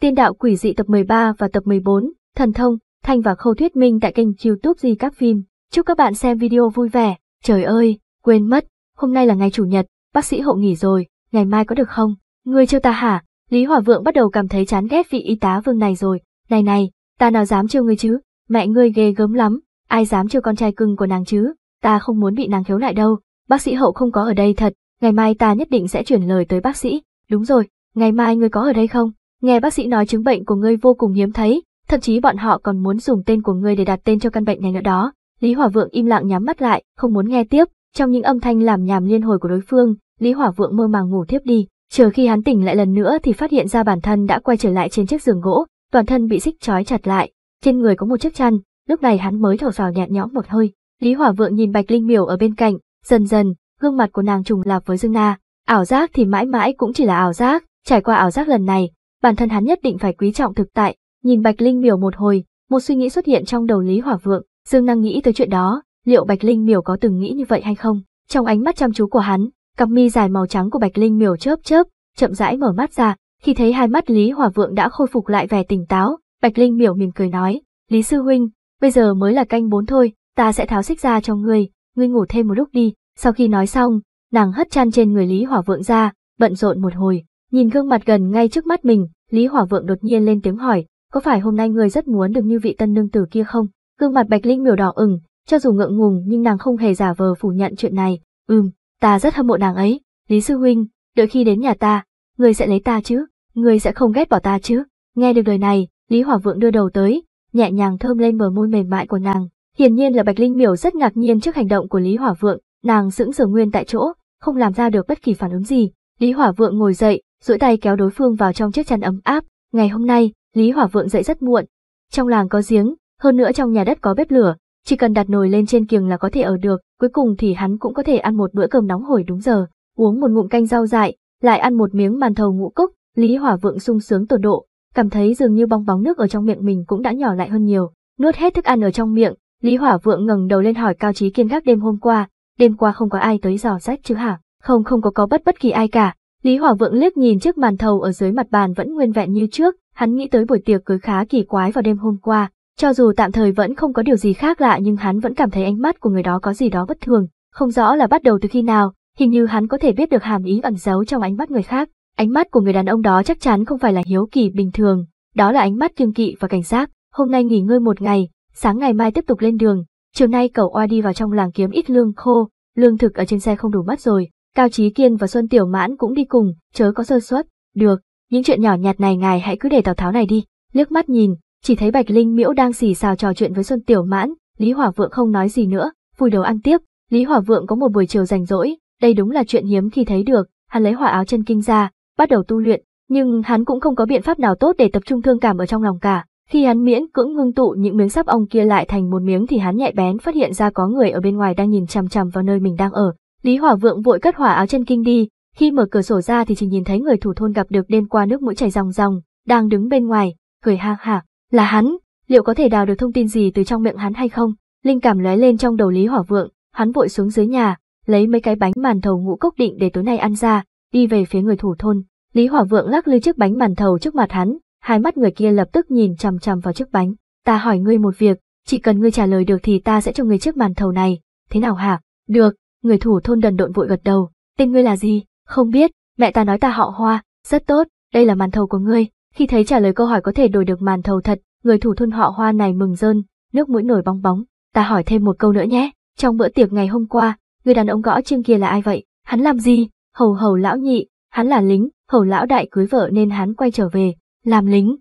Tiên đạo quỷ dị tập 13 và tập 14, thần thông, thanh và khâu thuyết minh tại kênh youtube Di Các Phim. Chúc các bạn xem video vui vẻ. Trời ơi, quên mất, hôm nay là ngày chủ nhật, bác sĩ hộ nghỉ rồi, ngày mai có được không? Người trêu ta hả? Lý Hỏa Vượng bắt đầu cảm thấy chán ghét vị y tá vương này rồi. Này này, ta nào dám trêu ngươi chứ? Mẹ ngươi ghê gớm lắm, ai dám trêu con trai cưng của nàng chứ? Ta không muốn bị nàng khiếu lại đâu. Bác sĩ hậu không có ở đây thật, ngày mai ta nhất định sẽ chuyển lời tới bác sĩ. Đúng rồi, ngày mai ngươi có ở đây không? Nghe bác sĩ nói chứng bệnh của ngươi vô cùng hiếm thấy, thậm chí bọn họ còn muốn dùng tên của ngươi để đặt tên cho căn bệnh này nữa đó. Lý Hỏa Vượng im lặng nhắm mắt lại, không muốn nghe tiếp, trong những âm thanh làm nhảm liên hồi của đối phương, Lý Hỏa Vượng mơ màng ngủ thiếp đi, chờ khi hắn tỉnh lại lần nữa thì phát hiện ra bản thân đã quay trở lại trên chiếc giường gỗ, toàn thân bị xích trói chặt lại, trên người có một chiếc chăn, lúc này hắn mới thở phào nhẹ nhõm một hơi. Lý Hỏa Vượng nhìn Bạch Linh Miểu ở bên cạnh, dần dần, gương mặt của nàng trùng lạp với Dương Na, ảo giác thì mãi mãi cũng chỉ là ảo giác, trải qua ảo giác lần này, bản thân hắn nhất định phải quý trọng thực tại, nhìn Bạch Linh miểu một hồi, một suy nghĩ xuất hiện trong đầu Lý Hỏa Vượng, Dương Năng nghĩ tới chuyện đó, liệu Bạch Linh miểu có từng nghĩ như vậy hay không? Trong ánh mắt chăm chú của hắn, cặp mi dài màu trắng của Bạch Linh miểu chớp chớp, chậm rãi mở mắt ra, khi thấy hai mắt Lý Hỏa Vượng đã khôi phục lại vẻ tỉnh táo, Bạch Linh miểu mỉm cười nói, Lý Sư Huynh, bây giờ mới là canh bốn thôi, ta sẽ tháo xích ra cho ngươi, ngươi ngủ thêm một lúc đi, sau khi nói xong, nàng hất chăn trên người Lý Hỏa Vượng ra, bận rộn một hồi, Nhìn gương mặt gần ngay trước mắt mình, Lý Hỏa Vượng đột nhiên lên tiếng hỏi, có phải hôm nay người rất muốn được như vị tân nương tử kia không? Gương mặt Bạch Linh miểu đỏ ửng, cho dù ngượng ngùng nhưng nàng không hề giả vờ phủ nhận chuyện này. Ừm, ta rất hâm mộ nàng ấy, Lý Sư Huynh, đợi khi đến nhà ta, người sẽ lấy ta chứ, người sẽ không ghét bỏ ta chứ. Nghe được lời này, Lý Hỏa Vượng đưa đầu tới, nhẹ nhàng thơm lên bờ môi mềm mại của nàng. Hiển nhiên là Bạch Linh miểu rất ngạc nhiên trước hành động của Lý Hỏa Vượng, nàng sững sờ nguyên tại chỗ, không làm ra được bất kỳ phản ứng gì. Lý Hỏa Vượng ngồi dậy, duỗi tay kéo đối phương vào trong chiếc chăn ấm áp. Ngày hôm nay, Lý Hỏa Vượng dậy rất muộn. Trong làng có giếng, hơn nữa trong nhà đất có bếp lửa, chỉ cần đặt nồi lên trên kiềng là có thể ở được, cuối cùng thì hắn cũng có thể ăn một bữa cơm nóng hổi đúng giờ, uống một ngụm canh rau dại, lại ăn một miếng màn thầu ngũ cốc, Lý Hỏa Vượng sung sướng tột độ, cảm thấy dường như bong bóng nước ở trong miệng mình cũng đã nhỏ lại hơn nhiều, nuốt hết thức ăn ở trong miệng, Lý Hỏa Vượng ngẩng đầu lên hỏi Cao Chí Kiên gác đêm hôm qua, đêm qua không có ai tới dò rách chứ hả? Không không có có bất bất kỳ ai cả, Lý Hòa Vượng liếc nhìn chiếc màn thầu ở dưới mặt bàn vẫn nguyên vẹn như trước, hắn nghĩ tới buổi tiệc cưới khá kỳ quái vào đêm hôm qua, cho dù tạm thời vẫn không có điều gì khác lạ nhưng hắn vẫn cảm thấy ánh mắt của người đó có gì đó bất thường, không rõ là bắt đầu từ khi nào, hình như hắn có thể biết được hàm ý ẩn giấu trong ánh mắt người khác. Ánh mắt của người đàn ông đó chắc chắn không phải là hiếu kỳ bình thường, đó là ánh mắt kiêng kỵ và cảnh giác. Hôm nay nghỉ ngơi một ngày, sáng ngày mai tiếp tục lên đường, chiều nay cậu oa đi vào trong làng kiếm ít lương khô, lương thực ở trên xe không đủ mất rồi, Cao Chí Kiên và Xuân Tiểu Mãn cũng đi cùng, chớ có sơ suất. Được, những chuyện nhỏ nhặt này ngài hãy cứ để Tào Tháo này đi. Liếc mắt nhìn, chỉ thấy Bạch Linh Miễu đang xì xào trò chuyện với Xuân Tiểu Mãn, Lý Hỏa Vượng không nói gì nữa, vùi đầu ăn tiếp. Lý Hỏa Vượng có một buổi chiều rảnh rỗi, đây đúng là chuyện hiếm khi thấy được, hắn lấy hỏa áo chân kinh ra, bắt đầu tu luyện, nhưng hắn cũng không có biện pháp nào tốt để tập trung thương cảm ở trong lòng cả. Khi hắn miễn cưỡng ngưng tụ những miếng sắp ong kia lại thành một miếng thì hắn nhạy bén phát hiện ra có người ở bên ngoài đang nhìn chằm chằm vào nơi mình đang ở, Lý Hỏa Vượng vội cất hỏa áo chân kinh đi, khi mở cửa sổ ra thì chỉ nhìn thấy người thủ thôn gặp được đêm qua nước mũi chảy ròng ròng, đang đứng bên ngoài, cười ha hả, là hắn, liệu có thể đào được thông tin gì từ trong miệng hắn hay không? Linh cảm lóe lên trong đầu Lý Hỏa Vượng, hắn vội xuống dưới nhà, lấy mấy cái bánh màn thầu ngũ cốc định để tối nay ăn ra, đi về phía người thủ thôn. Lý Hỏa Vượng lắc lư chiếc bánh màn thầu trước mặt hắn, hai mắt người kia lập tức nhìn chằm chằm vào chiếc bánh. Ta hỏi ngươi một việc, chỉ cần ngươi trả lời được thì ta sẽ cho ngươi chiếc màn thầu này, thế nào hả? Được, người thủ thôn đần độn vội gật đầu, tên ngươi là gì, không biết, mẹ ta nói ta họ hoa, rất tốt, đây là màn thầu của ngươi, khi thấy trả lời câu hỏi có thể đổi được màn thầu thật, người thủ thôn họ hoa này mừng rơn, nước mũi nổi bong bóng, ta hỏi thêm một câu nữa nhé, trong bữa tiệc ngày hôm qua, người đàn ông gõ chương kia là ai vậy, hắn làm gì, hầu hầu lão nhị, hắn là lính, hầu lão đại cưới vợ nên hắn quay trở về, làm lính,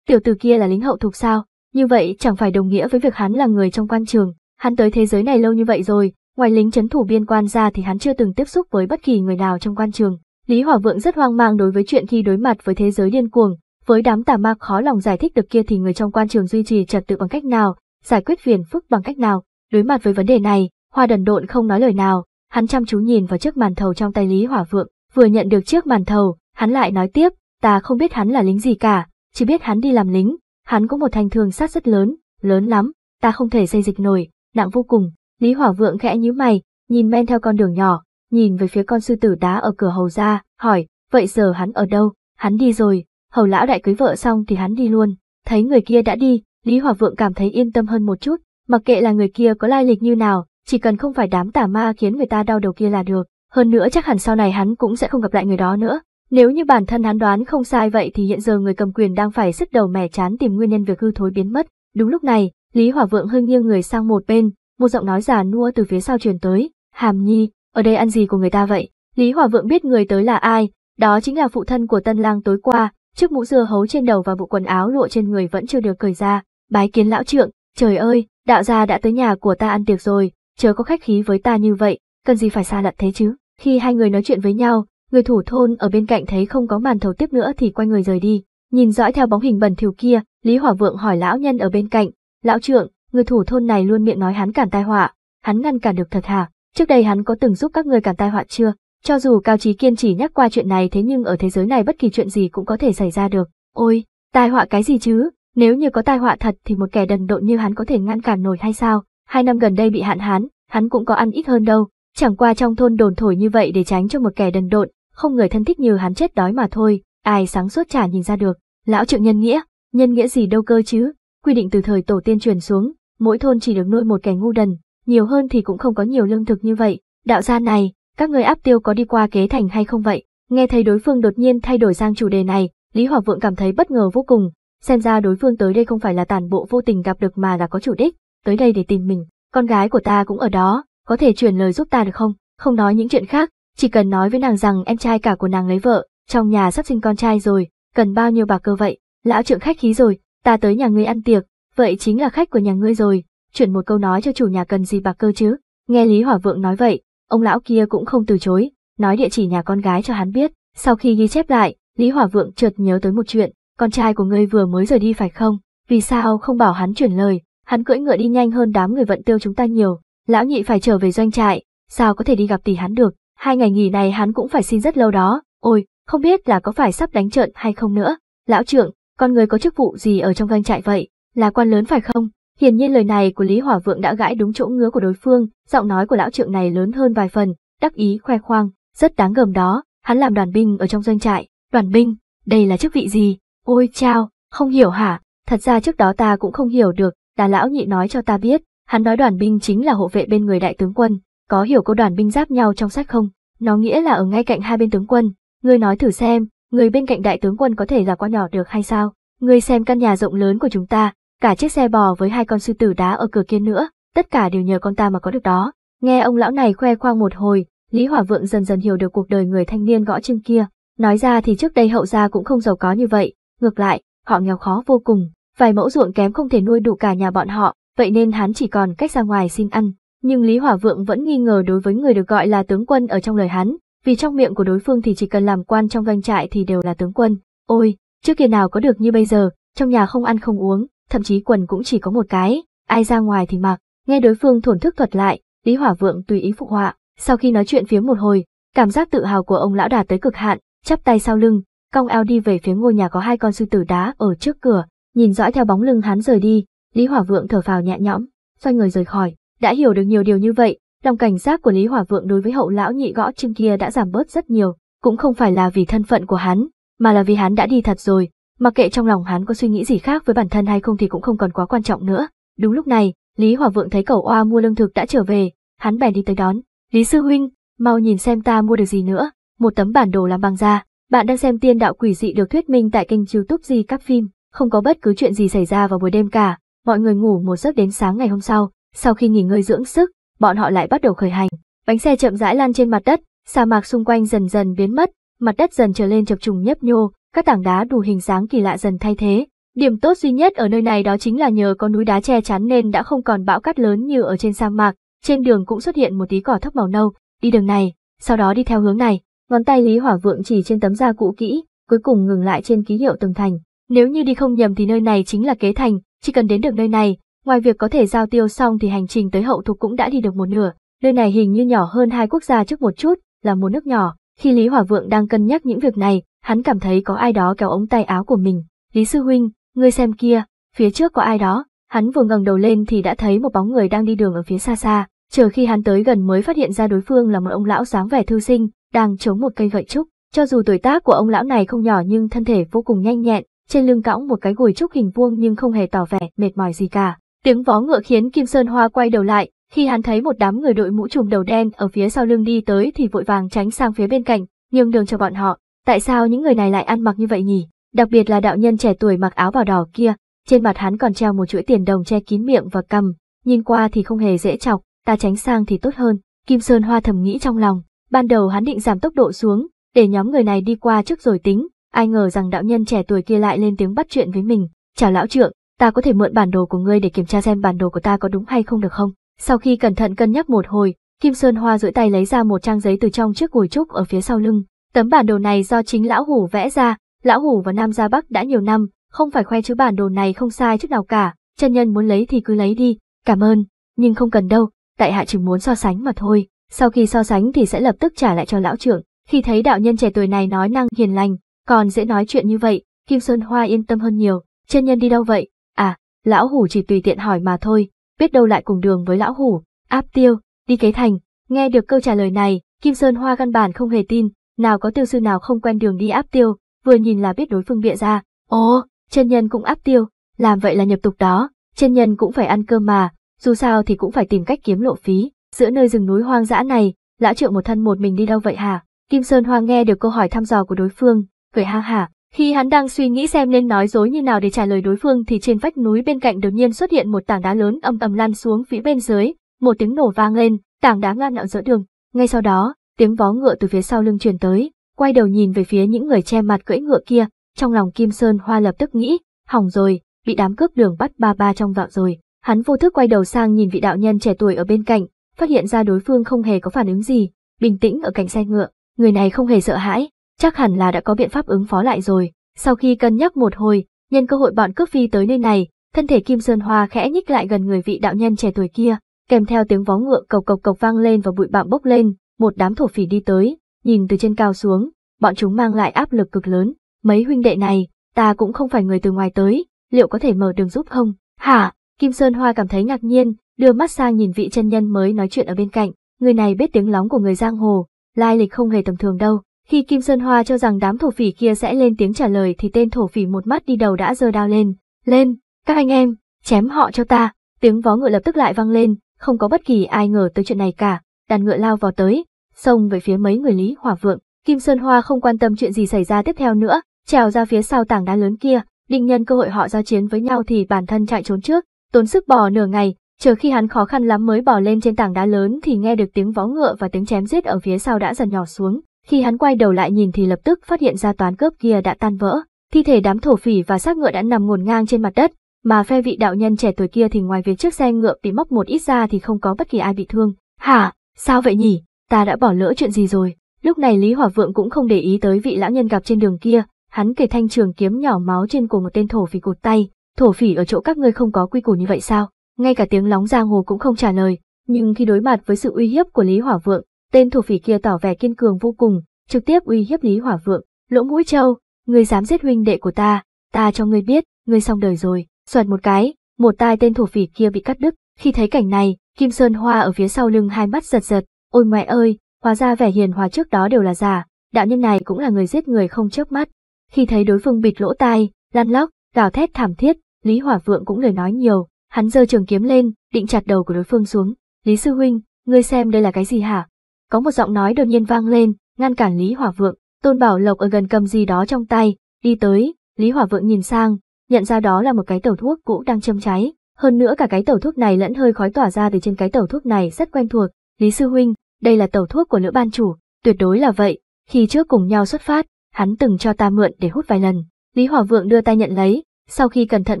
tiểu tử kia là lính hậu thuộc sao, như vậy chẳng phải đồng nghĩa với việc hắn là người trong quan trường, hắn tới thế giới này lâu như vậy rồi, Ngoài lính chấn thủ biên quan ra thì hắn chưa từng tiếp xúc với bất kỳ người nào trong quan trường. Lý Hỏa Vượng rất hoang mang đối với chuyện khi đối mặt với thế giới điên cuồng, với đám tà ma khó lòng giải thích được kia thì người trong quan trường duy trì trật tự bằng cách nào, giải quyết phiền phức bằng cách nào. Đối mặt với vấn đề này, Hoa Đần Độn không nói lời nào, hắn chăm chú nhìn vào chiếc màn thầu trong tay Lý Hỏa Vượng, vừa nhận được chiếc màn thầu, hắn lại nói tiếp, ta không biết hắn là lính gì cả, chỉ biết hắn đi làm lính, hắn có một thanh thương sát rất lớn, lớn lắm, ta không thể xây dịch nổi, nặng vô cùng, Lý Hỏa Vượng khẽ nhíu mày, nhìn men theo con đường nhỏ, nhìn về phía con sư tử đá ở cửa hầu ra, hỏi, vậy giờ hắn ở đâu, hắn đi rồi, hầu lão đại cưới vợ xong thì hắn đi luôn, thấy người kia đã đi, Lý Hỏa Vượng cảm thấy yên tâm hơn một chút, mặc kệ là người kia có lai lịch như nào, chỉ cần không phải đám tà ma khiến người ta đau đầu kia là được, hơn nữa chắc hẳn sau này hắn cũng sẽ không gặp lại người đó nữa. Nếu như bản thân hắn đoán không sai vậy thì hiện giờ người cầm quyền đang phải sức đầu mẻ chán tìm nguyên nhân việc hư thối biến mất. Đúng lúc này, Lý Hỏa Vượng hưng nghiêng người sang một bên, một giọng nói già nua từ phía sau truyền tới, Hàm Nhi, ở đây ăn gì của người ta vậy? Lý Hòa Vượng biết người tới là ai, đó chính là phụ thân của tân lang tối qua, chiếc mũ dưa hấu trên đầu và bộ quần áo lụa trên người vẫn chưa được cởi ra, bái kiến lão trượng, trời ơi, đạo gia đã tới nhà của ta ăn tiệc rồi, chớ có khách khí với ta như vậy, cần gì phải xa lận thế chứ. Khi hai người nói chuyện với nhau, người thủ thôn ở bên cạnh thấy không có màn thầu tiếp nữa thì quay người rời đi, nhìn dõi theo bóng hình bẩn thỉu kia, Lý Hỏa Vượng hỏi lão nhân ở bên cạnh, lão trượng, người thủ thôn này luôn miệng nói hắn cản tai họa, hắn ngăn cản được thật hả? Trước đây hắn có từng giúp các người cản tai họa chưa? Cho dù Cao Chí Kiên chỉ nhắc qua chuyện này thế nhưng ở thế giới này bất kỳ chuyện gì cũng có thể xảy ra được. Ôi, tai họa cái gì chứ? Nếu như có tai họa thật thì một kẻ đần độn như hắn có thể ngăn cản nổi hay sao? Hai năm gần đây bị hạn hán, hắn cũng có ăn ít hơn đâu. Chẳng qua trong thôn đồn thổi như vậy để tránh cho một kẻ đần độn, không người thân thích như hắn chết đói mà thôi. Ai sáng suốt chả nhìn ra được. Lão trượng nhân nghĩa, nhân nghĩa gì đâu cơ chứ? Quy định từ thời tổ tiên truyền xuống, mỗi thôn chỉ được nuôi một kẻ ngu đần, nhiều hơn thì cũng không có nhiều lương thực như vậy. Đạo gia này, các người áp tiêu có đi qua kế thành hay không vậy? Nghe thấy đối phương đột nhiên thay đổi sang chủ đề này, Lý Hòa Vượng cảm thấy bất ngờ vô cùng. Xem ra đối phương tới đây không phải là tàn bộ vô tình gặp được mà là có chủ đích, tới đây để tìm mình. Con gái của ta cũng ở đó, có thể truyền lời giúp ta được không? Không nói những chuyện khác, chỉ cần nói với nàng rằng em trai cả của nàng lấy vợ, trong nhà sắp sinh con trai rồi, cần bao nhiêu bạc cơ vậy? Lão trưởng khách khí rồi, ta tới nhà ngươi ăn tiệc, vậy chính là khách của nhà ngươi rồi, chuyển một câu nói cho chủ nhà cần gì bạc cơ chứ. Nghe Lý Hỏa Vượng nói vậy, ông lão kia cũng không từ chối, nói địa chỉ nhà con gái cho hắn biết. Sau khi ghi chép lại, Lý Hỏa Vượng chợt nhớ tới một chuyện, con trai của ngươi vừa mới rời đi phải không? Vì sao không bảo hắn chuyển lời? Hắn cưỡi ngựa đi nhanh hơn đám người vận tiêu chúng ta nhiều, lão nhị phải trở về doanh trại, sao có thể đi gặp tỷ hắn được? Hai ngày nghỉ này hắn cũng phải xin rất lâu đó. Ôi, không biết là có phải sắp đánh trận hay không nữa. Lão trưởng, con người có chức vụ gì ở trong doanh trại vậy? Là quan lớn phải không? Hiển nhiên lời này của Lý Hỏa Vượng đã gãi đúng chỗ ngứa của đối phương, giọng nói của lão trượng này lớn hơn vài phần, đắc ý khoe khoang, rất đáng gờm đó, hắn làm đoàn binh ở trong doanh trại, đoàn binh, đây là chức vị gì? Ôi chao, không hiểu hả? Thật ra trước đó ta cũng không hiểu được, đà lão nhị nói cho ta biết, hắn nói đoàn binh chính là hộ vệ bên người đại tướng quân, có hiểu câu đoàn binh giáp nhau trong sách không? Nó nghĩa là ở ngay cạnh hai bên tướng quân, ngươi nói thử xem, người bên cạnh đại tướng quân có thể là quá nhỏ được hay sao? Ngươi xem căn nhà rộng lớn của chúng ta, cả chiếc xe bò với hai con sư tử đá ở cửa kia nữa, tất cả đều nhờ con ta mà có được đó. Nghe ông lão này khoe khoang một hồi, Lý Hỏa Vượng dần dần hiểu được cuộc đời người thanh niên gõ chưng kia. Nói ra thì trước đây hậu gia cũng không giàu có như vậy, ngược lại, họ nghèo khó vô cùng, vài mẫu ruộng kém không thể nuôi đủ cả nhà bọn họ, vậy nên hắn chỉ còn cách ra ngoài xin ăn. Nhưng Lý Hỏa Vượng vẫn nghi ngờ đối với người được gọi là tướng quân ở trong lời hắn, vì trong miệng của đối phương thì chỉ cần làm quan trong doanh trại thì đều là tướng quân. Ôi, trước kia nào có được như bây giờ, trong nhà không ăn không uống, thậm chí quần cũng chỉ có một cái, ai ra ngoài thì mặc. Nghe đối phương thổn thức thuật lại, Lý Hỏa Vượng tùy ý phục họa, sau khi nói chuyện phía một hồi, cảm giác tự hào của ông lão đạt tới cực hạn, chắp tay sau lưng, cong eo đi về phía ngôi nhà có hai con sư tử đá ở trước cửa, nhìn dõi theo bóng lưng hắn rời đi, Lý Hỏa Vượng thở phào nhẹ nhõm, xoay người rời khỏi, đã hiểu được nhiều điều như vậy, lòng cảnh giác của Lý Hỏa Vượng đối với hậu lão nhị gõ chưng kia đã giảm bớt rất nhiều, cũng không phải là vì thân phận của hắn, mà là vì hắn đã đi thật rồi, Mặc kệ trong lòng hắn có suy nghĩ gì khác với bản thân hay không thì cũng không còn quá quan trọng nữa. Đúng lúc này, Lý Hòa Vượng thấy cậu oa mua lương thực đã trở về, hắn bèn đi tới đón. Lý Sư Huynh, mau nhìn xem ta mua được gì nữa, một tấm bản đồ làm bằng da. Bạn đang xem tiên đạo quỷ dị được thuyết minh tại kênh youtube gì các phim, không có bất cứ chuyện gì xảy ra vào buổi đêm cả, mọi người ngủ một giấc đến sáng ngày hôm sau, sau khi nghỉ ngơi dưỡng sức, bọn họ lại bắt đầu khởi hành. Bánh xe chậm rãi lan trên mặt đất, sa mạc xung quanh dần dần biến mất, mặt đất dần trở lên chập trùng nhấp nhô, các tảng đá đủ hình dáng kỳ lạ dần thay thế. Điểm tốt duy nhất ở nơi này đó chính là nhờ có núi đá che chắn nên đã không còn bão cát lớn như ở trên sa mạc, trên đường cũng xuất hiện một tí cỏ thấp màu nâu, đi đường này, sau đó đi theo hướng này, ngón tay Lý Hỏa Vượng chỉ trên tấm da cũ kỹ, cuối cùng ngừng lại trên ký hiệu từng thành. Nếu như đi không nhầm thì nơi này chính là kế thành, chỉ cần đến được nơi này, ngoài việc có thể giao tiêu xong thì hành trình tới hậu thục cũng đã đi được một nửa. Nơi này hình như nhỏ hơn hai quốc gia trước một chút, là một nước nhỏ. Khi Lý Hỏa Vượng đang cân nhắc những việc này, hắn cảm thấy có ai đó kéo ống tay áo của mình. Lý Sư Huynh, ngươi xem kia, phía trước có ai đó. Hắn vừa ngẩng đầu lên thì đã thấy một bóng người đang đi đường ở phía xa xa, chờ khi hắn tới gần mới phát hiện ra đối phương là một ông lão dáng vẻ thư sinh, đang chống một cây gậy trúc. Cho dù tuổi tác của ông lão này không nhỏ nhưng thân thể vô cùng nhanh nhẹn, trên lưng cõng một cái gùi trúc hình vuông nhưng không hề tỏ vẻ mệt mỏi gì cả. Tiếng vó ngựa khiến Kim Sơn Hoa quay đầu lại, khi hắn thấy một đám người đội mũ trùm đầu đen ở phía sau lưng đi tới thì vội vàng tránh sang phía bên cạnh, nhường đường cho bọn họ. Tại sao những người này lại ăn mặc như vậy nhỉ? Đặc biệt là đạo nhân trẻ tuổi mặc áo bào đỏ kia, trên mặt hắn còn treo một chuỗi tiền đồng che kín miệng và cầm, nhìn qua thì không hề dễ chọc, ta tránh sang thì tốt hơn. Kim Sơn Hoa thầm nghĩ trong lòng, ban đầu hắn định giảm tốc độ xuống, để nhóm người này đi qua trước rồi tính, ai ngờ rằng đạo nhân trẻ tuổi kia lại lên tiếng bắt chuyện với mình, "Chào lão trượng, ta có thể mượn bản đồ của ngươi để kiểm tra xem bản đồ của ta có đúng hay không được không?" Sau khi cẩn thận cân nhắc một hồi, Kim Sơn Hoa duỗi tay lấy ra một trang giấy từ trong chiếc gùi trúc ở phía sau lưng, Tấm bản đồ này do chính Lão Hủ vẽ ra, Lão Hủ và Nam Gia Bắc đã nhiều năm, không phải khoe chữ bản đồ này không sai chút nào cả, chân nhân muốn lấy thì cứ lấy đi, cảm ơn, nhưng không cần đâu, tại hạ chỉ muốn so sánh mà thôi, sau khi so sánh thì sẽ lập tức trả lại cho lão trưởng. Khi thấy đạo nhân trẻ tuổi này nói năng hiền lành, còn dễ nói chuyện như vậy, Kim Sơn Hoa yên tâm hơn nhiều, chân nhân đi đâu vậy? À, lão hủ chỉ tùy tiện hỏi mà thôi, biết đâu lại cùng đường với lão hủ, áp tiêu, đi kế thành. Nghe được câu trả lời này, Kim Sơn Hoa căn bản không hề tin, nào có tiêu sư nào không quen đường đi áp tiêu, vừa nhìn là biết đối phương bịa ra, ồ, chân nhân cũng áp tiêu, làm vậy là nhập tục đó, chân nhân cũng phải ăn cơm mà, dù sao thì cũng phải tìm cách kiếm lộ phí, giữa nơi rừng núi hoang dã này, lão triệu một thân một mình đi đâu vậy hả? Kim Sơn Hoa nghe được câu hỏi thăm dò của đối phương, cười ha hả, khi hắn đang suy nghĩ xem nên nói dối như nào để trả lời đối phương thì trên vách núi bên cạnh đột nhiên xuất hiện một tảng đá lớn âm ầm lan xuống phía bên dưới, một tiếng nổ vang lên, tảng đá ngang nạo giữa đường. Ngay sau đó, Tiếng vó ngựa từ phía sau lưng truyền tới, quay đầu nhìn về phía những người che mặt cưỡi ngựa kia, trong lòng Kim Sơn Hoa lập tức nghĩ, hỏng rồi, bị đám cướp đường bắt ba ba trong vạo rồi. Hắn vô thức quay đầu sang nhìn vị đạo nhân trẻ tuổi ở bên cạnh, phát hiện ra đối phương không hề có phản ứng gì, bình tĩnh ở cạnh xe ngựa, người này không hề sợ hãi, chắc hẳn là đã có biện pháp ứng phó lại rồi. Sau khi cân nhắc một hồi, nhân cơ hội bọn cướp phi tới nơi này, thân thể Kim Sơn Hoa khẽ nhích lại gần người vị đạo nhân trẻ tuổi kia, kèm theo tiếng vó ngựa cộc cộc cộc vang lên và bụi bặm bốc lên, một đám thổ phỉ đi tới, nhìn từ trên cao xuống, bọn chúng mang lại áp lực cực lớn. Mấy huynh đệ này, ta cũng không phải người từ ngoài tới, liệu có thể mở đường giúp không? Hả? Kim Sơn Hoa cảm thấy ngạc nhiên, đưa mắt sang nhìn vị chân nhân mới nói chuyện ở bên cạnh. Người này biết tiếng lóng của người giang hồ, lai lịch không hề tầm thường đâu. Khi Kim Sơn Hoa cho rằng đám thổ phỉ kia sẽ lên tiếng trả lời thì tên thổ phỉ một mắt đi đầu đã giơ đao lên. Lên, các anh em, chém họ cho ta. Tiếng vó ngựa lập tức lại vang lên, không có bất kỳ ai ngờ tới chuyện này cả. Đàn ngựa lao vào tới, xông về phía mấy người Lý Hỏa Vượng. Kim Sơn Hoa không quan tâm chuyện gì xảy ra tiếp theo nữa, trèo ra phía sau tảng đá lớn kia, định nhân cơ hội họ giao chiến với nhau thì bản thân chạy trốn trước, tốn sức bò nửa ngày, chờ khi hắn khó khăn lắm mới bò lên trên tảng đá lớn thì nghe được tiếng vó ngựa và tiếng chém giết ở phía sau đã dần nhỏ xuống. Khi hắn quay đầu lại nhìn thì lập tức phát hiện ra toán cướp kia đã tan vỡ, thi thể đám thổ phỉ và xác ngựa đã nằm ngổn ngang trên mặt đất, mà phe vị đạo nhân trẻ tuổi kia thì ngoài việc chiếc xe ngựa bị móc một ít ra thì không có bất kỳ ai bị thương. Hả, sao vậy nhỉ? ta đã bỏ lỡ chuyện gì rồi. Lúc này Lý Hỏa Vượng cũng không để ý tới vị lão nhân gặp trên đường kia, hắn kể thanh trường kiếm nhỏ máu trên cổ một tên thổ phỉ cụt tay, thổ phỉ ở chỗ các ngươi không có quy củ như vậy sao? Ngay cả tiếng lóng giang hồ cũng không trả lời, nhưng khi đối mặt với sự uy hiếp của Lý Hỏa Vượng, tên thổ phỉ kia tỏ vẻ kiên cường vô cùng, trực tiếp uy hiếp Lý Hỏa Vượng, "Lỗ Mũi Châu, người dám giết huynh đệ của ta, ta cho ngươi biết, ngươi xong đời rồi." Xoẹt một cái, một tai tên thổ phỉ kia bị cắt đứt, khi thấy cảnh này, Kim Sơn Hoa ở phía sau lưng hai mắt giật giật, Ôi mẹ ơi, hóa ra vẻ hiền hòa trước đó đều là giả, đạo nhân này cũng là người giết người không chớp mắt. Khi thấy đối phương bịt lỗ tai, lăn lóc, gào thét thảm thiết, Lý Hỏa Vượng cũng lời nói nhiều, hắn giơ trường kiếm lên, định chặt đầu của đối phương xuống. Lý Sư Huynh, ngươi xem đây là cái gì hả? Có một giọng nói đột nhiên vang lên, ngăn cản Lý Hỏa Vượng, Tôn Bảo Lộc ở gần cầm gì đó trong tay, đi tới, Lý Hỏa Vượng nhìn sang, nhận ra đó là một cái tẩu thuốc cũ đang châm cháy. Hơn nữa cả cái tẩu thuốc này lẫn hơi khói tỏa ra từ trên cái tẩu thuốc này rất quen thuộc, Lý Sư Huynh, đây là tẩu thuốc của nữ ban chủ, tuyệt đối là vậy, khi trước cùng nhau xuất phát, hắn từng cho ta mượn để hút vài lần. Lý Hòa Vượng đưa tay nhận lấy, sau khi cẩn thận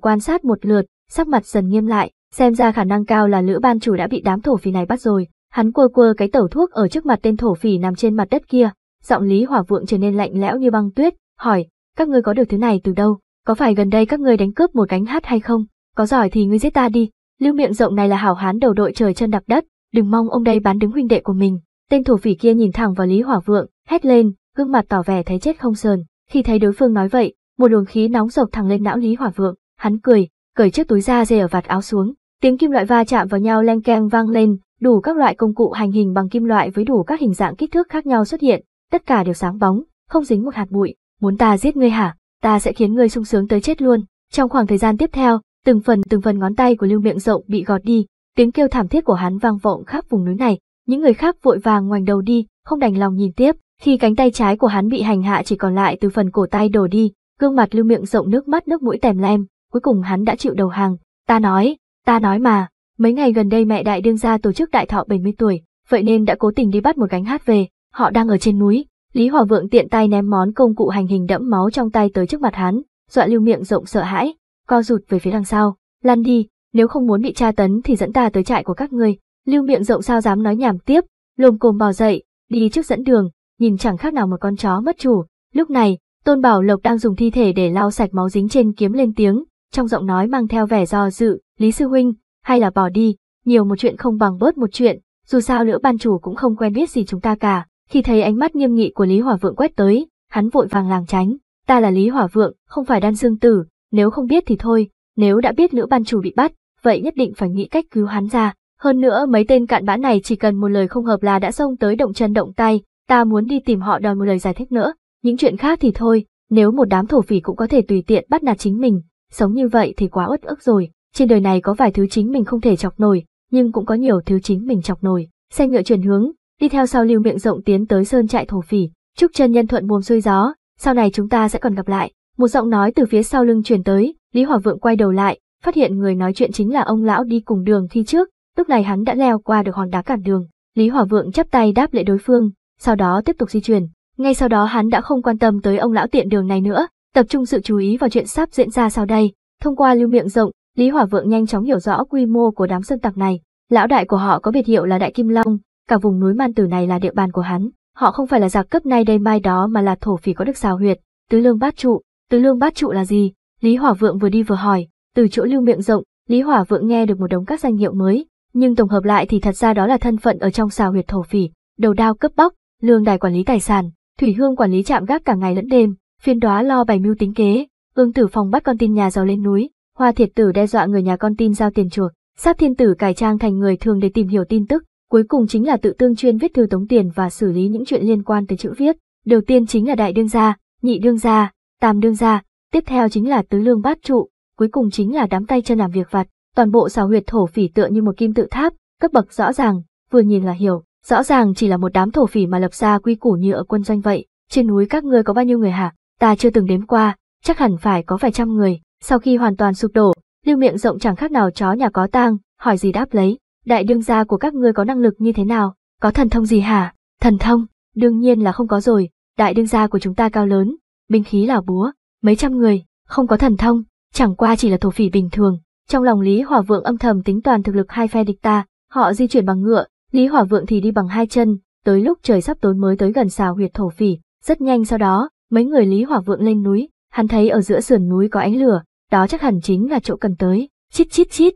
quan sát một lượt, sắc mặt dần nghiêm lại, xem ra khả năng cao là lữ ban chủ đã bị đám thổ phỉ này bắt rồi. Hắn quơ quơ cái tẩu thuốc ở trước mặt tên thổ phỉ nằm trên mặt đất kia, giọng Lý Hòa Vượng trở nên lạnh lẽo như băng tuyết, hỏi, các ngươi có được thứ này từ đâu? Có phải gần đây các ngươi đánh cướp một cánh hát hay không? Có giỏi thì ngươi giết ta đi. Lưu miệng rộng này là hảo hán đầu đội trời chân đạp đất, đừng mong ông đây bán đứng huynh đệ của mình. Tên thổ phỉ kia nhìn thẳng vào Lý Hỏa Vượng, hét lên, gương mặt tỏ vẻ thấy chết không sờn. Khi thấy đối phương nói vậy, một luồng khí nóng dọc thẳng lên não Lý Hỏa Vượng, hắn cười, cởi chiếc túi da dê ở vạt áo xuống, tiếng kim loại va chạm vào nhau leng keng vang lên, đủ các loại công cụ hành hình bằng kim loại với đủ các hình dạng kích thước khác nhau xuất hiện, tất cả đều sáng bóng, không dính một hạt bụi. Muốn ta giết ngươi hả? Ta sẽ khiến ngươi sung sướng tới chết luôn. Trong khoảng thời gian tiếp theo, từng phần từng phần ngón tay của Lưu Miệng Rộng bị gọt đi, Tiếng kêu thảm thiết của hắn vang vọng khắp vùng núi này, những người khác vội vàng ngoảnh đầu đi, không đành lòng nhìn tiếp, khi cánh tay trái của hắn bị hành hạ chỉ còn lại từ phần cổ tay đổ đi, gương mặt lưu miệng rộng nước mắt nước mũi tèm lem, cuối cùng hắn đã chịu đầu hàng, ta nói, ta nói mà, mấy ngày gần đây mẹ đại đương gia tổ chức đại thọ 70 tuổi, vậy nên đã cố tình đi bắt một gánh hát về, họ đang ở trên núi, Lý Hòa Vượng tiện tay ném món công cụ hành hình đẫm máu trong tay tới trước mặt hắn, dọa lưu miệng rộng sợ hãi, co rụt về phía đằng sau, lăn đi, nếu không muốn bị tra tấn thì dẫn ta tới trại của các ngươi. Lưu miệng rộng sao dám nói nhảm tiếp, lồm cồm bò dậy, đi trước dẫn đường, nhìn chẳng khác nào một con chó mất chủ. Lúc này, Tôn Bảo Lộc đang dùng thi thể để lau sạch máu dính trên kiếm lên tiếng, trong giọng nói mang theo vẻ do dự, Lý Sư Huynh, hay là bỏ đi, nhiều một chuyện không bằng bớt một chuyện, dù sao lữ ban chủ cũng không quen biết gì chúng ta cả. Khi thấy ánh mắt nghiêm nghị của Lý Hỏa Vượng quét tới, hắn vội vàng làng tránh, ta là Lý Hỏa Vượng, không phải đan dương tử, nếu không biết thì thôi, nếu đã biết nữ ban chủ bị bắt, vậy nhất định phải nghĩ cách cứu hắn ra. Hơn nữa mấy tên cạn bã này chỉ cần một lời không hợp là đã xông tới động chân động tay, ta muốn đi tìm họ đòi một lời giải thích nữa. Những chuyện khác thì thôi, nếu một đám thổ phỉ cũng có thể tùy tiện bắt nạt chính mình, sống như vậy thì quá uất ức rồi. Trên đời này có vài thứ chính mình không thể chọc nổi, nhưng cũng có nhiều thứ chính mình chọc nổi. Xe ngựa chuyển hướng, đi theo sau lưu miệng rộng tiến tới sơn trại thổ phỉ, chúc chân nhân thuận buồm xuôi gió, sau này chúng ta sẽ còn gặp lại. Một giọng nói từ phía sau lưng truyền tới, Lý Hòa Vượng quay đầu lại, phát hiện người nói chuyện chính là ông lão đi cùng đường thi trước, lúc này hắn đã leo qua được hòn đá cản đường. Lý Hòa Vượng chắp tay đáp lễ đối phương, sau đó tiếp tục di chuyển. Ngay sau đó hắn đã không quan tâm tới ông lão tiện đường này nữa, tập trung sự chú ý vào chuyện sắp diễn ra sau đây. Thông qua lưu miệng rộng, Lý Hòa Vượng nhanh chóng hiểu rõ quy mô của đám sơn tặc này. Lão đại của họ có biệt hiệu là Đại Kim Long, cả vùng núi Man Tử này là địa bàn của hắn. Họ không phải là giặc cấp nay đây mai đó mà là thổ phỉ có được xào huyệt, tứ lương bát trụ, Tứ lương bát trụ là gì? Lý Hỏa Vượng vừa đi vừa hỏi, từ chỗ lưu miệng rộng, Lý Hỏa Vượng nghe được một đống các danh hiệu mới, nhưng tổng hợp lại thì thật ra đó là thân phận ở trong xào huyệt thổ phỉ, đầu đao cấp bóc, lương đài quản lý tài sản, thủy hương quản lý trạm gác cả ngày lẫn đêm, phiên đoá lo bày mưu tính kế, ương tử phòng bắt con tin nhà giàu lên núi, hoa thiệt tử đe dọa người nhà con tin giao tiền chuộc, sát thiên tử cải trang thành người thường để tìm hiểu tin tức, cuối cùng chính là tự tương chuyên viết thư tống tiền và xử lý những chuyện liên quan tới chữ viết. Đầu tiên chính là đại đương gia, nhị đương gia, tam đương gia, tiếp theo chính là tứ lương bát trụ, cuối cùng chính là đám tay chân làm việc vặt, toàn bộ xào huyệt thổ phỉ tựa như một kim tự tháp, cấp bậc rõ ràng, vừa nhìn là hiểu, rõ ràng chỉ là một đám thổ phỉ mà lập ra quy củ như ở quân doanh vậy, trên núi các ngươi có bao nhiêu người hả? Ta chưa từng đếm qua, chắc hẳn phải có vài trăm người, sau khi hoàn toàn sụp đổ, lưu miệng rộng chẳng khác nào chó nhà có tang, hỏi gì đáp lấy, đại đương gia của các ngươi có năng lực như thế nào, có thần thông gì hả? Thần thông, đương nhiên là không có rồi, đại đương gia của chúng ta cao lớn, binh khí là búa, mấy trăm người, không có thần thông, chẳng qua chỉ là thổ phỉ bình thường. Trong lòng Lý Hỏa Vượng âm thầm tính toàn thực lực hai phe địch ta, họ di chuyển bằng ngựa, Lý Hỏa Vượng thì đi bằng hai chân, tới lúc trời sắp tối mới tới gần xào huyệt thổ phỉ, rất nhanh sau đó, mấy người Lý Hỏa Vượng lên núi, hắn thấy ở giữa sườn núi có ánh lửa, đó chắc hẳn chính là chỗ cần tới. Chít chít chít.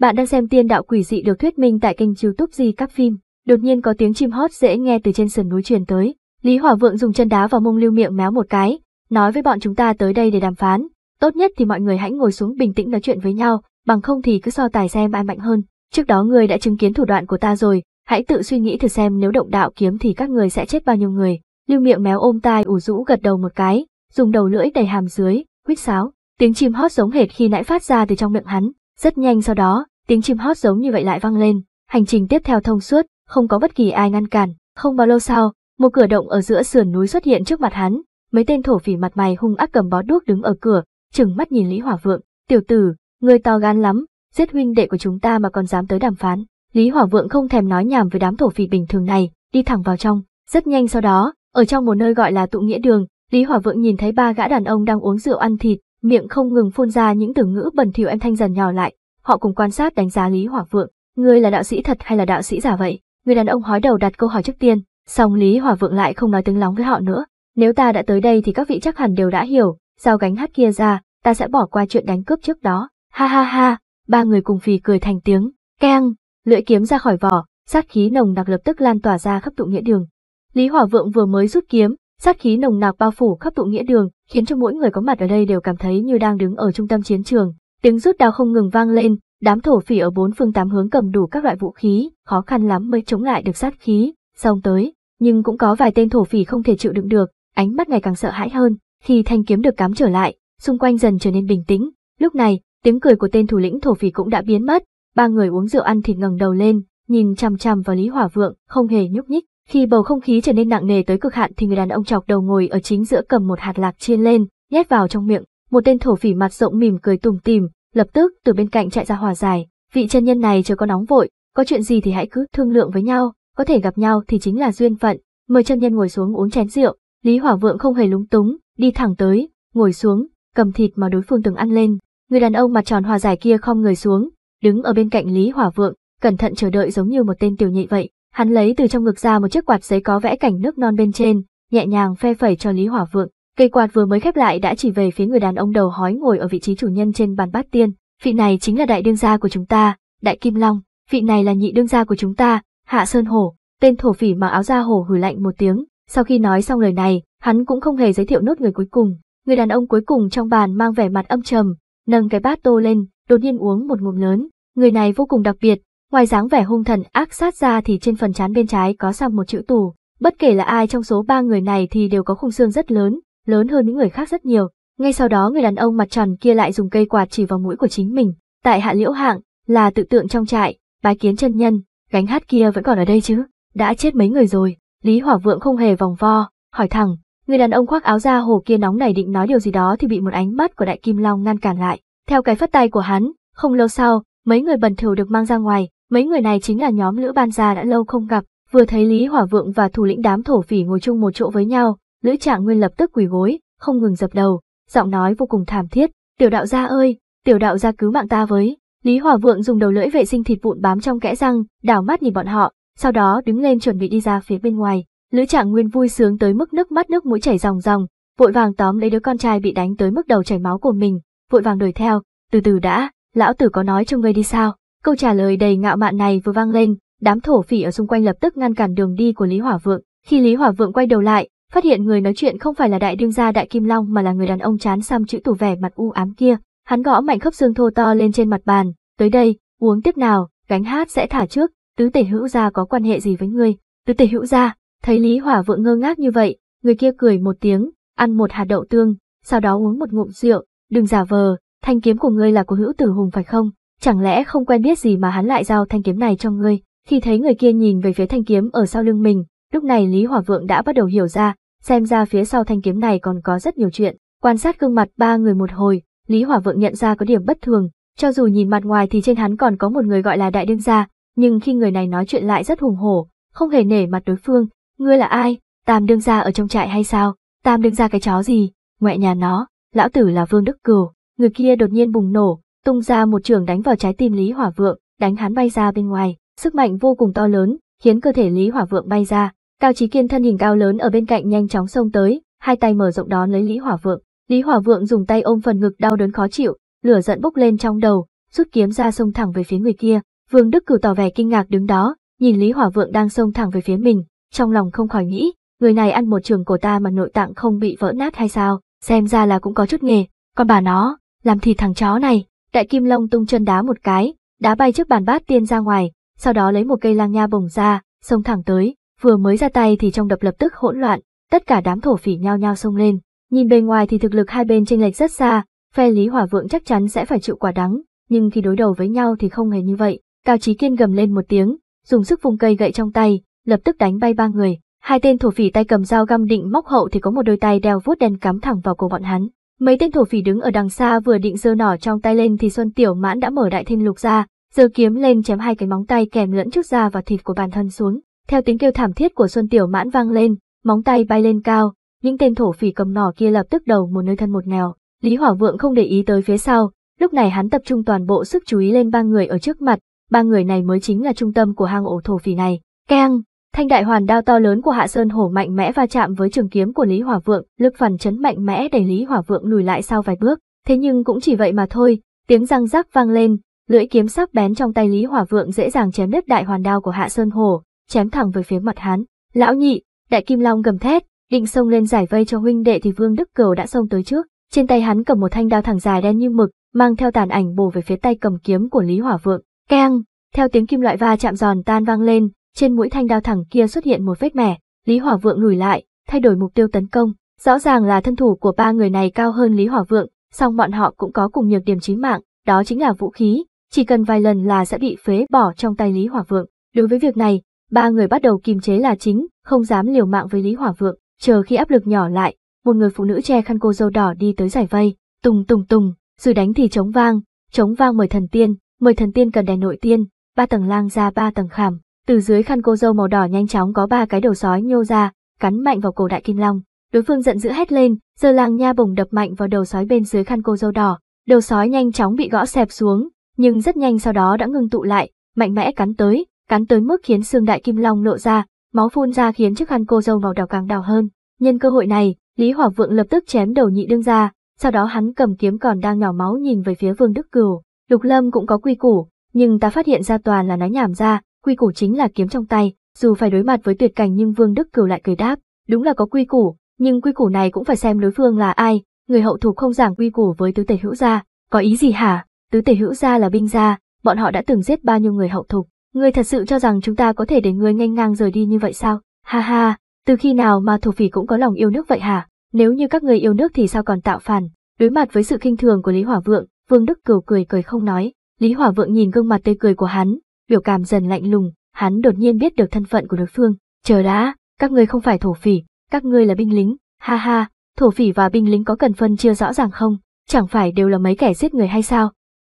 Bạn đang xem tiên đạo quỷ dị được thuyết minh tại kênh youtube gì các phim, đột nhiên có tiếng chim hót dễ nghe từ trên sườn núi truyền tới, Lý Hỏa Vượng dùng chân đá vào mông Lưu Miệng méo một cái, nói với bọn chúng ta tới đây để đàm phán, tốt nhất thì mọi người hãy ngồi xuống bình tĩnh nói chuyện với nhau, bằng không thì cứ so tài xem ai mạnh hơn. Trước đó người đã chứng kiến thủ đoạn của ta rồi, hãy tự suy nghĩ thử xem nếu động đạo kiếm thì các người sẽ chết bao nhiêu người. Lưu Miệng méo ôm tai ủ rũ gật đầu một cái, dùng đầu lưỡi đầy hàm dưới, huýt sáo. Tiếng chim hót giống hệt khi nãy phát ra từ trong miệng hắn, rất nhanh sau đó, tiếng chim hót giống như vậy lại vang lên. Hành trình tiếp theo thông suốt, không có bất kỳ ai ngăn cản, không bao lâu sau, một cửa động ở giữa sườn núi xuất hiện trước mặt hắn, mấy tên thổ phỉ mặt mày hung ác cầm bó đuốc đứng ở cửa, chừng mắt nhìn Lý Hỏa Vượng, "Tiểu tử, người to gan lắm, giết huynh đệ của chúng ta mà còn dám tới đàm phán." Lý Hỏa Vượng không thèm nói nhảm với đám thổ phỉ bình thường này, đi thẳng vào trong. Rất nhanh sau đó, ở trong một nơi gọi là Tụ Nghĩa Đường, Lý Hỏa Vượng nhìn thấy ba gã đàn ông đang uống rượu ăn thịt, miệng không ngừng phun ra những từ ngữ bẩn thỉu em thanh dần nhỏ lại. Họ cùng quan sát đánh giá Lý Hỏa Vượng, người là đạo sĩ thật hay là đạo sĩ giả vậy?" Người đàn ông hói đầu đặt câu hỏi trước tiên, Song Lý Hòa Vượng lại không nói tiếng lóng với họ nữa. Nếu ta đã tới đây thì các vị chắc hẳn đều đã hiểu, giao gánh hát kia ra, ta sẽ bỏ qua chuyện đánh cướp trước đó. Ha ha ha, ba người cùng phì cười thành tiếng, keng, lưỡi kiếm ra khỏi vỏ, sát khí nồng nặc lập tức lan tỏa ra khắp tụ nghĩa đường. Lý Hòa Vượng vừa mới rút kiếm, sát khí nồng nặc bao phủ khắp tụ nghĩa đường, khiến cho mỗi người có mặt ở đây đều cảm thấy như đang đứng ở trung tâm chiến trường. Tiếng rút đao không ngừng vang lên, đám thổ phỉ ở bốn phương tám hướng cầm đủ các loại vũ khí, khó khăn lắm mới chống lại được sát khí, Xong tới nhưng cũng có vài tên thổ phỉ không thể chịu đựng được, ánh mắt ngày càng sợ hãi hơn, khi thanh kiếm được cắm trở lại, xung quanh dần trở nên bình tĩnh, lúc này, tiếng cười của tên thủ lĩnh thổ phỉ cũng đã biến mất, ba người uống rượu ăn thịt ngẩng đầu lên, nhìn chằm chằm vào Lý Hỏa Vượng, không hề nhúc nhích. Khi bầu không khí trở nên nặng nề tới cực hạn thì người đàn ông chọc đầu ngồi ở chính giữa cầm một hạt lạc chiên lên, nhét vào trong miệng, một tên thổ phỉ mặt rộng mỉm cười tùng tìm, lập tức từ bên cạnh chạy ra hòa giải, vị chân nhân này chưa có nóng vội, có chuyện gì thì hãy cứ thương lượng với nhau, có thể gặp nhau thì chính là duyên phận, mời chân nhân ngồi xuống uống chén rượu, Lý Hỏa Vượng không hề lúng túng, đi thẳng tới, ngồi xuống, cầm thịt mà đối phương từng ăn lên, người đàn ông mặt tròn hòa giải kia không người xuống, đứng ở bên cạnh Lý Hỏa Vượng, cẩn thận chờ đợi giống như một tên tiểu nhị vậy, hắn lấy từ trong ngực ra một chiếc quạt giấy có vẽ cảnh nước non bên trên, nhẹ nhàng phe phẩy cho Lý Hỏa Vượng, cây quạt vừa mới khép lại đã chỉ về phía người đàn ông đầu hói ngồi ở vị trí chủ nhân trên bàn bát tiên, vị này chính là đại đương gia của chúng ta, Đại Kim Long, vị này là nhị đương gia của chúng ta, Hạ Sơn Hổ, tên thổ phỉ mặc áo da hổ hừ lạnh một tiếng, sau khi nói xong lời này, hắn cũng không hề giới thiệu nốt người cuối cùng. Người đàn ông cuối cùng trong bàn mang vẻ mặt âm trầm, nâng cái bát tô lên, đột nhiên uống một ngụm lớn. Người này vô cùng đặc biệt, ngoài dáng vẻ hung thần ác sát ra thì trên phần trán bên trái có xăm một chữ tù. Bất kể là ai trong số ba người này thì đều có khung xương rất lớn, lớn hơn những người khác rất nhiều. Ngay sau đó người đàn ông mặt tròn kia lại dùng cây quạt chỉ vào mũi của chính mình. Tại hạ liễu hạng, là tự tượng trong trại, bái kiến chân nhân, gánh hát kia vẫn còn ở đây chứ, đã chết mấy người rồi, Lý Hỏa Vượng không hề vòng vo, hỏi thẳng, người đàn ông khoác áo da hồ kia nóng này định nói điều gì đó thì bị một ánh mắt của Đại Kim Long ngăn cản lại, theo cái phất tay của hắn, không lâu sau, mấy người bần thỉu được mang ra ngoài, mấy người này chính là nhóm Lữ Ban Gia đã lâu không gặp, vừa thấy Lý Hỏa Vượng và thủ lĩnh đám thổ phỉ ngồi chung một chỗ với nhau, Lữ Trạng Nguyên lập tức quỳ gối, không ngừng dập đầu, giọng nói vô cùng thảm thiết, "Tiểu đạo gia ơi, tiểu đạo gia cứu mạng ta với." Lý Hòa Vượng dùng đầu lưỡi vệ sinh thịt vụn bám trong kẽ răng, đảo mắt nhìn bọn họ, sau đó đứng lên chuẩn bị đi ra phía bên ngoài. Lữ Trạng Nguyên vui sướng tới mức nước mắt nước mũi chảy ròng ròng, vội vàng tóm lấy đứa con trai bị đánh tới mức đầu chảy máu của mình, vội vàng đuổi theo, từ từ đã, lão tử có nói cho ngươi đi sao? Câu trả lời đầy ngạo mạn này vừa vang lên, đám thổ phỉ ở xung quanh lập tức ngăn cản đường đi của Lý Hòa Vượng. Khi Lý Hòa Vượng quay đầu lại, phát hiện người nói chuyện không phải là đại đương gia Đại Kim Long mà là người đàn ông chán xăm chữ tủ vẻ mặt u ám kia. Hắn gõ mạnh khớp xương thô to lên trên mặt bàn, Tới đây, uống tiếp nào, gánh hát sẽ thả trước, tứ tể hữu gia có quan hệ gì với ngươi? Tứ tể hữu gia, thấy Lý Hỏa vượng ngơ ngác như vậy, người kia cười một tiếng, ăn một hạt đậu tương, sau đó uống một ngụm rượu, đừng giả vờ, thanh kiếm của ngươi là của hữu tử hùng phải không? Chẳng lẽ không quen biết gì mà hắn lại giao thanh kiếm này cho ngươi? Khi thấy người kia nhìn về phía thanh kiếm ở sau lưng mình, lúc này Lý Hỏa vượng đã bắt đầu hiểu ra, xem ra phía sau thanh kiếm này còn có rất nhiều chuyện. Quan sát gương mặt ba người một hồi, Lý Hỏa vượng nhận ra có điểm bất thường, cho dù nhìn mặt ngoài thì trên hắn còn có một người gọi là đại đương gia, nhưng khi người này nói chuyện lại rất hùng hổ, không hề nể mặt đối phương, ngươi là ai, tam đương gia ở trong trại hay sao, tam đương gia cái chó gì, ngoại nhà nó, lão tử là vương đức cửu, người kia đột nhiên bùng nổ, tung ra một trường đánh vào trái tim Lý Hỏa Vượng, đánh hắn bay ra bên ngoài, sức mạnh vô cùng to lớn, khiến cơ thể Lý Hỏa Vượng bay ra, Cao Chí Kiên thân hình cao lớn ở bên cạnh nhanh chóng xông tới, hai tay mở rộng đón lấy Lý Hỏa Vượng. Lý Hỏa Vượng dùng tay ôm phần ngực đau đớn khó chịu, lửa giận bốc lên trong đầu, rút kiếm ra xông thẳng về phía người kia. Vương Đức Cửu tỏ vẻ kinh ngạc đứng đó, nhìn Lý Hỏa Vượng đang xông thẳng về phía mình, trong lòng không khỏi nghĩ, người này ăn một trường của ta mà nội tạng không bị vỡ nát hay sao, xem ra là cũng có chút nghề, còn bà nó, làm thì thằng chó này. Đại Kim Long tung chân đá một cái, đá bay trước bàn bát tiên ra ngoài, sau đó lấy một cây lang nha bổng ra, xông thẳng tới, vừa mới ra tay thì trong đập lập tức hỗn loạn, tất cả đám thổ phỉ nhao nhao xông lên, nhìn bề ngoài thì thực lực hai bên chênh lệch rất xa, phe Lý Hỏa Vượng chắc chắn sẽ phải chịu quả đắng, nhưng khi đối đầu với nhau thì không hề như vậy. Cao Chí Kiên gầm lên một tiếng, dùng sức vùng cây gậy trong tay, lập tức đánh bay ba người. Hai tên thổ phỉ tay cầm dao găm định móc hậu thì có một đôi tay đeo vuốt đen cắm thẳng vào cổ bọn hắn. Mấy tên thổ phỉ đứng ở đằng xa vừa định giơ nỏ trong tay lên thì Xuân Tiểu Mãn đã mở đại thiên lục ra, giơ kiếm lên chém hai cái móng tay kèm lẫn chút da và thịt của bản thân xuống. Theo tiếng kêu thảm thiết của Xuân Tiểu Mãn vang lên, móng tay bay lên cao, những tên thổ phỉ cầm nỏ kia lập tức đầu một nơi thân một nẻo, Lý Hỏa Vượng không để ý tới phía sau, lúc này hắn tập trung toàn bộ sức chú ý lên ba người ở trước mặt, ba người này mới chính là trung tâm của hang ổ thổ phỉ này. Keng, thanh đại hoàn đao to lớn của Hạ Sơn Hổ mạnh mẽ va chạm với trường kiếm của Lý Hỏa Vượng, lực phản chấn mạnh mẽ đẩy Lý Hỏa Vượng lùi lại sau vài bước, thế nhưng cũng chỉ vậy mà thôi, tiếng răng rắc vang lên, lưỡi kiếm sắc bén trong tay Lý Hỏa Vượng dễ dàng chém đứt đại hoàn đao của Hạ Sơn Hổ, chém thẳng về phía mặt hắn. Lão nhị, đại kim long gầm thét, định xông lên giải vây cho huynh đệ thì Vương Đức Cầu đã xông tới trước, trên tay hắn cầm một thanh đao thẳng dài đen như mực, mang theo tàn ảnh bổ về phía tay cầm kiếm của Lý Hỏa Vượng. Keng, theo tiếng kim loại va chạm giòn tan vang lên, trên mũi thanh đao thẳng kia xuất hiện một vết mẻ, Lý Hỏa Vượng lùi lại, thay đổi mục tiêu tấn công. Rõ ràng là thân thủ của ba người này cao hơn Lý Hỏa Vượng, song bọn họ cũng có cùng nhược điểm chí mạng, đó chính là vũ khí, chỉ cần vài lần là sẽ bị phế bỏ trong tay Lý Hỏa Vượng. Đối với việc này, ba người bắt đầu kiềm chế là chính, không dám liều mạng với Lý Hỏa Vượng, chờ khi áp lực nhỏ lại, một người phụ nữ che khăn cô dâu đỏ đi tới giải vây, tùng tùng tùng, rồi đánh thì chống vang, chống vang mời thần tiên, mời thần tiên cần đè nội tiên, ba tầng lang ra ba tầng khảm, từ dưới khăn cô dâu màu đỏ nhanh chóng có ba cái đầu sói nhô ra, cắn mạnh vào cổ đại kim long. Đối phương giận dữ hét lên, giờ lang nha bổng đập mạnh vào đầu sói bên dưới khăn cô dâu đỏ, đầu sói nhanh chóng bị gõ xẹp xuống, nhưng rất nhanh sau đó đã ngừng tụ lại, mạnh mẽ cắn tới, cắn tới mức khiến xương đại kim long lộ ra, máu phun ra khiến chiếc khăn cô dâu màu đỏ càng đào hơn. Nhân cơ hội này, Lý Hỏa Vượng lập tức chém đầu nhị đương ra, sau đó hắn cầm kiếm còn đang nhỏ máu nhìn về phía Vương Đức Cửu. Lục Lâm cũng có quy củ, nhưng ta phát hiện ra toàn là nói nhảm ra, quy củ chính là kiếm trong tay, dù phải đối mặt với tuyệt cảnh nhưng Vương Đức Cửu lại cười đáp, đúng là có quy củ, nhưng quy củ này cũng phải xem đối phương là ai, người hậu thủ không giảng quy củ với tứ tể hữu gia, có ý gì hả? Tứ tể hữu gia là binh gia, bọn họ đã từng giết bao nhiêu người hậu thủ, ngươi thật sự cho rằng chúng ta có thể để ngươi nhanh ngang rời đi như vậy sao? Ha ha, từ khi nào mà thổ phỉ cũng có lòng yêu nước vậy hả? Nếu như các người yêu nước thì sao còn tạo phản? Đối mặt với sự khinh thường của Lý Hỏa Vượng, Vương Đức Cửu cười cười không nói. Lý Hỏa Vượng nhìn gương mặt tươi cười của hắn, biểu cảm dần lạnh lùng, hắn đột nhiên biết được thân phận của đối phương. Chờ đã, các người không phải thổ phỉ, các người là binh lính. Ha ha, thổ phỉ và binh lính có cần phân chia rõ ràng không? Chẳng phải đều là mấy kẻ giết người hay sao?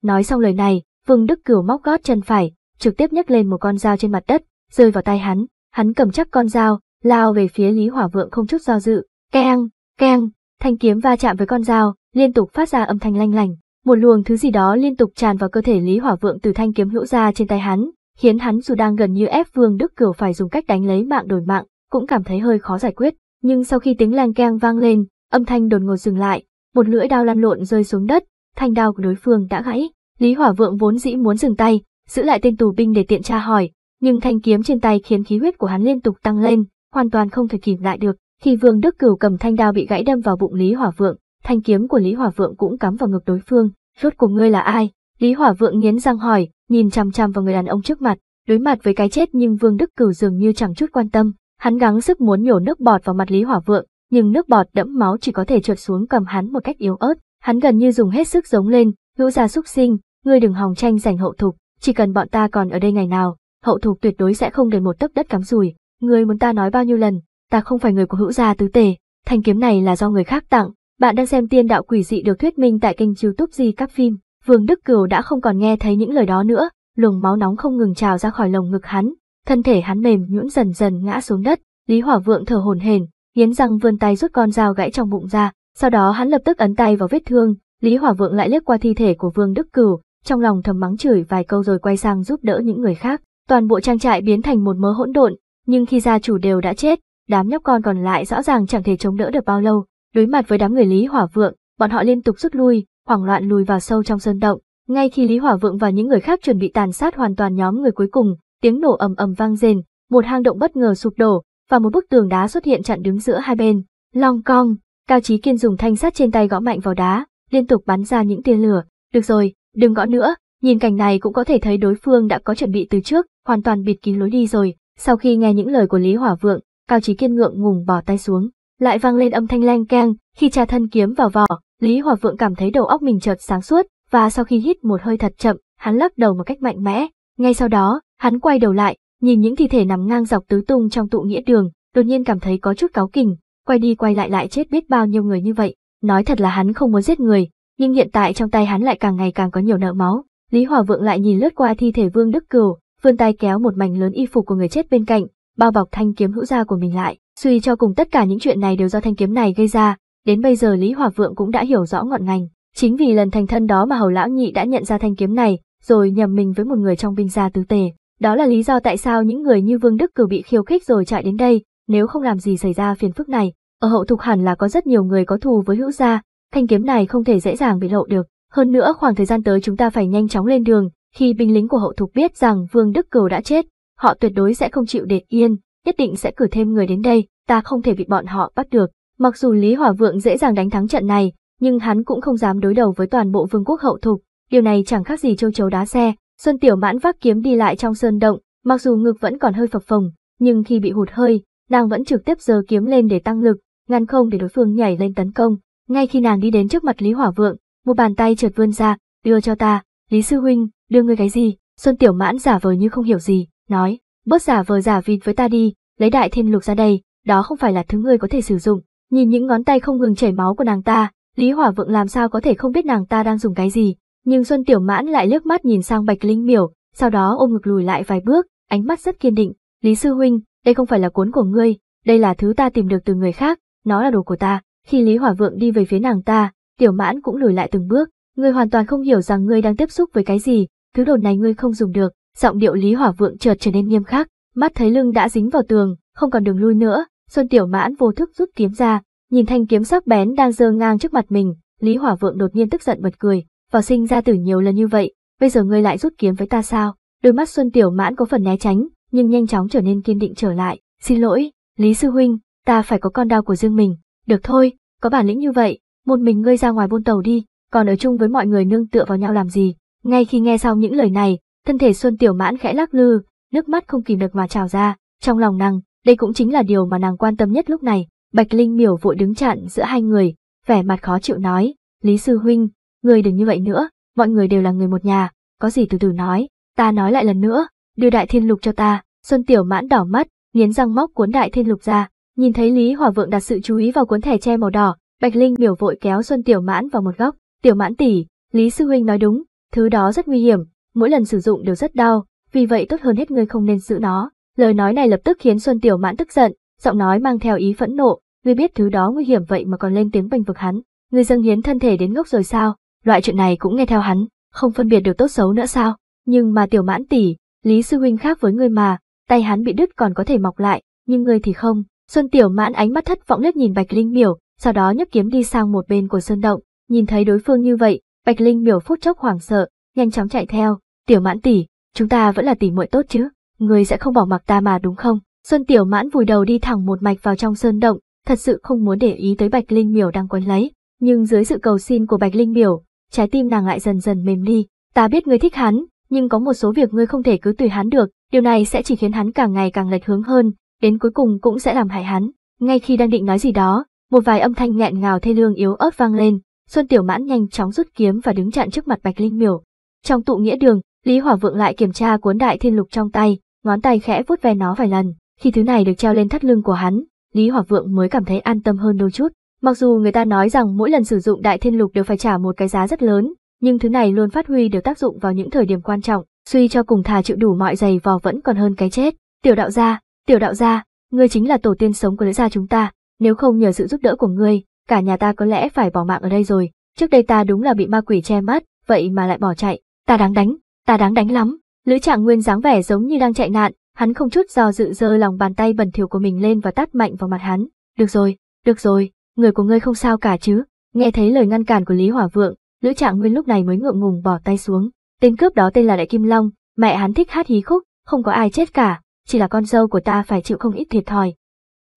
Nói xong lời này, Vương Đức Cửu móc gót chân phải, trực tiếp nhấc lên một con dao trên mặt đất, rơi vào tay hắn. Hắn cầm chắc con dao, lao về phía Lý Hỏa Vượng không chút do dự, keng, keng, thanh kiếm va chạm với con dao, liên tục phát ra âm thanh lanh lảnh. Một luồng thứ gì đó liên tục tràn vào cơ thể Lý Hỏa Vượng từ thanh kiếm hữu ra trên tay hắn, khiến hắn dù đang gần như ép Vương Đức Cửu phải dùng cách đánh lấy mạng đổi mạng, cũng cảm thấy hơi khó giải quyết. Nhưng sau khi tiếng leng keng vang lên, âm thanh đột ngột dừng lại, một lưỡi đao lăn lộn rơi xuống đất, thanh đao của đối phương đã gãy. Lý Hỏa Vượng vốn dĩ muốn dừng tay, giữ lại tên tù binh để tiện tra hỏi, nhưng thanh kiếm trên tay khiến khí huyết của hắn liên tục tăng lên, hoàn toàn không thể kìm lại được, khi Vương Đức Cửu cầm thanh đao bị gãy đâm vào bụng Lý Hỏa Vượng, thanh kiếm của Lý Hỏa Vượng cũng cắm vào ngực đối phương, rốt cuộc ngươi là ai? Lý Hỏa Vượng nghiến răng hỏi, nhìn chằm chằm vào người đàn ông trước mặt, đối mặt với cái chết nhưng Vương Đức Cửu dường như chẳng chút quan tâm, hắn gắng sức muốn nhổ nước bọt vào mặt Lý Hỏa Vượng, nhưng nước bọt đẫm máu chỉ có thể trượt xuống cầm hắn một cách yếu ớt, hắn gần như dùng hết sức giống lên, hữu gia xúc sinh, ngươi đừng hòng tranh giành hậu thục, chỉ cần bọn ta còn ở đây ngày nào, hậu thục tuyệt đối sẽ không để một tấc đất cắm rủi. Người muốn ta nói bao nhiêu lần, ta không phải người của hữu gia tứ tề, thanh kiếm này là do người khác tặng. Bạn đang xem tiên đạo quỷ dị được thuyết minh tại kênh youtube Di Các Phim. Vương Đức Cửu đã không còn nghe thấy những lời đó nữa, luồng máu nóng không ngừng trào ra khỏi lồng ngực hắn, thân thể hắn mềm nhũn dần dần ngã xuống đất, Lý Hỏa Vượng thở hổn hển, nghiến răng vươn tay rút con dao gãy trong bụng ra, sau đó hắn lập tức ấn tay vào vết thương, Lý Hỏa Vượng lại liếc qua thi thể của Vương Đức Cửu, trong lòng thầm mắng chửi vài câu rồi quay sang giúp đỡ những người khác. Toàn bộ trang trại biến thành một mớ hỗn độn, nhưng khi gia chủ đều đã chết, đám nhóc con còn lại rõ ràng chẳng thể chống đỡ được bao lâu, đối mặt với đám người Lý Hỏa Vượng, bọn họ liên tục rút lui, hoảng loạn lùi vào sâu trong sơn động. Ngay khi Lý Hỏa Vượng và những người khác chuẩn bị tàn sát hoàn toàn nhóm người cuối cùng, tiếng nổ ầm ầm vang rền, một hang động bất ngờ sụp đổ và một bức tường đá xuất hiện chặn đứng giữa hai bên. Long cong, Cao trí Kiên dùng thanh sắt trên tay gõ mạnh vào đá, liên tục bắn ra những tia lửa. Được rồi, đừng gõ nữa. Nhìn cảnh này cũng có thể thấy đối phương đã có chuẩn bị từ trước, hoàn toàn bịt kín lối đi rồi. Sau khi nghe những lời của Lý Hỏa Vượng, Cao Chí Kiên ngượng ngùng bỏ tay xuống, lại vang lên âm thanh leng keng, khi trà thân kiếm vào vỏ, Lý Hỏa Vượng cảm thấy đầu óc mình chợt sáng suốt, và sau khi hít một hơi thật chậm, hắn lắc đầu một cách mạnh mẽ, ngay sau đó, hắn quay đầu lại, nhìn những thi thể nằm ngang dọc tứ tung trong tụ nghĩa đường, đột nhiên cảm thấy có chút cáu kỉnh, quay đi quay lại lại chết biết bao nhiêu người như vậy, nói thật là hắn không muốn giết người, nhưng hiện tại trong tay hắn lại càng ngày càng có nhiều nợ máu. Lý Hòa Vượng lại nhìn lướt qua thi thể Vương Đức Cửu, vươn tay kéo một mảnh lớn y phục của người chết bên cạnh, bao bọc thanh kiếm hữu gia của mình lại. Suy cho cùng tất cả những chuyện này đều do thanh kiếm này gây ra, đến bây giờ Lý Hòa Vượng cũng đã hiểu rõ ngọn ngành. Chính vì lần thành thân đó mà Hầu Lão Nhị đã nhận ra thanh kiếm này, rồi nhầm mình với một người trong binh gia tứ tề. Đó là lý do tại sao những người như Vương Đức Cử bị khiêu khích rồi chạy đến đây, nếu không làm gì xảy ra phiền phức này. Ở hậu thục hẳn là có rất nhiều người có thù với hữu gia, thanh kiếm này không thể dễ dàng bị lộ được. Hơn nữa khoảng thời gian tới chúng ta phải nhanh chóng lên đường, khi binh lính của hậu thục biết rằng Vương Đức Cầu đã chết, họ tuyệt đối sẽ không chịu để yên, nhất định sẽ cử thêm người đến đây, ta không thể bị bọn họ bắt được. Mặc dù Lý Hỏa Vượng dễ dàng đánh thắng trận này, nhưng hắn cũng không dám đối đầu với toàn bộ vương quốc hậu thục, điều này chẳng khác gì châu chấu đá xe. Xuân Tiểu Mãn vác kiếm đi lại trong sơn động, mặc dù ngực vẫn còn hơi phập phồng, nhưng khi bị hụt hơi, nàng vẫn trực tiếp giơ kiếm lên để tăng lực, ngăn không để đối phương nhảy lên tấn công. Ngay khi nàng đi đến trước mặt Lý Hỏa Vượng, một bàn tay chợt vươn ra, đưa cho ta, Lý Sư Huynh, đưa ngươi cái gì? Xuân Tiểu Mãn giả vờ như không hiểu gì, nói, bớt giả vờ giả vịt với ta đi, lấy đại thiên lục ra đây, đó không phải là thứ ngươi có thể sử dụng. Nhìn những ngón tay không ngừng chảy máu của nàng ta, Lý Hỏa Vượng làm sao có thể không biết nàng ta đang dùng cái gì, nhưng Xuân Tiểu Mãn lại liếc mắt nhìn sang Bạch Linh Miểu, sau đó ôm ngực lùi lại vài bước, ánh mắt rất kiên định, "Lý sư huynh, đây không phải là cuốn của ngươi, đây là thứ ta tìm được từ người khác, nó là đồ của ta." Khi Lý Hỏa Vượng đi về phía nàng ta, Tiểu Mãn cũng lùi lại từng bước, "Ngươi hoàn toàn không hiểu rằng ngươi đang tiếp xúc với cái gì, thứ đồ này ngươi không dùng được, giọng điệu Lý Hỏa Vượng chợt trở nên nghiêm khắc, mắt thấy lưng đã dính vào tường, không còn đường lui nữa, Xuân Tiểu Mãn vô thức rút kiếm ra, nhìn thanh kiếm sắc bén đang giơ ngang trước mặt mình, Lý Hỏa Vượng đột nhiên tức giận bật cười, vào sinh ra tử nhiều lần như vậy, bây giờ ngươi lại rút kiếm với ta sao? Đôi mắt Xuân Tiểu Mãn có phần né tránh, nhưng nhanh chóng trở nên kiên định trở lại, xin lỗi, Lý Sư Huynh, ta phải có con đao của riêng mình, được thôi, có bản lĩnh như vậy, một mình ngươi ra ngoài buôn tàu đi, còn ở chung với mọi người nương tựa vào nhau làm gì, ngay khi nghe xong những lời này, thân thể Xuân Tiểu Mãn khẽ lắc lư, nước mắt không kìm được mà trào ra, trong lòng nàng, đây cũng chính là điều mà nàng quan tâm nhất lúc này. Bạch Linh miểu vội đứng chặn giữa hai người, vẻ mặt khó chịu nói, Lý Sư Huynh, người đừng như vậy nữa, mọi người đều là người một nhà, có gì từ từ nói, ta nói lại lần nữa, đưa đại thiên lục cho ta, Xuân Tiểu Mãn đỏ mắt, nghiến răng móc cuốn đại thiên lục ra, nhìn thấy Lý Hỏa Vượng đặt sự chú ý vào cuốn thẻ tre màu đỏ, Bạch Linh miểu vội kéo Xuân Tiểu Mãn vào một góc, Tiểu Mãn tỷ, Lý Sư Huynh nói đúng, Thứ đó rất nguy hiểm, mỗi lần sử dụng đều rất đau, vì vậy tốt hơn hết ngươi không nên giữ nó. Lời nói này lập tức khiến Xuân Tiểu Mãn tức giận, giọng nói mang theo ý phẫn nộ, ngươi biết thứ đó nguy hiểm vậy mà còn lên tiếng bênh vực hắn, ngươi dâng hiến thân thể đến ngốc rồi sao? Loại chuyện này cũng nghe theo hắn, không phân biệt được tốt xấu nữa sao? Nhưng mà Tiểu Mãn tỷ, Lý sư huynh khác với ngươi mà, tay hắn bị đứt còn có thể mọc lại, nhưng ngươi thì không. Xuân Tiểu Mãn ánh mắt thất vọng liếc nhìn Bạch Linh Miểu, sau đó nhấc kiếm đi sang một bên của sơn động, nhìn thấy đối phương như vậy, Bạch Linh miểu phút chốc hoảng sợ, nhanh chóng chạy theo, tiểu mãn tỷ, chúng ta vẫn là tỷ muội tốt chứ, Ngươi sẽ không bỏ mặc ta mà đúng không? Xuân tiểu mãn vùi đầu đi thẳng một mạch vào trong sơn động, thật sự không muốn để ý tới Bạch Linh miểu đang quấn lấy, nhưng dưới sự cầu xin của Bạch Linh miểu, trái tim nàng lại dần dần mềm đi, ta biết ngươi thích hắn, nhưng có một số việc ngươi không thể cứ tùy hắn được, điều này sẽ chỉ khiến hắn càng ngày càng lệch hướng hơn, đến cuối cùng cũng sẽ làm hại hắn. Ngay khi đang định nói gì đó, một vài âm thanh nghẹn ngào thê lương yếu ớt vang lên, Xuân Tiểu Mãn nhanh chóng rút kiếm và đứng chặn trước mặt Bạch Linh Miểu. Trong tụ nghĩa đường, Lý Hỏa Vượng lại kiểm tra cuốn đại thiên lục trong tay, ngón tay khẽ vuốt ve nó vài lần. Khi thứ này được treo lên thắt lưng của hắn, Lý Hỏa Vượng mới cảm thấy an tâm hơn đôi chút. Mặc dù người ta nói rằng mỗi lần sử dụng đại thiên lục đều phải trả một cái giá rất lớn, nhưng thứ này luôn phát huy được tác dụng vào những thời điểm quan trọng, suy cho cùng thà chịu đủ mọi giày vò vẫn còn hơn cái chết. Tiểu đạo gia, tiểu đạo gia, ngươi chính là tổ tiên sống của lữ gia chúng ta, nếu không nhờ sự giúp đỡ của ngươi, cả nhà ta có lẽ phải bỏ mạng ở đây rồi, trước đây ta đúng là bị ma quỷ che mắt, vậy mà lại bỏ chạy, ta đáng đánh, ta đáng đánh lắm. Lữ Trạng Nguyên dáng vẻ giống như đang chạy nạn, hắn không chút do dự giơ lòng bàn tay bẩn thỉu của mình lên và tát mạnh vào mặt hắn. Được rồi, được rồi, người của ngươi không sao cả chứ. Nghe thấy lời ngăn cản của Lý Hỏa Vượng, Lữ Trạng Nguyên lúc này mới ngượng ngùng bỏ tay xuống. Tên cướp đó tên là Đại Kim Long, mẹ hắn thích hát hí khúc, không có ai chết cả, chỉ là con dâu của ta phải chịu không ít thiệt thòi.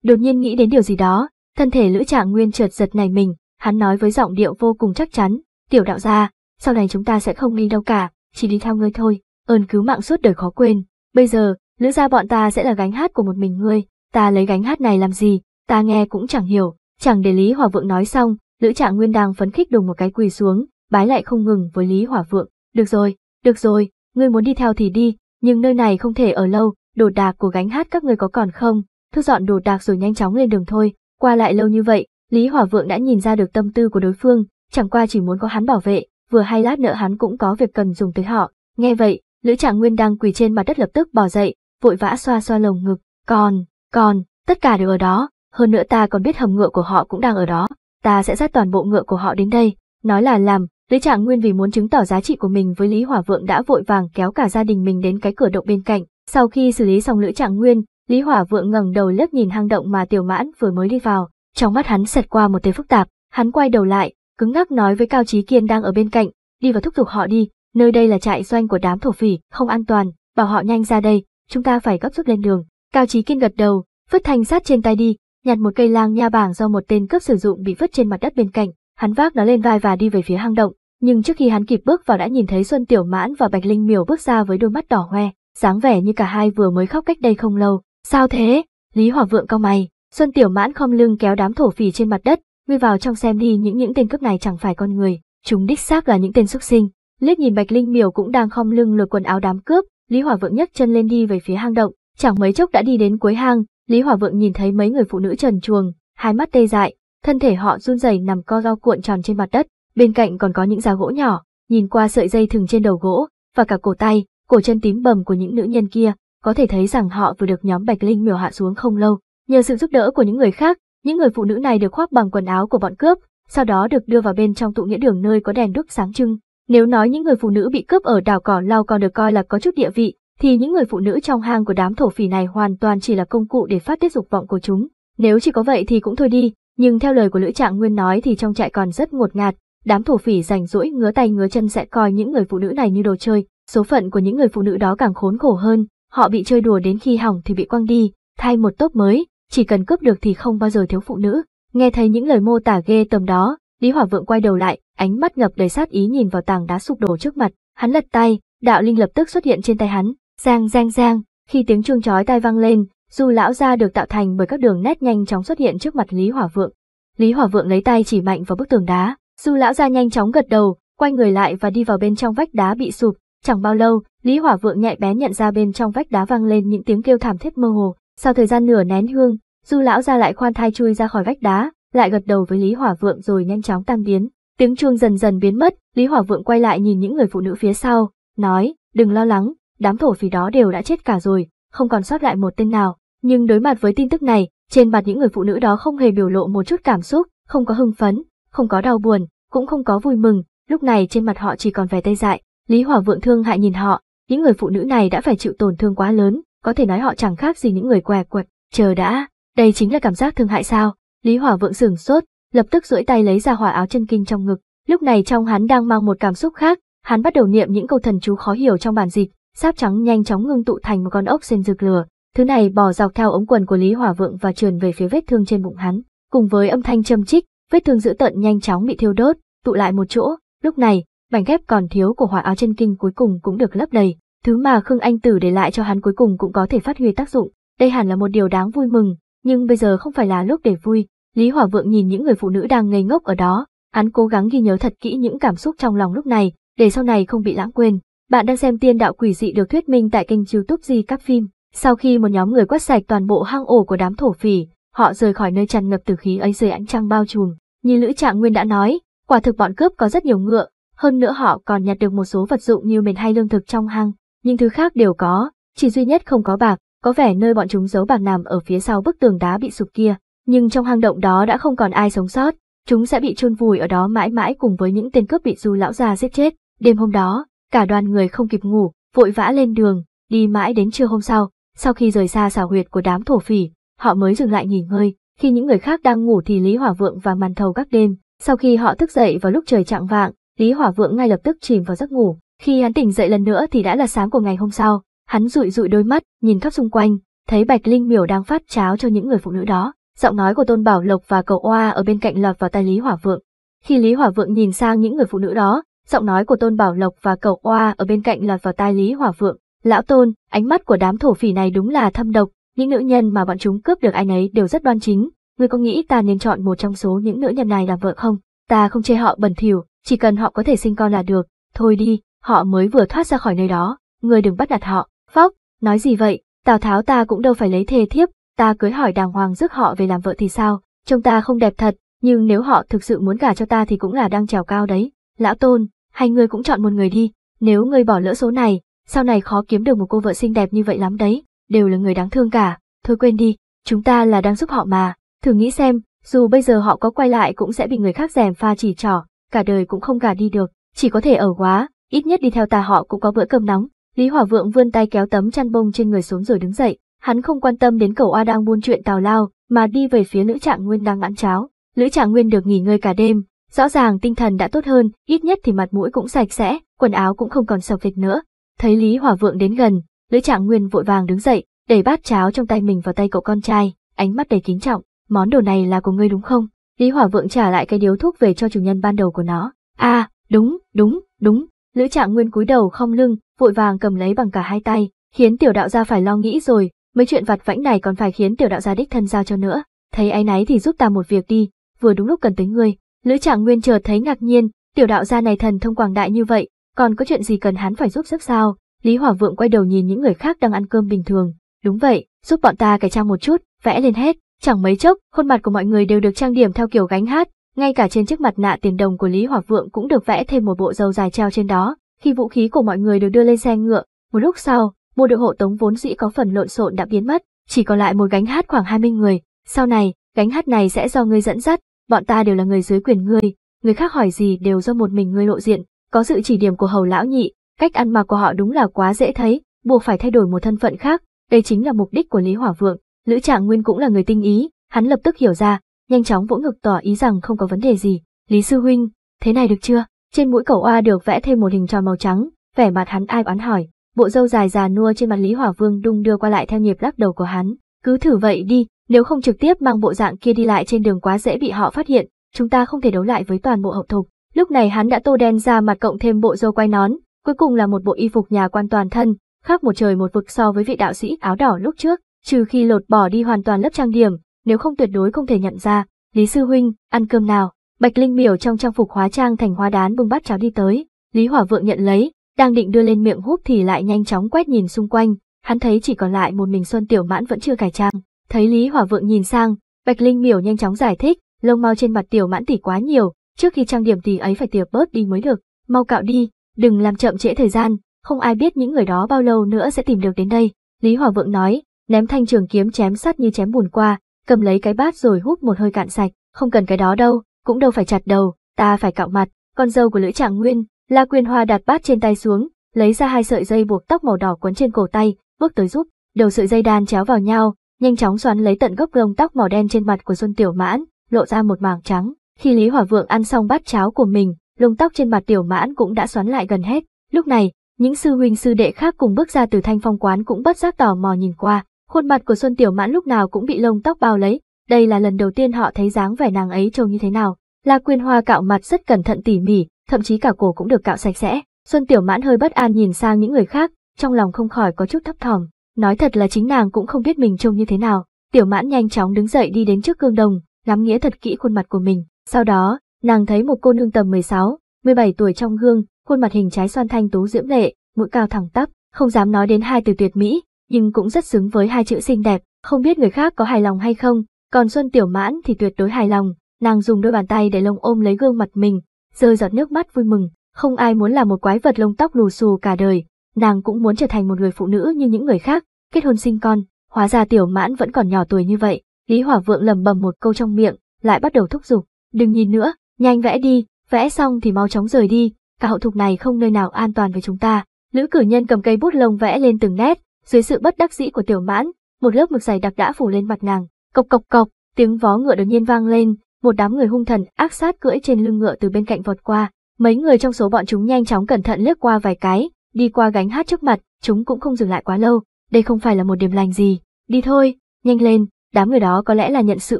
Đột nhiên nghĩ đến điều gì đó, Thân thể Lữ Trạng Nguyên trượt giật này mình, hắn nói với giọng điệu vô cùng chắc chắn, "Tiểu đạo gia, sau này chúng ta sẽ không đi đâu cả, chỉ đi theo ngươi thôi, ơn cứu mạng suốt đời khó quên, bây giờ, Lữ gia bọn ta sẽ là gánh hát của một mình ngươi, ta lấy gánh hát này làm gì, ta nghe cũng chẳng hiểu." Chẳng để Lý Hòa Vượng nói xong, Lữ Trạng Nguyên đang phấn khích đùng một cái quỳ xuống, bái lại không ngừng với Lý Hỏa Vượng, "Được rồi, được rồi, ngươi muốn đi theo thì đi, nhưng nơi này không thể ở lâu, đồ đạc của gánh hát các ngươi có còn không, thu dọn đồ đạc rồi nhanh chóng lên đường thôi, qua lại lâu như vậy, Lý Hỏa Vượng đã nhìn ra được tâm tư của đối phương, chẳng qua chỉ muốn có hắn bảo vệ, vừa hay lát nữa hắn cũng có việc cần dùng tới họ. Nghe vậy, Lữ Trạng Nguyên đang quỳ trên mặt đất lập tức bò dậy, vội vã xoa xoa lồng ngực, "Còn, còn, tất cả đều ở đó, hơn nữa ta còn biết hầm ngựa của họ cũng đang ở đó, ta sẽ dắt toàn bộ ngựa của họ đến đây." Nói là làm, Lữ Trạng Nguyên vì muốn chứng tỏ giá trị của mình với Lý Hỏa Vượng đã vội vàng kéo cả gia đình mình đến cái cửa động bên cạnh. Sau khi xử lý xong Lữ Trạng Nguyên, Lý Hỏa Vượng ngẩng đầu liếc nhìn hang động mà Tiểu Mãn vừa mới đi vào, trong mắt hắn xẹt qua một tia phức tạp, hắn quay đầu lại, cứng ngắc nói với Cao Chí Kiên đang ở bên cạnh, đi và thúc giục họ đi, nơi đây là trại doanh của đám thổ phỉ, không an toàn, bảo họ nhanh ra đây, chúng ta phải gấp rút lên đường. Cao Chí Kiên gật đầu, vứt thanh sát trên tay đi, nhặt một cây lang nha bảng do một tên cướp sử dụng bị vứt trên mặt đất bên cạnh, hắn vác nó lên vai và đi về phía hang động, nhưng trước khi hắn kịp bước vào đã nhìn thấy Xuân Tiểu Mãn và Bạch Linh Miểu bước ra với đôi mắt đỏ hoe, dáng vẻ như cả hai vừa mới khóc cách đây không lâu, Sao thế? Lý Hòa Vượng cao mày, Xuân Tiểu Mãn khom lưng kéo đám thổ phỉ trên mặt đất, ngươi vào trong xem đi những những tên cướp này chẳng phải con người, chúng đích xác là những tên xuất sinh. Liếc nhìn Bạch Linh Miểu cũng đang khom lưng lột quần áo đám cướp, Lý Hòa Vượng nhấc chân lên đi về phía hang động, chẳng mấy chốc đã đi đến cuối hang, Lý Hòa Vượng nhìn thấy mấy người phụ nữ trần truồng, hai mắt tê dại, thân thể họ run rẩy nằm co ro cuộn tròn trên mặt đất, bên cạnh còn có những giá gỗ nhỏ, nhìn qua sợi dây thừng trên đầu gỗ và cả cổ tay, cổ chân tím bầm của những nữ nhân kia, có thể thấy rằng họ vừa được nhóm Bạch Linh miểu hạ xuống không lâu. Nhờ sự giúp đỡ của những người khác, những người phụ nữ này được khoác bằng quần áo của bọn cướp, sau đó được đưa vào bên trong tụ nghĩa đường nơi có đèn đuốc sáng trưng. Nếu nói những người phụ nữ bị cướp ở đảo Cỏ Lau còn được coi là có chút địa vị, thì những người phụ nữ trong hang của đám thổ phỉ này hoàn toàn chỉ là công cụ để phát tiết dục vọng của chúng. Nếu chỉ có vậy thì cũng thôi đi, nhưng theo lời của Lữ Trạng Nguyên nói thì trong trại còn rất ngột ngạt, đám thổ phỉ rảnh rỗi ngứa tay ngứa chân sẽ coi những người phụ nữ này như đồ chơi, số phận của những người phụ nữ đó càng khốn khổ hơn, Họ bị chơi đùa đến khi hỏng thì bị quăng đi, thay một tốp mới, chỉ cần cướp được thì không bao giờ thiếu phụ nữ. Nghe thấy những lời mô tả ghê tầm đó, Lý Hỏa Vượng quay đầu lại, ánh mắt ngập đầy sát ý nhìn vào tảng đá sụp đổ trước mặt. Hắn lật tay, đạo linh lập tức xuất hiện trên tay hắn, giang giang giang, khi tiếng chuông chói tai vang lên, dù lão Gia được tạo thành bởi các đường nét nhanh chóng xuất hiện trước mặt Lý Hỏa Vượng. Lý Hỏa Vượng lấy tay chỉ mạnh vào bức tường đá, dù lão Gia nhanh chóng gật đầu, quay người lại và đi vào bên trong vách đá bị sụp, Chẳng bao lâu, Lý Hỏa Vượng nhạy bén nhận ra bên trong vách đá vang lên những tiếng kêu thảm thiết mơ hồ. Sau thời gian nửa nén hương, Du lão ra lại khoan thai chui ra khỏi vách đá, lại gật đầu với Lý Hỏa Vượng rồi nhanh chóng tan biến. Tiếng chuông dần dần biến mất, Lý Hỏa Vượng quay lại nhìn những người phụ nữ phía sau, nói, đừng lo lắng, đám thổ phỉ đó đều đã chết cả rồi, không còn sót lại một tên nào. Nhưng đối mặt với tin tức này, trên mặt những người phụ nữ đó không hề biểu lộ một chút cảm xúc, không có hưng phấn, không có đau buồn, cũng không có vui mừng, lúc này trên mặt họ chỉ còn vẻ tê dại, Lý Hỏa Vượng thương hại nhìn họ, những người phụ nữ này đã phải chịu tổn thương quá lớn, có thể nói họ chẳng khác gì những người què quật. Chờ đã, đây chính là cảm giác thương hại sao? Lý Hỏa Vượng sửng sốt, lập tức duỗi tay lấy ra hỏa áo chân kinh trong ngực. Lúc này trong hắn đang mang một cảm xúc khác, hắn bắt đầu niệm những câu thần chú khó hiểu trong bản dịch, sáp trắng nhanh chóng ngưng tụ thành một con ốc sen rực lửa. Thứ này bò dọc theo ống quần của Lý Hỏa Vượng và trườn về phía vết thương trên bụng hắn, cùng với âm thanh châm chích, vết thương dữ tợn nhanh chóng bị thiêu đốt, tụ lại một chỗ. Lúc này, mảnh ghép còn thiếu của hỏa áo chân kinh cuối cùng cũng được lấp đầy, thứ mà Khương Anh Tử để lại cho hắn cuối cùng cũng có thể phát huy tác dụng, đây hẳn là một điều đáng vui mừng, nhưng bây giờ không phải là lúc để vui. Lý Hỏa Vượng nhìn những người phụ nữ đang ngây ngốc ở đó, hắn cố gắng ghi nhớ thật kỹ những cảm xúc trong lòng lúc này, để sau này không bị lãng quên. Bạn đang xem Tiên Đạo Quỷ Dị được thuyết minh tại kênh YouTube Di Các Phim. Sau khi một nhóm người quét sạch toàn bộ hang ổ của đám thổ phỉ, họ rời khỏi nơi tràn ngập tử khí ấy dưới ánh trăng bao trùm. Như Lữ Trạng Nguyên đã nói, quả thực bọn cướp có rất nhiều ngựa, hơn nữa họ còn nhặt được một số vật dụng như mền hay lương thực trong hang, nhưng thứ khác đều có, chỉ duy nhất không có bạc, có vẻ nơi bọn chúng giấu bạc nằm ở phía sau bức tường đá bị sụp kia, nhưng trong hang động đó đã không còn ai sống sót, chúng sẽ bị chôn vùi ở đó mãi mãi cùng với những tên cướp bị Du lão già giết chết. Đêm hôm đó, cả đoàn người không kịp ngủ, vội vã lên đường, đi mãi đến trưa hôm sau, sau khi rời xa xảo huyệt của đám thổ phỉ, họ mới dừng lại nghỉ ngơi, khi những người khác đang ngủ thì Lý Hỏa Vượng và màn thầu các đêm, sau khi họ thức dậy vào lúc trời chạng vạng, Lý Hỏa Vượng ngay lập tức chìm vào giấc ngủ, khi hắn tỉnh dậy lần nữa thì đã là sáng của ngày hôm sau, hắn dụi dụi đôi mắt, nhìn khắp xung quanh, thấy Bạch Linh Miểu đang phát cháo cho những người phụ nữ đó. Giọng nói của Tôn Bảo Lộc và Cầu Oa ở bên cạnh lọt vào tai Lý Hỏa Vượng. Khi Lý Hỏa Vượng nhìn sang những người phụ nữ đó, giọng nói của Tôn Bảo Lộc và Cầu Oa ở bên cạnh lọt vào tai Lý Hỏa Vượng. Lão Tôn, ánh mắt của đám thổ phỉ này đúng là thâm độc, những nữ nhân mà bọn chúng cướp được ai nấy đều rất đoan chính. Ngươi có nghĩ ta nên chọn một trong số những nữ nhân này làm vợ không? Ta không chê họ bẩn thỉu, chỉ cần họ có thể sinh con là được, thôi đi, họ mới vừa thoát ra khỏi nơi đó, người đừng bắt nạt họ, phóc, nói gì vậy, Tào Tháo ta cũng đâu phải lấy thề thiếp, ta cưới hỏi đàng hoàng rước họ về làm vợ thì sao, trông ta không đẹp thật, nhưng nếu họ thực sự muốn gả cho ta thì cũng là đang trèo cao đấy, lão tôn, hay ngươi cũng chọn một người đi, nếu ngươi bỏ lỡ số này, sau này khó kiếm được một cô vợ xinh đẹp như vậy lắm đấy, đều là người đáng thương cả, thôi quên đi, chúng ta là đang giúp họ mà, thử nghĩ xem, dù bây giờ họ có quay lại cũng sẽ bị người khác rèm pha chỉ trỏ, cả đời cũng không gả đi được, chỉ có thể ở quá, ít nhất đi theo ta họ cũng có bữa cơm nóng. Lý Hỏa Vượng vươn tay kéo tấm chăn bông trên người xuống rồi đứng dậy, hắn không quan tâm đến cậu A đang buôn chuyện tào lao, mà đi về phía Lữ Trạng Nguyên đang ăn cháo. Lữ Trạng Nguyên được nghỉ ngơi cả đêm, rõ ràng tinh thần đã tốt hơn, ít nhất thì mặt mũi cũng sạch sẽ, quần áo cũng không còn sọc vệt nữa. Thấy Lý Hỏa Vượng đến gần, Lữ Trạng Nguyên vội vàng đứng dậy, đẩy bát cháo trong tay mình vào tay cậu con trai, ánh mắt đầy kính trọng, "Món đồ này là của ngươi đúng không?" Lý Hỏa Vượng trả lại cái điếu thuốc về cho chủ nhân ban đầu của nó. À, đúng, đúng, đúng. Lữ Trạng Nguyên cúi đầu không lưng, vội vàng cầm lấy bằng cả hai tay, khiến tiểu đạo gia phải lo nghĩ rồi, mấy chuyện vặt vãnh này còn phải khiến tiểu đạo gia đích thân giao cho nữa. Thấy ấy náy thì giúp ta một việc đi, vừa đúng lúc cần tới ngươi. Lữ Trạng Nguyên chợt thấy ngạc nhiên, tiểu đạo gia này thần thông quảng đại như vậy, còn có chuyện gì cần hắn phải giúp sức sao? Lý Hỏa Vượng quay đầu nhìn những người khác đang ăn cơm bình thường. Đúng vậy, giúp bọn ta cải trang một chút, vẽ lên hết. Chẳng mấy chốc, khuôn mặt của mọi người đều được trang điểm theo kiểu gánh hát, ngay cả trên chiếc mặt nạ tiền đồng của Lý Hỏa Vượng cũng được vẽ thêm một bộ râu dài treo trên đó. Khi vũ khí của mọi người được đưa lên xe ngựa, một lúc sau, một đội hộ tống vốn dĩ có phần lộn xộn đã biến mất, chỉ còn lại một gánh hát khoảng 20 người. Sau này, gánh hát này sẽ do ngươi dẫn dắt, bọn ta đều là người dưới quyền ngươi, người khác hỏi gì đều do một mình ngươi lộ diện, có sự chỉ điểm của hầu lão nhị, cách ăn mặc của họ đúng là quá dễ thấy, buộc phải thay đổi một thân phận khác, đây chính là mục đích của Lý Hỏa Vượng. Lữ Trạng Nguyên cũng là người tinh ý, hắn lập tức hiểu ra, nhanh chóng vỗ ngực tỏ ý rằng không có vấn đề gì. Lý sư huynh, thế này được chưa? Trên mũi cẩu oa được vẽ thêm một hình tròn màu trắng, vẻ mặt hắn ai oán hỏi, bộ râu dài già nua trên mặt Lý Hỏa Vương đung đưa qua lại theo nhịp lắc đầu của hắn. Cứ thử vậy đi, nếu không trực tiếp mang bộ dạng kia đi lại trên đường quá dễ bị họ phát hiện, chúng ta không thể đấu lại với toàn bộ hậu thục. Lúc này hắn đã tô đen ra mặt cộng thêm bộ râu quay nón, cuối cùng là một bộ y phục nhà quan toàn thân, khác một trời một vực so với vị đạo sĩ áo đỏ lúc trước trừ khi lột bỏ đi hoàn toàn lớp trang điểm, nếu không tuyệt đối không thể nhận ra, Lý Sư Huynh, ăn cơm nào, Bạch Linh miểu trong trang phục hóa trang thành hoa đán bưng bát cháo đi tới, Lý Hỏa Vượng nhận lấy, đang định đưa lên miệng húp thì lại nhanh chóng quét nhìn xung quanh, hắn thấy chỉ còn lại một mình Xuân Tiểu Mãn vẫn chưa cải trang, thấy Lý Hỏa Vượng nhìn sang, Bạch Linh miểu nhanh chóng giải thích, lông mau trên mặt Tiểu Mãn tỉ quá nhiều, trước khi trang điểm tỉ ấy phải tỉa bớt đi mới được, mau cạo đi, đừng làm chậm trễ thời gian, không ai biết những người đó bao lâu nữa sẽ tìm được đến đây, Lý Hỏa Vượng nói, ném thanh trường kiếm chém sắt như chém bùn qua, cầm lấy cái bát rồi hút một hơi cạn sạch, không cần cái đó đâu, cũng đâu phải chặt đầu, ta phải cạo mặt, con dâu của Lữ Trạng Nguyên, La Quyên Hoa đặt bát trên tay xuống, lấy ra hai sợi dây buộc tóc màu đỏ quấn trên cổ tay, bước tới giúp, đầu sợi dây đan chéo vào nhau, nhanh chóng xoắn lấy tận gốc lông tóc màu đen trên mặt của Xuân Tiểu Mãn, lộ ra một mảng trắng. Khi Lý Hỏa Vượng ăn xong bát cháo của mình, lông tóc trên mặt Tiểu Mãn cũng đã xoắn lại gần hết. Lúc này, những sư huynh sư đệ khác cùng bước ra từ Thanh Phong quán cũng bất giác tò mò nhìn qua, Khuôn mặt của Xuân Tiểu Mãn lúc nào cũng bị lông tóc bao lấy, đây là lần đầu tiên họ thấy dáng vẻ nàng ấy trông như thế nào. La Quyên Hoa cạo mặt rất cẩn thận tỉ mỉ, thậm chí cả cổ cũng được cạo sạch sẽ. Xuân Tiểu Mãn hơi bất an nhìn sang những người khác, trong lòng không khỏi có chút thấp thỏm. Nói thật là chính nàng cũng không biết mình trông như thế nào. Tiểu Mãn nhanh chóng đứng dậy đi đến trước gương đồng, ngắm nghĩa thật kỹ khuôn mặt của mình. Sau đó, nàng thấy một cô nương tầm 16, 17 tuổi trong gương, khuôn mặt hình trái xoan thanh tú diễm lệ, mũi cao thẳng tắp, không dám nói đến hai từ tuyệt mỹ, nhưng cũng rất xứng với hai chữ xinh đẹp, không biết người khác có hài lòng hay không, còn Xuân Tiểu Mãn thì tuyệt đối hài lòng, nàng dùng đôi bàn tay để lông ôm lấy gương mặt mình, rơi giọt nước mắt vui mừng, không ai muốn là một quái vật lông tóc lù xù cả đời, nàng cũng muốn trở thành một người phụ nữ như những người khác, kết hôn sinh con, hóa ra Tiểu Mãn vẫn còn nhỏ tuổi như vậy, Lý Hỏa Vượng lầm bầm một câu trong miệng, lại bắt đầu thúc giục, đừng nhìn nữa, nhanh vẽ đi, vẽ xong thì mau chóng rời đi, cả hậu thục này không nơi nào an toàn với chúng ta. Lữ cử nhân cầm cây bút lông vẽ lên từng nét, dưới sự bất đắc dĩ của tiểu mãn, một lớp mực dày đặc đã phủ lên mặt nàng, cộc cộc cộc, tiếng vó ngựa đột nhiên vang lên, một đám người hung thần ác sát cưỡi trên lưng ngựa từ bên cạnh vọt qua, mấy người trong số bọn chúng nhanh chóng cẩn thận lướt qua vài cái, đi qua gánh hát trước mặt, chúng cũng không dừng lại quá lâu, đây không phải là một điểm lành gì, đi thôi, nhanh lên, đám người đó có lẽ là nhận sự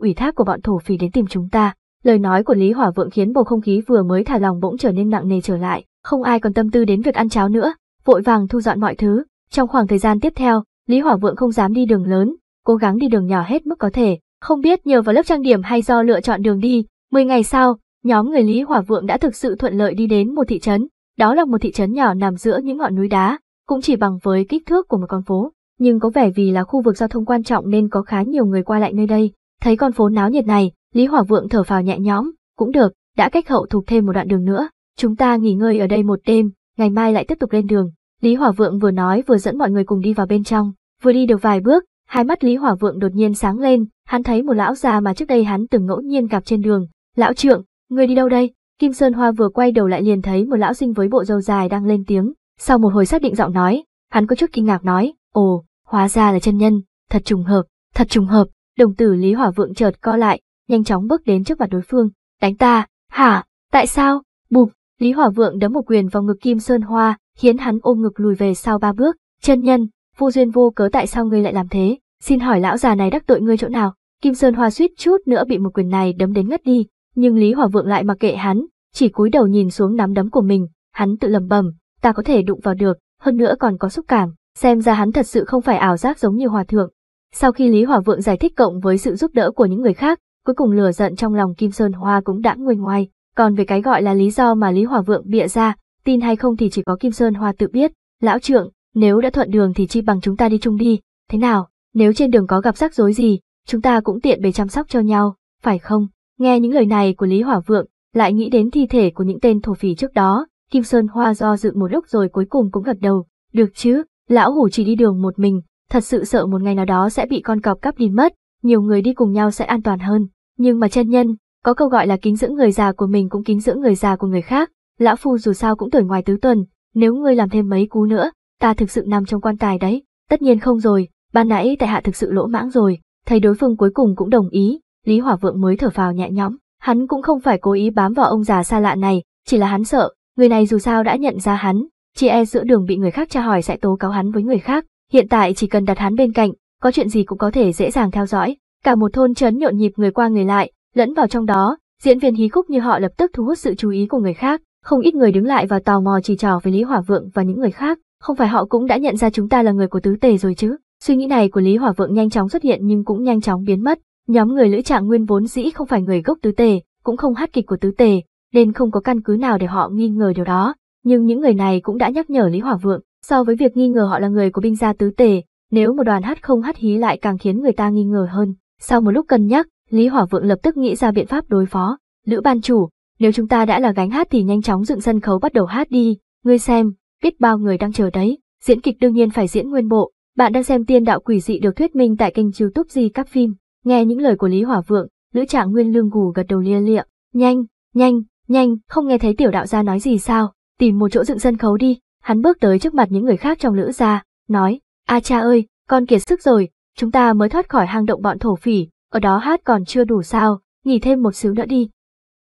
ủy thác của bọn thổ phỉ đến tìm chúng ta. Lời nói của Lý Hỏa Vượng khiến bầu không khí vừa mới thả lòng bỗng trở nên nặng nề trở lại, không ai còn tâm tư đến việc ăn cháo nữa, vội vàng thu dọn mọi thứ, trong khoảng thời gian tiếp theo, Lý Hỏa Vượng không dám đi đường lớn, cố gắng đi đường nhỏ hết mức có thể, không biết nhờ vào lớp trang điểm hay do lựa chọn đường đi, 10 ngày sau, nhóm người Lý Hỏa Vượng đã thực sự thuận lợi đi đến một thị trấn, đó là một thị trấn nhỏ nằm giữa những ngọn núi đá, cũng chỉ bằng với kích thước của một con phố, nhưng có vẻ vì là khu vực giao thông quan trọng nên có khá nhiều người qua lại nơi đây. Thấy con phố náo nhiệt này, Lý Hỏa Vượng thở phào nhẹ nhõm, cũng được, đã cách hậu thục thêm một đoạn đường nữa, chúng ta nghỉ ngơi ở đây một đêm, ngày mai lại tiếp tục lên đường. Lý Hỏa Vượng vừa nói vừa dẫn mọi người cùng đi vào bên trong, vừa đi được vài bước, hai mắt Lý Hỏa Vượng đột nhiên sáng lên, hắn thấy một lão già mà trước đây hắn từng ngẫu nhiên gặp trên đường. Lão trượng, người đi đâu đây? Kim Sơn Hoa vừa quay đầu lại liền thấy một lão sinh với bộ râu dài đang lên tiếng, sau một hồi xác định giọng nói, hắn có chút kinh ngạc nói, ồ, hóa ra là chân nhân, thật trùng hợp, thật trùng hợp, đồng tử Lý Hỏa Vượng chợt co lại, nhanh chóng bước đến trước mặt đối phương, đánh ta, hả, tại sao, bụp, Lý Hỏa Vượng đấm một quyền vào ngực Kim Sơn Hoa, khiến hắn ôm ngực lùi về sau ba bước. Chân nhân, vô duyên vô cớ tại sao ngươi lại làm thế? Xin hỏi lão già này đắc tội ngươi chỗ nào? Kim Sơn Hoa suýt chút nữa bị một quyền này đấm đến ngất đi, nhưng Lý Hỏa Vượng lại mặc kệ hắn, chỉ cúi đầu nhìn xuống nắm đấm của mình, hắn tự lầm bầm, ta có thể đụng vào được, hơn nữa còn có xúc cảm, xem ra hắn thật sự không phải ảo giác giống như hòa thượng. Sau khi Lý Hỏa Vượng giải thích cộng với sự giúp đỡ của những người khác, cuối cùng lửa giận trong lòng Kim Sơn Hoa cũng đã nguôi ngoai, còn về cái gọi là lý do mà Lý Hòa Vượng bịa ra, tin hay không thì chỉ có Kim Sơn Hoa tự biết, lão trượng, nếu đã thuận đường thì chi bằng chúng ta đi chung đi, thế nào, nếu trên đường có gặp rắc rối gì, chúng ta cũng tiện bề chăm sóc cho nhau, phải không? Nghe những lời này của Lý Hỏa Vượng, lại nghĩ đến thi thể của những tên thổ phỉ trước đó, Kim Sơn Hoa do dự một lúc rồi cuối cùng cũng gật đầu, được chứ, lão hủ chỉ đi đường một mình, thật sự sợ một ngày nào đó sẽ bị con cọp cắp đi mất, nhiều người đi cùng nhau sẽ an toàn hơn, nhưng mà chân nhân, có câu gọi là kính dưỡng người già của mình cũng kính dưỡng người già của người khác, lão phu dù sao cũng tuổi ngoài tứ tuần, nếu ngươi làm thêm mấy cú nữa, ta thực sự nằm trong quan tài đấy. Tất nhiên không rồi, ban nãy tại hạ thực sự lỗ mãng rồi, thấy đối phương cuối cùng cũng đồng ý, Lý Hỏa Vượng mới thở phào nhẹ nhõm, hắn cũng không phải cố ý bám vào ông già xa lạ này, chỉ là hắn sợ, người này dù sao đã nhận ra hắn, chị e giữa đường bị người khác tra hỏi sẽ tố cáo hắn với người khác, hiện tại chỉ cần đặt hắn bên cạnh, có chuyện gì cũng có thể dễ dàng theo dõi, cả một thôn trấn nhộn nhịp người qua người lại, lẫn vào trong đó, diễn viên hí khúc như họ lập tức thu hút sự chú ý của người khác, không ít người đứng lại và tò mò chỉ trỏ với Lý Hỏa Vượng và những người khác, không phải họ cũng đã nhận ra chúng ta là người của tứ tề rồi chứ. Suy nghĩ này của Lý Hỏa Vượng nhanh chóng xuất hiện nhưng cũng nhanh chóng biến mất, nhóm người lữ trạng nguyên vốn dĩ không phải người gốc tứ tề, cũng không hát kịch của tứ tề, nên không có căn cứ nào để họ nghi ngờ điều đó. Nhưng những người này cũng đã nhắc nhở Lý Hỏa Vượng, so với việc nghi ngờ họ là người của binh gia tứ tề, nếu một đoàn hát không hát hí lại càng khiến người ta nghi ngờ hơn. Sau một lúc cân nhắc, Lý Hỏa Vượng lập tức nghĩ ra biện pháp đối phó. Lữ ban chủ, nếu chúng ta đã là gánh hát thì nhanh chóng dựng sân khấu bắt đầu hát đi, ngươi xem, biết bao người đang chờ đấy. Diễn kịch đương nhiên phải diễn nguyên bộ, bạn đang xem tiên đạo quỷ dị được thuyết minh tại kênh youtube di các phim. Nghe những lời của Lý Hỏa Vượng, Lữ Trạng Nguyên lương gù gật đầu lia lịa. Nhanh, nhanh, nhanh, không nghe thấy tiểu đạo gia nói gì sao, tìm một chỗ dựng sân khấu đi. Hắn bước tới trước mặt những người khác trong Lữ gia, nói, a cha ơi, con kiệt sức rồi, chúng ta mới thoát khỏi hang động bọn thổ phỉ, ở đó hát còn chưa đủ sao, nghỉ thêm một xíu nữa đi.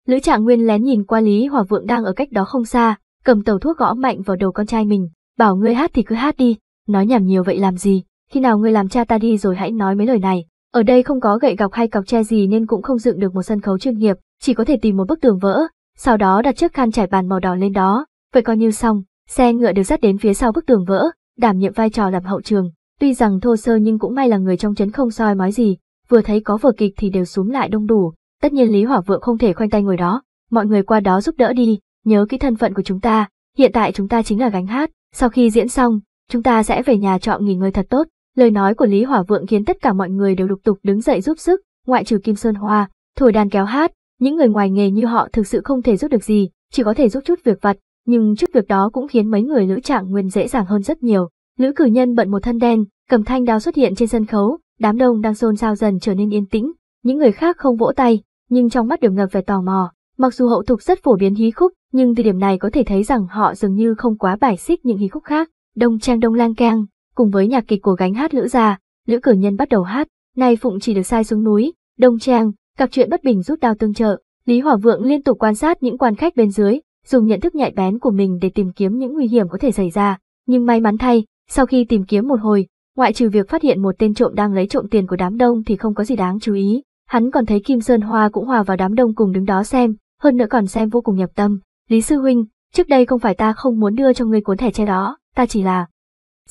Lữ Trạng Nguyên lén nhìn qua Lý Hòa Vượng đang ở cách đó không xa, cầm tàu thuốc gõ mạnh vào đầu con trai mình, bảo ngươi hát thì cứ hát đi, nói nhảm nhiều vậy làm gì, khi nào ngươi làm cha ta đi rồi hãy nói mấy lời này. Ở đây không có gậy gọc hay cọc tre gì nên cũng không dựng được một sân khấu chuyên nghiệp, chỉ có thể tìm một bức tường vỡ, sau đó đặt chiếc khăn trải bàn màu đỏ lên đó, vậy coi như xong, xe ngựa được dắt đến phía sau bức tường vỡ, đảm nhiệm vai trò làm hậu trường, tuy rằng thô sơ nhưng cũng may là người trong trấn không soi mói gì, vừa thấy có vở kịch thì đều xuống lại đông đủ, tất nhiên Lý Hỏa Vượng không thể khoanh tay ngồi đó, mọi người qua đó giúp đỡ đi, nhớ kỹ thân phận của chúng ta, hiện tại chúng ta chính là gánh hát, sau khi diễn xong, chúng ta sẽ về nhà chọn nghỉ ngơi thật tốt. Lời nói của Lý Hỏa Vượng khiến tất cả mọi người đều lục tục đứng dậy giúp sức, ngoại trừ Kim Sơn Hoa, thổi đàn kéo hát, những người ngoài nghề như họ thực sự không thể giúp được gì, chỉ có thể giúp chút việc vặt, nhưng trước việc đó cũng khiến mấy người Lữ Trạng Nguyên dễ dàng hơn rất nhiều. Lữ Cử Nhân bận một thân đen, cầm thanh đao xuất hiện trên sân khấu, Đám đông đang xôn xao dần trở nên yên tĩnh, những người khác không vỗ tay, nhưng trong mắt đều Ngập vẻ tò mò, mặc dù hậu tục rất phổ biến hí khúc, nhưng từ điểm này có thể thấy rằng họ dường như không quá bài xích những hí khúc khác. Đông trang đông lang keng, cùng với nhạc kịch của gánh hát Lữ già, Lữ Cử Nhân bắt đầu hát, nay Phụng chỉ được sai xuống núi, đông trang, gặp chuyện bất bình rút đao tương trợ, Lý Hỏa Vượng liên tục quan sát những quan khách bên dưới, dùng nhận thức nhạy bén của mình để tìm kiếm những nguy hiểm có thể xảy ra, nhưng may mắn thay, sau khi tìm kiếm một hồi, Ngoại trừ việc phát hiện một tên trộm đang lấy trộm tiền của đám đông thì không có gì đáng chú ý, hắn còn thấy Kim Sơn Hoa cũng hòa vào đám đông cùng đứng đó xem, hơn nữa còn xem vô cùng nhập tâm. Lý Sư Huynh, trước đây không phải ta không muốn đưa cho ngươi cuốn thẻ che đó, ta chỉ là...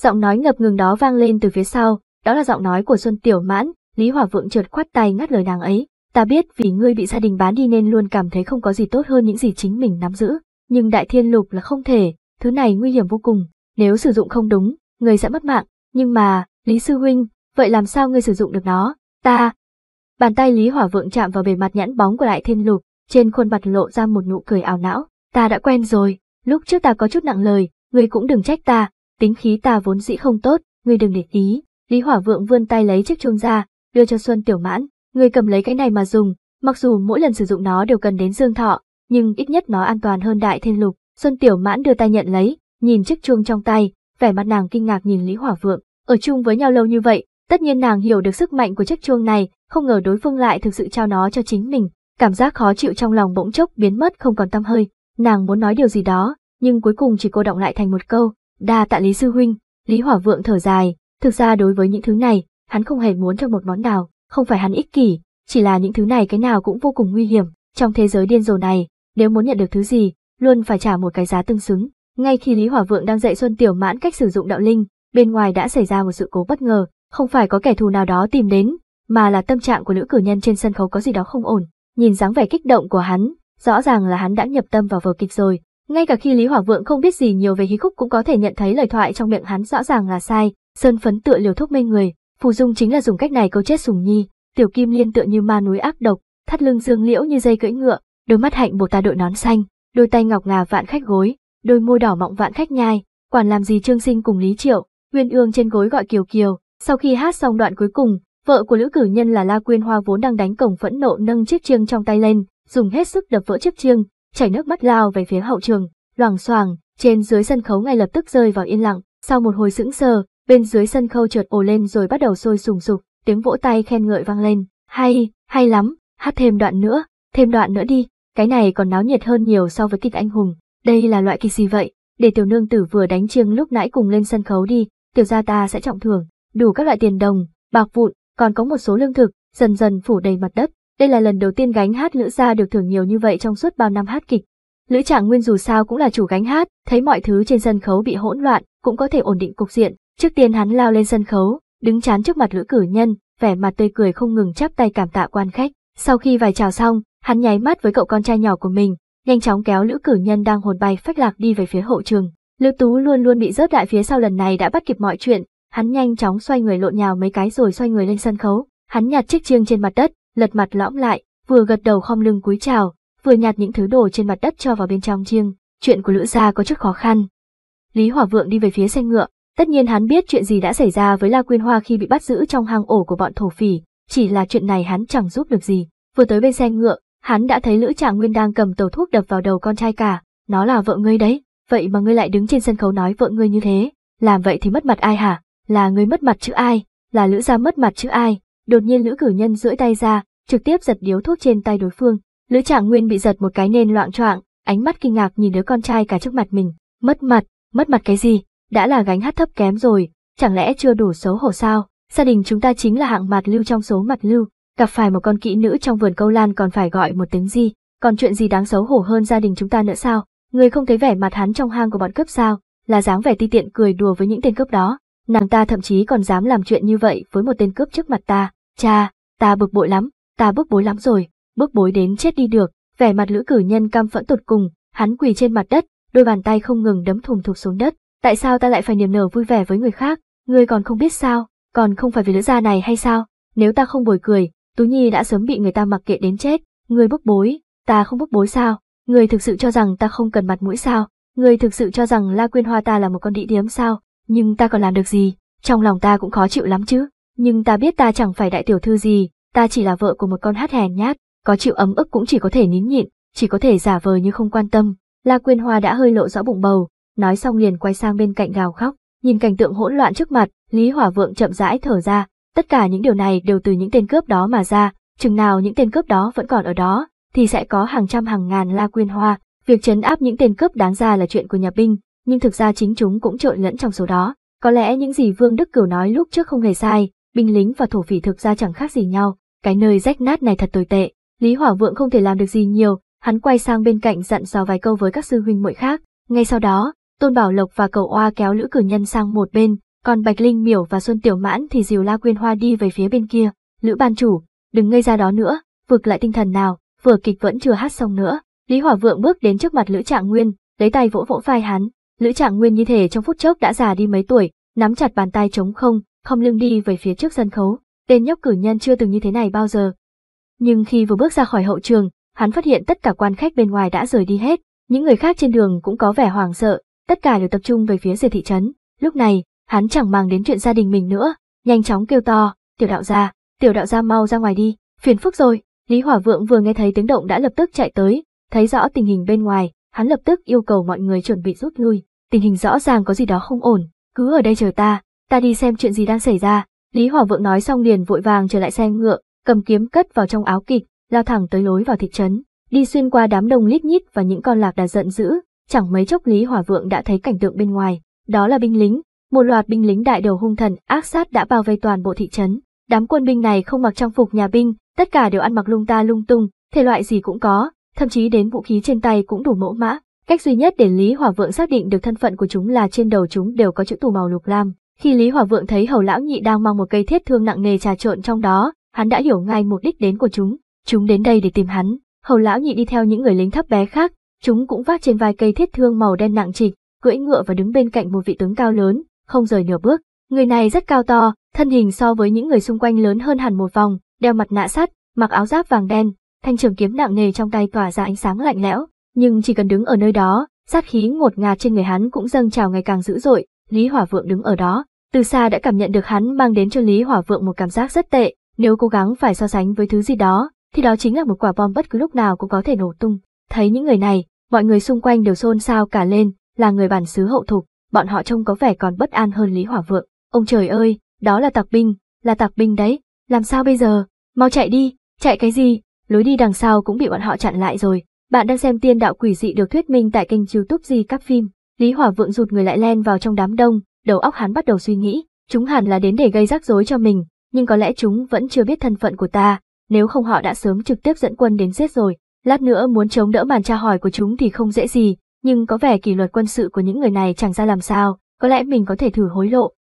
Giọng nói ngập ngừng đó vang lên từ phía sau, đó là giọng nói của Xuân Tiểu Mãn, Lý Hòa Vượng trượt khoát tay ngắt lời nàng ấy. Ta biết vì ngươi bị gia đình bán đi nên luôn cảm thấy không có gì tốt hơn những gì chính mình nắm giữ, nhưng đại thiên lục là không thể, thứ này nguy hiểm vô cùng, nếu sử dụng không đúng, người sẽ mất mạng. Nhưng mà, Lý Sư Huynh, vậy làm sao ngươi sử dụng được nó? Ta... Bàn tay Lý Hỏa Vượng chạm vào bề mặt nhãn bóng của Đại Thiên Lục, trên khuôn mặt lộ ra một nụ cười ảo não. Ta đã quen rồi, lúc trước ta có chút nặng lời, ngươi cũng đừng trách ta, tính khí ta vốn dĩ không tốt, ngươi đừng để ý. Lý Hỏa Vượng vươn tay lấy chiếc chuông ra, đưa cho Xuân Tiểu Mãn, ngươi cầm lấy cái này mà dùng, mặc dù mỗi lần sử dụng nó đều cần đến dương thọ, nhưng ít nhất nó an toàn hơn Đại Thiên Lục. Xuân Tiểu Mãn đưa tay nhận lấy, nhìn chiếc chuông trong tay, vẻ mặt nàng kinh ngạc nhìn Lý Hỏa Vượng. Ở chung với nhau lâu như vậy, tất nhiên nàng hiểu được sức mạnh của chiếc chuông này, không ngờ đối phương lại thực sự trao nó cho chính mình. Cảm giác khó chịu trong lòng bỗng chốc biến mất không còn tâm hơi. Nàng muốn nói điều gì đó, nhưng cuối cùng chỉ cô động lại thành một câu, đa tạ Lý Sư Huynh. Lý Hỏa Vượng thở dài, thực ra đối với những thứ này, hắn không hề muốn cho một món nào, không phải hắn ích kỷ, chỉ là những thứ này cái nào cũng vô cùng nguy hiểm. Trong thế giới điên rồ này, nếu muốn nhận được thứ gì, luôn phải trả một cái giá tương xứng. Ngay khi Lý Hỏa Vượng đang dạy Xuân Tiểu Mãn cách sử dụng đạo linh, bên ngoài đã xảy ra một sự cố bất ngờ, không phải có kẻ thù nào đó tìm đến, mà là tâm trạng của nữ cử nhân trên sân khấu có gì đó không ổn. Nhìn dáng vẻ kích động của hắn, rõ ràng là hắn đã nhập tâm vào vở kịch rồi. Ngay cả khi Lý Hỏa Vượng không biết gì nhiều về hí khúc cũng có thể nhận thấy lời thoại trong miệng hắn rõ ràng là sai, sơn phấn tựa liều thuốc mê người, phù dung chính là dùng cách này câu chết Sùng Nhi, tiểu kim liên tựa như ma núi ác độc, thắt lưng dương liễu như dây cưỡi ngựa, đôi mắt hạnh bồ ta đội nón xanh, đôi tay ngọc ngà vạn khách gối, đôi môi đỏ mọng vạn khách nhai, quản làm gì Trương Sinh cùng Lý Triệu, Uyên Ương trên gối gọi Kiều Kiều, sau khi hát xong đoạn cuối cùng, vợ của Lữ Cử Nhân là La Quyên Hoa vốn đang đánh cổng phẫn nộ nâng chiếc chiêng trong tay lên, dùng hết sức đập vỡ chiếc chiêng, chảy nước mắt lao về phía hậu trường, loảng xoảng, trên dưới sân khấu ngay lập tức rơi vào yên lặng, sau một hồi sững sờ, bên dưới sân khấu chợt ồ lên rồi bắt đầu sôi sùng sục, tiếng vỗ tay khen ngợi vang lên, hay, hay lắm, hát thêm đoạn nữa, thêm đoạn nữa đi, cái này còn náo nhiệt hơn nhiều so với kịch anh hùng. Đây là loại kỳ gì vậy? Để tiểu nương tử vừa đánh chiêng lúc nãy cùng lên sân khấu đi, tiểu gia ta sẽ trọng thưởng, đủ các loại tiền đồng, bạc vụn, còn có một số lương thực, dần dần phủ đầy mặt đất. Đây là lần đầu tiên gánh hát lữ gia được thưởng nhiều như vậy trong suốt bao năm hát kịch. Lữ Trạng Nguyên dù sao cũng là chủ gánh hát, thấy mọi thứ trên sân khấu bị hỗn loạn, cũng có thể ổn định cục diện. Trước tiên hắn lao lên sân khấu, đứng chán trước mặt lữ cử nhân, vẻ mặt tươi cười không ngừng chắp tay cảm tạ quan khách. Sau khi vài chào xong, hắn nháy mắt với cậu con trai nhỏ của mình, nhanh chóng kéo Lữ Cử Nhân đang hồn bay phách lạc đi về phía hậu trường. Lữ Tú luôn luôn bị rớt đại phía sau lần này đã bắt kịp mọi chuyện, hắn nhanh chóng xoay người lộn nhào mấy cái rồi xoay người lên sân khấu. Hắn nhặt chiếc chiêng trên mặt đất, lật mặt lõm lại, vừa gật đầu khom lưng cúi chào, vừa nhặt những thứ đồ trên mặt đất cho vào bên trong chiêng. Chuyện của Lữ gia có chút khó khăn. Lý Hỏa Vượng đi về phía xe ngựa, tất nhiên hắn biết chuyện gì đã xảy ra với La Quyên Hoa khi bị bắt giữ trong hang ổ của bọn thổ phỉ, chỉ là chuyện này hắn chẳng giúp được gì. Vừa tới bên xe ngựa, Hắn đã thấy Lữ Trạng Nguyên đang cầm tàu thuốc đập vào đầu con trai cả, nó là vợ ngươi đấy, vậy mà ngươi lại đứng trên sân khấu nói vợ ngươi như thế, làm vậy thì mất mặt ai hả? Là ngươi mất mặt chứ ai? Là Lữ gia mất mặt chứ ai? Đột nhiên Lữ Cử Nhân duỗi tay ra, trực tiếp giật điếu thuốc trên tay đối phương. Lữ Trạng Nguyên bị giật một cái nên loạn choạng, ánh mắt kinh ngạc nhìn đứa con trai cả trước mặt mình, mất mặt, mất mặt cái gì? Đã là gánh hát thấp kém rồi, chẳng lẽ chưa đủ xấu hổ sao? Gia đình chúng ta chính là hạng mặt lưu trong số mặt lưu, gặp phải một con kỹ nữ trong vườn câu lan còn phải gọi một tiếng gì, còn chuyện gì đáng xấu hổ hơn gia đình chúng ta nữa sao, người không thấy vẻ mặt hắn trong hang của bọn cướp sao, là dáng vẻ ti tiện cười đùa với những tên cướp đó, nàng ta thậm chí còn dám làm chuyện như vậy với một tên cướp trước mặt ta, cha, ta bực bội lắm, ta bức bối lắm rồi, bức bối đến chết đi được, vẻ mặt lữ cử nhân căm phẫn tột cùng, hắn quỳ trên mặt đất, đôi bàn tay không ngừng đấm thùng thục xuống đất, tại sao ta lại phải niềm nở vui vẻ với người khác, ngươi còn không biết sao, còn không phải vì lữ gia này hay sao, nếu ta không bồi cười, Tú Nhi đã sớm bị người ta mặc kệ đến chết, người bức bối, ta không bức bối sao, người thực sự cho rằng ta không cần mặt mũi sao, người thực sự cho rằng La Quyên Hoa ta là một con đĩ điếm sao, nhưng ta còn làm được gì, trong lòng ta cũng khó chịu lắm chứ, nhưng ta biết ta chẳng phải đại tiểu thư gì, ta chỉ là vợ của một con hát hèn nhát, có chịu ấm ức cũng chỉ có thể nín nhịn, chỉ có thể giả vờ như không quan tâm. La Quyên Hoa đã hơi lộ rõ bụng bầu, nói xong liền quay sang bên cạnh gào khóc, nhìn cảnh tượng hỗn loạn trước mặt, Lý Hỏa Vượng chậm rãi thở ra, Tất cả những điều này đều từ những tên cướp đó mà ra, chừng nào những tên cướp đó vẫn còn ở đó, thì sẽ có hàng trăm hàng ngàn la quyên hoa. Việc chấn áp những tên cướp đáng ra là chuyện của nhà binh, nhưng thực ra chính chúng cũng trộn lẫn trong số đó. Có lẽ những gì Vương Đức Cửu nói lúc trước không hề sai, binh lính và thổ phỉ thực ra chẳng khác gì nhau, cái nơi rách nát này thật tồi tệ. Lý Hỏa Vượng không thể làm được gì nhiều, hắn quay sang bên cạnh dặn dò vài câu với các sư huynh muội khác. Ngay sau đó, Tôn Bảo Lộc và Cầu Oa kéo Lữ Cử Nhân sang một bên, còn Bạch Linh Miểu và Xuân Tiểu Mãn thì dìu La Quyên Hoa đi về phía bên kia, Lữ Ban Chủ, đừng ngây ra đó nữa, vực lại tinh thần nào, vừa kịch vẫn chưa hát xong nữa. Lý Hỏa Vượng bước đến trước mặt Lữ Trạng Nguyên, lấy tay vỗ vỗ vai hắn, Lữ Trạng Nguyên như thể trong phút chốc đã già đi mấy tuổi, nắm chặt bàn tay trống không, không lưng đi về phía trước sân khấu, tên nhóc cử nhân chưa từng như thế này bao giờ. Nhưng khi vừa bước ra khỏi hậu trường, hắn phát hiện tất cả quan khách bên ngoài đã rời đi hết, những người khác trên đường cũng có vẻ hoảng sợ, tất cả đều tập trung về phía dề thị trấn. Lúc này, hắn chẳng mang đến chuyện gia đình mình nữa, nhanh chóng kêu to, tiểu đạo gia, tiểu đạo gia mau ra ngoài đi, phiền phức rồi, Lý Hỏa Vượng vừa nghe thấy tiếng động đã lập tức chạy tới, thấy rõ tình hình bên ngoài, hắn lập tức yêu cầu mọi người chuẩn bị rút lui, tình hình rõ ràng có gì đó không ổn, cứ ở đây chờ ta, ta đi xem chuyện gì đang xảy ra, Lý Hỏa Vượng nói xong liền vội vàng trở lại xe ngựa, cầm kiếm cất vào trong áo kịch, lao thẳng tới lối vào thị trấn, đi xuyên qua đám đông lít nhít và những con lạc đà giận dữ, chẳng mấy chốc Lý Hỏa Vượng đã thấy cảnh tượng bên ngoài, đó là binh lính, một loạt binh lính đại đầu hung thần, ác sát đã bao vây toàn bộ thị trấn. Đám quân binh này không mặc trang phục nhà binh, tất cả đều ăn mặc lung ta lung tung, thể loại gì cũng có, thậm chí đến vũ khí trên tay cũng đủ mẫu mã. Cách duy nhất để Lý Hỏa Vượng xác định được thân phận của chúng là trên đầu chúng đều có chữ tù màu lục lam. Khi Lý Hỏa Vượng thấy Hầu lão nhị đang mang một cây thiết thương nặng nề trà trộn trong đó, hắn đã hiểu ngay mục đích đến của chúng. Chúng đến đây để tìm hắn. Hầu lão nhị đi theo những người lính thấp bé khác, chúng cũng vác trên vai cây thiết thương màu đen nặng trịch, cưỡi ngựa và đứng bên cạnh một vị tướng cao lớn, không rời nửa bước. Người này rất cao to, thân hình so với những người xung quanh lớn hơn hẳn một vòng, đeo mặt nạ sắt, mặc áo giáp vàng đen, thanh trường kiếm nặng nề trong tay tỏa ra ánh sáng lạnh lẽo, nhưng chỉ cần đứng ở nơi đó, sát khí ngột ngạt trên người hắn cũng dâng trào ngày càng dữ dội, Lý Hỏa Vượng đứng ở đó, từ xa đã cảm nhận được hắn mang đến cho Lý Hỏa Vượng một cảm giác rất tệ, nếu cố gắng phải so sánh với thứ gì đó, thì đó chính là một quả bom bất cứ lúc nào cũng có thể nổ tung. Thấy những người này, mọi người xung quanh đều xôn xao cả lên, là người bản xứ hậu thục, bọn họ trông có vẻ còn bất an hơn Lý Hỏa Vượng. Ông trời ơi, đó là tặc binh, là tặc binh đấy, làm sao bây giờ, mau chạy đi, chạy cái gì, lối đi đằng sau cũng bị bọn họ chặn lại rồi. Bạn đang xem tiên đạo quỷ dị được thuyết minh tại kênh youtube gì các phim. Lý Hỏa Vượng rụt người lại len vào trong đám đông, đầu óc hắn bắt đầu suy nghĩ, chúng hẳn là đến để gây rắc rối cho mình, nhưng có lẽ chúng vẫn chưa biết thân phận của ta, nếu không họ đã sớm trực tiếp dẫn quân đến giết rồi. Lát nữa muốn chống đỡ màn tra hỏi của chúng thì không dễ gì, nhưng có vẻ kỷ luật quân sự của những người này chẳng ra làm sao, có lẽ mình có thể thử hối lộ.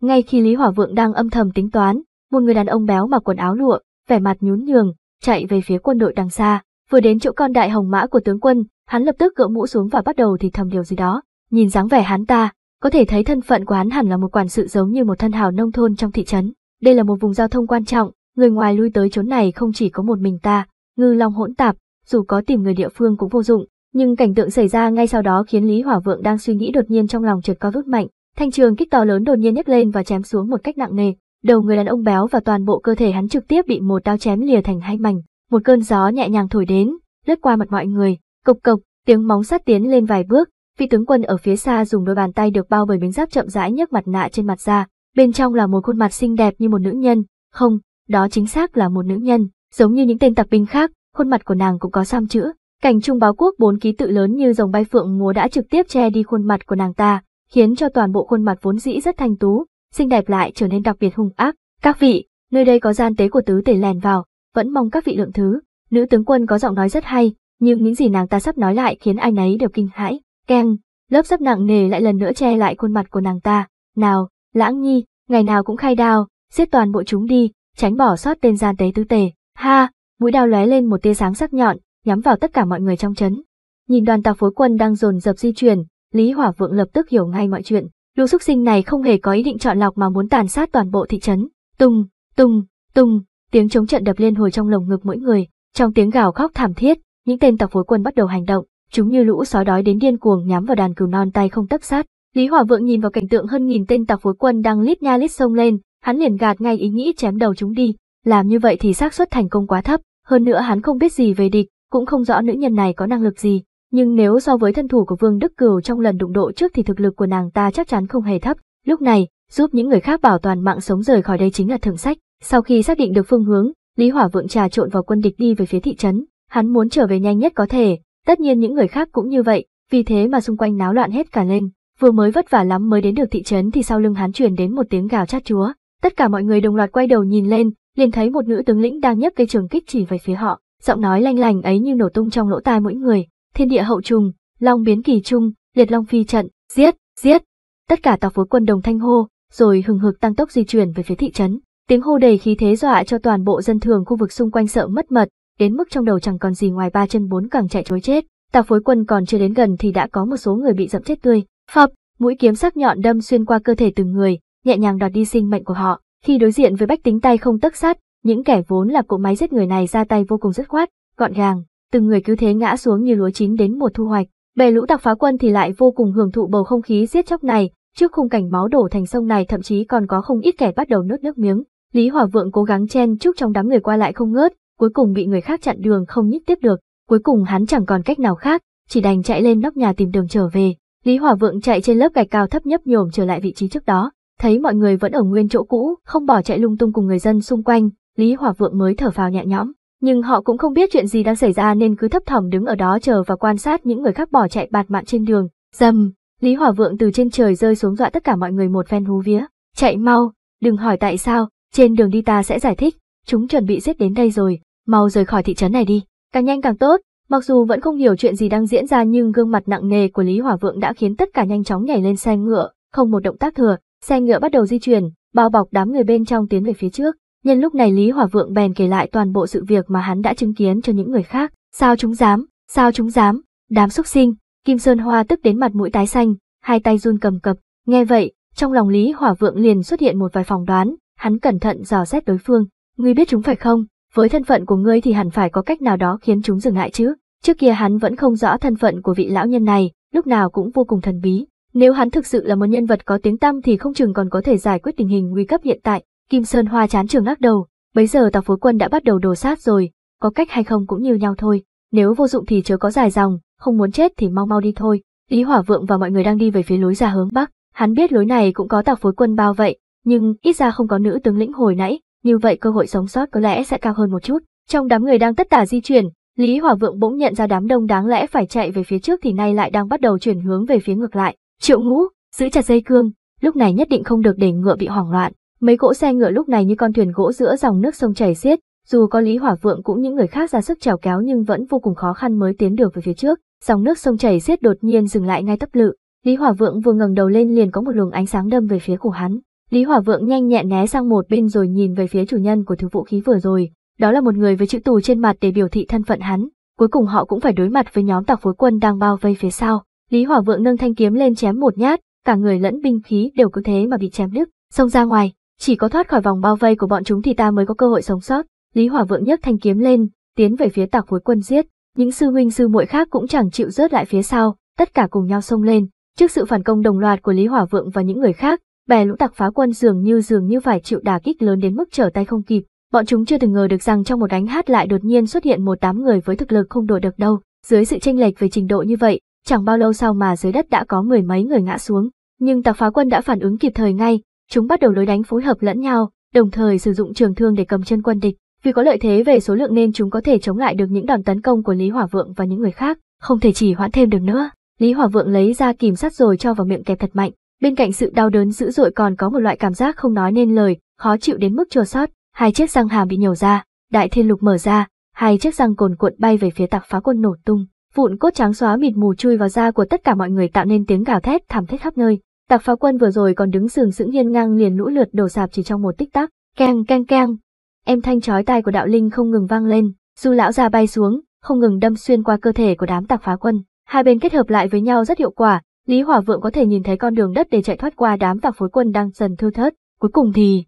Ngay khi Lý Hỏa Vượng đang âm thầm tính toán, một người đàn ông béo mặc quần áo lụa, vẻ mặt nhún nhường, chạy về phía quân đội đằng xa, vừa đến chỗ con đại hồng mã của tướng quân, hắn lập tức gỡ mũ xuống và bắt đầu thì thầm điều gì đó. Nhìn dáng vẻ hắn ta, có thể thấy thân phận của hắn hẳn là một quản sự giống như một thân hào nông thôn trong thị trấn. Đây là một vùng giao thông quan trọng, người ngoài lui tới chốn này không chỉ có một mình ta, ngư long hỗn tạp, dù có tìm người địa phương cũng vô dụng, nhưng cảnh tượng xảy ra ngay sau đó khiến Lý Hỏa Vượng đang suy nghĩ đột nhiên trong lòng chợt co rút mạnh, thanh trường kích to lớn đột nhiên nhấc lên và chém xuống một cách nặng nề, đầu người đàn ông béo và toàn bộ cơ thể hắn trực tiếp bị một đao chém lìa thành hai mảnh, một cơn gió nhẹ nhàng thổi đến, lướt qua mặt mọi người, cộc cộc, tiếng móng sắt tiến lên vài bước, vị tướng quân ở phía xa dùng đôi bàn tay được bao bởi miếng giáp chậm rãi nhấc mặt nạ trên mặt ra, bên trong là một khuôn mặt xinh đẹp như một nữ nhân, không, đó chính xác là một nữ nhân, giống như những tên tặc binh khác, khuôn mặt của nàng cũng có xăm chữ, Cảnh trung báo quốc bốn ký tự lớn như dòng bay phượng múa đã trực tiếp che đi khuôn mặt của nàng ta, khiến cho toàn bộ khuôn mặt vốn dĩ rất thanh tú, xinh đẹp lại trở nên đặc biệt hung ác. Các vị, nơi đây có gian tế của tứ tể lèn vào, vẫn mong các vị lượng thứ. Nữ tướng quân có giọng nói rất hay, nhưng những gì nàng ta sắp nói lại khiến ai nấy đều kinh hãi. Keng, lớp sắp nặng nề lại lần nữa che lại khuôn mặt của nàng ta. Nào, lãng nhi, ngày nào cũng khai đao, giết toàn bộ chúng đi, tránh bỏ sót tên gian tế tứ tể. Ha, mũi đao lóe lên một tia sáng sắc nhọn, nhắm vào tất cả mọi người trong trấn. Nhìn đoàn tàu phối quân đang dồn dập di chuyển, Lý Hỏa Vượng lập tức hiểu ngay mọi chuyện. Lũ xúc sinh này không hề có ý định chọn lọc mà muốn tàn sát toàn bộ thị trấn. Tung, tung, tung, tiếng chống trận đập liên hồi trong lồng ngực mỗi người, trong tiếng gào khóc thảm thiết, những tên tàu phối quân bắt đầu hành động, chúng như lũ sói đói đến điên cuồng nhắm vào đàn cừu non tay không tấp sát. Lý Hỏa Vượng nhìn vào cảnh tượng hơn nghìn tên tàu phối quân đang lít nha lít sông lên, hắn liền gạt ngay ý nghĩ chém đầu chúng đi, làm như vậy thì xác suất thành công quá thấp, hơn nữa hắn không biết gì về địch, cũng không rõ nữ nhân này có năng lực gì, nhưng nếu so với thân thủ của Vương Đức Cửu trong lần đụng độ trước thì thực lực của nàng ta chắc chắn không hề thấp. Lúc này, giúp những người khác bảo toàn mạng sống rời khỏi đây chính là thượng sách. Sau khi xác định được phương hướng, Lý Hỏa Vượng trà trộn vào quân địch đi về phía thị trấn, hắn muốn trở về nhanh nhất có thể, tất nhiên những người khác cũng như vậy, vì thế mà xung quanh náo loạn hết cả lên. Vừa mới vất vả lắm mới đến được thị trấn thì sau lưng hắn truyền đến một tiếng gào chát chúa. Tất cả mọi người đồng loạt quay đầu nhìn lên, liền thấy một nữ tướng lĩnh đang nhấc cây trường kích chỉ về phía họ. Giọng nói lanh lành ấy như nổ tung trong lỗ tai mỗi người, thiên địa hậu trùng, long biến kỳ trung, liệt long phi trận, giết, giết. Tất cả tàu phối quân đồng thanh hô, rồi hừng hực tăng tốc di chuyển về phía thị trấn. Tiếng hô đầy khí thế dọa cho toàn bộ dân thường khu vực xung quanh sợ mất mật, đến mức trong đầu chẳng còn gì ngoài ba chân bốn càng chạy trối chết. Tàu phối quân còn chưa đến gần thì đã có một số người bị dẫm chết tươi. Phập, mũi kiếm sắc nhọn đâm xuyên qua cơ thể từng người, nhẹ nhàng đoạt đi sinh mệnh của họ. Khi đối diện với bách tính tay không tất sắt, những kẻ vốn là cỗ máy giết người này ra tay vô cùng dứt khoát, gọn gàng, từng người cứ thế ngã xuống như lúa chín đến mùa thu hoạch. Bè lũ đặc phá quân thì lại vô cùng hưởng thụ bầu không khí giết chóc này, trước khung cảnh máu đổ thành sông này thậm chí còn có không ít kẻ bắt đầu nuốt nước miếng. Lý Hòa Vượng cố gắng chen chúc trong đám người qua lại không ngớt, cuối cùng bị người khác chặn đường không nhích tiếp được, cuối cùng hắn chẳng còn cách nào khác, chỉ đành chạy lên nóc nhà tìm đường trở về. Lý Hòa Vượng chạy trên lớp gạch cao thấp nhấp nhổm trở lại vị trí trước đó, thấy mọi người vẫn ở nguyên chỗ cũ, không bỏ chạy lung tung cùng người dân xung quanh, Lý Hòa Vượng mới thở vào nhẹ nhõm. Nhưng họ cũng không biết chuyện gì đang xảy ra nên cứ thấp thỏm đứng ở đó chờ và quan sát những người khác bỏ chạy bạt mạng trên đường. Dầm, Lý Hòa Vượng từ trên trời rơi xuống dọa tất cả mọi người một phen hú vía. Chạy mau, đừng hỏi tại sao, trên đường đi ta sẽ giải thích, chúng chuẩn bị giết đến đây rồi, mau rời khỏi thị trấn này đi. Càng nhanh càng tốt, mặc dù vẫn không hiểu chuyện gì đang diễn ra nhưng gương mặt nặng nề của Lý Hòa Vượng đã khiến tất cả nhanh chóng nhảy lên xe ngựa, không một động tác thừa, xe ngựa bắt đầu di chuyển, bao bọc đám người bên trong tiến về phía trước. Nhân lúc này Lý Hỏa Vượng bèn kể lại toàn bộ sự việc mà hắn đã chứng kiến cho những người khác. Sao chúng dám, sao chúng dám, đám xuất sinh, Kim Sơn Hoa tức đến mặt mũi tái xanh, hai tay run cầm cập. Nghe vậy, trong lòng Lý Hỏa Vượng liền xuất hiện một vài phỏng đoán, hắn cẩn thận dò xét đối phương. Ngươi biết chúng phải không? Với thân phận của ngươi thì hẳn phải có cách nào đó khiến chúng dừng lại chứ. Trước kia hắn vẫn không rõ thân phận của vị lão nhân này, lúc nào cũng vô cùng thần bí. Nếu hắn thực sự là một nhân vật có tiếng tăm thì không chừng còn có thể giải quyết tình hình nguy cấp hiện tại. Kim Sơn Hoa chán trường lắc đầu, bấy giờ tào phối quân đã bắt đầu đồ sát rồi, có cách hay không cũng như nhau thôi, nếu vô dụng thì chớ có dài dòng, không muốn chết thì mau mau đi thôi. Lý Hỏa Vượng và mọi người đang đi về phía lối ra hướng Bắc, hắn biết lối này cũng có tào phối quân bao vậy, nhưng ít ra không có nữ tướng lĩnh hồi nãy, như vậy cơ hội sống sót có lẽ sẽ cao hơn một chút. Trong đám người đang tất tả di chuyển, Lý Hỏa Vượng bỗng nhận ra đám đông đáng lẽ phải chạy về phía trước thì nay lại đang bắt đầu chuyển hướng về phía ngược lại. Triệu Ngũ, giữ chặt dây cương, lúc này nhất định không được để ngựa bị hoảng loạn. Mấy cỗ xe ngựa lúc này như con thuyền gỗ giữa dòng nước sông chảy xiết, dù có Lý Hỏa vượng cũng những người khác ra sức trèo kéo nhưng vẫn vô cùng khó khăn mới tiến được về phía trước. Dòng nước sông chảy xiết đột nhiên dừng lại ngay tấp lự, Lý Hỏa Vượng vừa ngẩng đầu lên liền có một luồng ánh sáng đâm về phía của hắn. Lý Hỏa Vượng nhanh nhẹn né sang một bên rồi nhìn về phía chủ nhân của thứ vũ khí vừa rồi, đó là một người với chữ tù trên mặt để biểu thị thân phận hắn, cuối cùng họ cũng phải đối mặt với nhóm tạc phối quân đang bao vây phía sau. Lý Hỏa Vượng nâng thanh kiếm lên chém một nhát, cả người lẫn binh khí đều cứ thế mà bị chém đứt, xông ra ngoài, chỉ có thoát khỏi vòng bao vây của bọn chúng thì ta mới có cơ hội sống sót. Lý Hỏa Vượng nhấc thanh kiếm lên, tiến về phía Tạc Phối Quân giết. Những sư huynh sư muội khác cũng chẳng chịu rớt lại phía sau, tất cả cùng nhau xông lên. Trước sự phản công đồng loạt của Lý Hỏa Vượng và những người khác, bè lũ Tạc Phá Quân dường như dường như phải chịu đả kích lớn đến mức trở tay không kịp. Bọn chúng chưa từng ngờ được rằng trong một đánh hát lại đột nhiên xuất hiện một đám người với thực lực không đội được đâu. Dưới sự chênh lệch về trình độ như vậy, chẳng bao lâu sau mà dưới đất đã có mười mấy người ngã xuống. Nhưng tạc phá quân đã phản ứng kịp thời ngay, chúng bắt đầu lối đánh phối hợp lẫn nhau, đồng thời sử dụng trường thương để cầm chân quân địch. Vì có lợi thế về số lượng nên chúng có thể chống lại được những đòn tấn công của Lý Hỏa Vượng và những người khác, không thể chỉ hoãn thêm được nữa. Lý Hỏa Vượng lấy ra kìm sắt rồi cho vào miệng kẹp thật mạnh. Bên cạnh sự đau đớn dữ dội còn có một loại cảm giác không nói nên lời, khó chịu đến mức chua xót. Hai chiếc răng hàm bị nhổ ra, đại thiên lục mở ra, hai chiếc răng cồn cuộn bay về phía tạc phá quân nổ tung. Vụn cốt trắng xóa mịt mù chui vào da của tất cả mọi người tạo nên tiếng gào thét thảm thiết khắp nơi. Tạc phá quân vừa rồi còn đứng sừng sững hiên ngang liền lũ lượt đổ sạp chỉ trong một tích tắc, keng keng keng. Em thanh chói tai của đạo linh không ngừng vang lên, du lão già bay xuống, không ngừng đâm xuyên qua cơ thể của đám tạc phá quân. Hai bên kết hợp lại với nhau rất hiệu quả, Lý Hỏa Vượng có thể nhìn thấy con đường đất để chạy thoát qua đám tạc phối quân đang dần thưa thớt. Cuối cùng thì,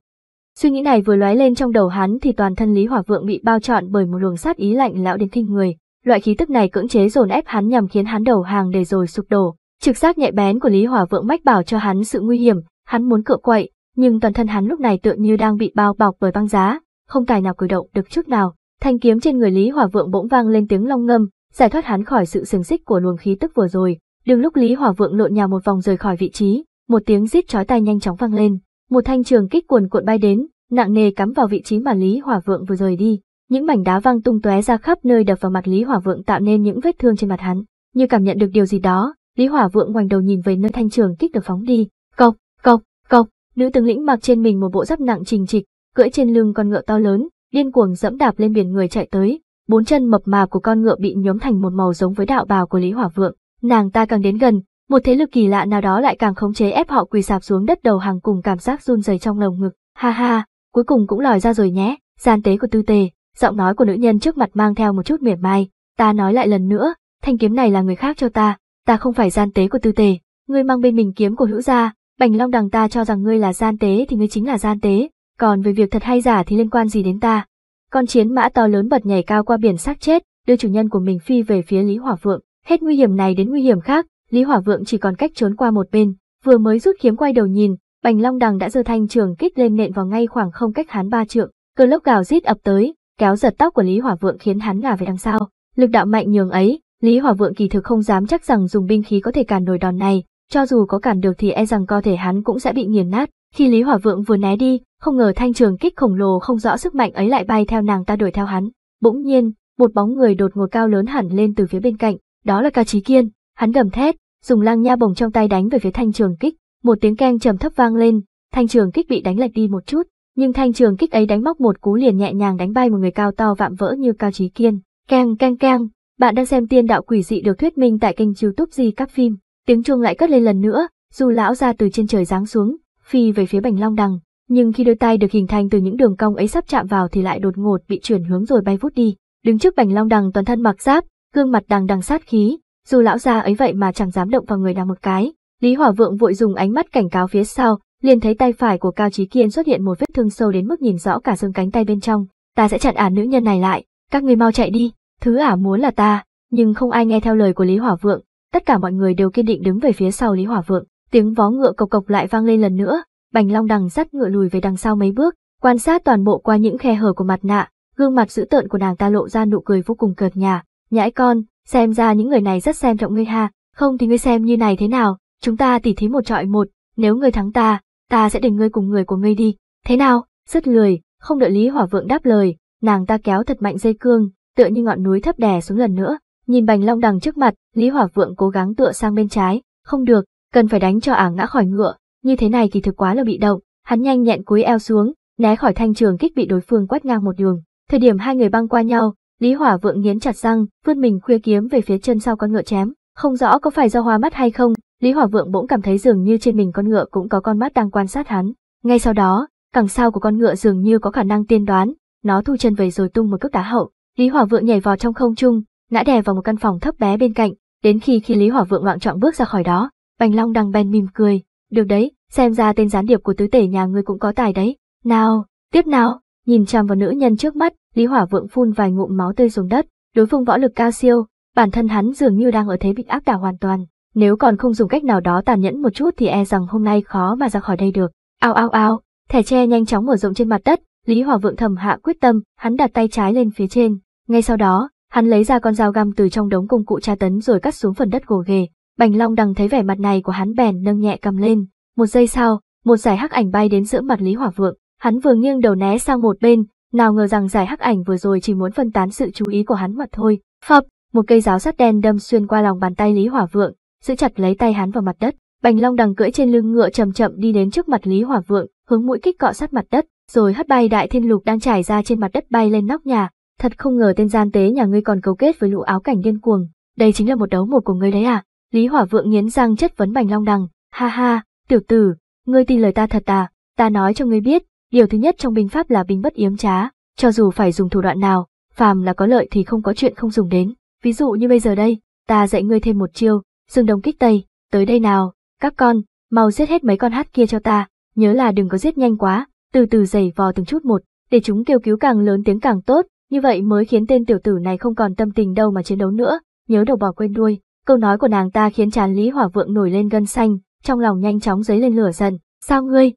suy nghĩ này vừa lóe lên trong đầu hắn thì toàn thân Lý Hỏa Vượng bị bao trọn bởi một luồng sát ý lạnh lão đến kinh người. Loại khí tức này cưỡng chế dồn ép hắn nhằm khiến hắn đầu hàng để rồi sụp đổ, Trực giác nhạy bén của Lý Hòa Vượng mách bảo cho hắn sự nguy hiểm, hắn muốn cựa quậy, nhưng toàn thân hắn lúc này tựa như đang bị bao bọc bởi băng giá, không tài nào cử động được chút nào. Thanh kiếm trên người Lý Hòa Vượng bỗng vang lên tiếng long ngâm, giải thoát hắn khỏi sự sừng xích của luồng khí tức vừa rồi. Đường lúc Lý Hòa Vượng lộn nhào một vòng rời khỏi vị trí, một tiếng rít chói tai nhanh chóng vang lên, một thanh trường kích cuồn cuộn bay đến, nặng nề cắm vào vị trí mà Lý Hòa Vượng vừa rời đi. Những mảnh đá văng tung tóe ra khắp nơi đập vào mặt Lý Hòa Vượng tạo nên những vết thương trên mặt hắn. Như cảm nhận được điều gì đó, Lý Hỏa Vượng ngoảnh đầu nhìn về nơi thanh trường kích được phóng đi, cộc, cộc, cộc, nữ tướng lĩnh mặc trên mình một bộ giáp nặng trình trịch, cưỡi trên lưng con ngựa to lớn, điên cuồng dẫm đạp lên biển người chạy tới, bốn chân mập mạp của con ngựa bị nhóm thành một màu giống với đạo bào của Lý Hỏa Vượng. Nàng ta càng đến gần, một thế lực kỳ lạ nào đó lại càng khống chế ép họ quỳ sạp xuống đất đầu hàng cùng cảm giác run rẩy trong lồng ngực. Ha ha, cuối cùng cũng lòi ra rồi nhé, gian tế của tư tề, giọng nói của nữ nhân trước mặt mang theo một chút mỉa mai. Ta nói lại lần nữa, thanh kiếm này là người khác cho ta, ta không phải gian tế của tư tề, ngươi mang bên mình kiếm của hữu gia, bành long đằng ta cho rằng ngươi là gian tế thì ngươi chính là gian tế, còn về việc thật hay giả thì liên quan gì đến ta. Con chiến mã to lớn bật nhảy cao qua biển xác chết, đưa chủ nhân của mình phi về phía Lý Hỏa Vượng, hết nguy hiểm này đến nguy hiểm khác, Lý Hỏa Vượng chỉ còn cách trốn qua một bên, vừa mới rút kiếm quay đầu nhìn, Bành Long Đằng đã giơ thanh trường kích lên nện vào ngay khoảng không cách hắn ba trượng, cơn lốc gào rít ập tới, kéo giật tóc của Lý Hỏa Vượng khiến hắn ngả về đằng sau. Lực đạo mạnh nhường ấy, Lý Hỏa Vượng kỳ thực không dám chắc rằng dùng binh khí có thể cản nổi đòn này, cho dù có cản được thì e rằng cơ thể hắn cũng sẽ bị nghiền nát. Khi Lý Hỏa Vượng vừa né đi, không ngờ thanh trường kích khổng lồ không rõ sức mạnh ấy lại bay theo nàng ta đuổi theo hắn. Bỗng nhiên, một bóng người đột ngột cao lớn hẳn lên từ phía bên cạnh, đó là Cao Chí Kiên. Hắn gầm thét, dùng lang nha bổng trong tay đánh về phía thanh trường kích. Một tiếng keng trầm thấp vang lên, thanh trường kích bị đánh lệch đi một chút, nhưng thanh trường kích ấy đánh móc một cú liền nhẹ nhàng đánh bay một người cao to vạm vỡ như Cao Chí Kiên. Keng keng keng, bạn đang xem tiên đạo quỷ dị được thuyết minh tại kênh youtube Di Các Phim. Tiếng chuông lại cất lên lần nữa, dù lão ra từ trên trời giáng xuống, phi về phía bành long đằng. Nhưng khi đôi tay được hình thành từ những đường cong ấy sắp chạm vào thì lại đột ngột bị chuyển hướng rồi bay vút đi. Đứng trước bành long đằng toàn thân mặc giáp, gương mặt đằng đằng sát khí, dù lão ra ấy vậy mà chẳng dám động vào người nào một cái. Lý Hỏa Vượng vội dùng ánh mắt cảnh cáo phía sau, liền thấy tay phải của Cao Chí Kiên xuất hiện một vết thương sâu đến mức nhìn rõ cả xương cánh tay bên trong. Ta sẽ chặn ả nữ nhân này lại, các ngươi mau chạy đi. Thứ ả muốn là ta, nhưng không ai nghe theo lời của Lý Hỏa Vượng, tất cả mọi người đều kiên định đứng về phía sau Lý Hỏa Vượng, tiếng vó ngựa cộc cộc lại vang lên lần nữa, Bành Long đằng dắt ngựa lùi về đằng sau mấy bước, quan sát toàn bộ qua những khe hở của mặt nạ, gương mặt dữ tợn của nàng ta lộ ra nụ cười vô cùng cợt nhà, nhãi con, xem ra những người này rất xem trọng ngươi ha, không thì ngươi xem như này thế nào, chúng ta tỉ thí một trọi một, nếu ngươi thắng ta, ta sẽ để ngươi cùng người của ngươi đi, thế nào, rất lười, không đợi Lý Hỏa Vượng đáp lời, nàng ta kéo thật mạnh dây cương, tựa như ngọn núi thấp đè xuống lần nữa. Nhìn Bành Long đằng trước mặt, Lý Hỏa Vượng cố gắng tựa sang bên trái, không được, cần phải đánh cho ả ngã khỏi ngựa, như thế này thì thực quá là bị động, hắn nhanh nhẹn cúi eo xuống, né khỏi thanh trường kích bị đối phương quét ngang một đường. Thời điểm hai người băng qua nhau, Lý Hỏa Vượng nghiến chặt răng, vươn mình khuya kiếm về phía chân sau con ngựa chém, không rõ có phải do hoa mắt hay không, Lý Hỏa Vượng bỗng cảm thấy dường như trên mình con ngựa cũng có con mắt đang quan sát hắn. Ngay sau đó, cẳng sau của con ngựa dường như có khả năng tiên đoán, nó thu chân về rồi tung một cước đá hậu, Lý Hỏa Vượng nhảy vào trong không trung, ngã đè vào một căn phòng thấp bé bên cạnh, đến khi khi Lý Hỏa Vượng loạn trọng bước ra khỏi đó, Bành Long đang bèn mỉm cười, "Được đấy, xem ra tên gián điệp của tứ tể nhà ngươi cũng có tài đấy. Nào, tiếp nào." Nhìn chằm vào nữ nhân trước mắt, Lý Hỏa Vượng phun vài ngụm máu tươi xuống đất, đối phương võ lực cao siêu, bản thân hắn dường như đang ở thế bị áp đảo hoàn toàn, nếu còn không dùng cách nào đó tàn nhẫn một chút thì e rằng hôm nay khó mà ra khỏi đây được. Ao ao ao, thẻ tre nhanh chóng mở rộng trên mặt đất, Lý Hỏa Vượng thầm hạ quyết tâm, hắn đặt tay trái lên phía trên, ngay sau đó, hắn lấy ra con dao găm từ trong đống công cụ tra tấn rồi cắt xuống phần đất gồ ghề. Bành Long đằng thấy vẻ mặt này của hắn bèn nâng nhẹ cầm lên. Một giây sau, một giải hắc ảnh bay đến giữa mặt Lý Hỏa Vượng. Hắn vừa nghiêng đầu né sang một bên, nào ngờ rằng giải hắc ảnh vừa rồi chỉ muốn phân tán sự chú ý của hắn mà thôi. Phập, một cây giáo sắt đen đâm xuyên qua lòng bàn tay Lý Hỏa Vượng, giữ chặt lấy tay hắn vào mặt đất. Bành Long đằng cưỡi trên lưng ngựa chậm chậm đi đến trước mặt Lý Hỏa Vượng, hướng mũi kích cọ sát mặt đất, rồi hất bay đại thiên lục đang trải ra trên mặt đất bay lên nóc nhà, thật không ngờ tên gian tế nhà ngươi còn cấu kết với lũ áo cảnh điên cuồng, đây chính là một đấu một của ngươi đấy à? Lý Hỏa Vượng nghiến răng chất vấn Bành Long Đằng, ha ha, tiểu tử, ngươi tin lời ta thật à, ta nói cho ngươi biết, điều thứ nhất trong binh pháp là binh bất yếm trá, cho dù phải dùng thủ đoạn nào, phàm là có lợi thì không có chuyện không dùng đến, ví dụ như bây giờ đây, ta dạy ngươi thêm một chiêu, dương đồng kích tây, tới đây nào, các con, mau giết hết mấy con hát kia cho ta, nhớ là đừng có giết nhanh quá, từ từ giày vò từng chút một, để chúng kêu cứu càng lớn tiếng càng tốt, như vậy mới khiến tên tiểu tử này không còn tâm tình đâu mà chiến đấu nữa, nhớ đầu bò quên đuôi. Câu nói của nàng ta khiến trán Lý Hỏa Vượng nổi lên gân xanh, trong lòng nhanh chóng dấy lên lửa giận Sao ngươi?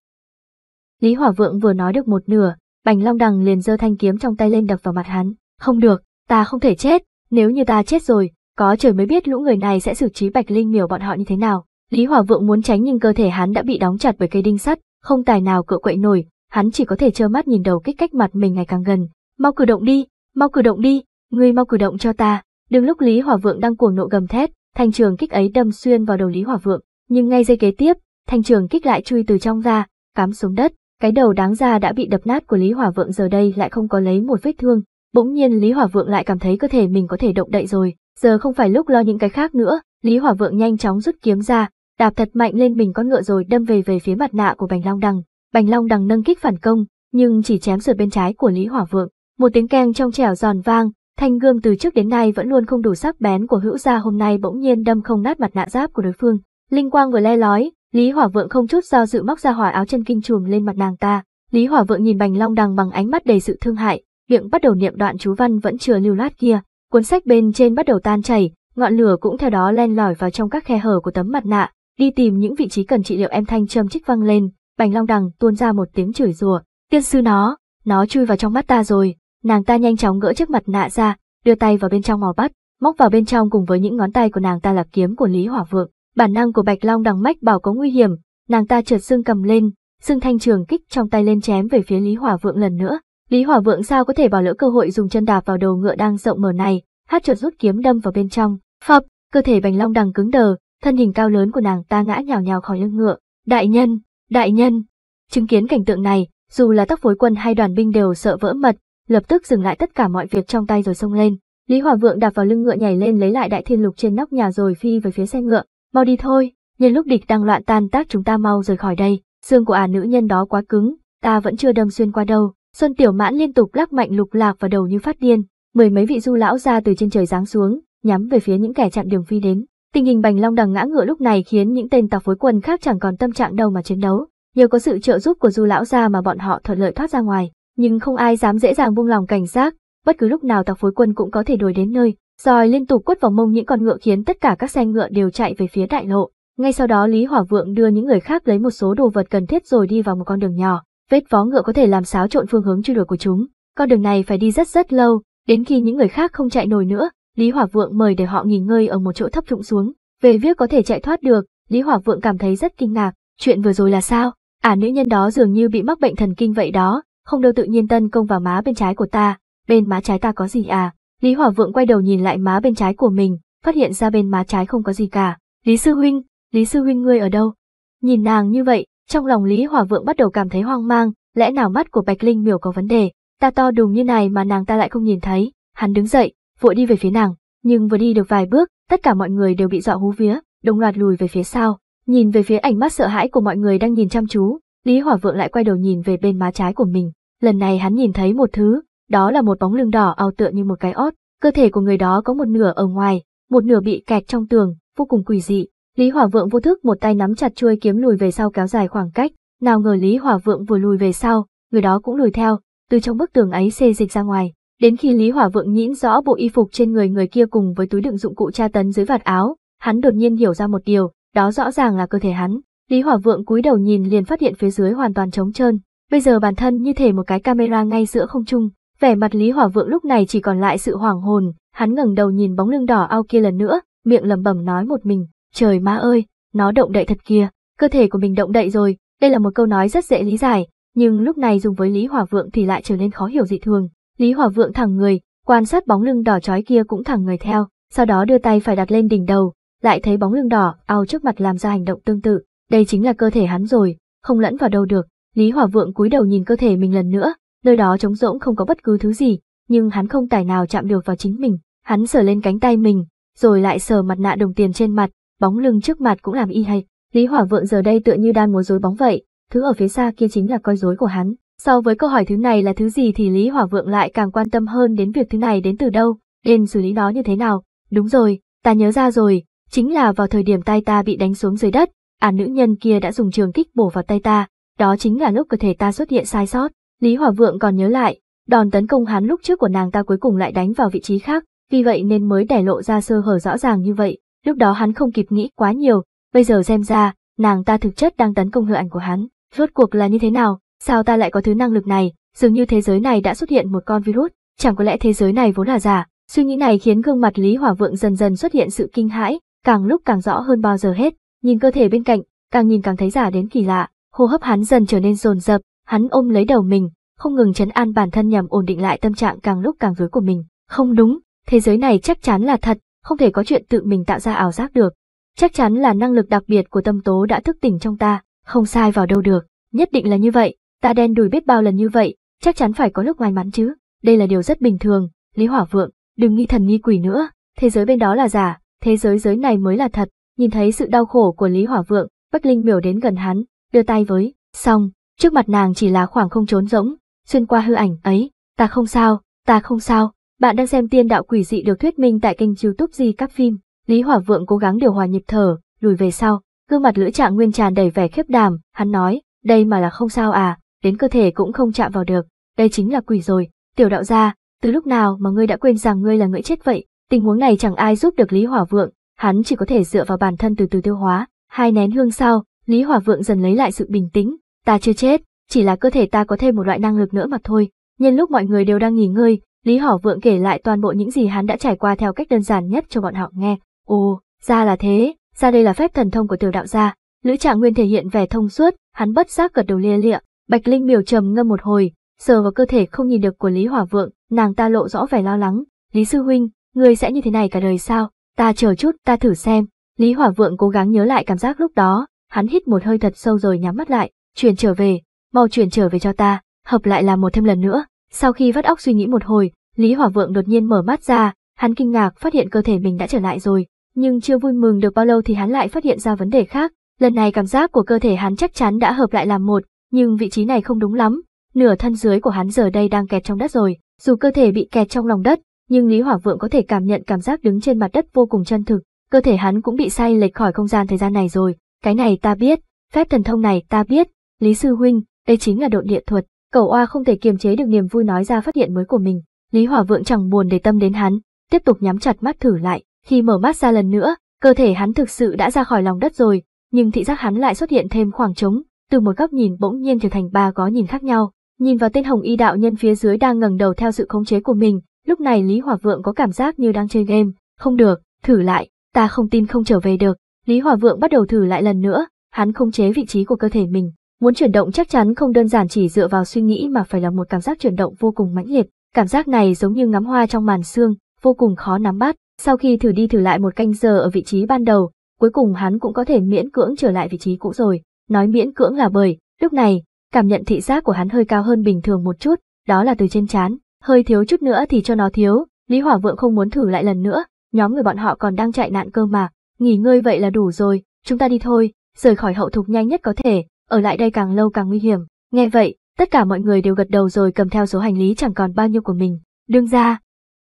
Lý Hỏa Vượng vừa nói được một nửa, Bành Long Đằng liền giơ thanh kiếm trong tay lên đập vào mặt hắn. Không được, ta không thể chết, nếu như ta chết rồi, có trời mới biết lũ người này sẽ xử trí Bạch Linh miểu bọn họ như thế nào. Lý Hỏa Vượng muốn tránh nhưng cơ thể hắn đã bị đóng chặt bởi cây đinh sắt, không tài nào cựa quậy nổi, hắn chỉ có thể trơ mắt nhìn đầu kích cách mặt mình ngày càng gần, mau cử động đi, mau cử động đi, ngươi mau cử động cho ta. Đừng lúc Lý Hỏa Vượng đang cuồng nộ gầm thét, thanh trường kích ấy đâm xuyên vào đầu Lý Hỏa Vượng, nhưng ngay giây kế tiếp, thanh trường kích lại chui từ trong ra, cắm xuống đất, cái đầu đáng ra đã bị đập nát của Lý Hỏa Vượng giờ đây lại không có lấy một vết thương. Bỗng nhiên Lý Hỏa Vượng lại cảm thấy cơ thể mình có thể động đậy rồi, giờ không phải lúc lo những cái khác nữa, Lý Hỏa Vượng nhanh chóng rút kiếm ra, đạp thật mạnh lên mình con ngựa rồi đâm về về phía mặt nạ của Bành Long Đằng. Bành Long Đằng nâng kích phản công, nhưng chỉ chém sượt bên trái của Lý Hỏa Vượng. Một tiếng keng trong trẻo giòn vang, thanh gươm từ trước đến nay vẫn luôn không đủ sắc bén của hữu gia hôm nay bỗng nhiên đâm không nát mặt nạ giáp của đối phương. Linh quang vừa le lói, Lý Hỏa Vượng không chút do dự móc ra hỏa áo chân kinh chùm lên mặt nàng ta. Lý Hỏa Vượng nhìn Bành Long Đằng bằng ánh mắt đầy sự thương hại, miệng bắt đầu niệm đoạn chú văn vẫn chưa lưu loát kia. Cuốn sách bên trên bắt đầu tan chảy, ngọn lửa cũng theo đó len lỏi vào trong các khe hở của tấm mặt nạ, đi tìm những vị trí cần trị liệu em thanh châm trích văng lên. Bành Long Đằng tuôn ra một tiếng chửi rủa, tiên sư nó, nó chui vào trong mắt ta rồi. Nàng ta nhanh chóng gỡ chiếc mặt nạ ra, đưa tay vào bên trong mò bắt, móc vào bên trong cùng với những ngón tay của nàng ta là kiếm của Lý Hỏa Vượng. Bản năng của Bạch Long đằng mách bảo có nguy hiểm, nàng ta trượt xương cầm lên, xương thanh trường kích trong tay lên chém về phía Lý Hỏa Vượng lần nữa. Lý Hỏa Vượng sao có thể bỏ lỡ cơ hội dùng chân đạp vào đầu ngựa đang rộng mở này, hát trượt rút kiếm đâm vào bên trong. Phập, cơ thể Bạch Long đằng cứng đờ, thân hình cao lớn của nàng ta ngã nhào nhào khỏi lưng ngựa. Đại nhân, đại nhân. Chứng kiến cảnh tượng này, dù là tóc phối quân hay đoàn binh đều sợ vỡ mật, lập tức dừng lại tất cả mọi việc trong tay rồi xông lên. Lý Hòa Vượng đạp vào lưng ngựa nhảy lên lấy lại đại thiên lục trên nóc nhà rồi phi về phía xe ngựa. Mau đi thôi, nhân lúc địch đang loạn tan tác chúng ta mau rời khỏi đây. Xương của à nữ nhân đó quá cứng, ta vẫn chưa đâm xuyên qua đâu. Xuân Tiểu Mãn liên tục lắc mạnh lục lạc vào đầu như phát điên. Mười mấy vị du lão ra từ trên trời giáng xuống, nhắm về phía những kẻ chặn đường phi đến. Tình hình Bành Long đằng ngã ngựa lúc này khiến những tên tặc phối quân khác chẳng còn tâm trạng đâu mà chiến đấu. Nhờ có sự trợ giúp của du lão gia mà bọn họ thuận lợi thoát ra ngoài nhưng không ai dám dễ dàng buông lòng cảnh giác, bất cứ lúc nào tặc phối quân cũng có thể đuổi đến nơi. Rồi liên tục quất vào mông những con ngựa khiến tất cả các xe ngựa đều chạy về phía đại lộ. Ngay sau đó Lý Hỏa Vượng đưa những người khác lấy một số đồ vật cần thiết rồi đi vào một con đường nhỏ. Vết vó ngựa có thể làm xáo trộn phương hướng truy đuổi của chúng. Con đường này phải đi rất rất lâu, đến khi những người khác không chạy nổi nữa, Lý Hỏa Vượng mời để họ nghỉ ngơi ở một chỗ thấp trũng xuống. Về việc có thể chạy thoát được, Lý Hỏa Vượng cảm thấy rất kinh ngạc. Chuyện vừa rồi là sao? À nữ nhân đó dường như bị mắc bệnh thần kinh vậy đó, không đâu tự nhiên tân công vào má bên trái của ta, bên má trái ta có gì à? Lý Hỏa Vượng quay đầu nhìn lại má bên trái của mình, phát hiện ra bên má trái không có gì cả. Lý Sư Huynh, Lý Sư Huynh ngươi ở đâu? Nhìn nàng như vậy, trong lòng Lý Hỏa Vượng bắt đầu cảm thấy hoang mang, lẽ nào mắt của Bạch Linh miểu có vấn đề, ta to đùng như này mà nàng ta lại không nhìn thấy, hắn đứng dậy, vội đi về phía nàng, nhưng vừa đi được vài bước, tất cả mọi người đều bị dọa hú vía, đồng loạt lùi về phía sau, nhìn về phía ánh mắt sợ hãi của mọi người đang nhìn chăm chú, Lý Hỏa Vượng lại quay đầu nhìn về bên má trái của mình, lần này hắn nhìn thấy một thứ, đó là một bóng lưng đỏ ao tựa như một cái ót, cơ thể của người đó có một nửa ở ngoài, một nửa bị kẹt trong tường, vô cùng quỷ dị. Lý Hỏa Vượng vô thức một tay nắm chặt chuôi kiếm lùi về sau kéo dài khoảng cách, nào ngờ Lý Hỏa Vượng vừa lùi về sau, người đó cũng lùi theo, từ trong bức tường ấy xê dịch ra ngoài, đến khi Lý Hỏa Vượng nhĩn rõ bộ y phục trên người người kia cùng với túi đựng dụng cụ tra tấn dưới vạt áo, hắn đột nhiên hiểu ra một điều, đó rõ ràng là cơ thể hắn, Lý Hỏa Vượng cúi đầu nhìn liền phát hiện phía dưới hoàn toàn trống trơn, bây giờ bản thân như thể một cái camera ngay giữa không trung, vẻ mặt Lý Hỏa Vượng lúc này chỉ còn lại sự hoảng hồn, hắn ngẩng đầu nhìn bóng lưng đỏ ao kia lần nữa, miệng lẩm bẩm nói một mình, trời má ơi, nó động đậy thật kia, cơ thể của mình động đậy rồi, đây là một câu nói rất dễ lý giải, nhưng lúc này dùng với Lý Hỏa Vượng thì lại trở nên khó hiểu dị thường. Lý Hỏa Vượng thẳng người, quan sát bóng lưng đỏ chói kia cũng thẳng người theo, sau đó đưa tay phải đặt lên đỉnh đầu, lại thấy bóng lưng đỏ ao trước mặt làm ra hành động tương tự đây chính là cơ thể hắn rồi, không lẫn vào đâu được. Lý Hỏa Vượng cúi đầu nhìn cơ thể mình lần nữa, nơi đó trống rỗng không có bất cứ thứ gì, nhưng hắn không tài nào chạm được vào chính mình. Hắn sờ lên cánh tay mình, rồi lại sờ mặt nạ đồng tiền trên mặt, bóng lưng trước mặt cũng làm y hay. Lý Hỏa Vượng giờ đây tựa như đang muốn dối bóng vậy, thứ ở phía xa kia chính là coi rối của hắn. So với câu hỏi thứ này là thứ gì thì Lý Hỏa Vượng lại càng quan tâm hơn đến việc thứ này đến từ đâu, nên xử lý nó như thế nào. Đúng rồi, ta nhớ ra rồi, chính là vào thời điểm tay ta bị đánh xuống dưới đất, à nữ nhân kia đã dùng trường kích bổ vào tay ta, đó chính là lúc cơ thể ta xuất hiện sai sót. Lý Hòa Vượng còn nhớ lại, đòn tấn công hắn lúc trước của nàng ta cuối cùng lại đánh vào vị trí khác, vì vậy nên mới để lộ ra sơ hở rõ ràng như vậy, lúc đó hắn không kịp nghĩ quá nhiều, bây giờ xem ra, nàng ta thực chất đang tấn công hư ảnh của hắn, rốt cuộc là như thế nào, sao ta lại có thứ năng lực này, dường như thế giới này đã xuất hiện một con virus, chẳng có lẽ thế giới này vốn là giả, suy nghĩ này khiến gương mặt Lý Hòa Vượng dần dần xuất hiện sự kinh hãi, càng lúc càng rõ hơn bao giờ hết, Nhìn cơ thể bên cạnh, càng nhìn càng thấy giả đến kỳ lạ, hô hấp hắn dần trở nên rồn rập, hắn ôm lấy đầu mình, không ngừng chấn an bản thân nhằm ổn định lại tâm trạng càng lúc càng rối của mình. Không đúng, thế giới này chắc chắn là thật, không thể có chuyện tự mình tạo ra ảo giác được. Chắc chắn là năng lực đặc biệt của tâm tố đã thức tỉnh trong ta, không sai vào đâu được, nhất định là như vậy, ta đen đùi biết bao lần như vậy, chắc chắn phải có lúc may mắn chứ, đây là điều rất bình thường, Lý Hỏa Vượng, đừng nghi thần nghi quỷ nữa, thế giới bên đó là giả, thế giới giới này mới là thật, Nhìn thấy sự đau khổ của Lý Hỏa Vượng, Bách Linh miểu đến gần hắn, đưa tay với, xong, trước mặt nàng chỉ là khoảng không trốn rỗng, xuyên qua hư ảnh ấy, ta không sao, ta không sao, bạn đang xem tiên đạo quỷ dị được thuyết minh tại kênh youtube di các phim, Lý Hỏa Vượng cố gắng điều hòa nhịp thở, lùi về sau, gương mặt lưỡi trạng nguyên tràn đầy vẻ khiếp đảm, hắn nói, đây mà là không sao à, đến cơ thể cũng không chạm vào được, đây chính là quỷ rồi, tiểu đạo gia, từ lúc nào mà ngươi đã quên rằng ngươi là người chết vậy, tình huống này chẳng ai giúp được Lý Hỏa Vượng, hắn chỉ có thể dựa vào bản thân từ từ tiêu hóa. Hai nén hương sau, Lý Hòa Vượng dần lấy lại sự bình tĩnh, ta chưa chết, chỉ là cơ thể ta có thêm một loại năng lực nữa mà thôi. Nhân lúc mọi người đều đang nghỉ ngơi, Lý Hỏa Vượng kể lại toàn bộ những gì hắn đã trải qua theo cách đơn giản nhất cho bọn họ nghe. Ồ, ra là thế, ra đây là phép thần thông của tiểu đạo gia. Lữ Trạng Nguyên thể hiện vẻ thông suốt, hắn bất giác gật đầu lia lịa, Bạch Linh miều trầm ngâm một hồi, sờ vào cơ thể không nhìn được của Lý Hỏa Vượng, nàng ta lộ rõ vẻ lo lắng, "Lý sư huynh, người sẽ như thế này cả đời sao?" Ta chờ chút, ta thử xem. Lý Hỏa Vượng cố gắng nhớ lại cảm giác lúc đó, hắn hít một hơi thật sâu rồi nhắm mắt lại, chuyển trở về, mau chuyển trở về cho ta, hợp lại là một thêm lần nữa. Sau khi vắt óc suy nghĩ một hồi, Lý Hỏa Vượng đột nhiên mở mắt ra, hắn kinh ngạc phát hiện cơ thể mình đã trở lại rồi, nhưng chưa vui mừng được bao lâu thì hắn lại phát hiện ra vấn đề khác. Lần này cảm giác của cơ thể hắn chắc chắn đã hợp lại làm một, nhưng vị trí này không đúng lắm, nửa thân dưới của hắn giờ đây đang kẹt trong đất rồi, dù cơ thể bị kẹt trong lòng đất, nhưng Lý Hỏa Vượng có thể cảm nhận cảm giác đứng trên mặt đất vô cùng chân thực, cơ thể hắn cũng bị say lệch khỏi không gian thời gian này rồi, cái này ta biết, phép thần thông này ta biết, Lý Sư Huynh, đây chính là độn địa thuật, cậu oa không thể kiềm chế được niềm vui nói ra phát hiện mới của mình, Lý Hỏa Vượng chẳng buồn để tâm đến hắn, tiếp tục nhắm chặt mắt thử lại, khi mở mắt ra lần nữa, cơ thể hắn thực sự đã ra khỏi lòng đất rồi, nhưng thị giác hắn lại xuất hiện thêm khoảng trống, từ một góc nhìn bỗng nhiên trở thành ba gó nhìn khác nhau, nhìn vào tên hồng y đạo nhân phía dưới đang ngẩng đầu theo sự khống chế của mình, Lúc này Lý Hòa Vượng có cảm giác như đang chơi game, không được, thử lại, ta không tin không trở về được. Lý Hòa Vượng bắt đầu thử lại lần nữa, hắn không chế vị trí của cơ thể mình, muốn chuyển động chắc chắn không đơn giản chỉ dựa vào suy nghĩ mà phải là một cảm giác chuyển động vô cùng mãnh liệt, cảm giác này giống như ngắm hoa trong màn sương, vô cùng khó nắm bắt. Sau khi thử đi thử lại một canh giờ ở vị trí ban đầu, cuối cùng hắn cũng có thể miễn cưỡng trở lại vị trí cũ rồi. Nói miễn cưỡng là bởi, lúc này, cảm nhận thị giác của hắn hơi cao hơn bình thường một chút, đó là từ trên chán hơi thiếu chút nữa thì cho nó thiếu, Lý Hỏa Vượng không muốn thử lại lần nữa, nhóm người bọn họ còn đang chạy nạn cơ mà, nghỉ ngơi vậy là đủ rồi, chúng ta đi thôi, rời khỏi hậu thục nhanh nhất có thể, ở lại đây càng lâu càng nguy hiểm. Nghe vậy, tất cả mọi người đều gật đầu rồi cầm theo số hành lý chẳng còn bao nhiêu của mình, đương ra.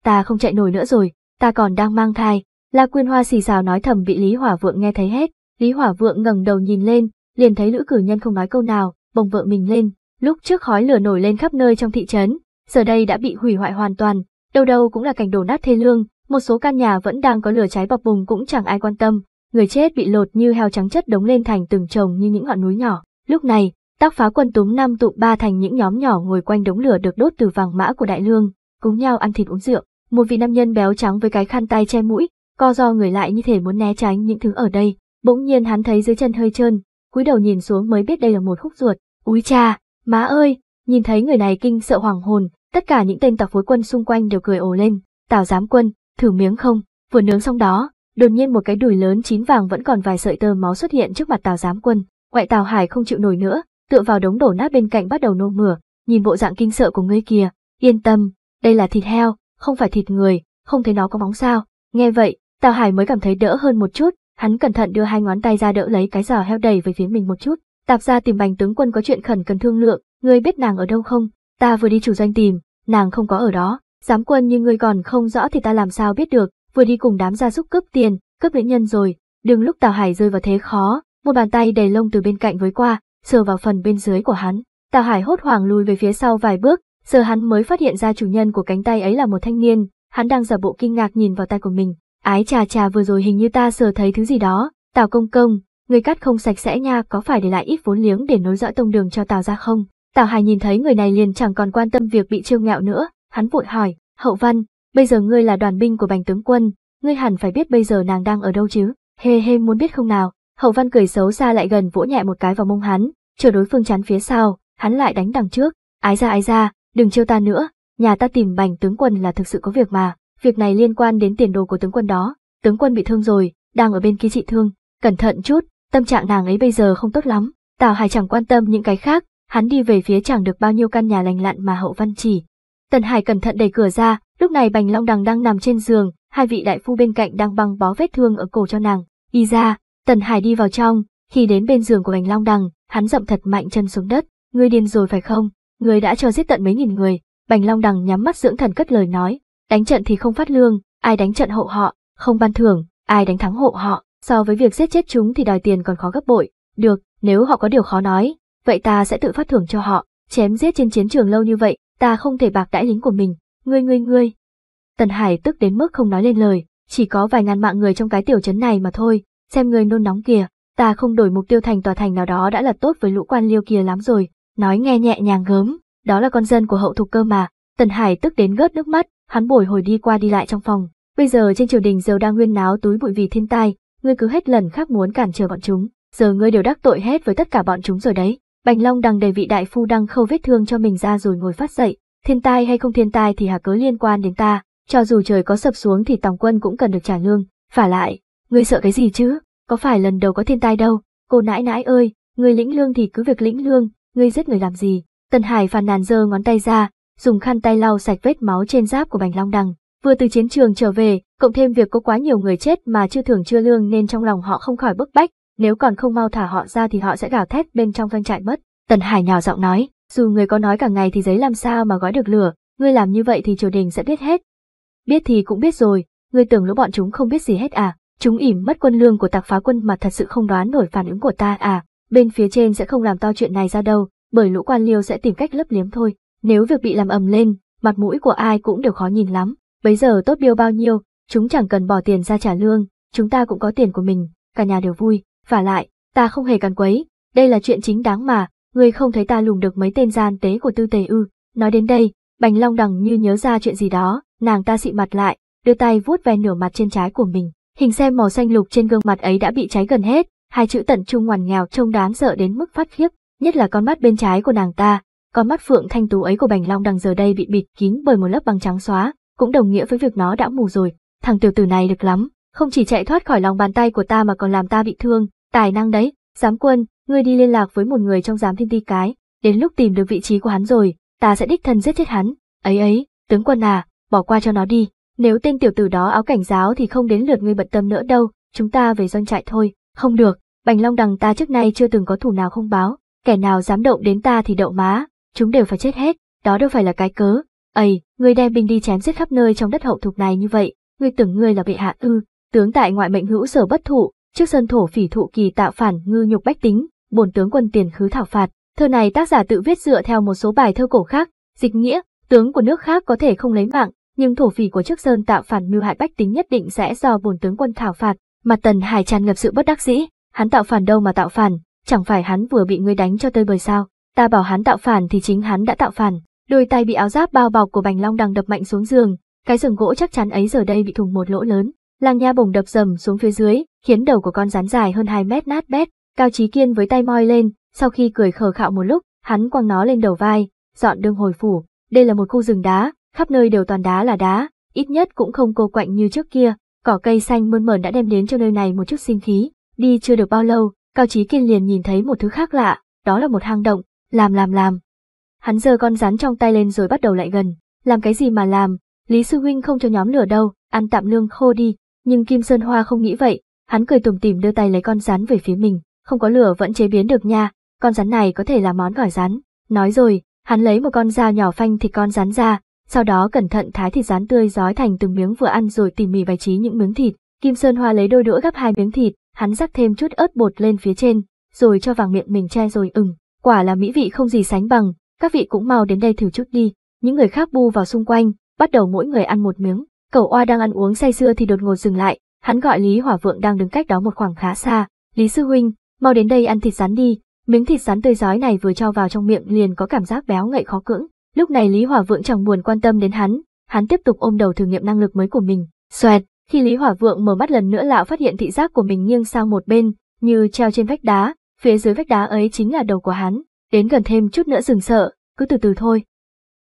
Ta không chạy nổi nữa rồi, ta còn đang mang thai, La Quyên Hoa xì xào nói thầm bị Lý Hỏa Vượng nghe thấy hết, Lý Hỏa Vượng ngẩng đầu nhìn lên, liền thấy Lữ Cử Nhân không nói câu nào, bồng vợ mình lên, lúc trước khói lửa nổi lên khắp nơi trong thị trấn, giờ đây đã bị hủy hoại hoàn toàn, đâu đâu cũng là cảnh đổ nát thê lương, một số căn nhà vẫn đang có lửa cháy bập bùng cũng chẳng ai quan tâm, người chết bị lột như heo trắng chất đống lên thành từng chồng như những ngọn núi nhỏ. Lúc này, tác phá quân túm năm tụ ba thành những nhóm nhỏ ngồi quanh đống lửa được đốt từ vàng mã của đại lương, cùng nhau ăn thịt uống rượu. Một vị nam nhân béo trắng với cái khăn tay che mũi, co do người lại như thể muốn né tránh những thứ ở đây. Bỗng nhiên hắn thấy dưới chân hơi trơn, cúi đầu nhìn xuống mới biết đây là một khúc ruột. Úi cha, má ơi, Nhìn thấy người này kinh sợ hoàng hồn, tất cả những tên tặc phối quân xung quanh đều cười ồ lên, tào giám quân, thử miếng không, vừa nướng xong đó, đột nhiên một cái đùi lớn chín vàng vẫn còn vài sợi tơ máu xuất hiện trước mặt tào giám quân, ngoại tào hải không chịu nổi nữa, tựa vào đống đổ nát bên cạnh bắt đầu nô mửa, nhìn bộ dạng kinh sợ của ngươi kia yên tâm, đây là thịt heo, không phải thịt người, không thấy nó có móng sao, nghe vậy, tào hải mới cảm thấy đỡ hơn một chút, hắn cẩn thận đưa hai ngón tay ra đỡ lấy cái giò heo đầy về phía mình một chút tạp ra tìm bành tướng quân có chuyện khẩn cần thương lượng ngươi biết nàng ở đâu không? Ta vừa đi chủ doanh tìm, nàng không có ở đó, giám quân như ngươi còn không rõ thì ta làm sao biết được, vừa đi cùng đám gia súc cướp tiền, cướp lễ nhân rồi, đừng lúc Tào Hải rơi vào thế khó, một bàn tay đầy lông từ bên cạnh với qua, sờ vào phần bên dưới của hắn. Tào Hải hốt hoảng lùi về phía sau vài bước, giờ hắn mới phát hiện ra chủ nhân của cánh tay ấy là một thanh niên, hắn đang giả bộ kinh ngạc nhìn vào tay của mình. Ái trà trà vừa rồi hình như ta sờ thấy thứ gì đó, Tào Công Công, người cắt không sạch sẽ nha có phải để lại ít vốn liếng để nối dõi tông đường cho Tào ra không? Tào Hải nhìn thấy người này liền chẳng còn quan tâm việc bị trêu ngạo nữa, hắn vội hỏi, hậu văn, bây giờ ngươi là đoàn binh của bành tướng quân, ngươi hẳn phải biết bây giờ nàng đang ở đâu chứ, hê hê muốn biết không nào, hậu văn cười xấu xa lại gần vỗ nhẹ một cái vào mông hắn, chờ đối phương chắn phía sau, hắn lại đánh đằng trước, ái ra ái ra, đừng trêu ta nữa, nhà ta tìm bành tướng quân là thực sự có việc mà, việc này liên quan đến tiền đồ của tướng quân đó, tướng quân bị thương rồi, đang ở bên kia trị thương, cẩn thận chút, tâm trạng nàng ấy bây giờ không tốt lắm, Tào Hải chẳng quan tâm những cái khác, hắn đi về phía chẳng được bao nhiêu căn nhà lành lặn mà hậu văn chỉ. Tần Hải cẩn thận đẩy cửa ra, lúc này Bành Long Đằng đang nằm trên giường, hai vị đại phu bên cạnh đang băng bó vết thương ở cổ cho nàng. Đi ra, Tần Hải đi vào trong, khi đến bên giường của Bành Long Đằng, hắn dậm thật mạnh chân xuống đất, ngươi điên rồi phải không? Ngươi đã cho giết tận mấy nghìn người. Bành Long Đằng nhắm mắt dưỡng thần cất lời nói, đánh trận thì không phát lương, ai đánh trận hộ họ, không ban thưởng, ai đánh thắng hộ họ, so với việc giết chết chúng thì đòi tiền còn khó gấp bội. Được, nếu họ có điều khó nói, vậy ta sẽ tự phát thưởng cho họ, chém giết trên chiến trường lâu như vậy, ta không thể bạc đãi lính của mình, ngươi ngươi ngươi. Tần Hải tức đến mức không nói lên lời, chỉ có vài ngàn mạng người trong cái tiểu trấn này mà thôi, xem ngươi nôn nóng kìa, ta không đổi mục tiêu thành tòa thành nào đó đã là tốt với lũ quan liêu kia lắm rồi, nói nghe nhẹ nhàng gớm, đó là con dân của hậu thục cơ mà. Tần Hải tức đến gớt nước mắt, hắn bồi hồi đi qua đi lại trong phòng, bây giờ trên triều đình giờ đang nguyên náo túi bụi vì thiên tai, ngươi cứ hết lần khác muốn cản trở bọn chúng, giờ ngươi đều đắc tội hết với tất cả bọn chúng rồi đấy. Bành Long đằng đầy vị đại phu đang khâu vết thương cho mình ra rồi ngồi phát dậy, thiên tai hay không thiên tai thì hà cớ liên quan đến ta, cho dù trời có sập xuống thì tòng quân cũng cần được trả lương, phả lại, ngươi sợ cái gì chứ, có phải lần đầu có thiên tai đâu, cô nãi nãi ơi, ngươi lĩnh lương thì cứ việc lĩnh lương, ngươi giết người làm gì, Tần Hải phàn nàn giơ ngón tay ra, dùng khăn tay lau sạch vết máu trên giáp của Bành Long Đằng. Vừa từ chiến trường trở về, cộng thêm việc có quá nhiều người chết mà chưa thưởng chưa lương nên trong lòng họ không khỏi bức bách, nếu còn không mau thả họ ra thì họ sẽ gào thét bên trong doanh trại mất. Tần Hải nhỏ giọng nói, dù người có nói cả ngày thì giấy làm sao mà gói được lửa, ngươi làm như vậy thì triều đình sẽ biết hết. Biết thì cũng biết rồi, ngươi tưởng lũ bọn chúng không biết gì hết à, chúng ỉm mất quân lương của tạc phá quân mà thật sự không đoán nổi phản ứng của ta à, bên phía trên sẽ không làm to chuyện này ra đâu, bởi lũ quan liêu sẽ tìm cách lấp liếm thôi, nếu việc bị làm ầm lên, mặt mũi của ai cũng đều khó nhìn lắm, bấy giờ tốt biêu bao nhiêu, chúng chẳng cần bỏ tiền ra trả lương, chúng ta cũng có tiền của mình, cả nhà đều vui. Và lại, ta không hề càn quấy, đây là chuyện chính đáng mà, ngươi không thấy ta lùng được mấy tên gian tế của tư tề ư. Nói đến đây, bành long đằng như nhớ ra chuyện gì đó, nàng ta xị mặt lại, đưa tay vuốt ve nửa mặt trên trái của mình. Hình xem màu xanh lục trên gương mặt ấy đã bị cháy gần hết, hai chữ tận trung ngoằn nghèo trông đáng sợ đến mức phát khiếp, nhất là con mắt bên trái của nàng ta, con mắt phượng thanh tú ấy của bành long đằng giờ đây bị bịt kín bởi một lớp băng trắng xóa, cũng đồng nghĩa với việc nó đã mù rồi. Thằng tiểu tử này được lắm, không chỉ chạy thoát khỏi lòng bàn tay của ta mà còn làm ta bị thương, tài năng đấy, giám quân, ngươi đi liên lạc với một người trong giám thiên ti cái, đến lúc tìm được vị trí của hắn rồi, ta sẽ đích thân giết chết hắn, ấy ấy, tướng quân à, bỏ qua cho nó đi, nếu tên tiểu tử đó áo cảnh giáo thì không đến lượt ngươi bận tâm nữa đâu, chúng ta về doanh trại thôi, không được, bành long đằng ta trước nay chưa từng có thủ nào không báo, kẻ nào dám động đến ta thì đậu má, chúng đều phải chết hết, đó đâu phải là cái cớ, ấy, ngươi đem binh đi chém giết khắp nơi trong đất hậu thục này như vậy, ngươi tưởng ngươi là bệ hạ ư, Tướng tại ngoại mệnh hữu sở bất thụ, trước sân thổ phỉ thụ kỳ tạo phản ngư nhục bách tính, bổn tướng quân tiền khứ thảo phạt. Thơ này tác giả tự viết dựa theo một số bài thơ cổ khác, dịch nghĩa, tướng của nước khác có thể không lấy mạng, nhưng thổ phỉ của trước sơn tạo phản mưu hại bách tính nhất định sẽ do bổn tướng quân thảo phạt. Mặt tần hải tràn ngập sự bất đắc dĩ, hắn tạo phản đâu mà tạo phản, chẳng phải hắn vừa bị ngươi đánh cho tơi bời sao? Ta bảo hắn tạo phản thì chính hắn đã tạo phản. Đôi tay bị áo giáp bao bọc của Bành Long đang đập mạnh xuống giường, cái giường gỗ chắc chắn ấy giờ đây bị thủng một lỗ lớn làng Nha bổng đập dầm xuống phía dưới, khiến đầu của con rắn dài hơn 2 mét nát bét. Cao Chí Kiên với tay moi lên, sau khi cười khờ khạo một lúc, hắn quăng nó lên đầu vai, dọn đường hồi phủ. Đây là một khu rừng đá, khắp nơi đều toàn đá là đá, ít nhất cũng không cô quạnh như trước kia. Cỏ cây xanh mơn mởn đã đem đến cho nơi này một chút sinh khí. Đi chưa được bao lâu, Cao Chí Kiên liền nhìn thấy một thứ khác lạ, đó là một hang động, làm làm làm. Hắn giơ con rắn trong tay lên rồi bắt đầu lại gần, làm cái gì mà làm, Lý Sư Huynh không cho nhóm lửa đâu, ăn tạm lương khô đi, nhưng Kim Sơn Hoa không nghĩ vậy, hắn cười tủm tỉm đưa tay lấy con rắn về phía mình, không có lửa vẫn chế biến được nha, con rắn này có thể là món gỏi rắn. Nói rồi, hắn lấy một con dao nhỏ phanh thịt con rắn ra, sau đó cẩn thận thái thịt rán tươi giói thành từng miếng vừa ăn rồi tỉ mỉ bày trí những miếng thịt. Kim Sơn Hoa lấy đôi đũa gấp hai miếng thịt, hắn rắc thêm chút ớt bột lên phía trên, rồi cho vàng miệng mình che rồi ừng, quả là mỹ vị không gì sánh bằng, các vị cũng mau đến đây thử chút đi. Những người khác bu vào xung quanh, bắt đầu mỗi người ăn một miếng. Cẩu oa đang ăn uống say sưa thì đột ngột dừng lại, hắn gọi Lý Hỏa Vượng đang đứng cách đó một khoảng khá xa, "Lý sư huynh, mau đến đây ăn thịt rắn đi." Miếng thịt rắn tươi giói này vừa cho vào trong miệng liền có cảm giác béo ngậy khó cưỡng. Lúc này Lý Hỏa Vượng chẳng buồn quan tâm đến hắn, hắn tiếp tục ôm đầu thử nghiệm năng lực mới của mình. Xoẹt, khi Lý Hỏa Vượng mở mắt lần nữa lão phát hiện thị giác của mình nghiêng sang một bên, như treo trên vách đá, phía dưới vách đá ấy chính là đầu của hắn, đến gần thêm chút nữa dừng sợ, cứ từ từ thôi.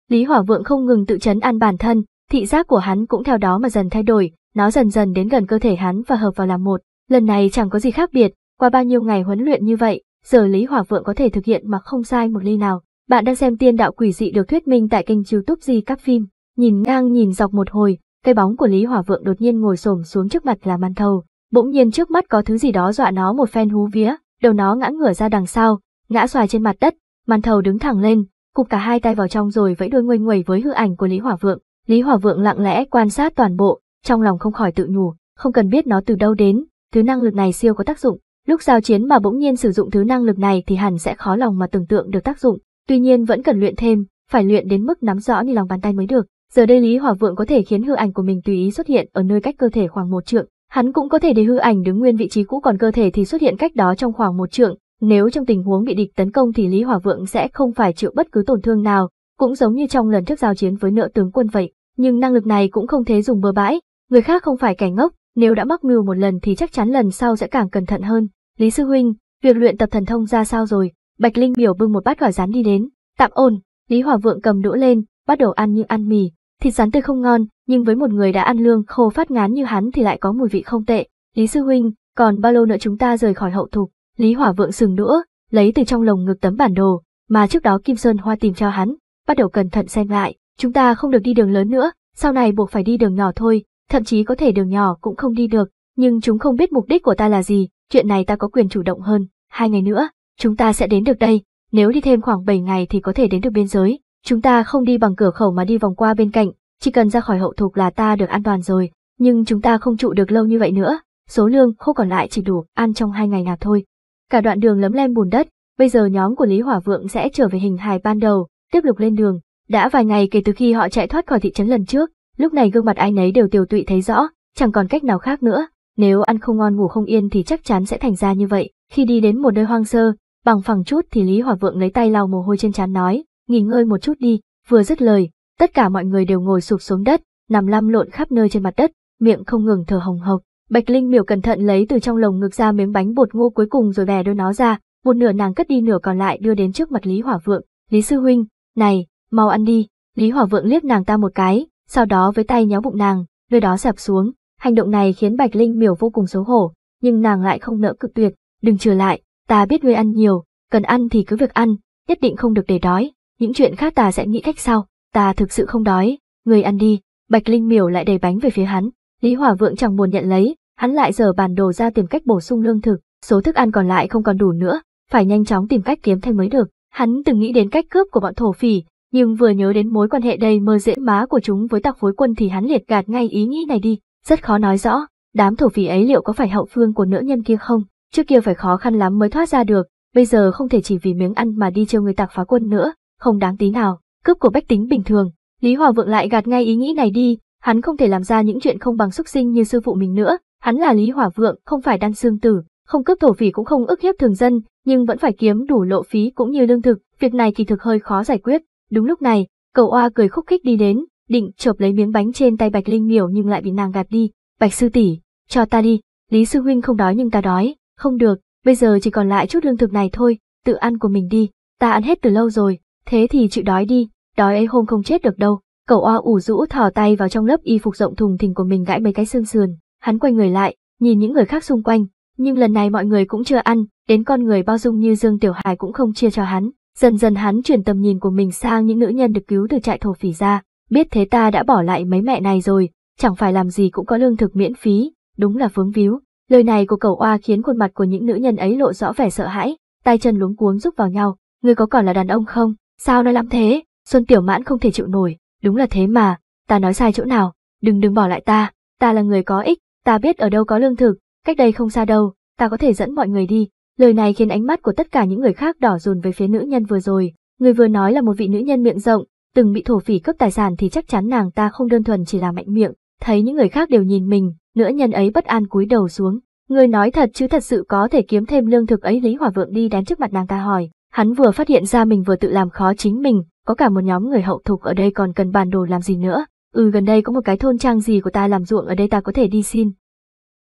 Lý Hỏa Vượng không ngừng tự chấn an bản thân, thị giác của hắn cũng theo đó mà dần thay đổi, nó dần dần đến gần cơ thể hắn và hợp vào làm một. Lần này chẳng có gì khác biệt, qua bao nhiêu ngày huấn luyện như vậy, giờ Lý Hỏa Vượng có thể thực hiện mà không sai một ly nào. Bạn đang xem tiên đạo quỷ dị được thuyết minh tại kênh youtube Di Cắp Phim. Nhìn ngang nhìn dọc một hồi, cây bóng của Lý Hỏa Vượng đột nhiên ngồi xổm xuống trước mặt là man thầu. Bỗng nhiên trước mắt có thứ gì đó dọa nó một phen hú vía, đầu nó ngã ngửa ra đằng sau, ngã xoài trên mặt đất, man thầu đứng thẳng lên, cụp cả hai tay vào trong rồi vẫy đuôi nguênh nguẩy với hư ảnh của Lý Hỏa Vượng. Lý Hòa Vượng lặng lẽ quan sát toàn bộ, trong lòng không khỏi tự nhủ, không cần biết nó từ đâu đến, thứ năng lực này siêu có tác dụng, lúc giao chiến mà bỗng nhiên sử dụng thứ năng lực này thì hẳn sẽ khó lòng mà tưởng tượng được tác dụng, tuy nhiên vẫn cần luyện thêm, phải luyện đến mức nắm rõ như lòng bàn tay mới được. Giờ đây Lý Hòa Vượng có thể khiến hư ảnh của mình tùy ý xuất hiện ở nơi cách cơ thể khoảng một trượng, hắn cũng có thể để hư ảnh đứng nguyên vị trí cũ còn cơ thể thì xuất hiện cách đó trong khoảng một trượng, nếu trong tình huống bị địch tấn công thì Lý Hòa Vượng sẽ không phải chịu bất cứ tổn thương nào, cũng giống như trong lần trước giao chiến với nợ tướng quân vậy, nhưng năng lực này cũng không thể dùng bừa bãi, người khác không phải kẻ ngốc, nếu đã mắc mưu một lần thì chắc chắn lần sau sẽ càng cẩn thận hơn. Lý sư huynh, việc luyện tập thần thông ra sao rồi? Bạch Linh biểu bưng một bát gỏi rán đi đến, tạm ổn, Lý Hòa Vượng cầm đũa lên, bắt đầu ăn như ăn mì, thịt rán tươi không ngon, nhưng với một người đã ăn lương khô phát ngán như hắn thì lại có mùi vị không tệ. Lý sư huynh, còn bao lâu nữa chúng ta rời khỏi hậu thục? Lý Hỏa Vượng sừng đũa, lấy từ trong lồng ngực tấm bản đồ mà trước đó Kim Sơn Hoa tìm cho hắn, bắt đầu cẩn thận xem lại, chúng ta không được đi đường lớn nữa, sau này buộc phải đi đường nhỏ thôi, thậm chí có thể đường nhỏ cũng không đi được, nhưng chúng không biết mục đích của ta là gì, chuyện này ta có quyền chủ động hơn, hai ngày nữa, chúng ta sẽ đến được đây, nếu đi thêm khoảng 7 ngày thì có thể đến được biên giới, chúng ta không đi bằng cửa khẩu mà đi vòng qua bên cạnh, chỉ cần ra khỏi hậu thục là ta được an toàn rồi, nhưng chúng ta không trụ được lâu như vậy nữa, số lương khô còn lại chỉ đủ ăn trong hai ngày nào thôi. Cả đoạn đường lấm lem bùn đất, bây giờ nhóm của Lý Hỏa Vượng sẽ trở về hình hài ban đầu, tiếp tục lên đường. Đã vài ngày kể từ khi họ chạy thoát khỏi thị trấn lần trước, lúc này gương mặt ai nấy đều tiều tụy thấy rõ, chẳng còn cách nào khác nữa. Nếu ăn không ngon ngủ không yên thì chắc chắn sẽ thành ra như vậy. Khi đi đến một nơi hoang sơ, bằng phẳng chút thì Lý Hòa Vượng lấy tay lau mồ hôi trên trán nói, nghỉ ngơi một chút đi, vừa dứt lời, tất cả mọi người đều ngồi sụp xuống đất, nằm lăm lộn khắp nơi trên mặt đất, miệng không ngừng thở hồng hộc. Bạch Linh miểu cẩn thận lấy từ trong lồng ngực ra miếng bánh bột ngô cuối cùng rồi bè đôi nó ra, một nửa nàng cất đi nửa còn lại đưa đến trước mặt Lý Hỏa Vượng. Lý Sư Huynh, này, mau ăn đi, Lý Hỏa Vượng liếc nàng ta một cái, sau đó với tay nhéo bụng nàng, nơi đó sẹp xuống, hành động này khiến Bạch Linh miểu vô cùng xấu hổ, nhưng nàng lại không nỡ cự tuyệt, đừng trở lại, ta biết ngươi ăn nhiều, cần ăn thì cứ việc ăn, nhất định không được để đói, những chuyện khác ta sẽ nghĩ cách sau, ta thực sự không đói, người ăn đi, Bạch Linh miểu lại đẩy bánh về phía hắn, Lý Hỏa Vượng chẳng buồn nhận lấy, hắn lại giờ bản đồ ra tìm cách bổ sung lương thực, số thức ăn còn lại không còn đủ nữa, phải nhanh chóng tìm cách kiếm thêm mới được. Hắn từng nghĩ đến cách cướp của bọn thổ phỉ, nhưng vừa nhớ đến mối quan hệ đầy mơ dễ má của chúng với tặc phối quân thì hắn liệt gạt ngay ý nghĩ này đi, rất khó nói rõ, đám thổ phỉ ấy liệu có phải hậu phương của nữ nhân kia không, trước kia phải khó khăn lắm mới thoát ra được, bây giờ không thể chỉ vì miếng ăn mà đi trêu người tặc phá quân nữa, không đáng tí nào, cướp của bách tính bình thường. Lý Hòa Vượng lại gạt ngay ý nghĩ này đi, hắn không thể làm ra những chuyện không bằng xuất sinh như sư phụ mình nữa, hắn là Lý Hòa Vượng, không phải đan xương tử, không cướp thổ phỉ cũng không ức hiếp thường dân, nhưng vẫn phải kiếm đủ lộ phí cũng như lương thực, việc này kỳ thực hơi khó giải quyết. Đúng lúc này, cậu oa cười khúc khích đi đến, định chộp lấy miếng bánh trên tay Bạch Linh Miểu nhưng lại bị nàng gạt đi. Bạch sư tỷ, cho ta đi, Lý sư huynh không đói nhưng ta đói, không được, bây giờ chỉ còn lại chút lương thực này thôi, tự ăn của mình đi, ta ăn hết từ lâu rồi, thế thì chịu đói đi, đói ấy hôm không chết được đâu. Cậu oa ủ rũ thò tay vào trong lớp y phục rộng thùng thình của mình gãi mấy cái xương sườn, hắn quay người lại, nhìn những người khác xung quanh, nhưng lần này mọi người cũng chưa ăn, đến con người bao dung như Dương Tiểu Hải cũng không chia cho hắn. Dần dần hắn chuyển tầm nhìn của mình sang những nữ nhân được cứu từ trại thổ phỉ ra, biết thế ta đã bỏ lại mấy mẹ này rồi, chẳng phải làm gì cũng có lương thực miễn phí, đúng là vướng víu. Lời này của cầu oa khiến khuôn mặt của những nữ nhân ấy lộ rõ vẻ sợ hãi, tay chân luống cuống giúp vào nhau, ngươi có còn là đàn ông không, sao nó lắm thế, Xuân Tiểu Mãn không thể chịu nổi, đúng là thế mà, ta nói sai chỗ nào, đừng đừng bỏ lại ta, ta là người có ích, ta biết ở đâu có lương thực, cách đây không xa đâu, ta có thể dẫn mọi người đi. Lời này khiến ánh mắt của tất cả những người khác đỏ rùn về phía nữ nhân vừa rồi. Người vừa nói là một vị nữ nhân miệng rộng, từng bị thổ phỉ cướp tài sản thì chắc chắn nàng ta không đơn thuần chỉ là mạnh miệng. Thấy những người khác đều nhìn mình, nữ nhân ấy bất an cúi đầu xuống. Người nói thật chứ thật sự có thể kiếm thêm lương thực ấy Lý Hỏa Vượng đi đến trước mặt nàng ta hỏi. Hắn vừa phát hiện ra mình vừa tự làm khó chính mình, có cả một nhóm người hậu thục ở đây còn cần bàn đồ làm gì nữa. Ừ gần đây có một cái thôn trang gì của ta làm ruộng ở đây ta có thể đi xin.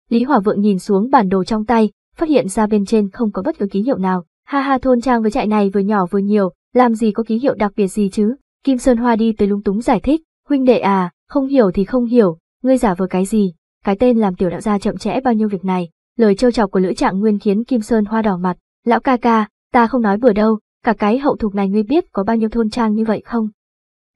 Lý Hỏa Vượng nhìn xuống bản đồ trong tay, phát hiện ra bên trên không có bất cứ ký hiệu nào. Ha ha thôn trang với trại này vừa nhỏ vừa nhiều, làm gì có ký hiệu đặc biệt gì chứ? Kim Sơn Hoa đi tới lung túng giải thích, huynh đệ à, không hiểu thì không hiểu, ngươi giả vờ cái gì? Cái tên làm tiểu đạo gia chậm chẽ bao nhiêu việc này? Lời trêu chọc của Lữ Trạng Nguyên khiến Kim Sơn Hoa đỏ mặt, lão ca ca, ta không nói bừa đâu, cả cái hậu thục này ngươi biết có bao nhiêu thôn trang như vậy không?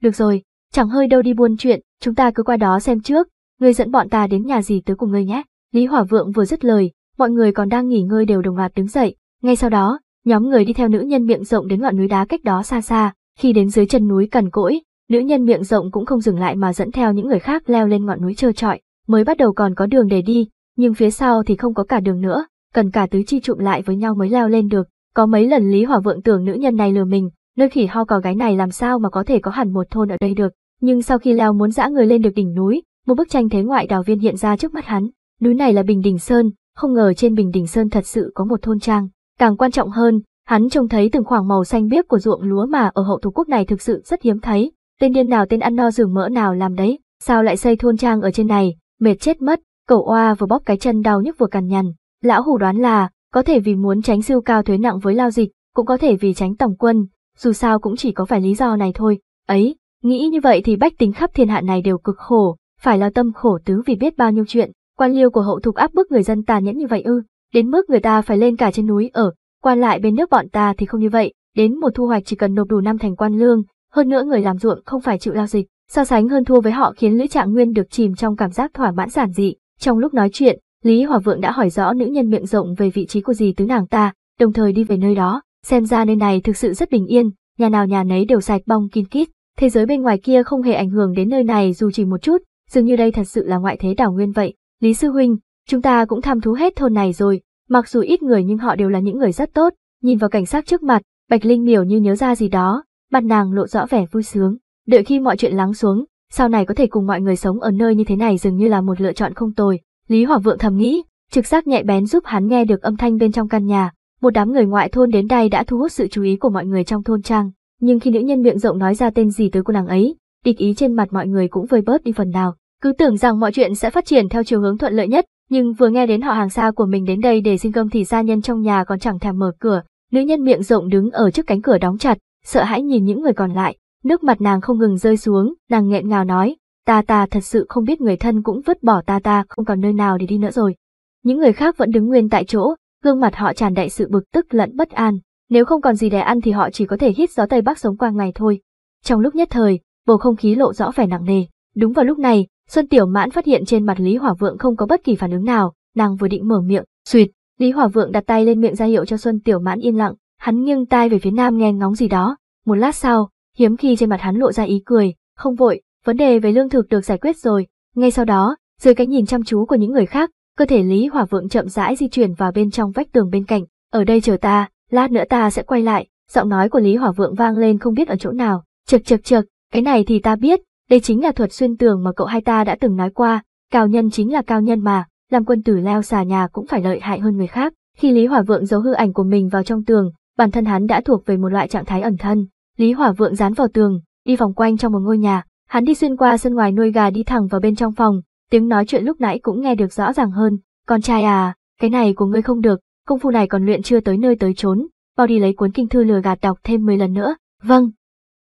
Được rồi, chẳng hơi đâu đi buôn chuyện, chúng ta cứ qua đó xem trước, ngươi dẫn bọn ta đến nhà gì tới cùng ngươi nhé. Lý Hỏa Vượng vừa dứt lời, mọi người còn đang nghỉ ngơi đều đồng loạt đứng dậy. Ngay sau đó, nhóm người đi theo nữ nhân miệng rộng đến ngọn núi đá cách đó xa xa, khi đến dưới chân núi cằn cỗi, nữ nhân miệng rộng cũng không dừng lại mà dẫn theo những người khác leo lên ngọn núi trơ trọi, mới bắt đầu còn có đường để đi, nhưng phía sau thì không có cả đường nữa, cần cả tứ chi trụm lại với nhau mới leo lên được. Có mấy lần Lý Hỏa Vượng tưởng nữ nhân này lừa mình, nơi khỉ ho cò gái này làm sao mà có thể có hẳn một thôn ở đây được, nhưng sau khi leo muốn dã người lên được đỉnh núi, một bức tranh thế ngoại đào viên hiện ra trước mắt hắn núi này là Bình Đình Sơn, không ngờ trên Bình Đình Sơn thật sự có một thôn trang. Càng quan trọng hơn, hắn trông thấy từng khoảng màu xanh biếc của ruộng lúa mà ở hậu thủ quốc này thực sự rất hiếm thấy. Tên điên nào tên ăn no giường mỡ nào làm đấy, sao lại xây thôn trang ở trên này, mệt chết mất, cậu oa vừa bóp cái chân đau nhức vừa cằn nhằn. Lão hủ đoán là, có thể vì muốn tránh siêu cao thuế nặng với lao dịch, cũng có thể vì tránh tổng quân, dù sao cũng chỉ có phải lý do này thôi. Ấy, nghĩ như vậy thì bách tính khắp thiên hạ này đều cực khổ, phải lo tâm khổ tứ vì biết bao nhiêu chuyện, quan liêu của hậu thục áp bức người dân tàn nhẫn như vậy ư, đến mức người ta phải lên cả trên núi ở, quan lại bên nước bọn ta thì không như vậy, đến một thu hoạch chỉ cần nộp đủ năm thành quan lương, hơn nữa người làm ruộng không phải chịu lao dịch, so sánh hơn thua với họ khiến Lữ Trạng Nguyên được chìm trong cảm giác thỏa mãn giản dị. Trong lúc nói chuyện, Lý Hòa Vượng đã hỏi rõ nữ nhân miệng rộng về vị trí của gì tứ nàng ta, đồng thời đi về nơi đó, xem ra nơi này thực sự rất bình yên, nhà nào nhà nấy đều sạch bong kín kít, thế giới bên ngoài kia không hề ảnh hưởng đến nơi này dù chỉ một chút, dường như đây thật sự là ngoại thế đảo nguyên vậy. Lý Sư Huynh, chúng ta cũng tham thú hết thôn này rồi, mặc dù ít người nhưng họ đều là những người rất tốt, nhìn vào cảnh sát trước mặt, Bạch Linh miểu như nhớ ra gì đó, mặt nàng lộ rõ vẻ vui sướng, đợi khi mọi chuyện lắng xuống, sau này có thể cùng mọi người sống ở nơi như thế này dường như là một lựa chọn không tồi. Lý Hỏa Vượng thầm nghĩ, trực giác nhạy bén giúp hắn nghe được âm thanh bên trong căn nhà, một đám người ngoại thôn đến đây đã thu hút sự chú ý của mọi người trong thôn trang, nhưng khi nữ nhân miệng rộng nói ra tên gì tới cô nàng ấy, địch ý trên mặt mọi người cũng vơi bớt đi phần nào, cứ tưởng rằng mọi chuyện sẽ phát triển theo chiều hướng thuận lợi nhất, nhưng vừa nghe đến họ hàng xa của mình đến đây để xin cơm thì gia nhân trong nhà còn chẳng thèm mở cửa, nữ nhân miệng rộng đứng ở trước cánh cửa đóng chặt, sợ hãi nhìn những người còn lại, nước mặt nàng không ngừng rơi xuống, nàng nghẹn ngào nói, ta ta thật sự không biết người thân cũng vứt bỏ ta ta không còn nơi nào để đi nữa rồi. Những người khác vẫn đứng nguyên tại chỗ, gương mặt họ tràn đầy sự bực tức lẫn bất an, nếu không còn gì để ăn thì họ chỉ có thể hít gió Tây Bắc sống qua ngày thôi. Trong lúc nhất thời, bầu không khí lộ rõ vẻ nặng nề, đúng vào lúc này, Xuân Tiểu Mãn phát hiện trên mặt Lý Hỏa Vượng không có bất kỳ phản ứng nào, nàng vừa định mở miệng, suyệt, Lý Hỏa Vượng đặt tay lên miệng ra hiệu cho Xuân Tiểu Mãn yên lặng, hắn nghiêng tai về phía nam nghe ngóng gì đó, một lát sau, hiếm khi trên mặt hắn lộ ra ý cười, không vội, vấn đề về lương thực được giải quyết rồi, ngay sau đó, dưới cái nhìn chăm chú của những người khác, cơ thể Lý Hỏa Vượng chậm rãi di chuyển vào bên trong vách tường bên cạnh, ở đây chờ ta, lát nữa ta sẽ quay lại, giọng nói của Lý Hỏa Vượng vang lên không biết ở chỗ nào, chật chật chật, cái này thì ta biết, đây chính là thuật xuyên tường mà cậu hai ta đã từng nói qua, cao nhân chính là cao nhân mà, làm quân tử leo xà nhà cũng phải lợi hại hơn người khác. Khi Lý Hỏa Vượng giấu hư ảnh của mình vào trong tường, bản thân hắn đã thuộc về một loại trạng thái ẩn thân. Lý Hỏa Vượng dán vào tường, đi vòng quanh trong một ngôi nhà, hắn đi xuyên qua sân ngoài nuôi gà đi thẳng vào bên trong phòng, tiếng nói chuyện lúc nãy cũng nghe được rõ ràng hơn. Con trai à, cái này của ngươi không được, công phu này còn luyện chưa tới nơi tới chốn, bao đi lấy cuốn kinh thư lừa gạt đọc thêm 10 lần nữa. Vâng.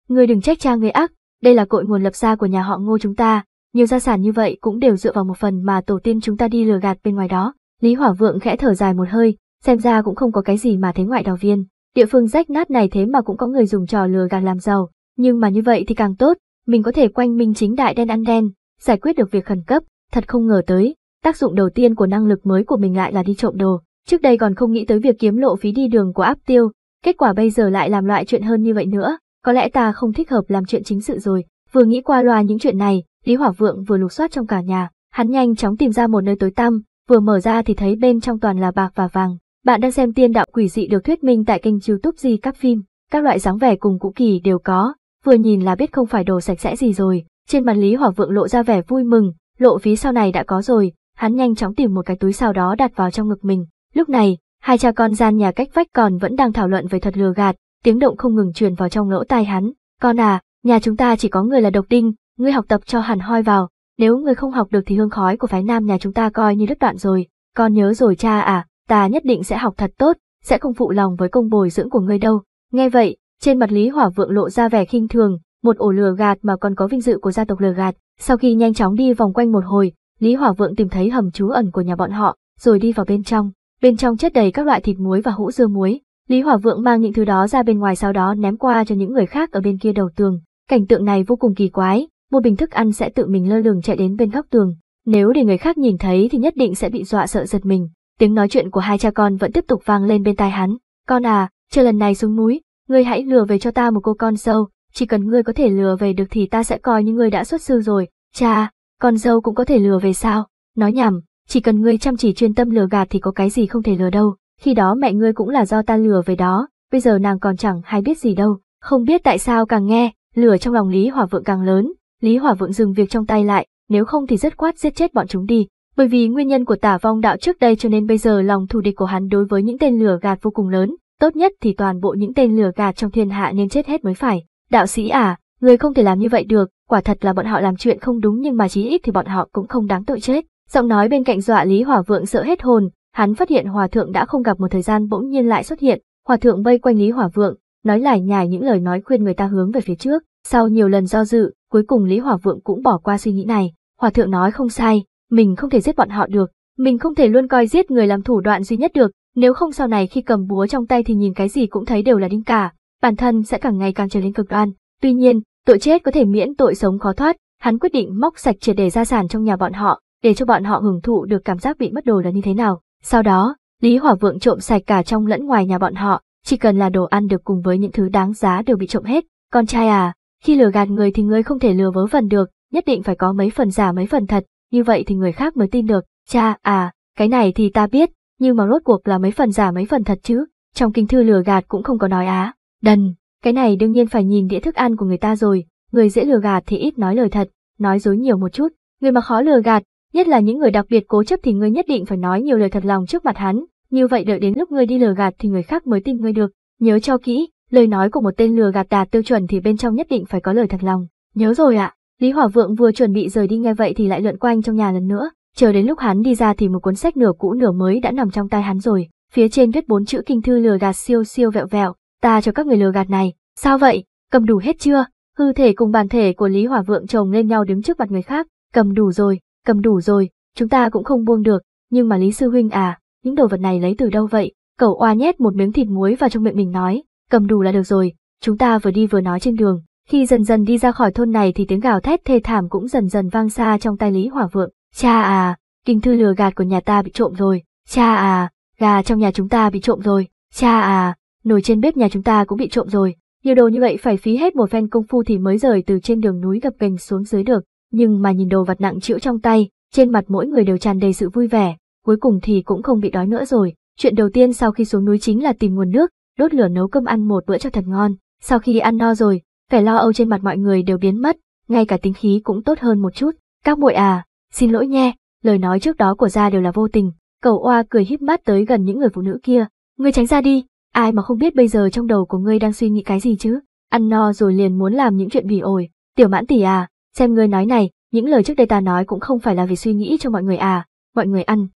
Ngươi đừng trách cha ngươi ác, đây là cội nguồn lập ra của nhà họ ngô chúng ta, nhiều gia sản như vậy cũng đều dựa vào một phần mà tổ tiên chúng ta đi lừa gạt bên ngoài đó. Lý Hỏa Vượng khẽ thở dài một hơi, xem ra cũng không có cái gì mà thế ngoại đào viên. Địa phương rách nát này thế mà cũng có người dùng trò lừa gạt làm giàu, nhưng mà như vậy thì càng tốt, mình có thể quanh minh chính đại đen ăn đen, giải quyết được việc khẩn cấp, thật không ngờ tới, tác dụng đầu tiên của năng lực mới của mình lại là đi trộm đồ. Trước đây còn không nghĩ tới việc kiếm lộ phí đi đường của áp tiêu, kết quả bây giờ lại làm loại chuyện hơn như vậy nữa có lẽ ta không thích hợp làm chuyện chính sự rồi. Vừa nghĩ qua loa những chuyện này, Lý Hỏa Vượng vừa lục soát trong cả nhà, hắn nhanh chóng tìm ra một nơi tối tăm, vừa mở ra thì thấy bên trong toàn là bạc và vàng. Bạn đang xem tiên đạo quỷ dị được thuyết minh tại kênh youtube di các phim, các loại dáng vẻ cùng cũ kỳ đều có, vừa nhìn là biết không phải đồ sạch sẽ gì rồi. Trên mặt Lý Hỏa Vượng lộ ra vẻ vui mừng, lộ phí sau này đã có rồi, hắn nhanh chóng tìm một cái túi sau đó đặt vào trong ngực mình. Lúc này, hai cha con gian nhà cách vách còn vẫn đang thảo luận về thật lừa gạt, tiếng động không ngừng truyền vào trong lỗ tai hắn. Con à, nhà chúng ta chỉ có người là độc đinh, ngươi học tập cho hẳn hoi vào, nếu ngươi không học được thì hương khói của phái nam nhà chúng ta coi như đứt đoạn rồi. Con nhớ rồi cha à, ta nhất định sẽ học thật tốt, sẽ không phụ lòng với công bồi dưỡng của ngươi đâu. Nghe vậy, trên mặt Lý Hỏa Vượng lộ ra vẻ khinh thường, một ổ lừa gạt mà còn có vinh dự của gia tộc lừa gạt. Sau khi nhanh chóng đi vòng quanh một hồi, Lý Hỏa Vượng tìm thấy hầm trú ẩn của nhà bọn họ, rồi đi vào bên trong. Bên trong chất đầy các loại thịt muối và hũ dưa muối. Lý Hỏa Vượng mang những thứ đó ra bên ngoài sau đó ném qua cho những người khác ở bên kia đầu tường. Cảnh tượng này vô cùng kỳ quái, một bình thức ăn sẽ tự mình lơ lửng chạy đến bên góc tường. Nếu để người khác nhìn thấy thì nhất định sẽ bị dọa sợ giật mình. Tiếng nói chuyện của hai cha con vẫn tiếp tục vang lên bên tai hắn. Con à, chờ lần này xuống núi, ngươi hãy lừa về cho ta một cô con dâu. Chỉ cần ngươi có thể lừa về được thì ta sẽ coi như ngươi đã xuất sư rồi. Cha, con dâu cũng có thể lừa về sao? Nói nhảm. chỉ cần ngươi chăm chỉ chuyên tâm lừa gạt thì có cái gì không thể lừa đâu khi đó mẹ ngươi cũng là do ta lừa về đó, bây giờ nàng còn chẳng hay biết gì đâu, không biết tại sao càng nghe, lửa trong lòng Lý Hỏa Vượng càng lớn, Lý Hỏa Vượng dừng việc trong tay lại, nếu không thì rất quát giết chết bọn chúng đi, bởi vì nguyên nhân của tả vong đạo trước đây cho nên bây giờ lòng thù địch của hắn đối với những tên lừa gạt vô cùng lớn, tốt nhất thì toàn bộ những tên lừa gạt trong thiên hạ nên chết hết mới phải. Đạo sĩ à, người không thể làm như vậy được, quả thật là bọn họ làm chuyện không đúng nhưng mà chí ít thì bọn họ cũng không đáng tội chết. Giọng nói bên cạnh dọa Lý Hỏa Vượng sợ hết hồn, hắn phát hiện hòa thượng đã không gặp một thời gian bỗng nhiên lại xuất hiện, hòa thượng vây quanh Lý Hòa Vượng, nói lải nhải những lời nói khuyên người ta hướng về phía trước, sau nhiều lần do dự, cuối cùng Lý Hòa Vượng cũng bỏ qua suy nghĩ này, hòa thượng nói không sai, mình không thể giết bọn họ được, mình không thể luôn coi giết người làm thủ đoạn duy nhất được, nếu không sau này khi cầm búa trong tay thì nhìn cái gì cũng thấy đều là đinh cả, bản thân sẽ càng ngày càng trở nên cực đoan. Tuy nhiên, tội chết có thể miễn tội sống khó thoát, hắn quyết định móc sạch triệt đề gia sản trong nhà bọn họ, để cho bọn họ hưởng thụ được cảm giác bị mất đồ là như thế nào. Sau đó, Lý Hỏa Vượng trộm sạch cả trong lẫn ngoài nhà bọn họ, chỉ cần là đồ ăn được cùng với những thứ đáng giá đều bị trộm hết. Con trai à, khi lừa gạt người thì người không thể lừa vớ vẩn được, nhất định phải có mấy phần giả mấy phần thật, như vậy thì người khác mới tin được. Cha à, cái này thì ta biết, nhưng mà rốt cuộc là mấy phần giả mấy phần thật chứ, trong kinh thư lừa gạt cũng không có nói á. Đần, cái này đương nhiên phải nhìn đĩa thức ăn của người ta rồi, người dễ lừa gạt thì ít nói lời thật, nói dối nhiều một chút, người mà khó lừa gạt Nhất là những người đặc biệt cố chấp thì ngươi nhất định phải nói nhiều lời thật lòng trước mặt hắn, như vậy đợi đến lúc ngươi đi lừa gạt thì người khác mới tin ngươi được. Nhớ cho kỹ, lời nói của một tên lừa gạt đạt tiêu chuẩn thì bên trong nhất định phải có lời thật lòng. Nhớ rồi ạ. Lý Hỏa Vượng vừa chuẩn bị rời đi nghe vậy thì lại lượn quanh trong nhà lần nữa, chờ đến lúc hắn đi ra thì một cuốn sách nửa cũ nửa mới đã nằm trong tay hắn rồi, phía trên viết bốn chữ kinh thư lừa gạt siêu siêu vẹo vẹo, ta cho các người lừa gạt này, sao vậy, cầm đủ hết chưa? Hư thể cùng bàn thể của Lý Hỏa Vượng chồng lên nhau đứng trước mặt người khác, cầm đủ rồi, cầm đủ rồi, chúng ta cũng không buông được, nhưng mà Lý Sư Huynh à, những đồ vật này lấy từ đâu vậy? Cẩu oa nhét một miếng thịt muối vào trong miệng mình nói, cầm đủ là được rồi, chúng ta vừa đi vừa nói trên đường. Khi dần dần đi ra khỏi thôn này thì tiếng gào thét thê thảm cũng dần dần vang xa trong tai Lý Hỏa Vượng. Cha à, kinh thư lừa gạt của nhà ta bị trộm rồi. Cha à, gà trong nhà chúng ta bị trộm rồi. Cha à, nồi trên bếp nhà chúng ta cũng bị trộm rồi. Nhiều đồ như vậy phải phí hết một phen công phu thì mới rời từ trên đường núi gập ghềnh xuống dưới được nhưng mà nhìn đồ vật nặng chịu trong tay, trên mặt mỗi người đều tràn đầy sự vui vẻ, cuối cùng thì cũng không bị đói nữa rồi. Chuyện đầu tiên sau khi xuống núi chính là tìm nguồn nước, đốt lửa nấu cơm ăn một bữa cho thật ngon. Sau khi ăn no rồi, vẻ lo âu trên mặt mọi người đều biến mất, ngay cả tính khí cũng tốt hơn một chút. Các muội à, xin lỗi nhé, lời nói trước đó của gia đều là vô tình. Cầu oa cười híp mắt tới gần những người phụ nữ kia. Ngươi tránh ra đi, ai mà không biết bây giờ trong đầu của ngươi đang suy nghĩ cái gì chứ. Ăn no rồi liền muốn làm những chuyện bỉ ổi. Tiểu mãn tỷ à, Xem ngươi nói này, những lời trước đây ta nói cũng không phải là vì suy nghĩ cho mọi người à, mọi người ăn.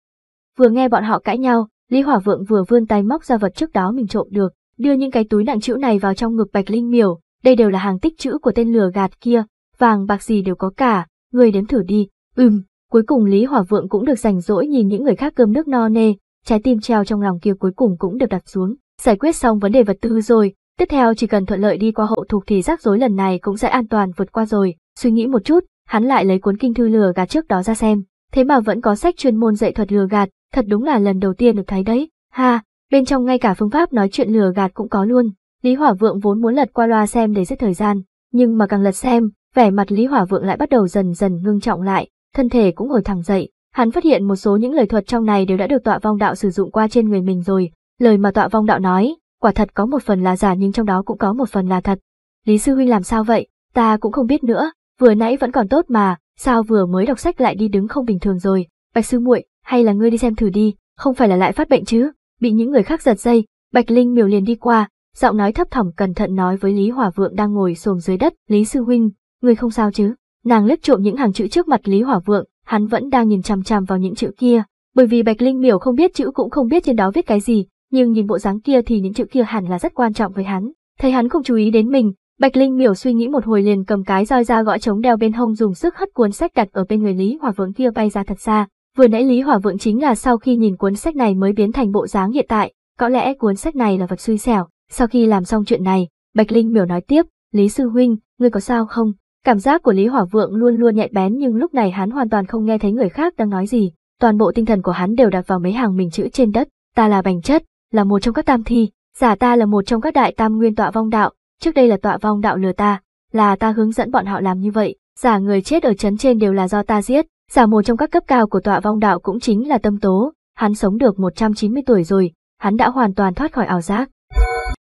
Vừa nghe bọn họ cãi nhau, Lý Hỏa Vượng vừa vươn tay móc ra vật trước đó mình trộm được, đưa những cái túi nặng chữ này vào trong ngực Bạch Linh Miểu, đây đều là hàng tích chữ của tên lừa gạt kia, vàng bạc gì đều có cả, ngươi đếm thử đi. Ừm, cuối cùng Lý Hỏa Vượng cũng được rảnh rỗi nhìn những người khác cơm nước no nê, trái tim treo trong lòng kia cuối cùng cũng được đặt xuống. Giải quyết xong vấn đề vật tư rồi, tiếp theo chỉ cần thuận lợi đi qua hậu thục thì rắc rối lần này cũng sẽ an toàn vượt qua rồi. Suy nghĩ một chút, hắn lại lấy cuốn kinh thư lừa gạt trước đó ra xem, thế mà vẫn có sách chuyên môn dạy thuật lừa gạt, thật đúng là lần đầu tiên được thấy đấy. Ha, bên trong ngay cả phương pháp nói chuyện lừa gạt cũng có luôn. Lý Hỏa Vượng vốn muốn lật qua loa xem để giết thời gian, nhưng mà càng lật xem, vẻ mặt Lý Hỏa Vượng lại bắt đầu dần dần ngưng trọng lại, thân thể cũng ngồi thẳng dậy. Hắn phát hiện một số những lời thuật trong này đều đã được tọa vong đạo sử dụng qua trên người mình rồi, lời mà tọa vong đạo nói, quả thật có một phần là giả nhưng trong đó cũng có một phần là thật. Lý Sư Huynh làm sao vậy, ta cũng không biết nữa, vừa nãy vẫn còn tốt mà, sao vừa mới đọc sách lại đi đứng không bình thường rồi, Bạch Sư muội, hay là ngươi đi xem thử đi, không phải là lại phát bệnh chứ, bị những người khác giật dây, Bạch Linh miều liền đi qua, giọng nói thấp thỏm cẩn thận nói với Lý Hỏa Vượng đang ngồi xồm dưới đất, Lý Sư Huynh, ngươi không sao chứ, nàng lướt trộm những hàng chữ trước mặt Lý Hỏa Vượng, hắn vẫn đang nhìn chằm chằm vào những chữ kia, bởi vì Bạch Linh miểu không biết chữ cũng không biết trên đó viết cái gì, nhưng nhìn bộ dáng kia thì những chữ kia hẳn là rất quan trọng với hắn. Thấy hắn không chú ý đến mình, Bạch Linh miểu suy nghĩ một hồi liền cầm cái roi ra gõ trống đeo bên hông dùng sức hất cuốn sách đặt ở bên người Lý Hỏa Vượng kia bay ra thật xa. Vừa nãy Lý Hỏa Vượng chính là sau khi nhìn cuốn sách này mới biến thành bộ dáng hiện tại, có lẽ cuốn sách này là vật suy xẻo. Sau khi làm xong chuyện này, Bạch Linh miểu nói tiếp, Lý Sư Huynh, ngươi có sao không? Cảm giác của Lý Hỏa Vượng luôn luôn nhạy bén nhưng lúc này hắn hoàn toàn không nghe thấy người khác đang nói gì. Toàn bộ tinh thần của hắn đều đặt vào mấy hàng mình chữ trên đất. Ta là bành chất, là một trong các tam thi, giả ta là một trong các đại tam nguyên tọa vong đạo, trước đây là tọa vong đạo lừa ta, là ta hướng dẫn bọn họ làm như vậy, giả người chết ở chấn trên đều là do ta giết, giả một trong các cấp cao của tọa vong đạo cũng chính là tâm tố, hắn sống được 190 tuổi rồi, hắn đã hoàn toàn thoát khỏi ảo giác.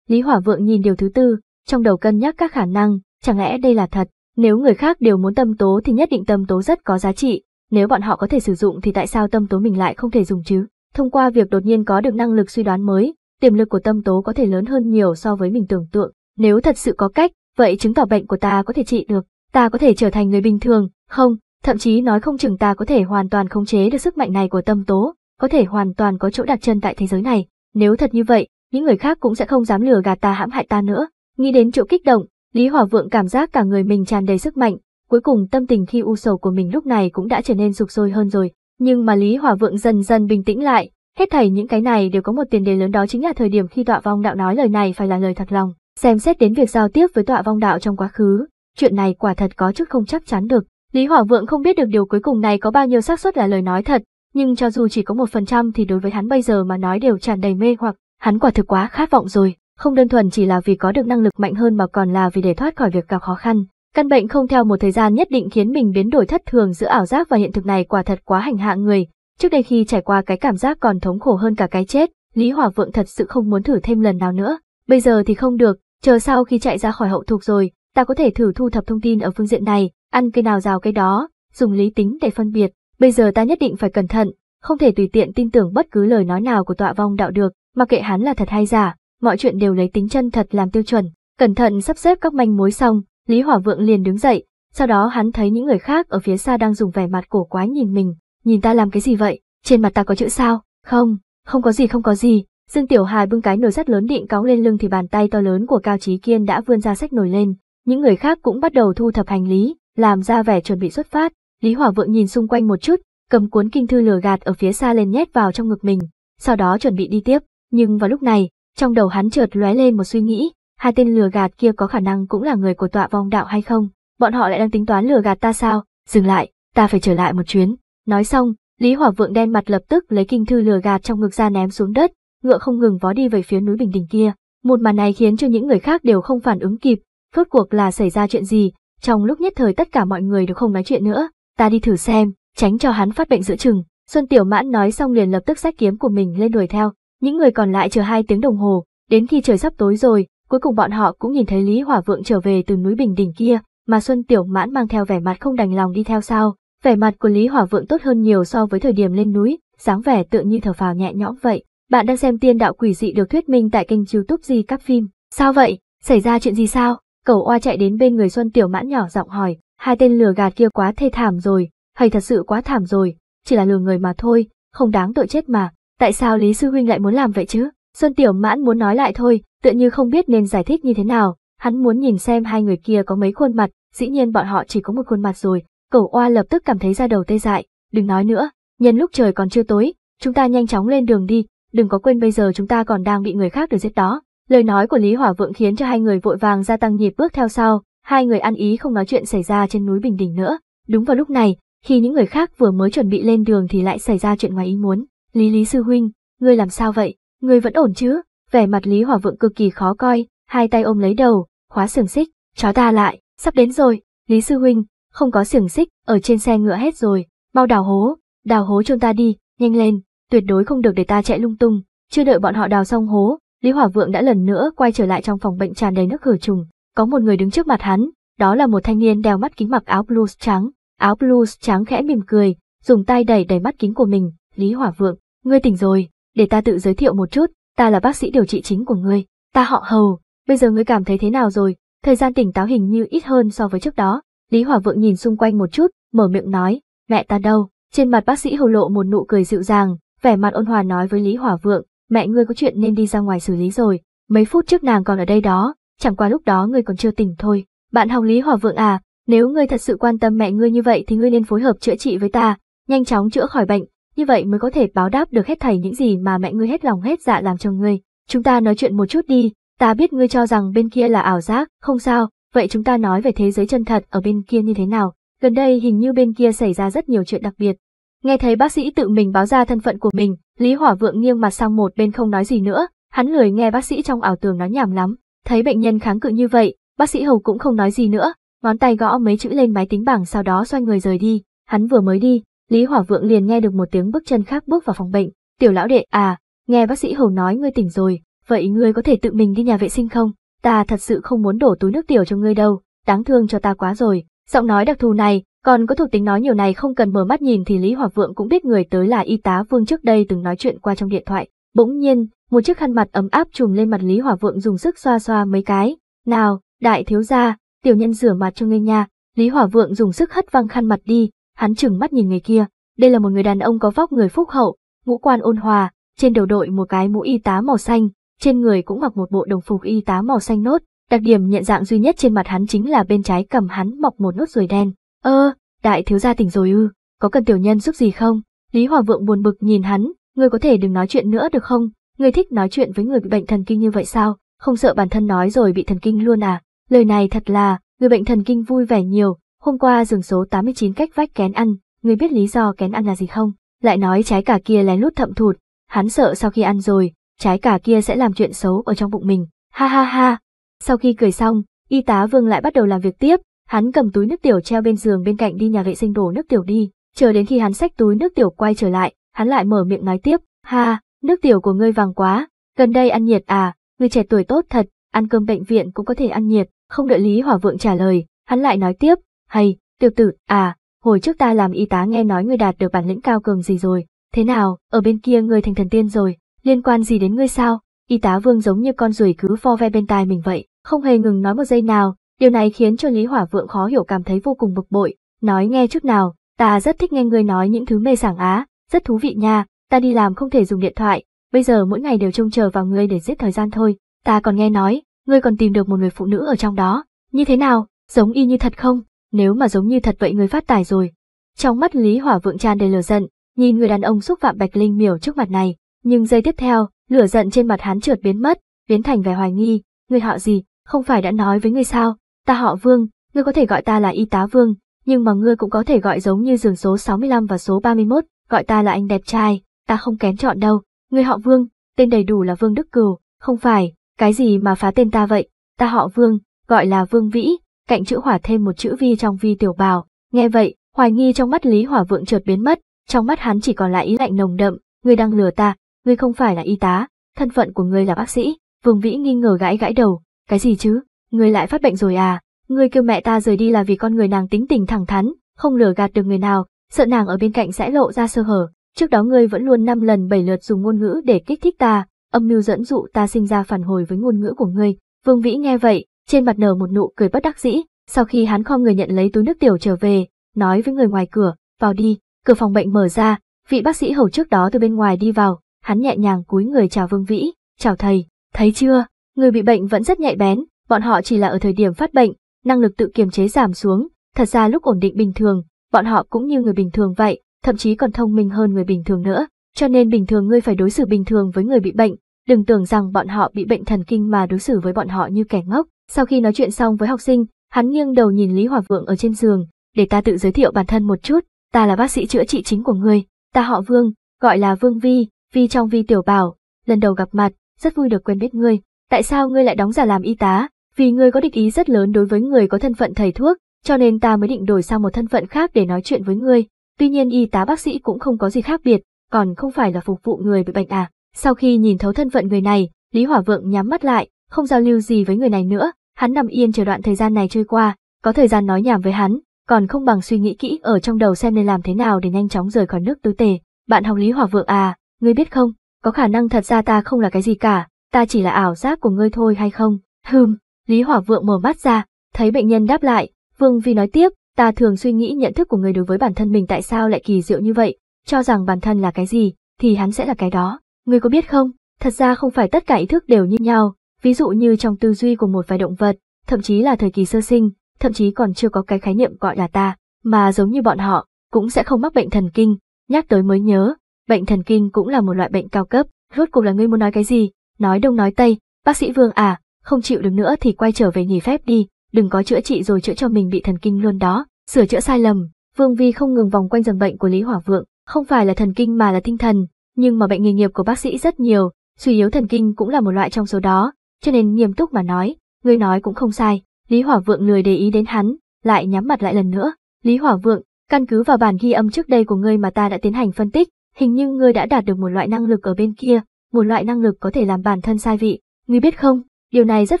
Lý Hỏa Vượng nhìn điều thứ tư, trong đầu cân nhắc các khả năng, chẳng lẽ đây là thật, nếu người khác đều muốn tâm tố thì nhất định tâm tố rất có giá trị, nếu bọn họ có thể sử dụng thì tại sao tâm tố mình lại không thể dùng chứ? Thông qua việc đột nhiên có được năng lực suy đoán mới, tiềm lực của tâm tố có thể lớn hơn nhiều so với mình tưởng tượng, nếu thật sự có cách, vậy chứng tỏ bệnh của ta có thể trị được, ta có thể trở thành người bình thường, không, thậm chí nói không chừng ta có thể hoàn toàn khống chế được sức mạnh này của tâm tố, có thể hoàn toàn có chỗ đặt chân tại thế giới này. Nếu thật như vậy, những người khác cũng sẽ không dám lừa gạt ta hãm hại ta nữa. Nghĩ đến chỗ kích động, Lý Hòa Vượng cảm giác cả người mình tràn đầy sức mạnh, cuối cùng tâm tình khi u sầu của mình lúc này cũng đã trở nên sụp sôi hơn rồi. Nhưng mà Lý Hòa Vượng dần dần bình tĩnh lại, hết thảy những cái này đều có một tiền đề lớn đó chính là thời điểm khi tọa vong đạo nói lời này phải là lời thật lòng. Xem xét đến việc giao tiếp với tọa vong đạo trong quá khứ, chuyện này quả thật có chút không chắc chắn được. Lý Hỏa Vượng không biết được điều cuối cùng này có bao nhiêu xác suất là lời nói thật, nhưng cho dù chỉ có một phần trăm thì đối với hắn bây giờ mà nói đều tràn đầy mê hoặc, hắn quả thực quá khát vọng rồi, không đơn thuần chỉ là vì có được năng lực mạnh hơn mà còn là vì để thoát khỏi việc gặp khó khăn. Căn bệnh không theo một thời gian nhất định khiến mình biến đổi thất thường giữa ảo giác và hiện thực này quả thật quá hành hạ người. Trước đây khi trải qua cái cảm giác còn thống khổ hơn cả cái chết, Lý Hỏa Vượng thật sự không muốn thử thêm lần nào nữa. Bây giờ thì không được, chờ sau khi chạy ra khỏi hậu thuộc rồi, ta có thể thử thu thập thông tin ở phương diện này, ăn cây nào rào cây đó, dùng lý tính để phân biệt. Bây giờ ta nhất định phải cẩn thận, không thể tùy tiện tin tưởng bất cứ lời nói nào của tọa vong đạo được, mặc kệ hắn là thật hay giả, mọi chuyện đều lấy tính chân thật làm tiêu chuẩn. Cẩn thận sắp xếp các manh mối xong, Lý Hỏa Vượng liền đứng dậy, sau đó hắn thấy những người khác ở phía xa đang dùng vẻ mặt cổ quái nhìn mình, nhìn ta làm cái gì vậy, trên mặt ta có chữ sao, không, không có gì không có gì, Dương Tiểu Hà bưng cái nồi rất lớn định cõng lên lưng thì bàn tay to lớn của Cao Chí Kiên đã vươn ra sách nổi lên. Những người khác cũng bắt đầu thu thập hành lý, làm ra vẻ chuẩn bị xuất phát. Lý Hỏa Vượng nhìn xung quanh một chút, cầm cuốn kinh thư lừa gạt ở phía xa lên nhét vào trong ngực mình, sau đó chuẩn bị đi tiếp. Nhưng vào lúc này, trong đầu hắn chợt lóe lên một suy nghĩ, hai tên lừa gạt kia có khả năng cũng là người của tọa vong đạo hay không? Bọn họ lại đang tính toán lừa gạt ta sao? Dừng lại, ta phải trở lại một chuyến. Nói xong, Lý Hỏa Vượng đen mặt lập tức lấy kinh thư lừa gạt trong ngực ra ném xuống đất, ngựa không ngừng vó đi về phía núi Bình Đình kia. Một màn này khiến cho những người khác đều không phản ứng kịp, rốt cuộc là xảy ra chuyện gì, trong lúc nhất thời tất cả mọi người đều không nói chuyện nữa, ta đi thử xem, tránh cho hắn phát bệnh giữa chừng. Xuân Tiểu Mãn nói xong liền lập tức xách kiếm của mình lên đuổi theo, những người còn lại chờ hai tiếng đồng hồ, đến khi trời sắp tối rồi, cuối cùng bọn họ cũng nhìn thấy Lý Hỏa Vượng trở về từ núi Bình Đình kia, mà Xuân Tiểu Mãn mang theo vẻ mặt không đành lòng đi theo sau. Vẻ mặt của Lý Hỏa Vượng tốt hơn nhiều so với thời điểm lên núi, dáng vẻ tựa như thở phào nhẹ nhõm vậy. Bạn đang xem tiên đạo quỷ dị được thuyết minh tại kênh youtube Di Các Phim. Sao vậy? Xảy ra chuyện gì sao? Cẩu oa chạy đến bên người Xuân Tiểu Mãn nhỏ giọng hỏi. Hai tên lừa gạt kia quá thê thảm rồi, hay thật sự quá thảm rồi, chỉ là lừa người mà thôi, không đáng tội chết mà. Tại sao Lý Sư Huynh lại muốn làm vậy chứ? Xuân Tiểu Mãn muốn nói lại thôi, tựa như không biết nên giải thích như thế nào. Hắn muốn nhìn xem hai người kia có mấy khuôn mặt, dĩ nhiên bọn họ chỉ có một khuôn mặt rồi. Cẩu oa lập tức cảm thấy ra đầu tê dại. Đừng nói nữa, nhân lúc trời còn chưa tối, chúng ta nhanh chóng lên đường đi, đừng có quên bây giờ chúng ta còn đang bị người khác đuổi giết đó. Lời nói của Lý Hỏa Vượng khiến cho hai người vội vàng gia tăng nhịp bước theo sau, hai người ăn ý không nói chuyện xảy ra trên núi Bình Đỉnh nữa. Đúng vào lúc này, khi những người khác vừa mới chuẩn bị lên đường thì lại xảy ra chuyện ngoài ý muốn. Lý Lý Sư Huynh, ngươi làm sao vậy? Ngươi vẫn ổn chứ? Vẻ mặt Lý Hỏa Vượng cực kỳ khó coi, hai tay ôm lấy đầu, khóa sườn xích, chó ta lại, sắp đến rồi, Lý Sư Huynh, không có sườn xích, ở trên xe ngựa hết rồi, mau đào hố, đào hố chôn ta đi, nhanh lên tuyệt đối không được để ta chạy lung tung. Chưa đợi bọn họ đào xong hố, Lý Hỏa Vượng đã lần nữa quay trở lại trong phòng bệnh tràn đầy nước khử trùng. Có một người đứng trước mặt hắn, đó là một thanh niên đeo mắt kính mặc áo blues trắng. Áo blues trắng khẽ mỉm cười, dùng tay đẩy đẩy mắt kính của mình. Lý Hỏa Vượng, ngươi tỉnh rồi, để ta tự giới thiệu một chút, ta là bác sĩ điều trị chính của ngươi. Ta họ Hầu, bây giờ ngươi cảm thấy thế nào rồi? Thời gian tỉnh táo hình như ít hơn so với trước đó. Lý Hỏa Vượng nhìn xung quanh một chút, mở miệng nói, mẹ ta đâu? Trên mặt bác sĩ hầu lộ một nụ cười dịu dàng, vẻ mặt ôn hòa nói với Lý Hỏa Vượng, mẹ ngươi có chuyện nên đi ra ngoài xử lý rồi, mấy phút trước nàng còn ở đây đó, chẳng qua lúc đó ngươi còn chưa tỉnh thôi. Bạn học Lý Hỏa Vượng à, nếu ngươi thật sự quan tâm mẹ ngươi như vậy thì ngươi nên phối hợp chữa trị với ta, nhanh chóng chữa khỏi bệnh, như vậy mới có thể báo đáp được hết thảy những gì mà mẹ ngươi hết lòng hết dạ làm cho ngươi. Chúng ta nói chuyện một chút đi, ta biết ngươi cho rằng bên kia là ảo giác, không sao, vậy chúng ta nói về thế giới chân thật ở bên kia như thế nào. Gần đây hình như bên kia xảy ra rất nhiều chuyện đặc biệt, Nghe thấy bác sĩ tự mình báo ra thân phận của mình, Lý Hỏa Vượng nghiêng mặt sang một bên không nói gì nữa, hắn lười nghe bác sĩ trong ảo tường nói nhảm lắm, thấy bệnh nhân kháng cự như vậy, bác sĩ Hầu cũng không nói gì nữa, ngón tay gõ mấy chữ lên máy tính bảng sau đó xoay người rời đi, hắn vừa mới đi, Lý Hỏa Vượng liền nghe được một tiếng bước chân khác bước vào phòng bệnh, "Tiểu lão đệ à, nghe bác sĩ Hầu nói ngươi tỉnh rồi, vậy ngươi có thể tự mình đi nhà vệ sinh không? Ta thật sự không muốn đổ túi nước tiểu cho ngươi đâu, đáng thương cho ta quá rồi." Giọng nói đặc thù này, còn có thuộc tính nói nhiều này không cần mở mắt nhìn thì Lý Hòa Vượng cũng biết người tới là y tá Vương trước đây từng nói chuyện qua trong điện thoại. Bỗng nhiên, một chiếc khăn mặt ấm áp trùm lên mặt Lý Hòa Vượng dùng sức xoa xoa mấy cái. Nào, đại thiếu gia, tiểu nhân rửa mặt cho ngươi nha. Lý Hòa Vượng dùng sức hất văng khăn mặt đi, hắn chừng mắt nhìn người kia. Đây là một người đàn ông có vóc người phúc hậu, ngũ quan ôn hòa, trên đầu đội một cái mũ y tá màu xanh, trên người cũng mặc một bộ đồng phục y tá màu xanh nốt. Đặc điểm nhận dạng duy nhất trên mặt hắn chính là bên trái cầm hắn mọc một nốt ruồi đen. Ơ, ờ, đại thiếu gia tỉnh rồi ư, có cần tiểu nhân giúp gì không? Lý Hòa Vượng buồn bực nhìn hắn, ngươi có thể đừng nói chuyện nữa được không? Ngươi thích nói chuyện với người bị bệnh thần kinh như vậy sao? Không sợ bản thân nói rồi bị thần kinh luôn à? Lời này thật là, người bệnh thần kinh vui vẻ nhiều, hôm qua giường số 89 cách vách kén ăn, ngươi biết lý do kén ăn là gì không? Lại nói trái cả kia lén lút thậm thụt, hắn sợ sau khi ăn rồi, trái cả kia sẽ làm chuyện xấu ở trong bụng mình. Ha ha ha. Sau khi cười xong, y tá Vương lại bắt đầu làm việc tiếp, Hắn cầm túi nước tiểu treo bên giường bên cạnh đi nhà vệ sinh đổ nước tiểu đi, chờ đến khi hắn xách túi nước tiểu quay trở lại, hắn lại mở miệng nói tiếp, ha, nước tiểu của ngươi vàng quá, gần đây ăn nhiệt à, người trẻ tuổi tốt thật, ăn cơm bệnh viện cũng có thể ăn nhiệt, không đợi Lý Hỏa Vượng trả lời, hắn lại nói tiếp, hay, tiểu tử, à, hồi trước ta làm y tá nghe nói ngươi đạt được bản lĩnh cao cường gì rồi, thế nào, ở bên kia ngươi thành thần tiên rồi, liên quan gì đến ngươi sao, y tá vương giống như con ruồi cứ vo ve bên tai mình vậy, không hề ngừng nói một giây nào, Điều này khiến cho Lý Hỏa Vượng khó hiểu cảm thấy vô cùng bực bội, nói nghe chút nào, ta rất thích nghe người nói những thứ mê sảng á, rất thú vị nha, ta đi làm không thể dùng điện thoại, bây giờ mỗi ngày đều trông chờ vào ngươi để giết thời gian thôi, ta còn nghe nói, ngươi còn tìm được một người phụ nữ ở trong đó, như thế nào, giống y như thật không, nếu mà giống như thật vậy ngươi phát tài rồi. Trong mắt Lý Hỏa Vượng tràn đầy lửa giận, nhìn người đàn ông xúc phạm Bạch Linh miểu trước mặt này, nhưng giây tiếp theo, lửa giận trên mặt hắn trượt biến mất, biến thành vẻ hoài nghi, người họ gì, không phải đã nói với ngươi sao, Ta họ Vương, ngươi có thể gọi ta là y tá Vương, nhưng mà ngươi cũng có thể gọi giống như giường số 65 và số 31, gọi ta là anh đẹp trai, ta không kén chọn đâu. Ngươi họ Vương, tên đầy đủ là Vương Đức Cửu, không phải, cái gì mà phá tên ta vậy? Ta họ Vương, gọi là Vương Vĩ, cạnh chữ hỏa thêm một chữ vi trong vi tiểu bào. Nghe vậy, hoài nghi trong mắt Lý Hỏa Vượng trượt biến mất, trong mắt hắn chỉ còn lại ý lạnh nồng đậm, ngươi đang lừa ta, ngươi không phải là y tá, thân phận của ngươi là bác sĩ. Vương Vĩ nghi ngờ gãi gãi đầu, cái gì chứ? Ngươi lại phát bệnh rồi à? Ngươi kêu mẹ ta rời đi là vì con người nàng tính tình thẳng thắn, không lừa gạt được người nào, sợ nàng ở bên cạnh sẽ lộ ra sơ hở. Trước đó ngươi vẫn luôn năm lần bảy lượt dùng ngôn ngữ để kích thích ta, âm mưu dẫn dụ ta sinh ra phản hồi với ngôn ngữ của ngươi. Vương Vĩ nghe vậy, trên mặt nở một nụ cười bất đắc dĩ, sau khi hắn kho người nhận lấy túi nước tiểu trở về, nói với người ngoài cửa, vào đi, cửa phòng bệnh mở ra, vị bác sĩ hầu trước đó từ bên ngoài đi vào, hắn nhẹ nhàng cúi người chào Vương Vĩ, chào thầy, thấy chưa, người bị bệnh vẫn rất nhạy bén, bọn họ chỉ là ở thời điểm phát bệnh, năng lực tự kiềm chế giảm xuống, thật ra lúc ổn định bình thường, bọn họ cũng như người bình thường vậy, thậm chí còn thông minh hơn người bình thường nữa, cho nên bình thường ngươi phải đối xử bình thường với người bị bệnh, đừng tưởng rằng bọn họ bị bệnh thần kinh mà đối xử với bọn họ như kẻ ngốc. Sau khi nói chuyện xong với học sinh, hắn nghiêng đầu nhìn Lý Hòa Vượng ở trên giường, để ta tự giới thiệu bản thân một chút, ta là bác sĩ chữa trị chính của ngươi, ta họ Vương, gọi là Vương Vi, Vi trong Vi Tiểu Bảo, lần đầu gặp mặt, rất vui được quen biết ngươi, tại sao ngươi lại đóng giả làm y tá, vì ngươi có địch ý rất lớn đối với người có thân phận thầy thuốc, cho nên ta mới định đổi sang một thân phận khác để nói chuyện với ngươi. Tuy nhiên y tá bác sĩ cũng không có gì khác biệt, còn không phải là phục vụ người bị bệnh à. Sau khi nhìn thấu thân phận người này, Lý Hỏa Vượng nhắm mắt lại, không giao lưu gì với người này nữa, hắn nằm yên chờ đoạn thời gian này trôi qua, có thời gian nói nhảm với hắn, còn không bằng suy nghĩ kỹ ở trong đầu xem nên làm thế nào để nhanh chóng rời khỏi nước tứ tề. Bạn học Lý Hỏa Vượng à, ngươi biết không, có khả năng thật ra ta không là cái gì cả, ta chỉ là ảo giác của ngươi thôi hay không? Hừm, Lý Hỏa Vượng mở mắt ra, thấy bệnh nhân đáp lại, Vương Vi nói tiếp, ta thường suy nghĩ nhận thức của người đối với bản thân mình tại sao lại kỳ diệu như vậy, cho rằng bản thân là cái gì, thì hắn sẽ là cái đó. Ngươi có biết không, thật ra không phải tất cả ý thức đều như nhau, ví dụ như trong tư duy của một vài động vật, thậm chí là thời kỳ sơ sinh, thậm chí còn chưa có cái khái niệm gọi là ta, mà giống như bọn họ, cũng sẽ không mắc bệnh thần kinh, nhắc tới mới nhớ, bệnh thần kinh cũng là một loại bệnh cao cấp, rốt cuộc là ngươi muốn nói cái gì, nói đông nói tây, bác sĩ Vương à, không chịu được nữa thì quay trở về nghỉ phép đi, đừng có chữa trị rồi chữa cho mình bị thần kinh luôn đó, sửa chữa sai lầm. Vương Vi không ngừng vòng quanh dần bệnh của Lý Hỏa Vượng, không phải là thần kinh mà là tinh thần, nhưng mà bệnh nghề nghiệp của bác sĩ rất nhiều, suy yếu thần kinh cũng là một loại trong số đó, cho nên nghiêm túc mà nói, ngươi nói cũng không sai. Lý Hỏa Vượng lười để ý đến hắn, lại nhắm mặt lại lần nữa. Lý Hỏa Vượng, căn cứ vào bản ghi âm trước đây của ngươi mà ta đã tiến hành phân tích, hình như ngươi đã đạt được một loại năng lực ở bên kia, một loại năng lực có thể làm bản thân sai vị. Ngươi biết không, điều này rất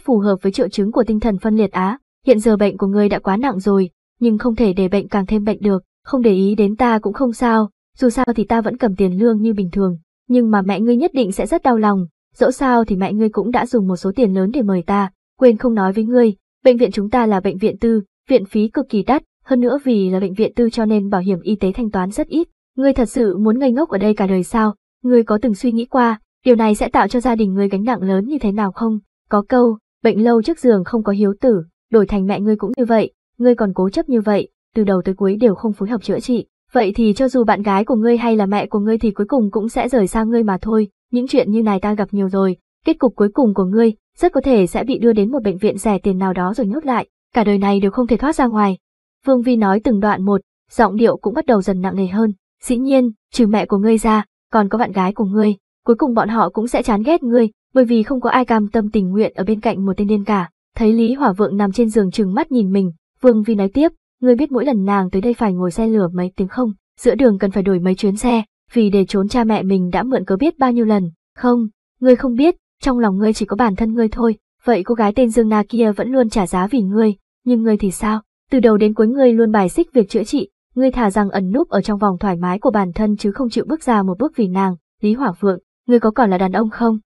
phù hợp với triệu chứng của tinh thần phân liệt á. Hiện giờ bệnh của ngươi đã quá nặng rồi, nhưng không thể để bệnh càng thêm bệnh được, không để ý đến ta cũng không sao, dù sao thì ta vẫn cầm tiền lương như bình thường, nhưng mà mẹ ngươi nhất định sẽ rất đau lòng, dẫu sao thì mẹ ngươi cũng đã dùng một số tiền lớn để mời ta, quên không nói với ngươi, bệnh viện chúng ta là bệnh viện tư, viện phí cực kỳ đắt, hơn nữa vì là bệnh viện tư cho nên bảo hiểm y tế thanh toán rất ít, ngươi thật sự muốn ngây ngốc ở đây cả đời sao, ngươi có từng suy nghĩ qua, Điều này sẽ tạo cho gia đình ngươi gánh nặng lớn như thế nào không? Có câu, bệnh lâu trước giường không có hiếu tử, đổi thành mẹ ngươi cũng như vậy, ngươi còn cố chấp như vậy, từ đầu tới cuối đều không phối hợp chữa trị. Vậy thì cho dù bạn gái của ngươi hay là mẹ của ngươi thì cuối cùng cũng sẽ rời xa ngươi mà thôi, những chuyện như này ta gặp nhiều rồi, kết cục cuối cùng của ngươi rất có thể sẽ bị đưa đến một bệnh viện rẻ tiền nào đó rồi nhốt lại, cả đời này đều không thể thoát ra ngoài. Vương Vi nói từng đoạn một, giọng điệu cũng bắt đầu dần nặng nề hơn, dĩ nhiên, trừ mẹ của ngươi ra, còn có bạn gái của ngươi, cuối cùng bọn họ cũng sẽ chán ghét ngươi, bởi vì không có ai cam tâm tình nguyện ở bên cạnh một tên điên cả. Thấy Lý Hỏa Vượng nằm trên giường trừng mắt nhìn mình, Vương Vi nói tiếp, ngươi biết mỗi lần nàng tới đây phải ngồi xe lửa mấy tiếng không, giữa đường cần phải đổi mấy chuyến xe, vì để trốn cha mẹ mình đã mượn cớ biết bao nhiêu lần, không, ngươi không biết, trong lòng ngươi chỉ có bản thân ngươi thôi, vậy cô gái tên Dương Na kia vẫn luôn trả giá vì ngươi, nhưng ngươi thì sao, từ đầu đến cuối ngươi luôn bài xích việc chữa trị, ngươi thà rằng ẩn núp ở trong vòng thoải mái của bản thân chứ không chịu bước ra một bước vì nàng, Lý Hỏa Vượng, ngươi có còn là đàn ông không?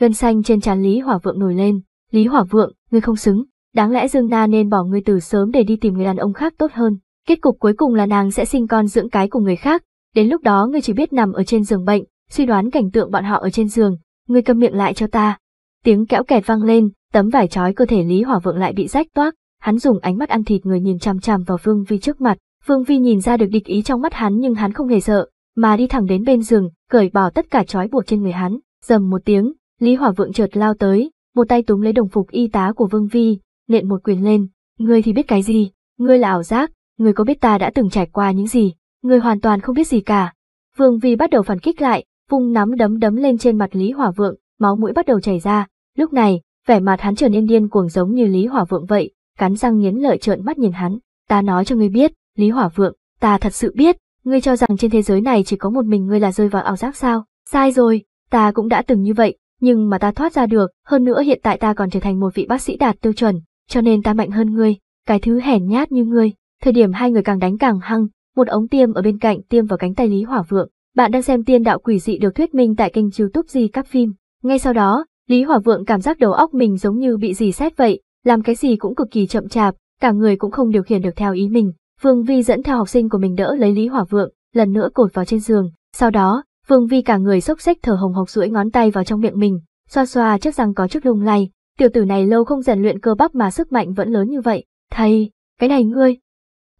Gân xanh trên trán Lý Hỏa Vượng nổi lên, Lý Hỏa Vượng, ngươi không xứng, đáng lẽ Dương Na nên bỏ ngươi từ sớm để đi tìm người đàn ông khác tốt hơn. Kết cục cuối cùng là nàng sẽ sinh con dưỡng cái của người khác, đến lúc đó ngươi chỉ biết nằm ở trên giường bệnh, suy đoán cảnh tượng bọn họ ở trên giường, ngươi câm miệng lại cho ta. Tiếng kẽo kẹt vang lên, tấm vải trói cơ thể Lý Hỏa Vượng lại bị rách toác, hắn dùng ánh mắt ăn thịt người nhìn chằm chằm vào Vương Vi trước mặt, Vương Vi nhìn ra được địch ý trong mắt hắn nhưng hắn không hề sợ, mà đi thẳng đến bên rừng, cởi bỏ tất cả trói buộc trên người hắn, dầm một tiếng, Lý Hỏa Vượng chợt lao tới, một tay túm lấy đồng phục y tá của Vương Vi, nện một quyền lên, ngươi thì biết cái gì, ngươi là ảo giác, ngươi có biết ta đã từng trải qua những gì, ngươi hoàn toàn không biết gì cả. Vương Vi bắt đầu phản kích lại, vung nắm đấm đấm lên trên mặt Lý Hỏa Vượng, máu mũi bắt đầu chảy ra, lúc này, vẻ mặt hắn trở nên điên cuồng giống như Lý Hỏa Vượng vậy, cắn răng nghiến lợi trợn mắt nhìn hắn, ta nói cho ngươi biết, Lý Hỏa Vượng, ta thật sự biết, ngươi cho rằng trên thế giới này chỉ có một mình ngươi là rơi vào ảo giác sao? Sai rồi, ta cũng đã từng như vậy, nhưng mà ta thoát ra được, hơn nữa hiện tại ta còn trở thành một vị bác sĩ đạt tiêu chuẩn, cho nên ta mạnh hơn ngươi, cái thứ hèn nhát như ngươi. Thời điểm hai người càng đánh càng hăng, một ống tiêm ở bên cạnh tiêm vào cánh tay Lý Hỏa Vượng. Bạn đang xem tiên đạo quỷ dị được thuyết minh tại kênh youtube gì Các Phim. Ngay sau đó, Lý Hỏa Vượng cảm giác đầu óc mình giống như bị gì xét vậy, làm cái gì cũng cực kỳ chậm chạp, cả người cũng không điều khiển được theo ý mình. Vương Vi dẫn theo học sinh của mình đỡ lấy Lý Hỏa Vượng, lần nữa cột vào trên giường, sau đó, Vương Vi cả người sốc xếch thở hồng hộc duỗi ngón tay vào trong miệng mình, xoa xoa trước răng có chút lung lay, tiểu tử này lâu không rèn luyện cơ bắp mà sức mạnh vẫn lớn như vậy, thầy, cái này ngươi.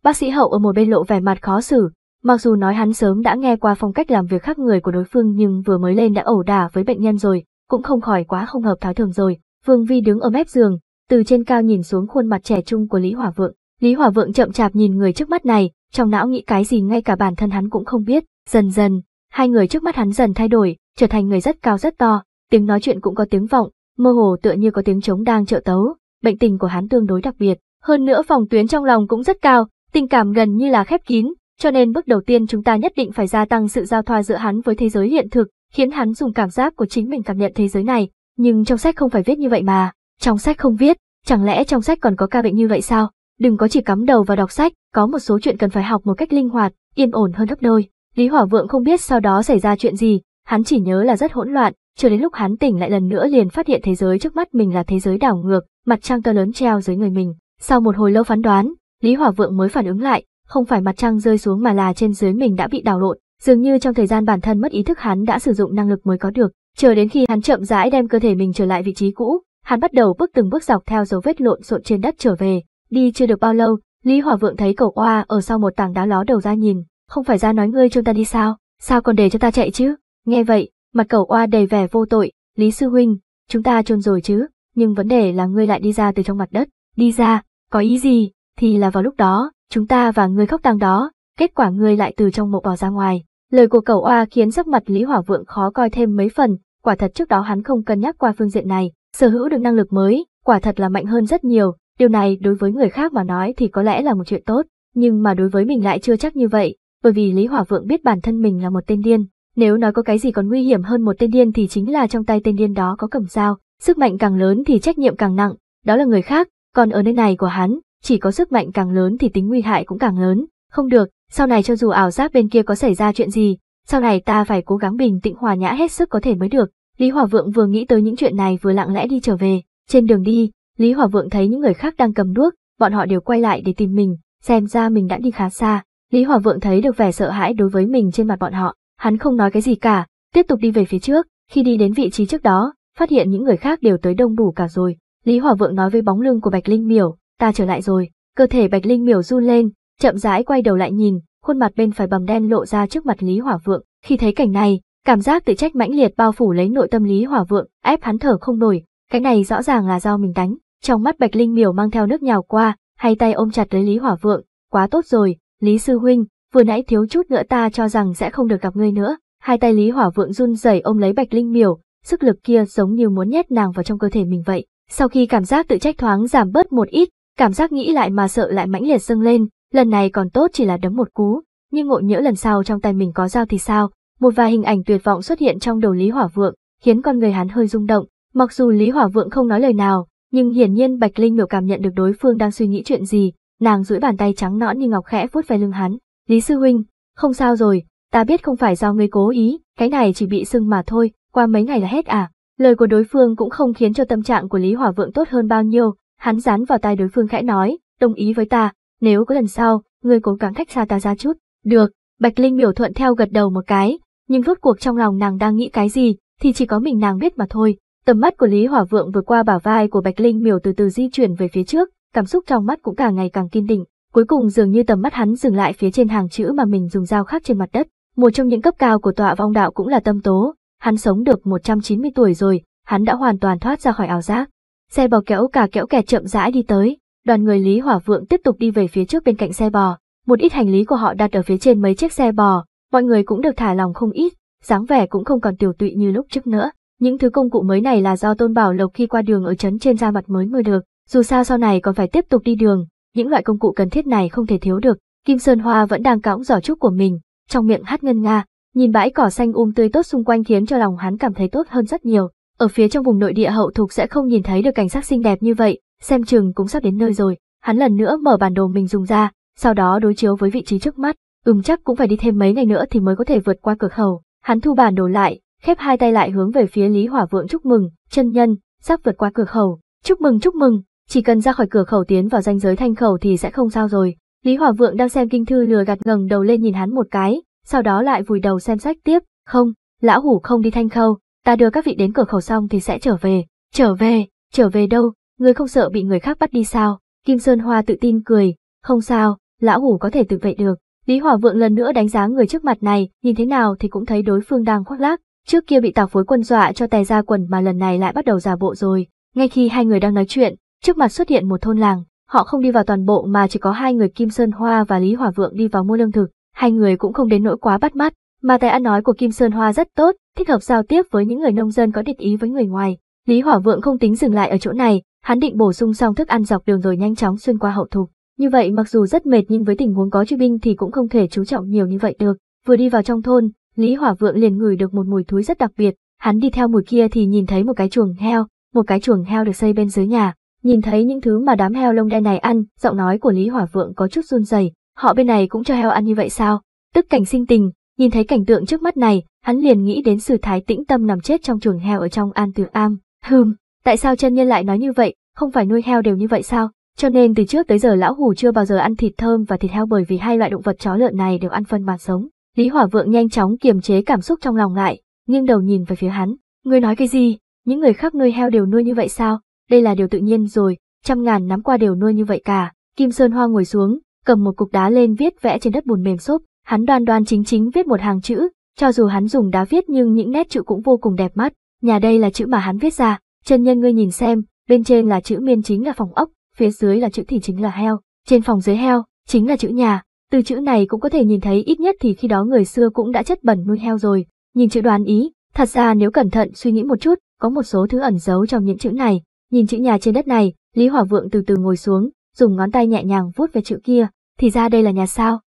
Bác sĩ Hậu ở một bên lộ vẻ mặt khó xử, mặc dù nói hắn sớm đã nghe qua phong cách làm việc khác người của đối phương nhưng vừa mới lên đã ẩu đả với bệnh nhân rồi, cũng không khỏi quá không hợp thái thường rồi. Vương Vi đứng ở mép giường, từ trên cao nhìn xuống khuôn mặt trẻ trung của Lý Hỏa Vượng, Lý Hòa Vượng chậm chạp nhìn người trước mắt này, trong não nghĩ cái gì ngay cả bản thân hắn cũng không biết, dần dần, hai người trước mắt hắn dần thay đổi, trở thành người rất cao rất to, tiếng nói chuyện cũng có tiếng vọng, mơ hồ tựa như có tiếng trống đang trợ tấu, bệnh tình của hắn tương đối đặc biệt, hơn nữa phòng tuyến trong lòng cũng rất cao, tình cảm gần như là khép kín, cho nên bước đầu tiên chúng ta nhất định phải gia tăng sự giao thoa giữa hắn với thế giới hiện thực, khiến hắn dùng cảm giác của chính mình cảm nhận thế giới này, nhưng trong sách không phải viết như vậy mà, trong sách không viết, chẳng lẽ trong sách còn có ca bệnh như vậy sao? Đừng có chỉ cắm đầu vào đọc sách, có một số chuyện cần phải học một cách linh hoạt, yên ổn hơn gấp đôi. Lý Hỏa Vượng không biết sau đó xảy ra chuyện gì, hắn chỉ nhớ là rất hỗn loạn, cho đến lúc hắn tỉnh lại lần nữa liền phát hiện thế giới trước mắt mình là thế giới đảo ngược, mặt trăng to lớn treo dưới người mình. Sau một hồi lâu phán đoán, Lý Hỏa Vượng mới phản ứng lại, không phải mặt trăng rơi xuống mà là trên dưới mình đã bị đảo lộn, dường như trong thời gian bản thân mất ý thức hắn đã sử dụng năng lực mới có được, chờ đến khi hắn chậm rãi đem cơ thể mình trở lại vị trí cũ, hắn bắt đầu bước từng bước dọc theo dấu vết lộn xộn trên đất trở về, Đi chưa được bao lâu, Lý Hòa Vượng thấy cậu oa ở sau một tảng đá ló đầu ra nhìn, không phải ra nói ngươi chúng ta đi sao, sao còn để cho ta chạy chứ? Nghe vậy, mặt cậu oa đầy vẻ vô tội, Lý Sư Huynh, chúng ta chôn rồi chứ, nhưng vấn đề là ngươi lại đi ra từ trong mặt đất, đi ra, có ý gì, thì là vào lúc đó, chúng ta và ngươi khóc tàng đó, kết quả ngươi lại từ trong mộ bỏ ra ngoài. Lời của cậu oa khiến sắc mặt Lý Hỏa Vượng khó coi thêm mấy phần, quả thật trước đó hắn không cân nhắc qua phương diện này, sở hữu được năng lực mới, quả thật là mạnh hơn rất nhiều, Điều này đối với người khác mà nói thì có lẽ là một chuyện tốt, nhưng mà đối với mình lại chưa chắc như vậy, bởi vì Lý Hỏa Vượng biết bản thân mình là một tên điên. Nếu nói có cái gì còn nguy hiểm hơn một tên điên thì chính là trong tay tên điên đó có cầm dao, sức mạnh càng lớn thì trách nhiệm càng nặng, đó là người khác, còn ở nơi này của hắn, chỉ có sức mạnh càng lớn thì tính nguy hại cũng càng lớn, không được, sau này cho dù ảo giác bên kia có xảy ra chuyện gì, sau này ta phải cố gắng bình tĩnh hòa nhã hết sức có thể mới được. Lý Hòa Vượng vừa nghĩ tới những chuyện này vừa lặng lẽ đi trở về, trên đường đi, Lý Hòa Vượng thấy những người khác đang cầm đuốc, bọn họ đều quay lại để tìm mình, xem ra mình đã đi khá xa. Lý Hòa Vượng thấy được vẻ sợ hãi đối với mình trên mặt bọn họ, hắn không nói cái gì cả, tiếp tục đi về phía trước, khi đi đến vị trí trước đó, phát hiện những người khác đều tới đông đủ cả rồi. Lý Hòa Vượng nói với bóng lưng của Bạch Linh Miểu, ta trở lại rồi, cơ thể Bạch Linh Miểu run lên, chậm rãi quay đầu lại nhìn, khuôn mặt bên phải bầm đen lộ ra trước mặt Lý Hòa Vượng, khi thấy cảnh này, cảm giác tự trách mãnh liệt bao phủ lấy nội tâm Lý Hòa Vượng, ép hắn thở không nổi, cái này rõ ràng là do mình đánh. Trong mắt Bạch Linh miểu mang theo nước nhào qua, hay tay ôm chặt lấy Lý Hỏa Vượng, quá tốt rồi, Lý Sư Huynh, vừa nãy thiếu chút nữa ta cho rằng sẽ không được gặp ngươi nữa. Hai tay Lý Hỏa Vượng run rẩy ôm lấy Bạch Linh miểu, sức lực kia giống như muốn nhét nàng vào trong cơ thể mình vậy. Sau khi cảm giác tự trách thoáng giảm bớt một ít, cảm giác nghĩ lại mà sợ lại mãnh liệt dâng lên, lần này còn tốt chỉ là đấm một cú, nhưng ngộ nhỡ lần sau trong tay mình có dao thì sao? Một vài hình ảnh tuyệt vọng xuất hiện trong đầu Lý Hỏa Vượng, khiến con người hắn hơi rung động, mặc dù Lý Hỏa Vượng không nói lời nào, nhưng hiển nhiên Bạch Linh đều cảm nhận được đối phương đang suy nghĩ chuyện gì, nàng duỗi bàn tay trắng nõn như ngọc khẽ vuốt về lưng hắn, "Lý sư huynh, không sao rồi, ta biết không phải do ngươi cố ý, cái này chỉ bị sưng mà thôi, qua mấy ngày là hết à?" Lời của đối phương cũng không khiến cho tâm trạng của Lý Hòa Vượng tốt hơn bao nhiêu, hắn dán vào tai đối phương khẽ nói, "Đồng ý với ta, nếu có lần sau, ngươi cố gắng cách xa ta ra chút." "Được." Bạch Linh biểu thuận theo gật đầu một cái, nhưng rốt cuộc trong lòng nàng đang nghĩ cái gì thì chỉ có mình nàng biết mà thôi. Tầm mắt của Lý Hỏa Vượng vừa qua bả vai của Bạch Linh miểu từ từ di chuyển về phía trước, cảm xúc trong mắt cũng càng ngày càng kiên định. Cuối cùng dường như tầm mắt hắn dừng lại phía trên hàng chữ mà mình dùng dao khắc trên mặt đất. Một trong những cấp cao của tọa vong đạo cũng là tâm tố. Hắn sống được 190 tuổi rồi, hắn đã hoàn toàn thoát ra khỏi ảo giác. Xe bò kéo cả kéo kẻ chậm rãi đi tới, đoàn người Lý Hỏa Vượng tiếp tục đi về phía trước bên cạnh xe bò. Một ít hành lý của họ đặt ở phía trên mấy chiếc xe bò, mọi người cũng được thả lòng không ít, dáng vẻ cũng không còn tiểu tụy như lúc trước nữa. Những thứ công cụ mới này là do Tôn Bảo Lộc khi qua đường ở trấn trên ra mặt mới mua được, dù sao sau này còn phải tiếp tục đi đường, những loại công cụ cần thiết này không thể thiếu được. Kim Sơn Hoa vẫn đang cõng giỏ trúc của mình, trong miệng hát ngân nga, nhìn bãi cỏ xanh um tươi tốt xung quanh khiến cho lòng hắn cảm thấy tốt hơn rất nhiều. Ở phía trong vùng nội địa hậu thuộc sẽ không nhìn thấy được cảnh sắc xinh đẹp như vậy, xem chừng cũng sắp đến nơi rồi. Hắn lần nữa mở bản đồ mình dùng ra, sau đó đối chiếu với vị trí trước mắt, ừm chắc cũng phải đi thêm mấy ngày nữa thì mới có thể vượt qua cửa khẩu. Hắn thu bản đồ lại, khép hai tay lại hướng về phía Lý Hỏa Vượng chúc mừng, chân nhân, sắp vượt qua cửa khẩu, chúc mừng chúc mừng, chỉ cần ra khỏi cửa khẩu tiến vào danh giới thanh khẩu thì sẽ không sao rồi. Lý Hỏa Vượng đang xem kinh thư lừa gạt ngẩng đầu lên nhìn hắn một cái, sau đó lại vùi đầu xem sách tiếp, không, lão hủ không đi thanh khẩu ta đưa các vị đến cửa khẩu xong thì sẽ trở về, trở về, trở về đâu, ngươi không sợ bị người khác bắt đi sao? Kim Sơn Hoa tự tin cười, không sao, lão hủ có thể tự vệ được. Lý Hỏa Vượng lần nữa đánh giá người trước mặt này, nhìn thế nào thì cũng thấy đối phương đang khoác lác, Trước kia bị tào phối quân dọa cho tè ra quần mà lần này lại bắt đầu giả bộ rồi. Ngay khi hai người đang nói chuyện, trước mặt xuất hiện một thôn làng. Họ không đi vào toàn bộ mà chỉ có hai người Kim Sơn Hoa và Lý Hỏa Vượng đi vào mua lương thực. Hai người cũng không đến nỗi quá bắt mắt, mà tài ăn nói của Kim Sơn Hoa rất tốt, thích hợp giao tiếp với những người nông dân có địch ý với người ngoài. Lý Hỏa Vượng không tính dừng lại ở chỗ này, hắn định bổ sung xong thức ăn dọc đường rồi nhanh chóng xuyên qua hậu thục. Như vậy mặc dù rất mệt nhưng với tình huống có truy binh thì cũng không thể chú trọng nhiều như vậy được. Vừa đi vào trong thôn, Lý Hỏa Vượng liền ngửi được một mùi thối rất đặc biệt, hắn đi theo mùi kia thì nhìn thấy một cái chuồng heo, một cái chuồng heo được xây bên dưới nhà. Nhìn thấy những thứ mà đám heo lông đen này ăn, giọng nói của Lý Hỏa Vượng có chút run rẩy. họ bên này cũng cho heo ăn như vậy sao? Tức cảnh sinh tình, nhìn thấy cảnh tượng trước mắt này, hắn liền nghĩ đến sự Thái Tĩnh Tâm nằm chết trong chuồng heo ở trong An Tử Am. Hừm, tại sao chân nhân lại nói như vậy, không phải nuôi heo đều như vậy sao? Cho nên từ trước tới giờ lão hủ chưa bao giờ ăn thịt thơm và thịt heo bởi vì hai loại động vật chó lợn này đều ăn phân mà sống. Lý Hỏa Vượng nhanh chóng kiềm chế cảm xúc trong lòng lại, nghiêng đầu nhìn về phía hắn. Ngươi nói cái gì? Những người khác nuôi heo đều nuôi như vậy sao? Đây là điều tự nhiên rồi, trăm ngàn nắm qua đều nuôi như vậy cả. Kim Sơn Hoa ngồi xuống, cầm một cục đá lên viết vẽ trên đất bùn mềm xốp. Hắn đoan đoan chính chính viết một hàng chữ, cho dù hắn dùng đá viết nhưng những nét chữ cũng vô cùng đẹp mắt. Nhà đây là chữ mà hắn viết ra, chân nhân ngươi nhìn xem, bên trên là chữ miên chính là phòng ốc, phía dưới là chữ thì chính là heo, trên phòng dưới heo, chính là chữ nhà, từ chữ này cũng có thể nhìn thấy ít nhất thì khi đó người xưa cũng đã chất bẩn nuôi heo rồi. Nhìn chữ đoán ý, thật ra nếu cẩn thận suy nghĩ một chút, có một số thứ ẩn giấu trong những chữ này. Nhìn chữ nhà trên đất này, Lý Hỏa Vượng từ từ ngồi xuống, dùng ngón tay nhẹ nhàng vuốt về chữ kia, thì ra đây là nhà sao.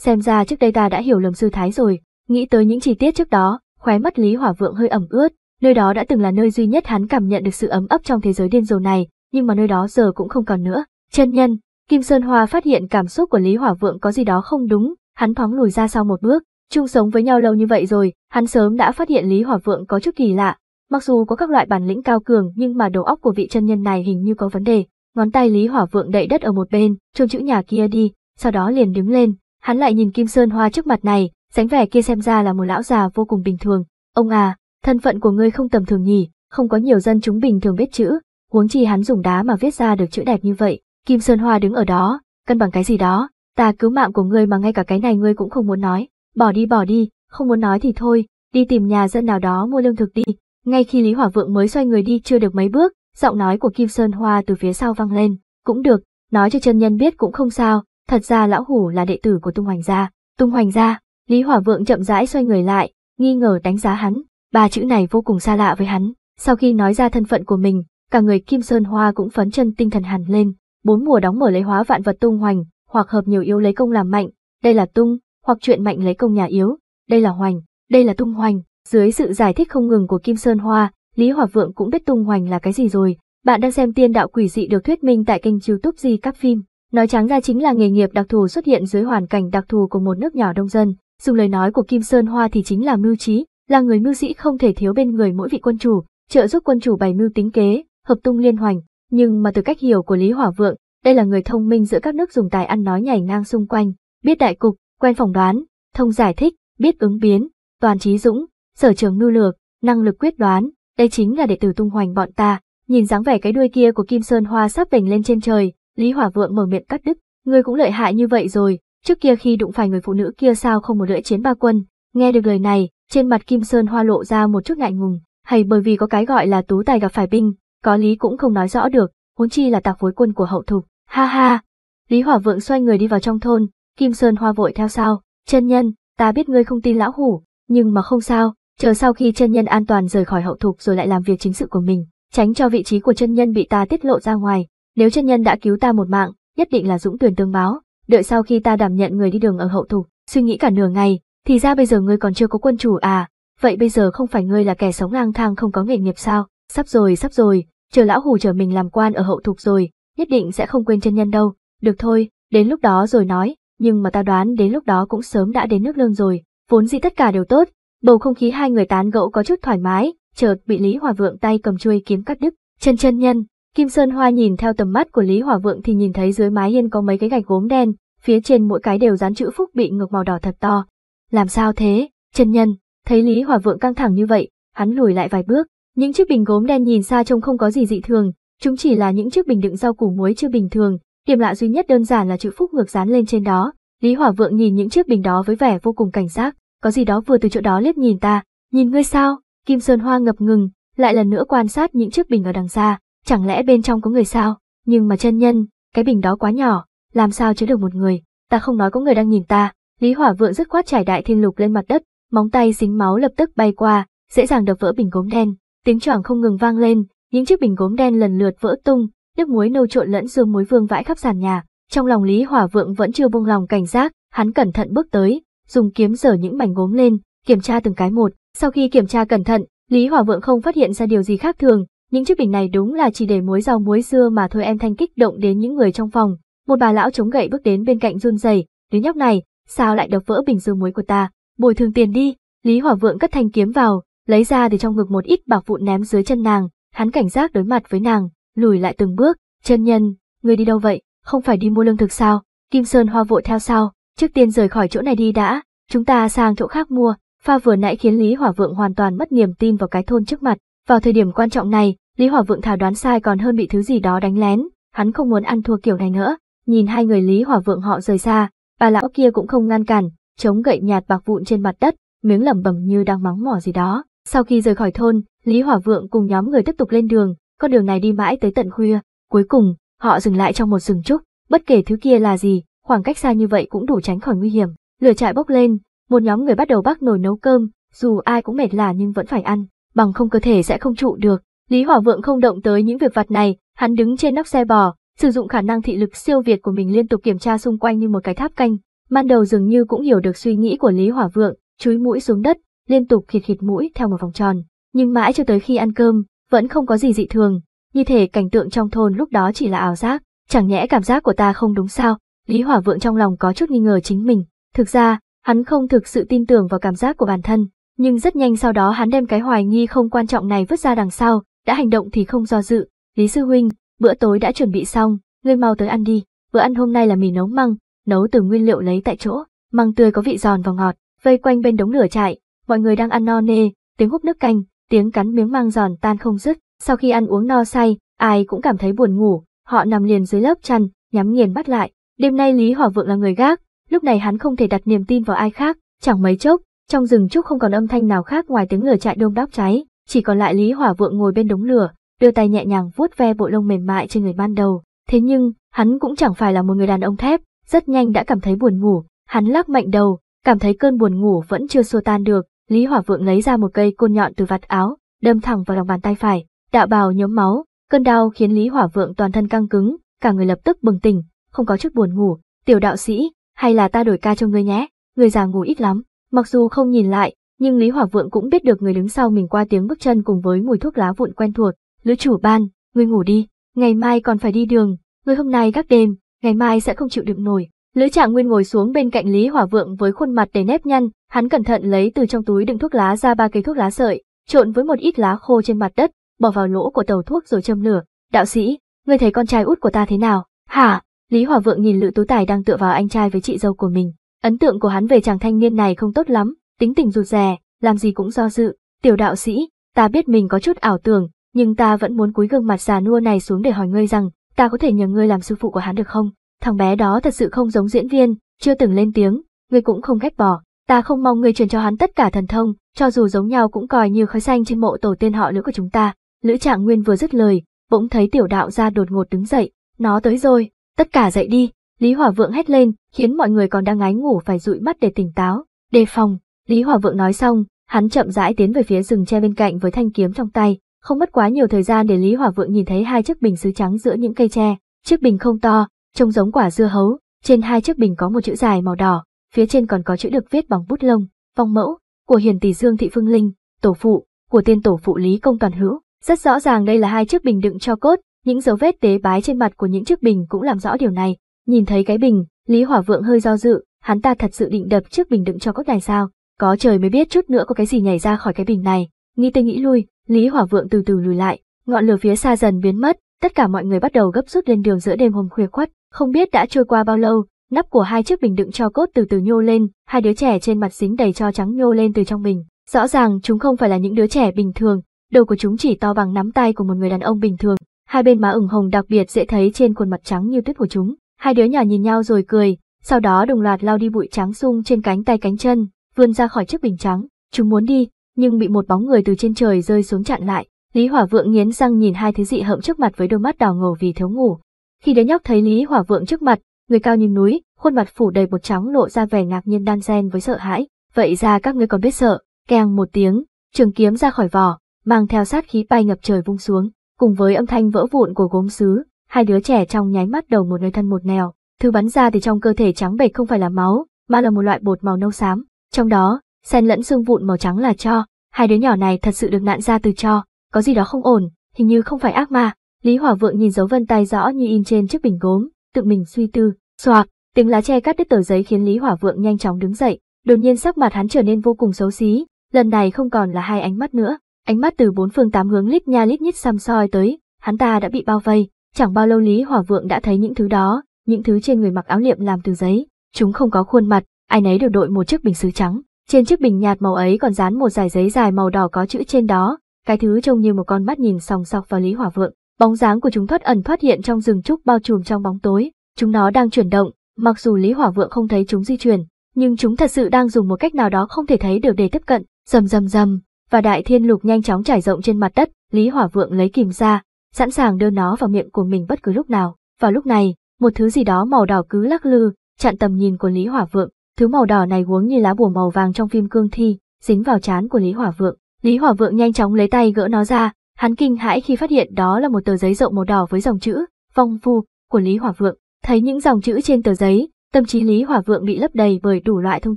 Xem ra trước đây ta đã hiểu lầm sư thái rồi, nghĩ tới những chi tiết trước đó, khóe mắt Lý Hỏa Vượng hơi ẩm ướt, nơi đó đã từng là nơi duy nhất hắn cảm nhận được sự ấm ấp trong thế giới điên rồ này, nhưng mà nơi đó giờ cũng không còn nữa. Chân nhân, Kim Sơn Hoa phát hiện cảm xúc của Lý Hỏa Vượng có gì đó không đúng, hắn thoáng lùi ra sau một bước, chung sống với nhau lâu như vậy rồi, hắn sớm đã phát hiện Lý Hỏa Vượng có chút kỳ lạ, mặc dù có các loại bản lĩnh cao cường nhưng mà đầu óc của vị chân nhân này hình như có vấn đề. Ngón tay Lý Hỏa Vượng đậy đất ở một bên, trông chữ nhà kia đi, sau đó liền đứng lên, hắn lại nhìn Kim Sơn Hoa trước mặt này, dáng vẻ kia xem ra là một lão già vô cùng bình thường. Ông à, thân phận của ngươi không tầm thường nhỉ, không có nhiều dân chúng bình thường biết chữ, huống chi hắn dùng đá mà viết ra được chữ đẹp như vậy, Kim Sơn Hoa đứng ở đó, cân bằng cái gì đó, ta cứu mạng của ngươi mà ngay cả cái này ngươi cũng không muốn nói, bỏ đi bỏ đi, không muốn nói thì thôi, đi tìm nhà dân nào đó mua lương thực đi. Ngay khi Lý Hỏa Vượng mới xoay người đi chưa được mấy bước, giọng nói của Kim Sơn Hoa từ phía sau vang lên, cũng được, nói cho chân nhân biết cũng không sao, thật ra lão hủ là đệ tử của Tung Hoành gia. Tung Hoành gia, Lý Hỏa Vượng chậm rãi xoay người lại, nghi ngờ đánh giá hắn, ba chữ này vô cùng xa lạ với hắn, sau khi nói ra thân phận của mình, cả người Kim Sơn Hoa cũng phấn chân tinh thần hẳn lên, bốn mùa đóng mở lấy hóa vạn vật tung hoành, hoặc hợp nhiều yếu lấy công làm mạnh, đây là tung, hoặc chuyện mạnh lấy công nhà yếu, đây là hoành, đây là tung hoành. Dưới sự giải thích không ngừng của Kim Sơn Hoa, Lý Hòa Vượng cũng biết tung hoành là cái gì rồi. Bạn đang xem tiên đạo quỷ dị được thuyết minh tại kênh youtube Di Các Phim. Nói trắng ra chính là nghề nghiệp đặc thù xuất hiện dưới hoàn cảnh đặc thù của một nước nhỏ đông dân. Dùng lời nói của Kim Sơn Hoa thì chính là mưu trí, là người mưu sĩ không thể thiếu bên người mỗi vị quân chủ, trợ giúp quân chủ bày mưu tính kế, hợp tung liên hoành, nhưng mà từ cách hiểu của Lý Hỏa Vượng, đây là người thông minh giữa các nước dùng tài ăn nói nhảy ngang xung quanh, biết đại cục, quen phỏng đoán, thông giải thích, biết ứng biến, toàn trí dũng, sở trường mưu lược, năng lực quyết đoán, đây chính là đệ tử tung hoành bọn ta. Nhìn dáng vẻ cái đuôi kia của Kim Sơn Hoa sắp vểnh lên trên trời, Lý Hỏa Vượng mở miệng cắt đứt, ngươi cũng lợi hại như vậy rồi, trước kia khi đụng phải người phụ nữ kia sao không một lưỡi chiến ba quân. Nghe được lời này, trên mặt Kim Sơn Hoa lộ ra một chút ngại ngùng, hay bởi vì có cái gọi là tú tài gặp phải binh, có lý cũng không nói rõ được, huống chi là tạc phối quân của hậu thục. Ha ha! Lý Hỏa Vượng xoay người đi vào trong thôn, Kim Sơn Hoa vội theo sau, chân nhân, ta biết ngươi không tin lão hủ, nhưng mà không sao, chờ sau khi chân nhân an toàn rời khỏi hậu thục rồi lại làm việc chính sự của mình, tránh cho vị trí của chân nhân bị ta tiết lộ ra ngoài, nếu chân nhân đã cứu ta một mạng, nhất định là dũng tuyển tương báo, đợi sau khi ta đảm nhận người đi đường ở hậu thục, suy nghĩ cả nửa ngày, thì ra bây giờ ngươi còn chưa có quân chủ à, vậy bây giờ không phải ngươi là kẻ sống lang thang không có nghề nghiệp sao, sắp rồi sắp rồi, chờ lão hủ chờ mình làm quan ở hậu thục rồi, nhất định sẽ không quên chân nhân đâu, được thôi, đến lúc đó rồi nói, nhưng mà ta đoán đến lúc đó cũng sớm đã đến nước lương rồi, vốn gì tất cả đều tốt, bầu không khí hai người tán gẫu có chút thoải mái, chợt bị Lý Hòa Vượng tay cầm chuôi kiếm cắt đứt, chân chân nhân, Kim Sơn Hoa nhìn theo tầm mắt của Lý Hòa Vượng thì nhìn thấy dưới mái hiên có mấy cái gạch gốm đen, phía trên mỗi cái đều dán chữ phúc bị ngược màu đỏ thật to. Làm sao thế, chân nhân, thấy Lý Hòa Vượng căng thẳng như vậy, hắn lùi lại vài bước, những chiếc bình gốm đen nhìn xa trông không có gì dị thường, chúng chỉ là những chiếc bình đựng rau củ muối chưa bình thường, điểm lạ duy nhất đơn giản là chữ phúc ngược dán lên trên đó. Lý Hỏa Vượng nhìn những chiếc bình đó với vẻ vô cùng cảnh giác, có gì đó vừa từ chỗ đó liếc nhìn ta, nhìn ngươi sao? Kim Sơn Hoa ngập ngừng, lại lần nữa quan sát những chiếc bình ở đằng xa, chẳng lẽ bên trong có người sao? Nhưng mà chân nhân, cái bình đó quá nhỏ, làm sao chứa được một người? Ta không nói có người đang nhìn ta. Lý Hỏa Vượng dứt khoát trải đại thiên lục lên mặt đất, móng tay dính máu lập tức bay qua, dễ dàng đập vỡ bình gốm đen. Tiếng choảng không ngừng vang lên, những chiếc bình gốm đen lần lượt vỡ tung, nước muối nâu trộn lẫn sương muối vương vãi khắp sàn nhà. Trong lòng Lý Hỏa Vượng vẫn chưa buông lòng cảnh giác, hắn cẩn thận bước tới, dùng kiếm giở những mảnh gốm lên, kiểm tra từng cái một. Sau khi kiểm tra cẩn thận, Lý Hỏa Vượng không phát hiện ra điều gì khác thường, những chiếc bình này đúng là chỉ để muối rau muối dưa mà thôi em thanh kích động đến những người trong phòng. Một bà lão chống gậy bước đến bên cạnh run rẩy, đứa nhóc này, sao lại đập vỡ bình dưa muối của ta, bồi thường tiền đi. Lý Hỏa Vượng cất thanh kiếm vào, lấy ra từ trong ngực một ít bạc vụn ném dưới chân nàng, hắn cảnh giác đối mặt với nàng, lùi lại từng bước, chân nhân, người đi đâu vậy, không phải đi mua lương thực sao, Kim Sơn Hoa vội theo sau, trước tiên rời khỏi chỗ này đi đã, chúng ta sang chỗ khác mua, pha vừa nãy khiến Lý Hỏa Vượng hoàn toàn mất niềm tin vào cái thôn trước mặt, vào thời điểm quan trọng này, Lý Hỏa Vượng thà đoán sai còn hơn bị thứ gì đó đánh lén, hắn không muốn ăn thua kiểu này nữa, nhìn hai người Lý Hỏa Vượng họ rời xa, bà lão kia cũng không ngăn cản, chống gậy nhạt bạc vụn trên mặt đất, miếng lẩm bẩm như đang mắng mỏ gì đó. Sau khi rời khỏi thôn, Lý Hỏa Vượng cùng nhóm người tiếp tục lên đường, con đường này đi mãi tới tận khuya, cuối cùng, họ dừng lại trong một rừng trúc, bất kể thứ kia là gì, khoảng cách xa như vậy cũng đủ tránh khỏi nguy hiểm. Lửa trại bốc lên, một nhóm người bắt đầu bắc nồi nấu cơm, dù ai cũng mệt lả nhưng vẫn phải ăn, bằng không cơ thể sẽ không trụ được. Lý Hỏa Vượng không động tới những việc vặt này, hắn đứng trên nóc xe bò, sử dụng khả năng thị lực siêu việt của mình liên tục kiểm tra xung quanh như một cái tháp canh. Man đầu dường như cũng hiểu được suy nghĩ của Lý Hỏa Vượng, chúi mũi xuống đất, liên tục khịt khịt mũi theo một vòng tròn. Nhưng mãi cho tới khi ăn cơm, vẫn không có gì dị thường, như thể cảnh tượng trong thôn lúc đó chỉ là ảo giác, chẳng nhẽ cảm giác của ta không đúng sao, Lý Hỏa Vượng trong lòng có chút nghi ngờ chính mình. Thực ra, hắn không thực sự tin tưởng vào cảm giác của bản thân, nhưng rất nhanh sau đó hắn đem cái hoài nghi không quan trọng này vứt ra đằng sau, đã hành động thì không do dự. Lý Sư Huynh, bữa tối đã chuẩn bị xong, ngươi mau tới ăn đi, bữa ăn hôm nay là mì nấu măng, nấu từ nguyên liệu lấy tại chỗ, măng tươi có vị giòn và ngọt, vây quanh bên đống lửa trại, mọi người đang ăn no nê, tiếng hút nước canh, tiếng cắn miếng mang giòn tan không dứt. Sau khi ăn uống no say, ai cũng cảm thấy buồn ngủ, họ nằm liền dưới lớp chăn, nhắm nghiền mắt lại. Đêm nay Lý Hỏa Vượng là người gác, lúc này hắn không thể đặt niềm tin vào ai khác, chẳng mấy chốc, trong rừng trúc không còn âm thanh nào khác ngoài tiếng lửa chạy đôm đóc cháy, chỉ còn lại Lý Hỏa Vượng ngồi bên đống lửa, đưa tay nhẹ nhàng vuốt ve bộ lông mềm mại trên người ban đầu. Thế nhưng, hắn cũng chẳng phải là một người đàn ông thép, rất nhanh đã cảm thấy buồn ngủ, hắn lắc mạnh đầu, cảm thấy cơn buồn ngủ vẫn chưa xua tan được, Lý Hỏa Vượng lấy ra một cây côn nhọn từ vạt áo, đâm thẳng vào lòng bàn tay phải, đạo bào nhóm máu, cơn đau khiến Lý Hỏa Vượng toàn thân căng cứng, cả người lập tức bừng tỉnh, không có chút buồn ngủ, "Tiểu đạo sĩ, hay là ta đổi ca cho ngươi nhé, ngươi già ngủ ít lắm." Mặc dù không nhìn lại, nhưng Lý Hỏa Vượng cũng biết được người đứng sau mình qua tiếng bước chân cùng với mùi thuốc lá vụn quen thuộc, "Lữ chủ ban, ngươi ngủ đi, ngày mai còn phải đi đường, ngươi hôm nay gác đêm, ngày mai sẽ không chịu đựng nổi." Lữ Trạng Nguyên ngồi xuống bên cạnh Lý Hỏa Vượng với khuôn mặt đầy nếp nhăn, hắn cẩn thận lấy từ trong túi đựng thuốc lá ra ba cây thuốc lá sợi, trộn với một ít lá khô trên mặt đất, bỏ vào lỗ của tàu thuốc rồi châm lửa. "Đạo sĩ, ngươi thấy con trai út của ta thế nào?" "Hả?" Lý Hỏa Vượng nhìn Lữ Tú Tài đang tựa vào anh trai với chị dâu của mình, ấn tượng của hắn về chàng thanh niên này không tốt lắm, tính tình rụt rè, làm gì cũng do dự. "Tiểu đạo sĩ, ta biết mình có chút ảo tưởng, nhưng ta vẫn muốn cúi gương mặt già nua này xuống để hỏi ngươi rằng, ta có thể nhờ ngươi làm sư phụ của hắn được không?" thằng bé đó thật sự không giống diễn viên, chưa từng lên tiếng, ngươi cũng không ghét bỏ, ta không mong ngươi truyền cho hắn tất cả thần thông, cho dù giống nhau cũng coi như khói xanh trên mộ tổ tiên họ lữ của chúng ta. Lữ Trạng Nguyên vừa dứt lời, bỗng thấy tiểu đạo gia đột ngột đứng dậy, nó tới rồi, tất cả dậy đi, Lý Hỏa Vượng hét lên, khiến mọi người còn đang ngái ngủ phải dụi mắt để tỉnh táo, đề phòng, Lý Hỏa Vượng nói xong, hắn chậm rãi tiến về phía rừng tre bên cạnh với thanh kiếm trong tay, không mất quá nhiều thời gian để Lý Hỏa Vượng nhìn thấy hai chiếc bình sứ trắng giữa những cây tre, chiếc bình không to, trông giống quả dưa hấu, trên hai chiếc bình có một chữ dài màu đỏ, phía trên còn có chữ được viết bằng bút lông, phong mẫu, của hiền tỷ Dương Thị Phương Linh, tổ phụ, của tiên tổ phụ Lý Công Toàn Hữu. Rất rõ ràng đây là hai chiếc bình đựng cho cốt, những dấu vết tế bái trên mặt của những chiếc bình cũng làm rõ điều này. Nhìn thấy cái bình, Lý Hỏa Vượng hơi do dự, hắn ta thật sự định đập chiếc bình đựng cho cốt này sao? Có trời mới biết chút nữa có cái gì nhảy ra khỏi cái bình này. Nghĩ tới nghĩ lui, Lý Hỏa Vượng từ từ lùi lại, ngọn lửa phía xa dần biến mất, Tất cả mọi người bắt đầu gấp rút lên đường giữa đêm hôm khuya khoắt, không biết đã trôi qua bao lâu, nắp của hai chiếc bình đựng cho cốt từ từ nhô lên, hai đứa trẻ trên mặt dính đầy cho trắng nhô lên từ trong bình. Rõ ràng chúng không phải là những đứa trẻ bình thường, đầu của chúng chỉ to bằng nắm tay của một người đàn ông bình thường, hai bên má ửng hồng đặc biệt dễ thấy trên khuôn mặt trắng như tuyết của chúng. Hai đứa nhỏ nhìn nhau rồi cười, sau đó đồng loạt lao đi bụi trắng sung trên cánh tay cánh chân, vươn ra khỏi chiếc bình trắng. Chúng muốn đi, nhưng bị một bóng người từ trên trời rơi xuống chặn lại. Lý Hỏa Vượng nghiến răng nhìn hai thứ dị hợm trước mặt với đôi mắt đỏ ngầu vì thiếu ngủ. Khi đứa nhóc thấy Lý Hỏa Vượng trước mặt, người cao như núi, khuôn mặt phủ đầy bột trắng lộ ra vẻ ngạc nhiên đan xen với sợ hãi. Vậy ra các ngươi còn biết sợ, keng một tiếng, trường kiếm ra khỏi vỏ, mang theo sát khí bay ngập trời vung xuống, cùng với âm thanh vỡ vụn của gốm sứ, hai đứa trẻ trong nháy mắt đầu một nơi thân một nẻo, thứ bắn ra thì trong cơ thể trắng bệch không phải là máu, mà là một loại bột màu nâu xám, trong đó, xen lẫn xương vụn màu trắng là cho, hai đứa nhỏ này thật sự được nạn ra từ cho, có gì đó không ổn, hình như không phải ác ma. Lý Hòa Vượng nhìn dấu vân tay rõ như in trên chiếc bình gốm, tự mình suy tư, xoạc, tiếng lá tre cắt đứt tờ giấy khiến Lý Hỏa Vượng nhanh chóng đứng dậy, đột nhiên sắc mặt hắn trở nên vô cùng xấu xí, lần này không còn là hai ánh mắt nữa, ánh mắt từ bốn phương tám hướng lít nha lít nhít xăm soi tới, hắn ta đã bị bao vây, chẳng bao lâu Lý Hỏa Vượng đã thấy những thứ đó, những thứ trên người mặc áo liệm làm từ giấy, chúng không có khuôn mặt, ai nấy đều đội một chiếc bình sứ trắng, trên chiếc bình nhạt màu ấy còn dán một dải giấy dài màu đỏ có chữ trên đó, cái thứ trông như một con mắt nhìn sòng sọc vào Lý Hỏa Vượng. Bóng dáng của chúng thoát ẩn thoát hiện trong rừng trúc bao trùm trong bóng tối, chúng nó đang chuyển động, mặc dù Lý Hỏa Vượng không thấy chúng di chuyển, nhưng chúng thật sự đang dùng một cách nào đó không thể thấy được để tiếp cận, rầm rầm rầm, và đại thiên lục nhanh chóng trải rộng trên mặt đất, Lý Hỏa Vượng lấy kìm ra, sẵn sàng đưa nó vào miệng của mình bất cứ lúc nào. Vào lúc này, một thứ gì đó màu đỏ cứ lắc lư, chặn tầm nhìn của Lý Hỏa Vượng, thứ màu đỏ này uống như lá bùa màu vàng trong phim cương thi, dính vào trán của Lý Hỏa Vượng, Lý Hỏa Vượng nhanh chóng lấy tay gỡ nó ra, hắn kinh hãi khi phát hiện đó là một tờ giấy rộng màu đỏ với dòng chữ, phong phu, của Lý Hỏa Vượng. Thấy những dòng chữ trên tờ giấy, tâm trí Lý Hỏa Vượng bị lấp đầy bởi đủ loại thông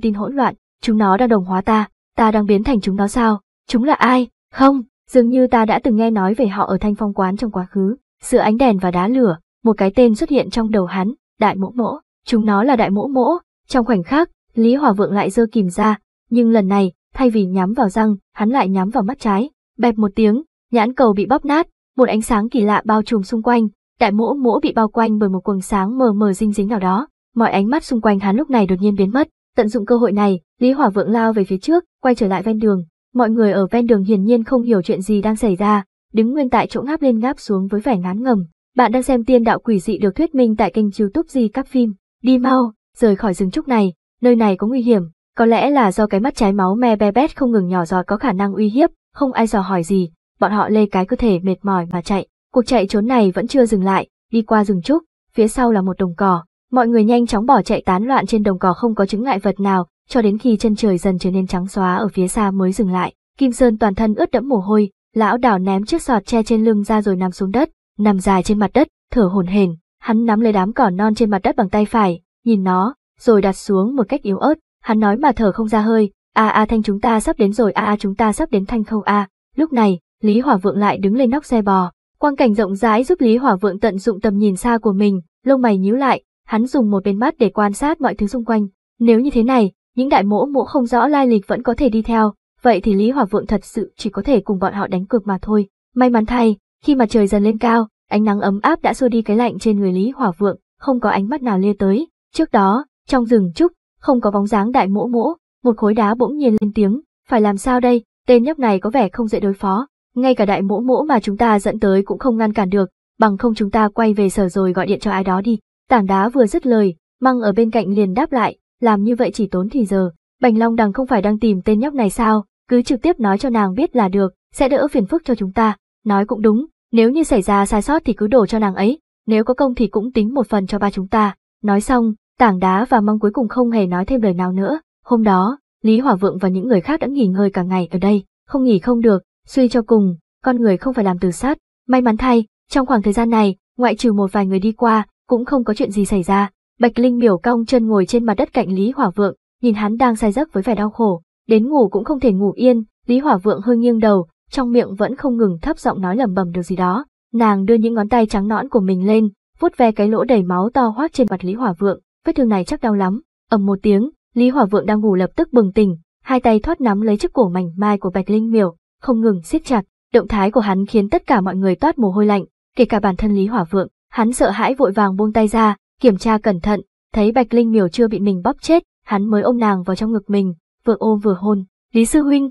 tin hỗn loạn, chúng nó đang đồng hóa ta, ta đang biến thành chúng nó sao, chúng là ai, không, dường như ta đã từng nghe nói về họ ở thanh phong quán trong quá khứ, giữa ánh đèn và đá lửa, một cái tên xuất hiện trong đầu hắn, đại mỗ mỗ, chúng nó là đại mỗ mỗ, trong khoảnh khắc, Lý Hỏa Vượng lại giơ kìm ra, nhưng lần này, thay vì nhắm vào răng, hắn lại nhắm vào mắt trái. Bẹp một tiếng, nhãn cầu bị bóp nát, một ánh sáng kỳ lạ bao trùm xung quanh, đại mỗ mỗ bị bao quanh bởi một quần sáng mờ mờ dinh dính nào đó. Mọi ánh mắt xung quanh hắn lúc này đột nhiên biến mất, tận dụng cơ hội này, Lý Hỏa Vượng lao về phía trước, quay trở lại ven đường. Mọi người ở ven đường hiển nhiên không hiểu chuyện gì đang xảy ra, đứng nguyên tại chỗ ngáp lên ngáp xuống với vẻ ngán ngẩm. Bạn đang xem tiên đạo quỷ dị được thuyết minh tại kênh youtube gì các phim. Đi mau, rời khỏi rừng trúc này, nơi này có nguy hiểm. Có lẽ là do cái mắt trái máu me be bét không ngừng nhỏ giọt có khả năng uy hiếp, không ai dò hỏi gì, bọn họ lê cái cơ thể mệt mỏi mà chạy. Cuộc chạy trốn này vẫn chưa dừng lại, đi qua rừng trúc, phía sau là một đồng cỏ. Mọi người nhanh chóng bỏ chạy tán loạn trên đồng cỏ không có chứng ngại vật nào, cho đến khi chân trời dần trở nên trắng xóa ở phía xa mới dừng lại. Kim Sơn toàn thân ướt đẫm mồ hôi, lão đảo ném chiếc sọt che trên lưng ra rồi nằm xuống đất, nằm dài trên mặt đất, thở hổn hển. Hắn nắm lấy đám cỏ non trên mặt đất bằng tay phải, nhìn nó, rồi đặt xuống một cách yếu ớt hắn nói mà thở không ra hơi, a a thanh chúng ta sắp đến rồi a a chúng ta sắp đến thanh không a, lúc này, Lý Hỏa Vượng lại đứng lên nóc xe bò, quang cảnh rộng rãi giúp Lý Hỏa Vượng tận dụng tầm nhìn xa của mình, lông mày nhíu lại, hắn dùng một bên mắt để quan sát mọi thứ xung quanh, nếu như thế này, những đại mỗ mỗ không rõ lai lịch vẫn có thể đi theo, vậy thì Lý Hỏa Vượng thật sự chỉ có thể cùng bọn họ đánh cược mà thôi. May mắn thay, khi mà trời dần lên cao, ánh nắng ấm áp đã xua đi cái lạnh trên người Lý Hỏa Vượng, không có ánh mắt nào lia tới. Trước đó, trong rừng trúc, không có bóng dáng đại mỗ mỗ, một khối đá bỗng nhiên lên tiếng, phải làm sao đây, tên nhóc này có vẻ không dễ đối phó, ngay cả đại mỗ mỗ mà chúng ta dẫn tới cũng không ngăn cản được, bằng không chúng ta quay về sở rồi gọi điện cho ai đó đi. Tảng đá vừa dứt lời, măng ở bên cạnh liền đáp lại, làm như vậy chỉ tốn thì giờ, Bành Long Đằng không phải đang tìm tên nhóc này sao, cứ trực tiếp nói cho nàng biết là được, sẽ đỡ phiền phức cho chúng ta, nói cũng đúng, nếu như xảy ra sai sót thì cứ đổ cho nàng ấy, nếu có công thì cũng tính một phần cho ba chúng ta, nói xong, Tảng đá và măng cuối cùng không hề nói thêm lời nào nữa. Hôm đó, Lý Hỏa Vượng và những người khác đã nghỉ ngơi cả ngày ở đây, không nghỉ không được, suy cho cùng, con người không phải làm từ sát. May mắn thay, trong khoảng thời gian này, ngoại trừ một vài người đi qua, cũng không có chuyện gì xảy ra. Bạch Linh biểu cong chân ngồi trên mặt đất cạnh Lý Hỏa Vượng, nhìn hắn đang say giấc với vẻ đau khổ, đến ngủ cũng không thể ngủ yên, Lý Hỏa Vượng hơi nghiêng đầu, trong miệng vẫn không ngừng thấp giọng nói lẩm bẩm điều gì đó. Nàng đưa những ngón tay trắng nõn của mình lên, vuốt ve cái lỗ đầy máu to hoác trên mặt Lý Hỏa Vượng, vết thương này chắc đau lắm. ầm một tiếng, Lý Hỏa Vượng đang ngủ lập tức bừng tỉnh, hai tay thoát nắm lấy chiếc cổ mảnh mai của Bạch Linh Miểu, không ngừng siết chặt. Động thái của hắn khiến tất cả mọi người toát mồ hôi lạnh, kể cả bản thân Lý Hỏa Vượng. Hắn sợ hãi vội vàng buông tay ra, kiểm tra cẩn thận, thấy Bạch Linh Miểu chưa bị mình bóp chết, hắn mới ôm nàng vào trong ngực mình, vừa ôm vừa hôn. Lý sư huynh,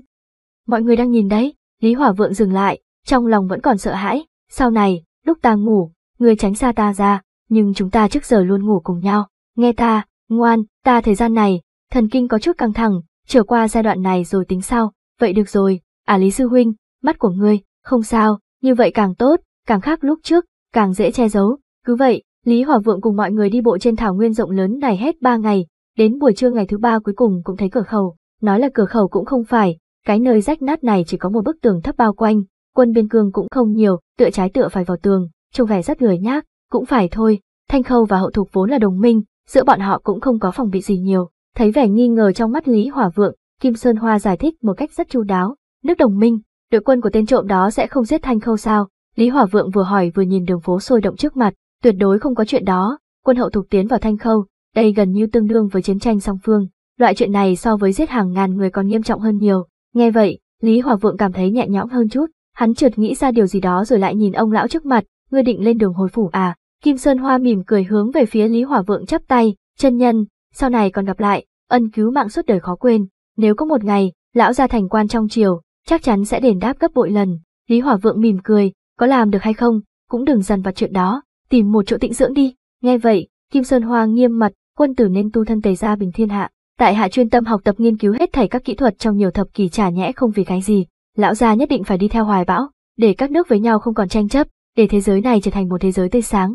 mọi người đang nhìn đấy. Lý Hỏa Vượng dừng lại, trong lòng vẫn còn sợ hãi. Sau này, lúc ta ngủ, ngươi tránh xa ta ra, nhưng chúng ta trước giờ luôn ngủ cùng nhau nghe ta, ngoan, ta thời gian này, thần kinh có chút căng thẳng, trở qua giai đoạn này rồi tính sau, vậy được rồi, à Lý Sư Huynh, mắt của ngươi, không sao, như vậy càng tốt, càng khác lúc trước, càng dễ che giấu, cứ vậy, Lý Hòa Vượng cùng mọi người đi bộ trên thảo nguyên rộng lớn này hết ba ngày, đến buổi trưa ngày thứ ba cuối cùng cũng thấy cửa khẩu, nói là cửa khẩu cũng không phải, cái nơi rách nát này chỉ có một bức tường thấp bao quanh, quân biên cương cũng không nhiều, tựa trái tựa phải vào tường, trông vẻ rất lười nhác, cũng phải thôi, Thanh Khâu và Hậu Thục vốn là đồng minh, giữa bọn họ cũng không có phòng bị gì nhiều, thấy vẻ nghi ngờ trong mắt Lý Hỏa Vượng, Kim Sơn Hoa giải thích một cách rất chu đáo, nước đồng minh, đội quân của tên trộm đó sẽ không giết Thanh Khâu sao? Lý Hỏa Vượng vừa hỏi vừa nhìn đường phố sôi động trước mặt, tuyệt đối không có chuyện đó, quân hậu thục tiến vào Thanh Khâu, đây gần như tương đương với chiến tranh song phương, loại chuyện này so với giết hàng ngàn người còn nghiêm trọng hơn nhiều. Nghe vậy, Lý Hỏa Vượng cảm thấy nhẹ nhõm hơn chút, hắn chợt nghĩ ra điều gì đó rồi lại nhìn ông lão trước mặt, ngươi định lên đường hồi phủ à? Kim Sơn Hoa mỉm cười hướng về phía Lý Hỏa Vượng chắp tay, chân nhân, sau này còn gặp lại, ân cứu mạng suốt đời khó quên, nếu có một ngày, lão gia thành quan trong triều, chắc chắn sẽ đền đáp gấp bội lần. Lý Hỏa Vượng mỉm cười, có làm được hay không, cũng đừng dằn vào chuyện đó, tìm một chỗ tĩnh dưỡng đi. Nghe vậy, Kim Sơn Hoa nghiêm mặt, quân tử nên tu thân tề gia bình thiên hạ. Tại hạ chuyên tâm học tập nghiên cứu hết thảy các kỹ thuật trong nhiều thập kỷ trả nhẽ không vì cái gì, lão gia nhất định phải đi theo hoài bão, để các nước với nhau không còn tranh chấp, để thế giới này trở thành một thế giới tươi sáng.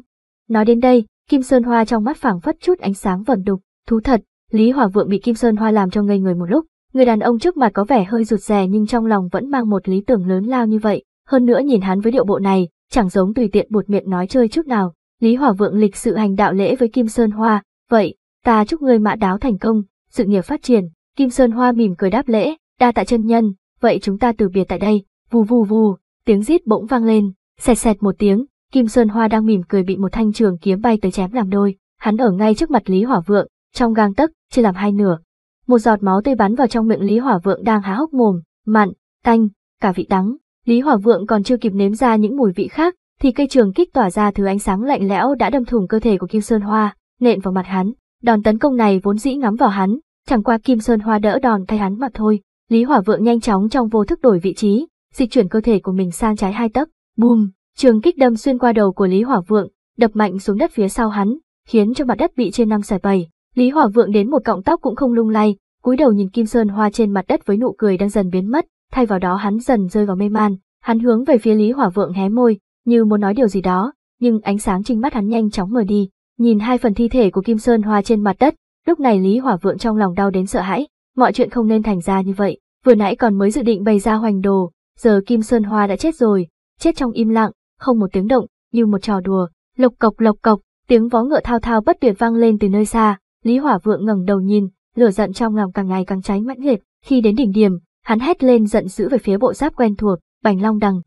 Nói đến đây, Kim Sơn Hoa trong mắt phảng phất chút ánh sáng vẩn đục, thú thật, Lý Hỏa Vượng bị Kim Sơn Hoa làm cho ngây người một lúc, người đàn ông trước mặt có vẻ hơi rụt rè nhưng trong lòng vẫn mang một lý tưởng lớn lao như vậy, hơn nữa nhìn hắn với điệu bộ này, chẳng giống tùy tiện buột miệng nói chơi chút nào. Lý Hỏa Vượng lịch sự hành đạo lễ với Kim Sơn Hoa, "Vậy, ta chúc ngươi mã đáo thành công, sự nghiệp phát triển." Kim Sơn Hoa mỉm cười đáp lễ, "Đa tạ chân nhân, vậy chúng ta từ biệt tại đây." Vù vù vù, tiếng rít bỗng vang lên, xẹt xẹt một tiếng, Kim Sơn Hoa đang mỉm cười bị một thanh trường kiếm bay tới chém làm đôi, hắn ở ngay trước mặt Lý Hỏa Vượng, trong gang tấc, chia làm hai nửa. Một giọt máu tươi bắn vào trong miệng Lý Hỏa Vượng đang há hốc mồm, mặn, tanh, cả vị đắng. Lý Hỏa Vượng còn chưa kịp nếm ra những mùi vị khác, thì cây trường kích tỏa ra thứ ánh sáng lạnh lẽo đã đâm thủng cơ thể của Kim Sơn Hoa, nện vào mặt hắn. Đòn tấn công này vốn dĩ ngắm vào hắn, chẳng qua Kim Sơn Hoa đỡ đòn thay hắn mà thôi. Lý Hỏa Vượng nhanh chóng trong vô thức đổi vị trí, dịch chuyển cơ thể của mình sang trái hai tấc, bùm, Trường kích đâm xuyên qua đầu của Lý Hỏa Vượng, đập mạnh xuống đất phía sau hắn, khiến cho mặt đất bị trên năm xẻ bầy Lý Hỏa Vượng đến một cọng tóc cũng không lung lay, cúi đầu nhìn Kim Sơn Hoa trên mặt đất với nụ cười đang dần biến mất, thay vào đó hắn dần rơi vào mê man, hắn hướng về phía Lý Hỏa Vượng hé môi, như muốn nói điều gì đó, nhưng ánh sáng trên mắt hắn nhanh chóng mờ đi, nhìn hai phần thi thể của Kim Sơn Hoa trên mặt đất, lúc này Lý Hỏa Vượng trong lòng đau đến sợ hãi, mọi chuyện không nên thành ra như vậy, vừa nãy còn mới dự định bày ra hoành đồ, giờ Kim Sơn Hoa đã chết rồi, chết trong im lặng, không một tiếng động, như một trò đùa, lộc cộc lộc cộc, tiếng vó ngựa thao thao bất tuyệt vang lên từ nơi xa, Lý Hỏa Vượng ngẩng đầu nhìn, lửa giận trong lòng càng ngày càng cháy mãnh liệt, khi đến đỉnh điểm, hắn hét lên giận dữ về phía bộ giáp quen thuộc, Bành Long Đằng.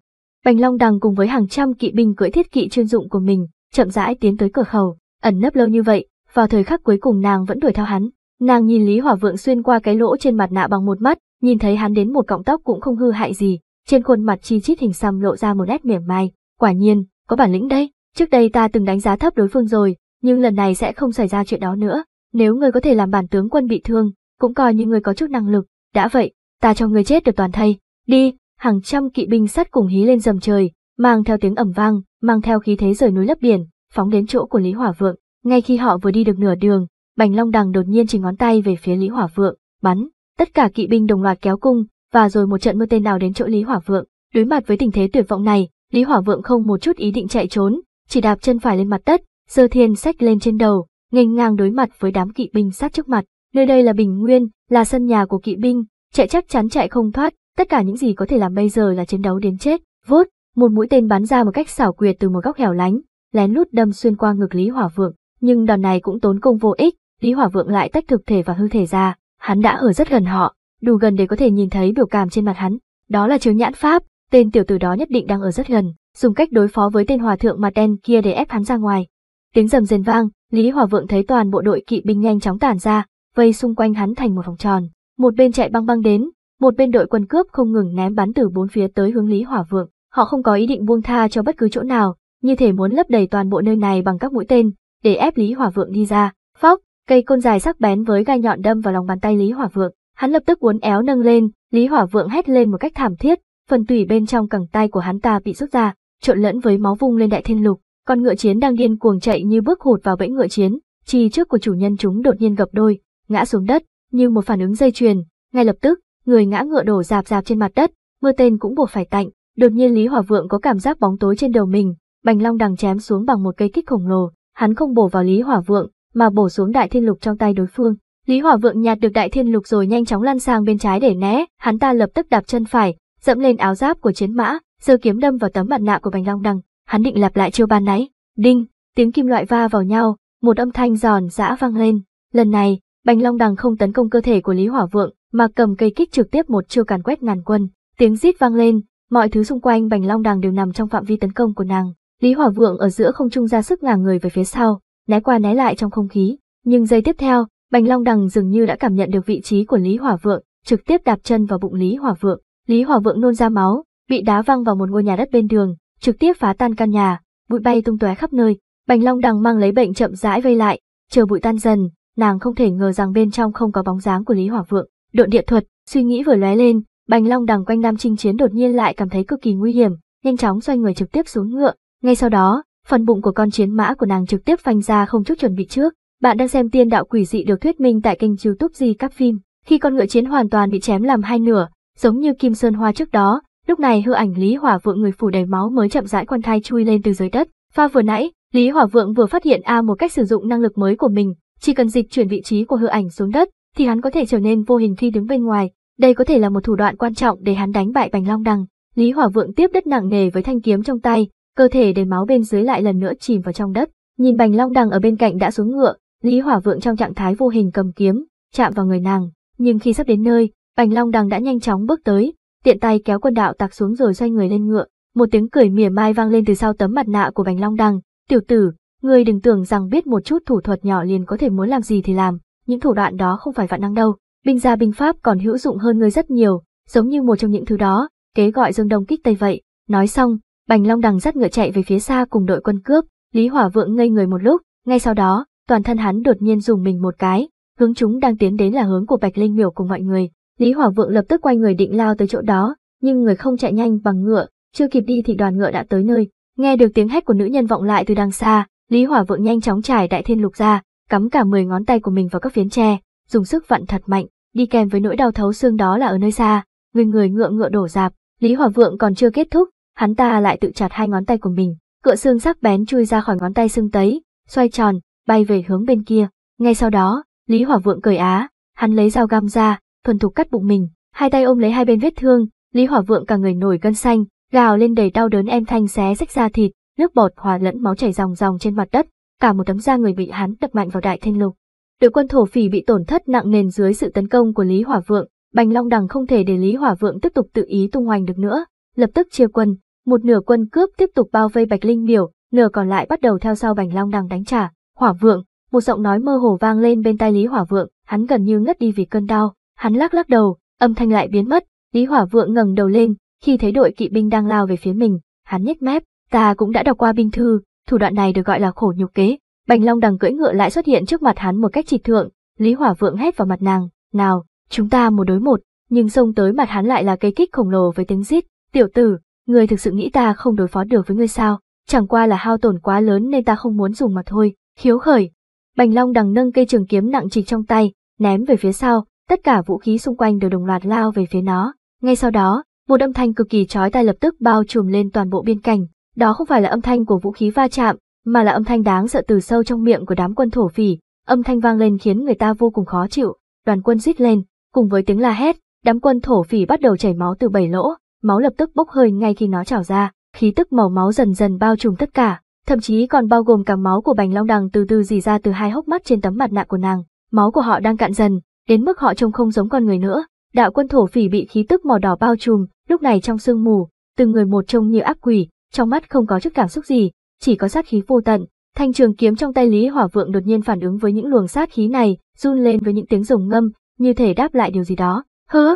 Bành Long Đằng cùng với hàng trăm kỵ binh cưỡi thiết kỵ chuyên dụng của mình, chậm rãi tiến tới cửa khẩu, ẩn nấp lâu như vậy, vào thời khắc cuối cùng nàng vẫn đuổi theo hắn. Nàng nhìn Lý Hỏa Vượng xuyên qua cái lỗ trên mặt nạ bằng một mắt, nhìn thấy hắn đến một cọng tóc cũng không hư hại gì, trên khuôn mặt chi chít hình xăm lộ ra một nét mỉa mai, Quả nhiên, có bản lĩnh đấy, trước đây ta từng đánh giá thấp đối phương rồi, nhưng lần này sẽ không xảy ra chuyện đó nữa. Nếu ngươi có thể làm bản tướng quân bị thương, cũng coi như ngươi có chút năng lực, đã vậy, ta cho ngươi chết được toàn thây. Đi, hàng trăm kỵ binh sắt cùng hí lên dầm trời, mang theo tiếng ẩm vang, mang theo khí thế rời núi lấp biển, phóng đến chỗ của Lý Hỏa Vượng. Ngay khi họ vừa đi được nửa đường, Bành Long Đằng đột nhiên chỉ ngón tay về phía Lý Hỏa Vượng, bắn. Tất cả kỵ binh đồng loạt kéo cung, và rồi một trận mưa tên nào đến chỗ Lý Hỏa Vượng. Đối mặt với tình thế tuyệt vọng này, Lý Hỏa Vượng không một chút ý định chạy trốn, chỉ đạp chân phải lên mặt đất, giơ thiên sách lên trên đầu, nghênh ngang đối mặt với đám kỵ binh sát trước mặt. Nơi đây là bình nguyên, là sân nhà của kỵ binh, chạy chắc chắn chạy không thoát, tất cả những gì có thể làm bây giờ là chiến đấu đến chết. Vút, một mũi tên bắn ra một cách xảo quyệt từ một góc hẻo lánh, lén lút đâm xuyên qua ngực Lý Hỏa Vượng, nhưng đòn này cũng tốn công vô ích, Lý Hỏa Vượng lại tách thực thể và hư thể ra, hắn đã ở rất gần họ, đủ gần để có thể nhìn thấy biểu cảm trên mặt hắn, đó là chứa nhãn pháp, tên tiểu tử đó nhất định đang ở rất gần, dùng cách đối phó với tên hòa thượng mặt đen kia để ép hắn ra ngoài. Tiếng rầm rền vang, Lý Hòa Vượng thấy toàn bộ đội kỵ binh nhanh chóng tản ra, vây xung quanh hắn thành một vòng tròn, một bên chạy băng băng đến, một bên đội quân cướp không ngừng ném bắn từ bốn phía tới hướng Lý Hòa Vượng. Họ không có ý định buông tha cho bất cứ chỗ nào, như thể muốn lấp đầy toàn bộ nơi này bằng các mũi tên, để ép Lý Hòa Vượng đi ra. Phóc, cây côn dài sắc bén với gai nhọn đâm vào lòng bàn tay Lý Hòa Vượng, hắn lập tức uốn éo nâng lên, Lý Hỏa Vượng hét lên một cách thảm thiết, phần tủy bên trong cẳng tay của hắn ta bị rút ra, trộn lẫn với máu vung lên đại thiên lục, con ngựa chiến đang điên cuồng chạy như bước hụt vào bẫy ngựa chiến, chi trước của chủ nhân chúng đột nhiên gập đôi, ngã xuống đất, như một phản ứng dây chuyền, ngay lập tức, người ngã ngựa đổ rạp rạp trên mặt đất, mưa tên cũng buộc phải tạnh, đột nhiên Lý Hòa Vượng có cảm giác bóng tối trên đầu mình, Bành Long đằng chém xuống bằng một cây kích khổng lồ, hắn không bổ vào Lý Hỏa Vượng, mà bổ xuống Đại Thiên Lục trong tay đối phương. Lý Hỏa Vượng nhạt được Đại Thiên Lục rồi nhanh chóng lăn sang bên trái để né, hắn ta lập tức đạp chân phải, dẫm lên áo giáp của chiến mã, giơ kiếm đâm vào tấm mặt nạ của Bành Long Đằng, hắn định lặp lại chiêu ban nãy. Đinh, tiếng kim loại va vào nhau, một âm thanh giòn giã vang lên. Lần này, Bành Long Đằng không tấn công cơ thể của Lý Hỏa Vượng, mà cầm cây kích trực tiếp một chiêu càn quét ngàn quân. Tiếng rít vang lên, mọi thứ xung quanh Bành Long Đằng đều nằm trong phạm vi tấn công của nàng. Lý Hỏa Vượng ở giữa không trung ra sức ngả người về phía sau, né qua né lại trong không khí, nhưng giây tiếp theo, Bành Long Đằng dường như đã cảm nhận được vị trí của Lý Hỏa Vượng, trực tiếp đạp chân vào bụng Lý Hỏa Vượng. Lý Hòa Vượng nôn ra máu, bị đá văng vào một ngôi nhà đất bên đường, trực tiếp phá tan căn nhà, bụi bay tung tóe khắp nơi. Bành Long Đằng mang lấy bệnh chậm rãi vây lại, chờ bụi tan dần, nàng không thể ngờ rằng bên trong không có bóng dáng của Lý Hòa Vượng. Độn địa thuật, suy nghĩ vừa lóe lên, Bành Long Đằng quanh Nam Chinh Chiến đột nhiên lại cảm thấy cực kỳ nguy hiểm, nhanh chóng xoay người trực tiếp xuống ngựa. Ngay sau đó, phần bụng của con chiến mã của nàng trực tiếp phanh ra không chút chuẩn bị trước. Bạn đang xem Tiên Đạo Quỷ Dị được thuyết minh tại kênh YouTube Di các phim. Khi con ngựa chiến hoàn toàn bị chém làm hai nửa, giống như kim sơn hoa trước đó, lúc này hư ảnh Lý Hỏa Vượng người phủ đầy máu mới chậm rãi quan thai chui lên từ dưới đất. Pha vừa nãy, Lý Hỏa Vượng vừa phát hiện a một cách sử dụng năng lực mới của mình, chỉ cần dịch chuyển vị trí của hư ảnh xuống đất, thì hắn có thể trở nên vô hình khi đứng bên ngoài. Đây có thể là một thủ đoạn quan trọng để hắn đánh bại Bành Long Đằng. Lý Hỏa Vượng tiếp đất nặng nề với thanh kiếm trong tay, cơ thể đầy máu bên dưới lại lần nữa chìm vào trong đất. Nhìn Bành Long Đằng ở bên cạnh đã xuống ngựa, Lý Hỏa Vượng trong trạng thái vô hình cầm kiếm, chạm vào người nàng, nhưng khi sắp đến nơi, Bành Long Đằng đã nhanh chóng bước tới, tiện tay kéo quân đạo tặc xuống rồi xoay người lên ngựa, một tiếng cười mỉa mai vang lên từ sau tấm mặt nạ của Bành Long Đằng, "Tiểu tử, ngươi đừng tưởng rằng biết một chút thủ thuật nhỏ liền có thể muốn làm gì thì làm, những thủ đoạn đó không phải vạn năng đâu, binh gia binh pháp còn hữu dụng hơn ngươi rất nhiều, giống như một trong những thứ đó, kế gọi Dương Đông kích Tây vậy." Nói xong, Bành Long Đằng dắt ngựa chạy về phía xa cùng đội quân cướp, Lý Hỏa Vượng ngây người một lúc, ngay sau đó, toàn thân hắn đột nhiên dùng mình một cái, hướng chúng đang tiến đến là hướng của Bạch Linh Miểu cùng mọi người. Lý Hỏa Vượng lập tức quay người định lao tới chỗ đó, nhưng người không chạy nhanh bằng ngựa, chưa kịp đi thì đoàn ngựa đã tới nơi. Nghe được tiếng hét của nữ nhân vọng lại từ đằng xa, Lý Hỏa Vượng nhanh chóng trải đại thiên lục ra, cắm cả 10 ngón tay của mình vào các phiến tre, dùng sức vặn thật mạnh, đi kèm với nỗi đau thấu xương đó là ở nơi xa, người người ngựa ngựa đổ dạp, Lý Hỏa Vượng còn chưa kết thúc, hắn ta lại tự chặt hai ngón tay của mình, cựa xương sắc bén chui ra khỏi ngón tay xương tấy, xoay tròn, bay về hướng bên kia. Ngay sau đó, Lý Hỏa Vượng cười á, hắn lấy dao găm ra, thuần thục cắt bụng mình, hai tay ôm lấy hai bên vết thương, Lý Hỏa Vượng cả người nổi gân xanh, gào lên đầy đau đớn em thanh xé rách da thịt, nước bọt hòa lẫn máu chảy ròng ròng trên mặt đất, cả một tấm da người bị hắn đập mạnh vào đại thanh lục. Đội quân thổ phỉ bị tổn thất nặng nề dưới sự tấn công của Lý Hỏa Vượng, Bành Long Đằng không thể để Lý Hỏa Vượng tiếp tục tự ý tung hoành được nữa, lập tức chia quân, một nửa quân cướp tiếp tục bao vây Bạch Linh Biểu, nửa còn lại bắt đầu theo sau Bành Long Đằng đánh trả. Hỏa Vượng, một giọng nói mơ hồ vang lên bên tai Lý Hỏa Vượng, hắn gần như ngất đi vì cơn đau, Hắn lắc lắc đầu, âm thanh lại biến mất, Lý Hỏa Vượng ngẩng đầu lên, khi thấy đội kỵ binh đang lao về phía mình, hắn nhếch mép, ta cũng đã đọc qua binh thư, thủ đoạn này được gọi là khổ nhục kế. Bành Long đằng cưỡi ngựa lại xuất hiện trước mặt hắn một cách trịch thượng, Lý Hỏa Vượng hét vào mặt nàng, "Nào, chúng ta một đối một." Nhưng xông tới mặt hắn lại là cây kích khổng lồ với tiếng rít, "Tiểu tử, người thực sự nghĩ ta không đối phó được với ngươi sao? Chẳng qua là hao tổn quá lớn nên ta không muốn dùng mà thôi." Khiếu khởi. Bành Long đằng nâng cây trường kiếm nặng trịch trong tay, ném về phía sau, tất cả vũ khí xung quanh đều đồng loạt lao về phía nó. Ngay sau đó, một âm thanh cực kỳ chói tai lập tức bao trùm lên toàn bộ biên cảnh, đó không phải là âm thanh của vũ khí va chạm, mà là âm thanh đáng sợ từ sâu trong miệng của đám quân thổ phỉ, âm thanh vang lên khiến người ta vô cùng khó chịu, đoàn quân rít lên, cùng với tiếng la hét, đám quân thổ phỉ bắt đầu chảy máu từ bảy lỗ, máu lập tức bốc hơi ngay khi nó trào ra, khí tức màu máu dần dần bao trùm tất cả, thậm chí còn bao gồm cả máu của Bành Long Đằng từ từ dì ra từ hai hốc mắt trên tấm mặt nạ của nàng, máu của họ đang cạn dần, đến mức họ trông không giống con người nữa. Đạo quân thổ phỉ bị khí tức màu đỏ bao trùm, lúc này trong sương mù, từng người một trông như ác quỷ, trong mắt không có chút cảm xúc gì, chỉ có sát khí vô tận. Thanh trường kiếm trong tay Lý Hỏa Vượng đột nhiên phản ứng với những luồng sát khí này, run lên với những tiếng rồng ngâm, như thể đáp lại điều gì đó. Hứ.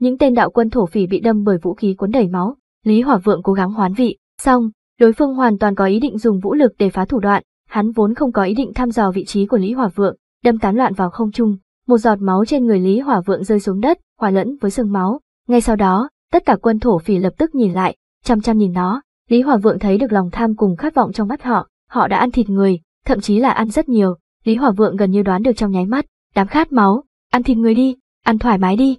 Những tên đạo quân thổ phỉ bị đâm bởi vũ khí cuốn đầy máu, Lý Hỏa Vượng cố gắng hoán vị, xong, đối phương hoàn toàn có ý định dùng vũ lực để phá thủ đoạn, hắn vốn không có ý định thăm dò vị trí của Lý Hỏa Vượng, đâm tán loạn vào không trung, một giọt máu trên người Lý Hỏa Vượng rơi xuống đất, hòa lẫn với sương máu. Ngay sau đó, tất cả quân thổ phỉ lập tức nhìn lại, chăm chăm nhìn nó. Lý Hỏa Vượng thấy được lòng tham cùng khát vọng trong mắt họ, họ đã ăn thịt người, thậm chí là ăn rất nhiều. Lý Hỏa Vượng gần như đoán được trong nháy mắt, đám khát máu, ăn thịt người đi, ăn thoải mái đi.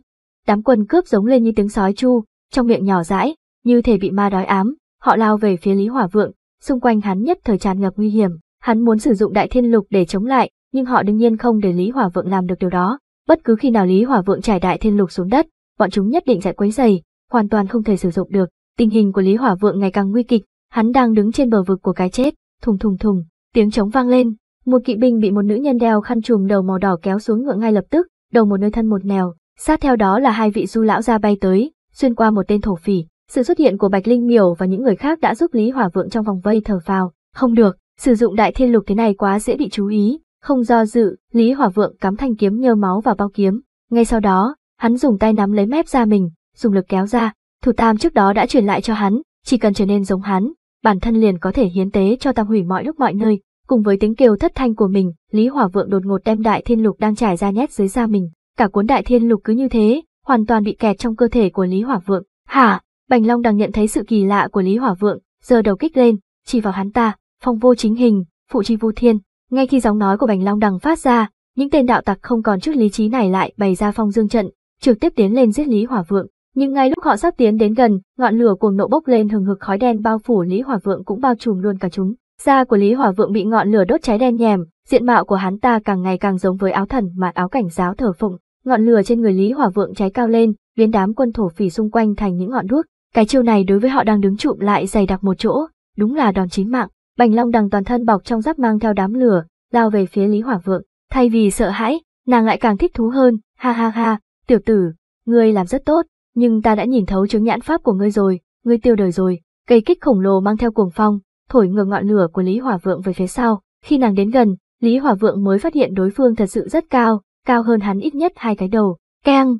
Đám quân cướp giống lên như tiếng sói chu, trong miệng nhỏ rãi, như thể bị ma đói ám, họ lao về phía Lý Hỏa Vượng, xung quanh hắn nhất thời tràn ngập nguy hiểm, hắn muốn sử dụng đại thiên lục để chống lại, nhưng họ đương nhiên không để Lý Hỏa Vượng làm được điều đó. Bất cứ khi nào Lý Hỏa Vượng trải đại thiên lục xuống đất, bọn chúng nhất định sẽ quấy rầy, hoàn toàn không thể sử dụng được. Tình hình của Lý Hỏa Vượng ngày càng nguy kịch, hắn đang đứng trên bờ vực của cái chết, thùng thùng thùng, tiếng trống vang lên, một kỵ binh bị một nữ nhân đeo khăn trùm đầu màu đỏ kéo xuống ngựa ngay lập tức, đầu một nơi thân một nẻo, sát theo đó là hai vị du lão ra bay tới, xuyên qua một tên thổ phỉ. Sự xuất hiện của Bạch Linh Miểu và những người khác đã giúp Lý Hỏa Vượng trong vòng vây thở phào, không được, sử dụng đại thiên lục thế này quá dễ bị chú ý, không do dự, Lý Hỏa Vượng cắm thanh kiếm nhơ máu vào bao kiếm. Ngay sau đó, hắn dùng tay nắm lấy mép ra mình, dùng lực kéo ra. Thủ tam trước đó đã truyền lại cho hắn, chỉ cần trở nên giống hắn, bản thân liền có thể hiến tế cho tam hủy mọi lúc mọi nơi. Cùng với tiếng kêu thất thanh của mình, Lý Hỏa Vượng đột ngột đem Đại Thiên Lục đang trải ra nhét dưới da mình. Cả cuốn Đại Thiên Lục cứ như thế, hoàn toàn bị kẹt trong cơ thể của Lý Hỏa Vượng. Hả? Bành Long đang nhận thấy sự kỳ lạ của Lý Hỏa Vượng, giờ đầu kích lên, chỉ vào hắn ta, phong vô chính hình, phụ chi vô thiên, ngay khi giọng nói của Bành Long Đằng phát ra, những tên đạo tặc không còn chút lý trí này lại bày ra phong dương trận, trực tiếp tiến lên giết Lý Hỏa Vượng. Nhưng ngay lúc họ sắp tiến đến gần, ngọn lửa cuồng nộ bốc lên hừng hực khói đen bao phủ Lý Hỏa Vượng cũng bao trùm luôn cả chúng. Da của Lý Hỏa Vượng bị ngọn lửa đốt cháy đen nhèm, diện mạo của hắn ta càng ngày càng giống với áo thần mà áo cảnh giáo thờ phụng. Ngọn lửa trên người Lý Hỏa Vượng cháy cao lên, biến đám quân thổ phỉ xung quanh thành những ngọn đuốc. Cái chiêu này đối với họ đang đứng trụm lại dày đặc một chỗ, đúng là đòn chí mạng. Bành Long đằng toàn thân bọc trong giáp mang theo đám lửa, lao về phía Lý Hỏa Vượng. Thay vì sợ hãi, nàng lại càng thích thú hơn, ha ha ha, tiểu tử, ngươi làm rất tốt, nhưng ta đã nhìn thấu chứng nhãn pháp của ngươi rồi, ngươi tiêu đời rồi. Cây kích khổng lồ mang theo cuồng phong, thổi ngược ngọn lửa của Lý Hỏa Vượng về phía sau. Khi nàng đến gần, Lý Hỏa Vượng mới phát hiện đối phương thật sự rất cao, cao hơn hắn ít nhất hai cái đầu. Keng!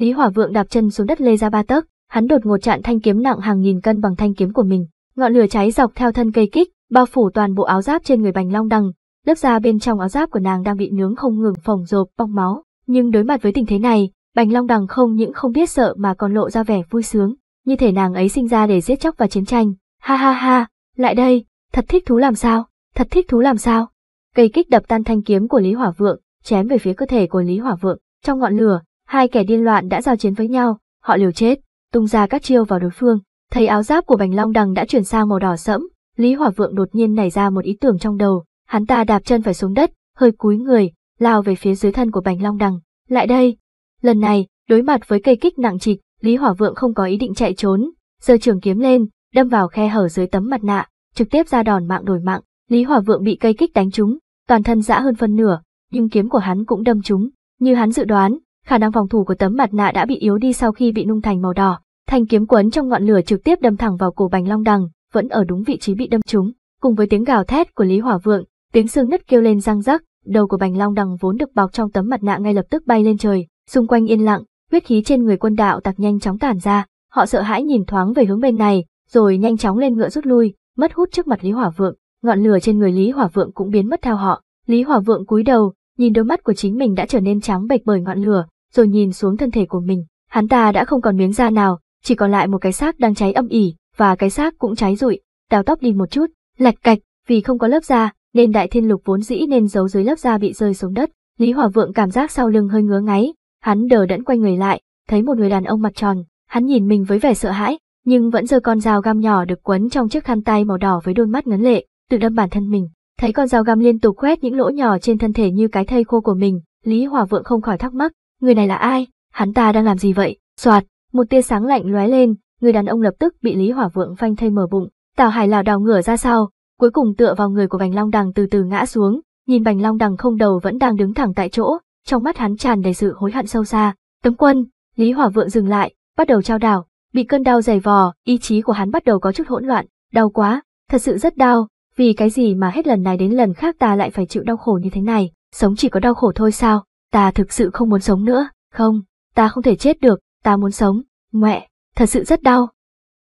Lý Hỏa Vượng đạp chân xuống đất lê ra ba tấc, hắn đột ngột chặn thanh kiếm nặng hàng nghìn cân bằng thanh kiếm của mình. Ngọn lửa cháy dọc theo thân cây kích, bao phủ toàn bộ áo giáp trên người Bành Long Đằng, lớp da bên trong áo giáp của nàng đang bị nướng không ngừng phồng rộp bong máu, nhưng đối mặt với tình thế này, Bành Long Đằng không những không biết sợ mà còn lộ ra vẻ vui sướng, như thể nàng ấy sinh ra để giết chóc và chiến tranh. Ha ha ha, lại đây, thật thích thú làm sao, thật thích thú làm sao. Cây kích đập tan thanh kiếm của Lý Hỏa Vượng, chém về phía cơ thể của Lý Hỏa Vượng, trong ngọn lửa, hai kẻ điên loạn đã giao chiến với nhau, họ liều chết, tung ra các chiêu vào đối phương. Thấy áo giáp của Bành Long Đằng đã chuyển sang màu đỏ sẫm, Lý Hỏa Vượng đột nhiên nảy ra một ý tưởng trong đầu, hắn ta đạp chân phải xuống đất, hơi cúi người, lao về phía dưới thân của Bành Long Đằng, lại đây. Lần này, đối mặt với cây kích nặng trịch, Lý Hỏa Vượng không có ý định chạy trốn, giơ trường kiếm lên, đâm vào khe hở dưới tấm mặt nạ, trực tiếp ra đòn mạng đổi mạng, Lý Hỏa Vượng bị cây kích đánh trúng, toàn thân dã hơn phân nửa, nhưng kiếm của hắn cũng đâm trúng, như hắn dự đoán, khả năng phòng thủ của tấm mặt nạ đã bị yếu đi sau khi bị nung thành màu đỏ, thanh kiếm quấn trong ngọn lửa trực tiếp đâm thẳng vào cổ Bành Long Đằng, vẫn ở đúng vị trí bị đâm trúng, cùng với tiếng gào thét của Lý Hỏa Vượng, tiếng xương nứt kêu lên răng rắc, đầu của Bành Long Đằng vốn được bọc trong tấm mặt nạ ngay lập tức bay lên trời, xung quanh yên lặng, huyết khí trên người quân đạo tặc nhanh chóng tản ra, họ sợ hãi nhìn thoáng về hướng bên này, rồi nhanh chóng lên ngựa rút lui, mất hút trước mặt Lý Hỏa Vượng, ngọn lửa trên người Lý Hỏa Vượng cũng biến mất theo họ. Lý Hỏa Vượng cúi đầu, nhìn đôi mắt của chính mình đã trở nên trắng bệch bởi ngọn lửa, rồi nhìn xuống thân thể của mình, hắn ta đã không còn miếng da nào, chỉ còn lại một cái xác đang cháy âm ỉ, và cái xác cũng cháy rụi, đào tóc đi một chút, lạch cạch, vì không có lớp da, nên đại thiên lục vốn dĩ nên giấu dưới lớp da bị rơi xuống đất. Lý Hòa Vượng cảm giác sau lưng hơi ngứa ngáy, hắn đờ đẫn quay người lại, thấy một người đàn ông mặt tròn, hắn nhìn mình với vẻ sợ hãi, nhưng vẫn giơ con dao gam nhỏ được quấn trong chiếc khăn tay màu đỏ với đôi mắt ngấn lệ, tự đâm bản thân mình. Thấy con dao gam liên tục quét những lỗ nhỏ trên thân thể như cái thây khô của mình, Lý Hòa Vượng không khỏi thắc mắc, người này là ai, hắn ta đang làm gì vậy? Soạt, một tia sáng lạnh lóe lên, người đàn ông lập tức bị Lý Hỏa Vượng phanh thây mở bụng, Tào Hải lảo đảo ngửa ra sau, cuối cùng tựa vào người của Bành Long Đằng từ từ ngã xuống, nhìn Bành Long Đằng không đầu vẫn đang đứng thẳng tại chỗ, trong mắt hắn tràn đầy sự hối hận sâu xa. Tấm quân, Lý Hỏa Vượng dừng lại, bắt đầu trao đảo, bị cơn đau dày vò, ý chí của hắn bắt đầu có chút hỗn loạn, đau quá, thật sự rất đau, vì cái gì mà hết lần này đến lần khác ta lại phải chịu đau khổ như thế này, sống chỉ có đau khổ thôi sao, ta thực sự không muốn sống nữa, không, ta không thể chết được, ta muốn sống, mẹ, thật sự rất đau.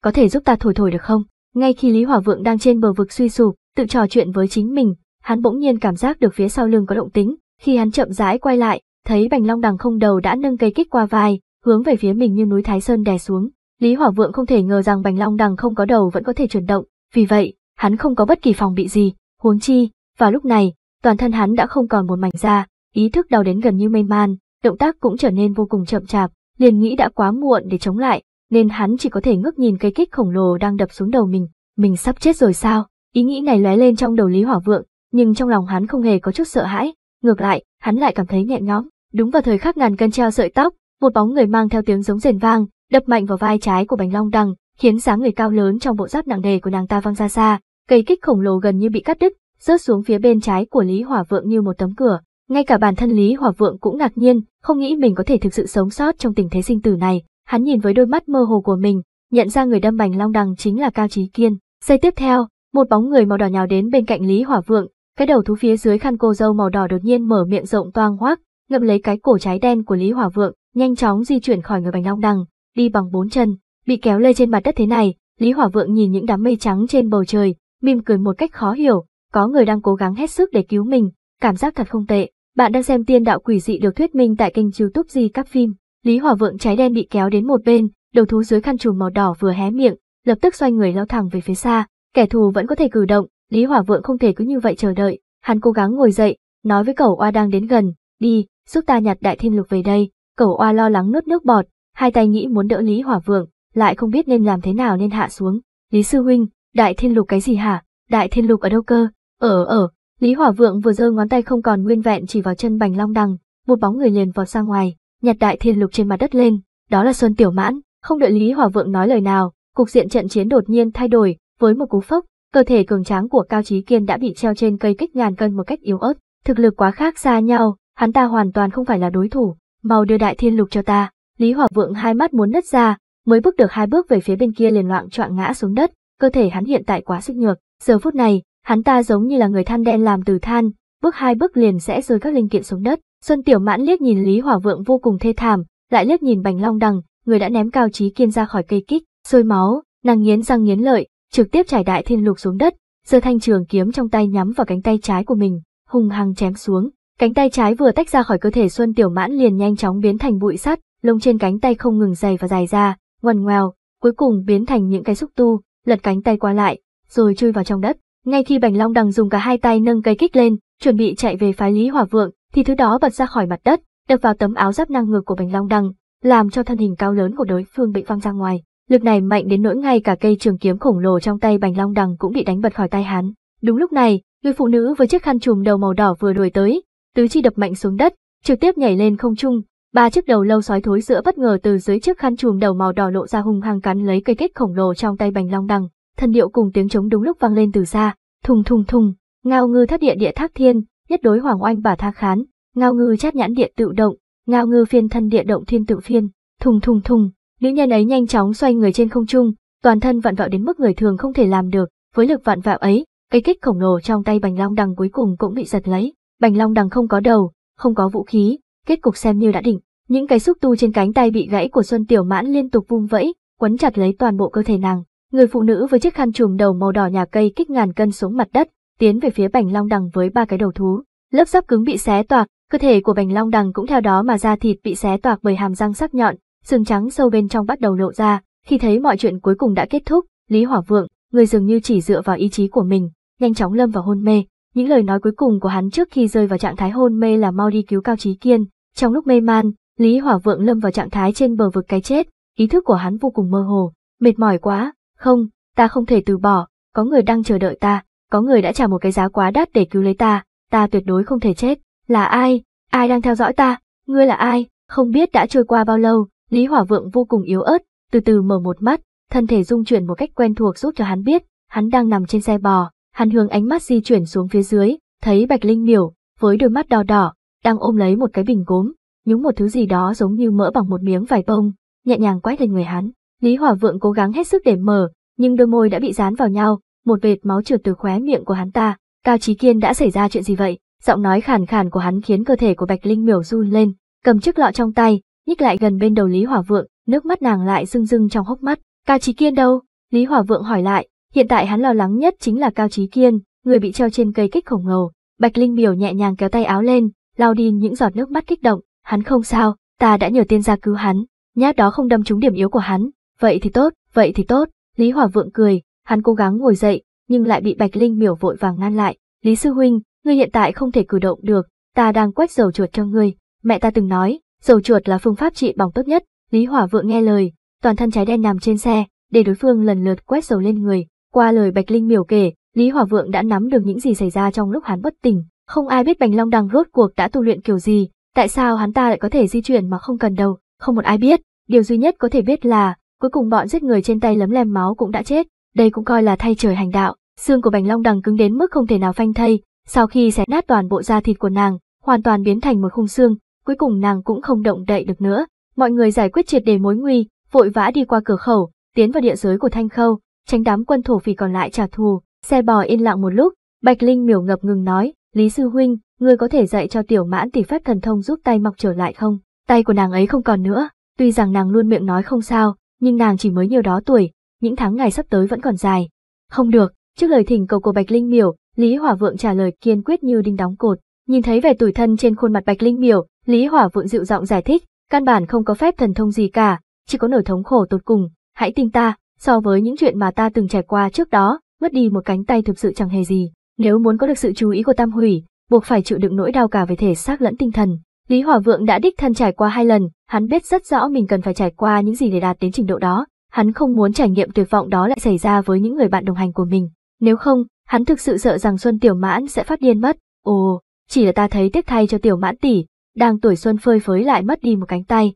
Có thể giúp ta thổi thổi được không? Ngay khi Lý Hỏa Vượng đang trên bờ vực suy sụp, tự trò chuyện với chính mình, hắn bỗng nhiên cảm giác được phía sau lưng có động tĩnh. khi hắn chậm rãi quay lại, thấy Bành Long Đằng không đầu đã nâng cây kích qua vai, hướng về phía mình như núi Thái Sơn đè xuống. Lý Hỏa Vượng không thể ngờ rằng Bành Long Đằng không có đầu vẫn có thể chuyển động, vì vậy, hắn không có bất kỳ phòng bị gì, huống chi, vào lúc này, toàn thân hắn đã không còn một mảnh da, ý thức đau đến gần như mê man, động tác cũng trở nên vô cùng chậm chạp, liền nghĩ đã quá muộn để chống lại, nên hắn chỉ có thể ngước nhìn cây kích khổng lồ đang đập xuống đầu mình, mình sắp chết rồi sao? Ý nghĩ này lóe lên trong đầu Lý Hỏa Vượng, nhưng trong lòng hắn không hề có chút sợ hãi, ngược lại, hắn lại cảm thấy nhẹ nhõm. Đúng vào thời khắc ngàn cân treo sợi tóc, một bóng người mang theo tiếng giống rền vang, đập mạnh vào vai trái của Bành Long Đằng, khiến dáng người cao lớn trong bộ giáp nặng nề của nàng ta văng ra xa, cây kích khổng lồ gần như bị cắt đứt, rớt xuống phía bên trái của Lý Hỏa Vượng như một tấm cửa. Ngay cả bản thân Lý Hỏa Vượng cũng ngạc nhiên, không nghĩ mình có thể thực sự sống sót trong tình thế sinh tử này. Hắn nhìn với đôi mắt mơ hồ của mình, nhận ra người đâm bành long đằng chính là Cao Trí Kiên. Giây tiếp theo, một bóng người màu đỏ nhào đến bên cạnh Lý Hỏa Vượng, cái đầu thú phía dưới khăn cô dâu màu đỏ đột nhiên mở miệng rộng toang hoác, ngậm lấy cái cổ trái đen của Lý Hỏa Vượng, nhanh chóng di chuyển khỏi người bành long đằng, đi bằng bốn chân, bị kéo lê trên mặt đất thế này, Lý Hỏa Vượng nhìn những đám mây trắng trên bầu trời, mỉm cười một cách khó hiểu, có người đang cố gắng hết sức để cứu mình, cảm giác thật không tệ. Bạn đang xem tiên đạo quỷ dị được thuyết minh tại kênh youtube Di Các Phim. Lý Hỏa Vượng cháy đen bị kéo đến một bên, đầu thú dưới khăn trùm màu đỏ vừa hé miệng, lập tức xoay người lao thẳng về phía xa, kẻ thù vẫn có thể cử động, Lý Hỏa Vượng không thể cứ như vậy chờ đợi, hắn cố gắng ngồi dậy, nói với Cẩu Oa đang đến gần, "Đi, giúp ta nhặt đại thiên lục về đây." Cẩu Oa lo lắng nuốt nước bọt, hai tay nghĩ muốn đỡ Lý Hỏa Vượng, lại không biết nên làm thế nào nên hạ xuống. "Lý sư huynh, đại thiên lục cái gì hả? Đại thiên lục ở đâu cơ?" "Ở ở." Lý Hỏa Vượng vừa giơ ngón tay không còn nguyên vẹn chỉ vào chân Bành Long Đằng, một bóng người liền vọt ra ngoài, nhặt đại thiên lục trên mặt đất lên, đó là Xuân Tiểu Mãn, không đợi Lý Hòa Vượng nói lời nào, cục diện trận chiến đột nhiên thay đổi, với một cú phốc, cơ thể cường tráng của Cao Chí Kiên đã bị treo trên cây kích ngàn cân một cách yếu ớt, thực lực quá khác xa nhau, hắn ta hoàn toàn không phải là đối thủ, mau đưa đại thiên lục cho ta. Lý Hòa Vượng hai mắt muốn nứt ra, mới bước được hai bước về phía bên kia liền loạn choạng ngã xuống đất, cơ thể hắn hiện tại quá sức nhược, giờ phút này, hắn ta giống như là người than đen làm từ than, bước hai bước liền sẽ rơi các linh kiện xuống đất, Xuân Tiểu Mãn liếc nhìn Lý Hỏa Vượng vô cùng thê thảm, lại liếc nhìn Bành Long Đằng, người đã ném Cao Chí Kiên ra khỏi cây kích, sôi máu, nàng nghiến răng nghiến lợi, trực tiếp trải đại thiên lục xuống đất, giơ thanh trường kiếm trong tay nhắm vào cánh tay trái của mình, hung hăng chém xuống. Cánh tay trái vừa tách ra khỏi cơ thể Xuân Tiểu Mãn liền nhanh chóng biến thành bụi sắt, lông trên cánh tay không ngừng dày và dài ra, ngoằn ngoèo, cuối cùng biến thành những cái xúc tu, lật cánh tay qua lại, rồi chui vào trong đất. Ngay khi Bành Long Đằng dùng cả hai tay nâng cây kích lên, chuẩn bị chạy về phái Lý Hỏa Vượng, thì thứ đó bật ra khỏi mặt đất, đập vào tấm áo giáp năng ngực của Bành Long Đằng, làm cho thân hình cao lớn của đối phương bị văng ra ngoài. Lực này mạnh đến nỗi ngay cả cây trường kiếm khổng lồ trong tay Bành Long Đằng cũng bị đánh bật khỏi tay hắn. Đúng lúc này, người phụ nữ với chiếc khăn trùm đầu màu đỏ vừa đuổi tới, tứ chi đập mạnh xuống đất, trực tiếp nhảy lên không trung, ba chiếc đầu lâu sói thối giữa bất ngờ từ dưới chiếc khăn trùm đầu màu đỏ lộ ra hung hăng cắn lấy cây kết khổng lồ trong tay Bành Long Đằng. Thần điệu cùng tiếng trống đúng lúc vang lên từ xa, thùng thùng thùng, ngao ngư thất địa địa thác thiên, nhất đối hoàng oanh bà tha khán, ngao ngư chát nhãn địa tự động, ngao ngư phiên thân địa động thiên tự phiên, thùng thùng thùng, nữ nhân ấy nhanh chóng xoay người trên không trung, toàn thân vặn vẹo đến mức người thường không thể làm được, với lực vặn vẹo ấy, cây kích khổng lồ trong tay Bành Long Đằng cuối cùng cũng bị giật lấy. Bành Long Đằng không có đầu, không có vũ khí, kết cục xem như đã định. Những cái xúc tu trên cánh tay bị gãy của Xuân Tiểu Mãn liên tục vung vẫy, quấn chặt lấy toàn bộ cơ thể nàng. Người phụ nữ với chiếc khăn chùm đầu màu đỏ nhà cây kích ngàn cân xuống mặt đất, tiến về phía bành long đằng với ba cái đầu thú. Lớp giáp cứng bị xé toạc, cơ thể của bành long đằng cũng theo đó mà da thịt bị xé toạc bởi hàm răng sắc nhọn, sừng trắng sâu bên trong bắt đầu lộ ra. Khi thấy mọi chuyện cuối cùng đã kết thúc, Lý Hỏa Vượng, người dường như chỉ dựa vào ý chí của mình, nhanh chóng lâm vào hôn mê. Những lời nói cuối cùng của hắn trước khi rơi vào trạng thái hôn mê là mau đi cứu Cao trí Kiên. Trong lúc mê man, Lý Hỏa Vượng lâm vào trạng thái trên bờ vực cái chết, ý thức của hắn vô cùng mơ hồ, mệt mỏi quá, không, ta không thể từ bỏ, có người đang chờ đợi ta có người đã trả một cái giá quá đắt để cứu lấy ta, ta tuyệt đối không thể chết. Là ai? Ai đang theo dõi ta? Ngươi là ai? Không biết đã trôi qua bao lâu, Lý Hỏa Vượng vô cùng yếu ớt, từ từ mở một mắt, thân thể dung chuyển một cách quen thuộc giúp cho hắn biết, hắn đang nằm trên xe bò, hắn hướng ánh mắt di chuyển xuống phía dưới, thấy Bạch Linh Miểu, với đôi mắt đỏ đỏ, đang ôm lấy một cái bình gốm, nhúng một thứ gì đó giống như mỡ bằng một miếng vải bông, nhẹ nhàng quét lên người hắn. Lý Hỏa Vượng cố gắng hết sức để mở, nhưng đôi môi đã bị dán vào nhau, một vệt máu trượt từ khóe miệng của hắn ta. Cao trí Kiên đã xảy ra chuyện gì vậy? Giọng nói khàn khàn của hắn khiến cơ thể của Bạch Linh miểu run lên, cầm chiếc lọ trong tay, nhích lại gần bên đầu Lý Hỏa Vượng, nước mắt nàng lại rưng rưng trong hốc mắt. Cao trí Kiên đâu? Lý Hỏa Vượng hỏi lại, hiện tại hắn lo lắng nhất chính là Cao trí Kiên, người bị treo trên cây kích khổng lồ. Bạch Linh miểu nhẹ nhàng kéo tay áo lên, lau đi những giọt nước mắt kích động, hắn không sao, ta đã nhờ tiên gia cứu hắn, nhát đó không đâm trúng điểm yếu của hắn, vậy thì tốt, vậy thì tốt, Lý Hỏa Vượng cười, Hắn cố gắng ngồi dậy, nhưng lại bị Bạch Linh miểu vội vàng ngăn lại. Lý Sư Huynh, ngươi hiện tại không thể cử động được, ta đang quét dầu chuột cho ngươi. Mẹ ta từng nói, dầu chuột là phương pháp trị bỏng tốt nhất. Lý Hỏa Vượng nghe lời, toàn thân trái đen nằm trên xe, để đối phương lần lượt quét dầu lên người. Qua lời Bạch Linh miểu kể, Lý Hỏa Vượng đã nắm được những gì xảy ra trong lúc hắn bất tỉnh. Không ai biết Bành Long Đằng rốt cuộc đã tu luyện kiểu gì, tại sao hắn ta lại có thể di chuyển mà không cần đầu, không một ai biết. Điều duy nhất có thể biết là, cuối cùng bọn giết người trên tay lấm lem máu cũng đã chết, đây cũng coi là thay trời hành đạo, xương của Bành Long Đằng cứng đến mức không thể nào phanh thây, sau khi xé nát toàn bộ da thịt của nàng, hoàn toàn biến thành một khung xương, cuối cùng nàng cũng không động đậy được nữa. Mọi người giải quyết triệt đề mối nguy, vội vã đi qua cửa khẩu, tiến vào địa giới của Thanh Khâu, tránh đám quân thổ phỉ còn lại trả thù. Xe bò yên lặng một lúc, Bạch Linh miểu ngập ngừng nói, Lý Sư Huynh, ngươi có thể dạy cho tiểu mãn tỷ phép thần thông giúp tay mọc trở lại không? Tay của nàng ấy không còn nữa, tuy rằng nàng luôn miệng nói không sao, nhưng nàng chỉ mới nhiều đó tuổi, những tháng ngày sắp tới vẫn còn dài. Không được, trước lời thỉnh cầu của Bạch Linh Miểu, Lý Hỏa Vượng trả lời kiên quyết như đinh đóng cột. Nhìn thấy vẻ tủi thân trên khuôn mặt Bạch Linh Miểu, Lý Hỏa Vượng dịu giọng giải thích, căn bản không có phép thần thông gì cả, chỉ có nỗi thống khổ tột cùng, hãy tin ta, so với những chuyện mà ta từng trải qua trước đó, mất đi một cánh tay thực sự chẳng hề gì. Nếu muốn có được sự chú ý của Tam Hủy, buộc phải chịu đựng nỗi đau cả về thể xác lẫn tinh thần. Lý Hỏa Vượng đã đích thân trải qua hai lần, hắn biết rất rõ mình cần phải trải qua những gì để đạt đến trình độ đó, hắn không muốn trải nghiệm tuyệt vọng đó lại xảy ra với những người bạn đồng hành của mình. Nếu không, hắn thực sự sợ rằng Xuân Tiểu Mãn sẽ phát điên mất. Ồ, chỉ là ta thấy tiếc thay cho Tiểu Mãn tỷ, đang tuổi xuân phơi phới lại mất đi một cánh tay.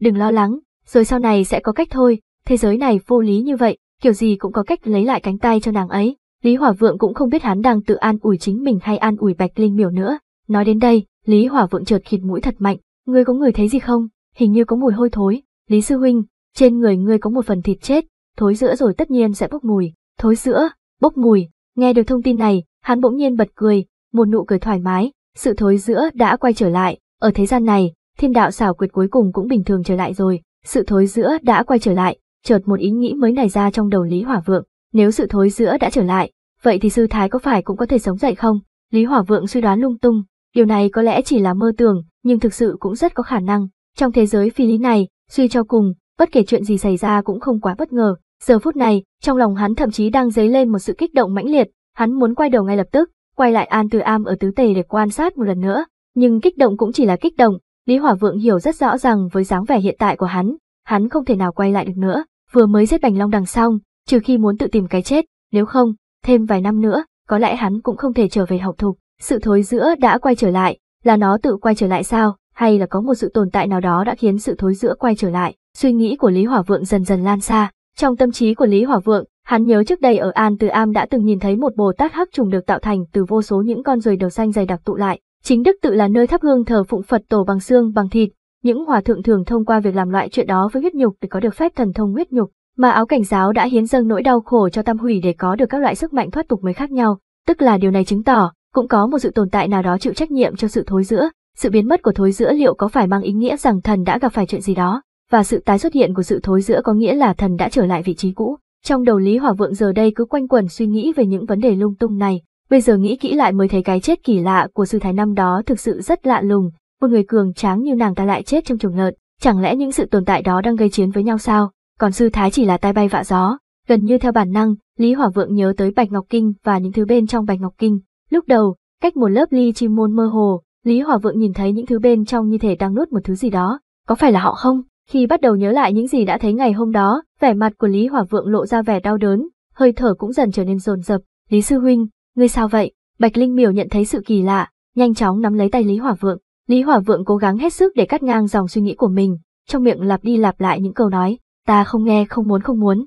Đừng lo lắng, rồi sau này sẽ có cách thôi, thế giới này vô lý như vậy, kiểu gì cũng có cách lấy lại cánh tay cho nàng ấy. Lý Hỏa Vượng cũng không biết hắn đang tự an ủi chính mình hay an ủi Bạch Linh Miểu nữa. Nói đến đây, Lý Hỏa Vượng chợt khịt mũi thật mạnh, "Ngươi có người thấy gì không? Hình như có mùi hôi thối." Lý sư huynh, trên người ngươi có một phần thịt chết, thối rữa rồi tất nhiên sẽ bốc mùi, thối rữa bốc mùi, nghe được thông tin này, hắn bỗng nhiên bật cười, một nụ cười thoải mái, sự thối rữa đã quay trở lại, ở thế gian này, thiên đạo xảo quyệt cuối cùng cũng bình thường trở lại rồi, sự thối rữa đã quay trở lại, chợt một ý nghĩ mới nảy ra trong đầu Lý Hỏa Vượng, nếu sự thối rữa đã trở lại, vậy thì sư thái có phải cũng có thể sống dậy không? Lý Hỏa Vượng suy đoán lung tung, điều này có lẽ chỉ là mơ tưởng, nhưng thực sự cũng rất có khả năng, trong thế giới phi lý này, suy cho cùng, bất kể chuyện gì xảy ra cũng không quá bất ngờ. Giờ phút này, trong lòng hắn thậm chí đang dấy lên một sự kích động mãnh liệt, hắn muốn quay đầu ngay lập tức, quay lại An Tư Am ở tứ tề để quan sát một lần nữa, nhưng kích động cũng chỉ là kích động, Lý Hỏa Vượng hiểu rất rõ rằng với dáng vẻ hiện tại của hắn, hắn không thể nào quay lại được nữa, vừa mới giết Bành Long đằng xong, trừ khi muốn tự tìm cái chết, nếu không, thêm vài năm nữa, có lẽ hắn cũng không thể trở về học thục, sự thối giữa đã quay trở lại, là nó tự quay trở lại sao, hay là có một sự tồn tại nào đó đã khiến sự thối giữa quay trở lại. Suy nghĩ của Lý Hỏa Vượng dần dần lan xa, trong tâm trí của Lý Hỏa Vượng, hắn nhớ trước đây ở An Từ Am đã từng nhìn thấy một Bồ Tát hắc trùng được tạo thành từ vô số những con ruồi đầu xanh dày đặc tụ lại. Chính Đức Tự là nơi thắp hương thờ phụng Phật tổ bằng xương bằng thịt, những hòa thượng thường thông qua việc làm loại chuyện đó với huyết nhục để có được phép thần thông huyết nhục, mà áo cảnh giáo đã hiến dâng nỗi đau khổ cho tam hủy để có được các loại sức mạnh thoát tục mới khác nhau, tức là điều này chứng tỏ cũng có một sự tồn tại nào đó chịu trách nhiệm cho sự thối giữa, sự biến mất của thối giữa liệu có phải mang ý nghĩa rằng thần đã gặp phải chuyện gì đó? và sự tái xuất hiện của sự thối giữa có nghĩa là thần đã trở lại vị trí cũ. Trong đầu Lý hỏa Vượng giờ đây cứ quanh quẩn suy nghĩ về những vấn đề lung tung này, bây giờ nghĩ kỹ lại mới thấy cái chết kỳ lạ của sư thái năm đó thực sự rất lạ lùng, một người cường tráng như nàng ta lại chết trong chuồng lợn, chẳng lẽ những sự tồn tại đó đang gây chiến với nhau sao, còn sư thái chỉ là tai bay vạ gió. Gần như theo bản năng, Lý Hỏa Vượng nhớ tới Bạch Ngọc Kinh và những thứ bên trong Bạch Ngọc Kinh. Lúc đầu, cách một lớp ly chi môn mơ hồ, Lý Hỏa Vượng nhìn thấy những thứ bên trong như thể đang nuốt một thứ gì đó. Có phải là họ không? Khi bắt đầu nhớ lại những gì đã thấy ngày hôm đó, vẻ mặt của Lý Hỏa Vượng lộ ra vẻ đau đớn, hơi thở cũng dần trở nên dồn dập. Lý Sư Huynh, ngươi sao vậy? Bạch Linh Miểu nhận thấy sự kỳ lạ, nhanh chóng nắm lấy tay Lý Hỏa Vượng. Lý Hỏa Vượng cố gắng hết sức để cắt ngang dòng suy nghĩ của mình, trong miệng lặp đi lặp lại những câu nói, ta không nghe không muốn không muốn.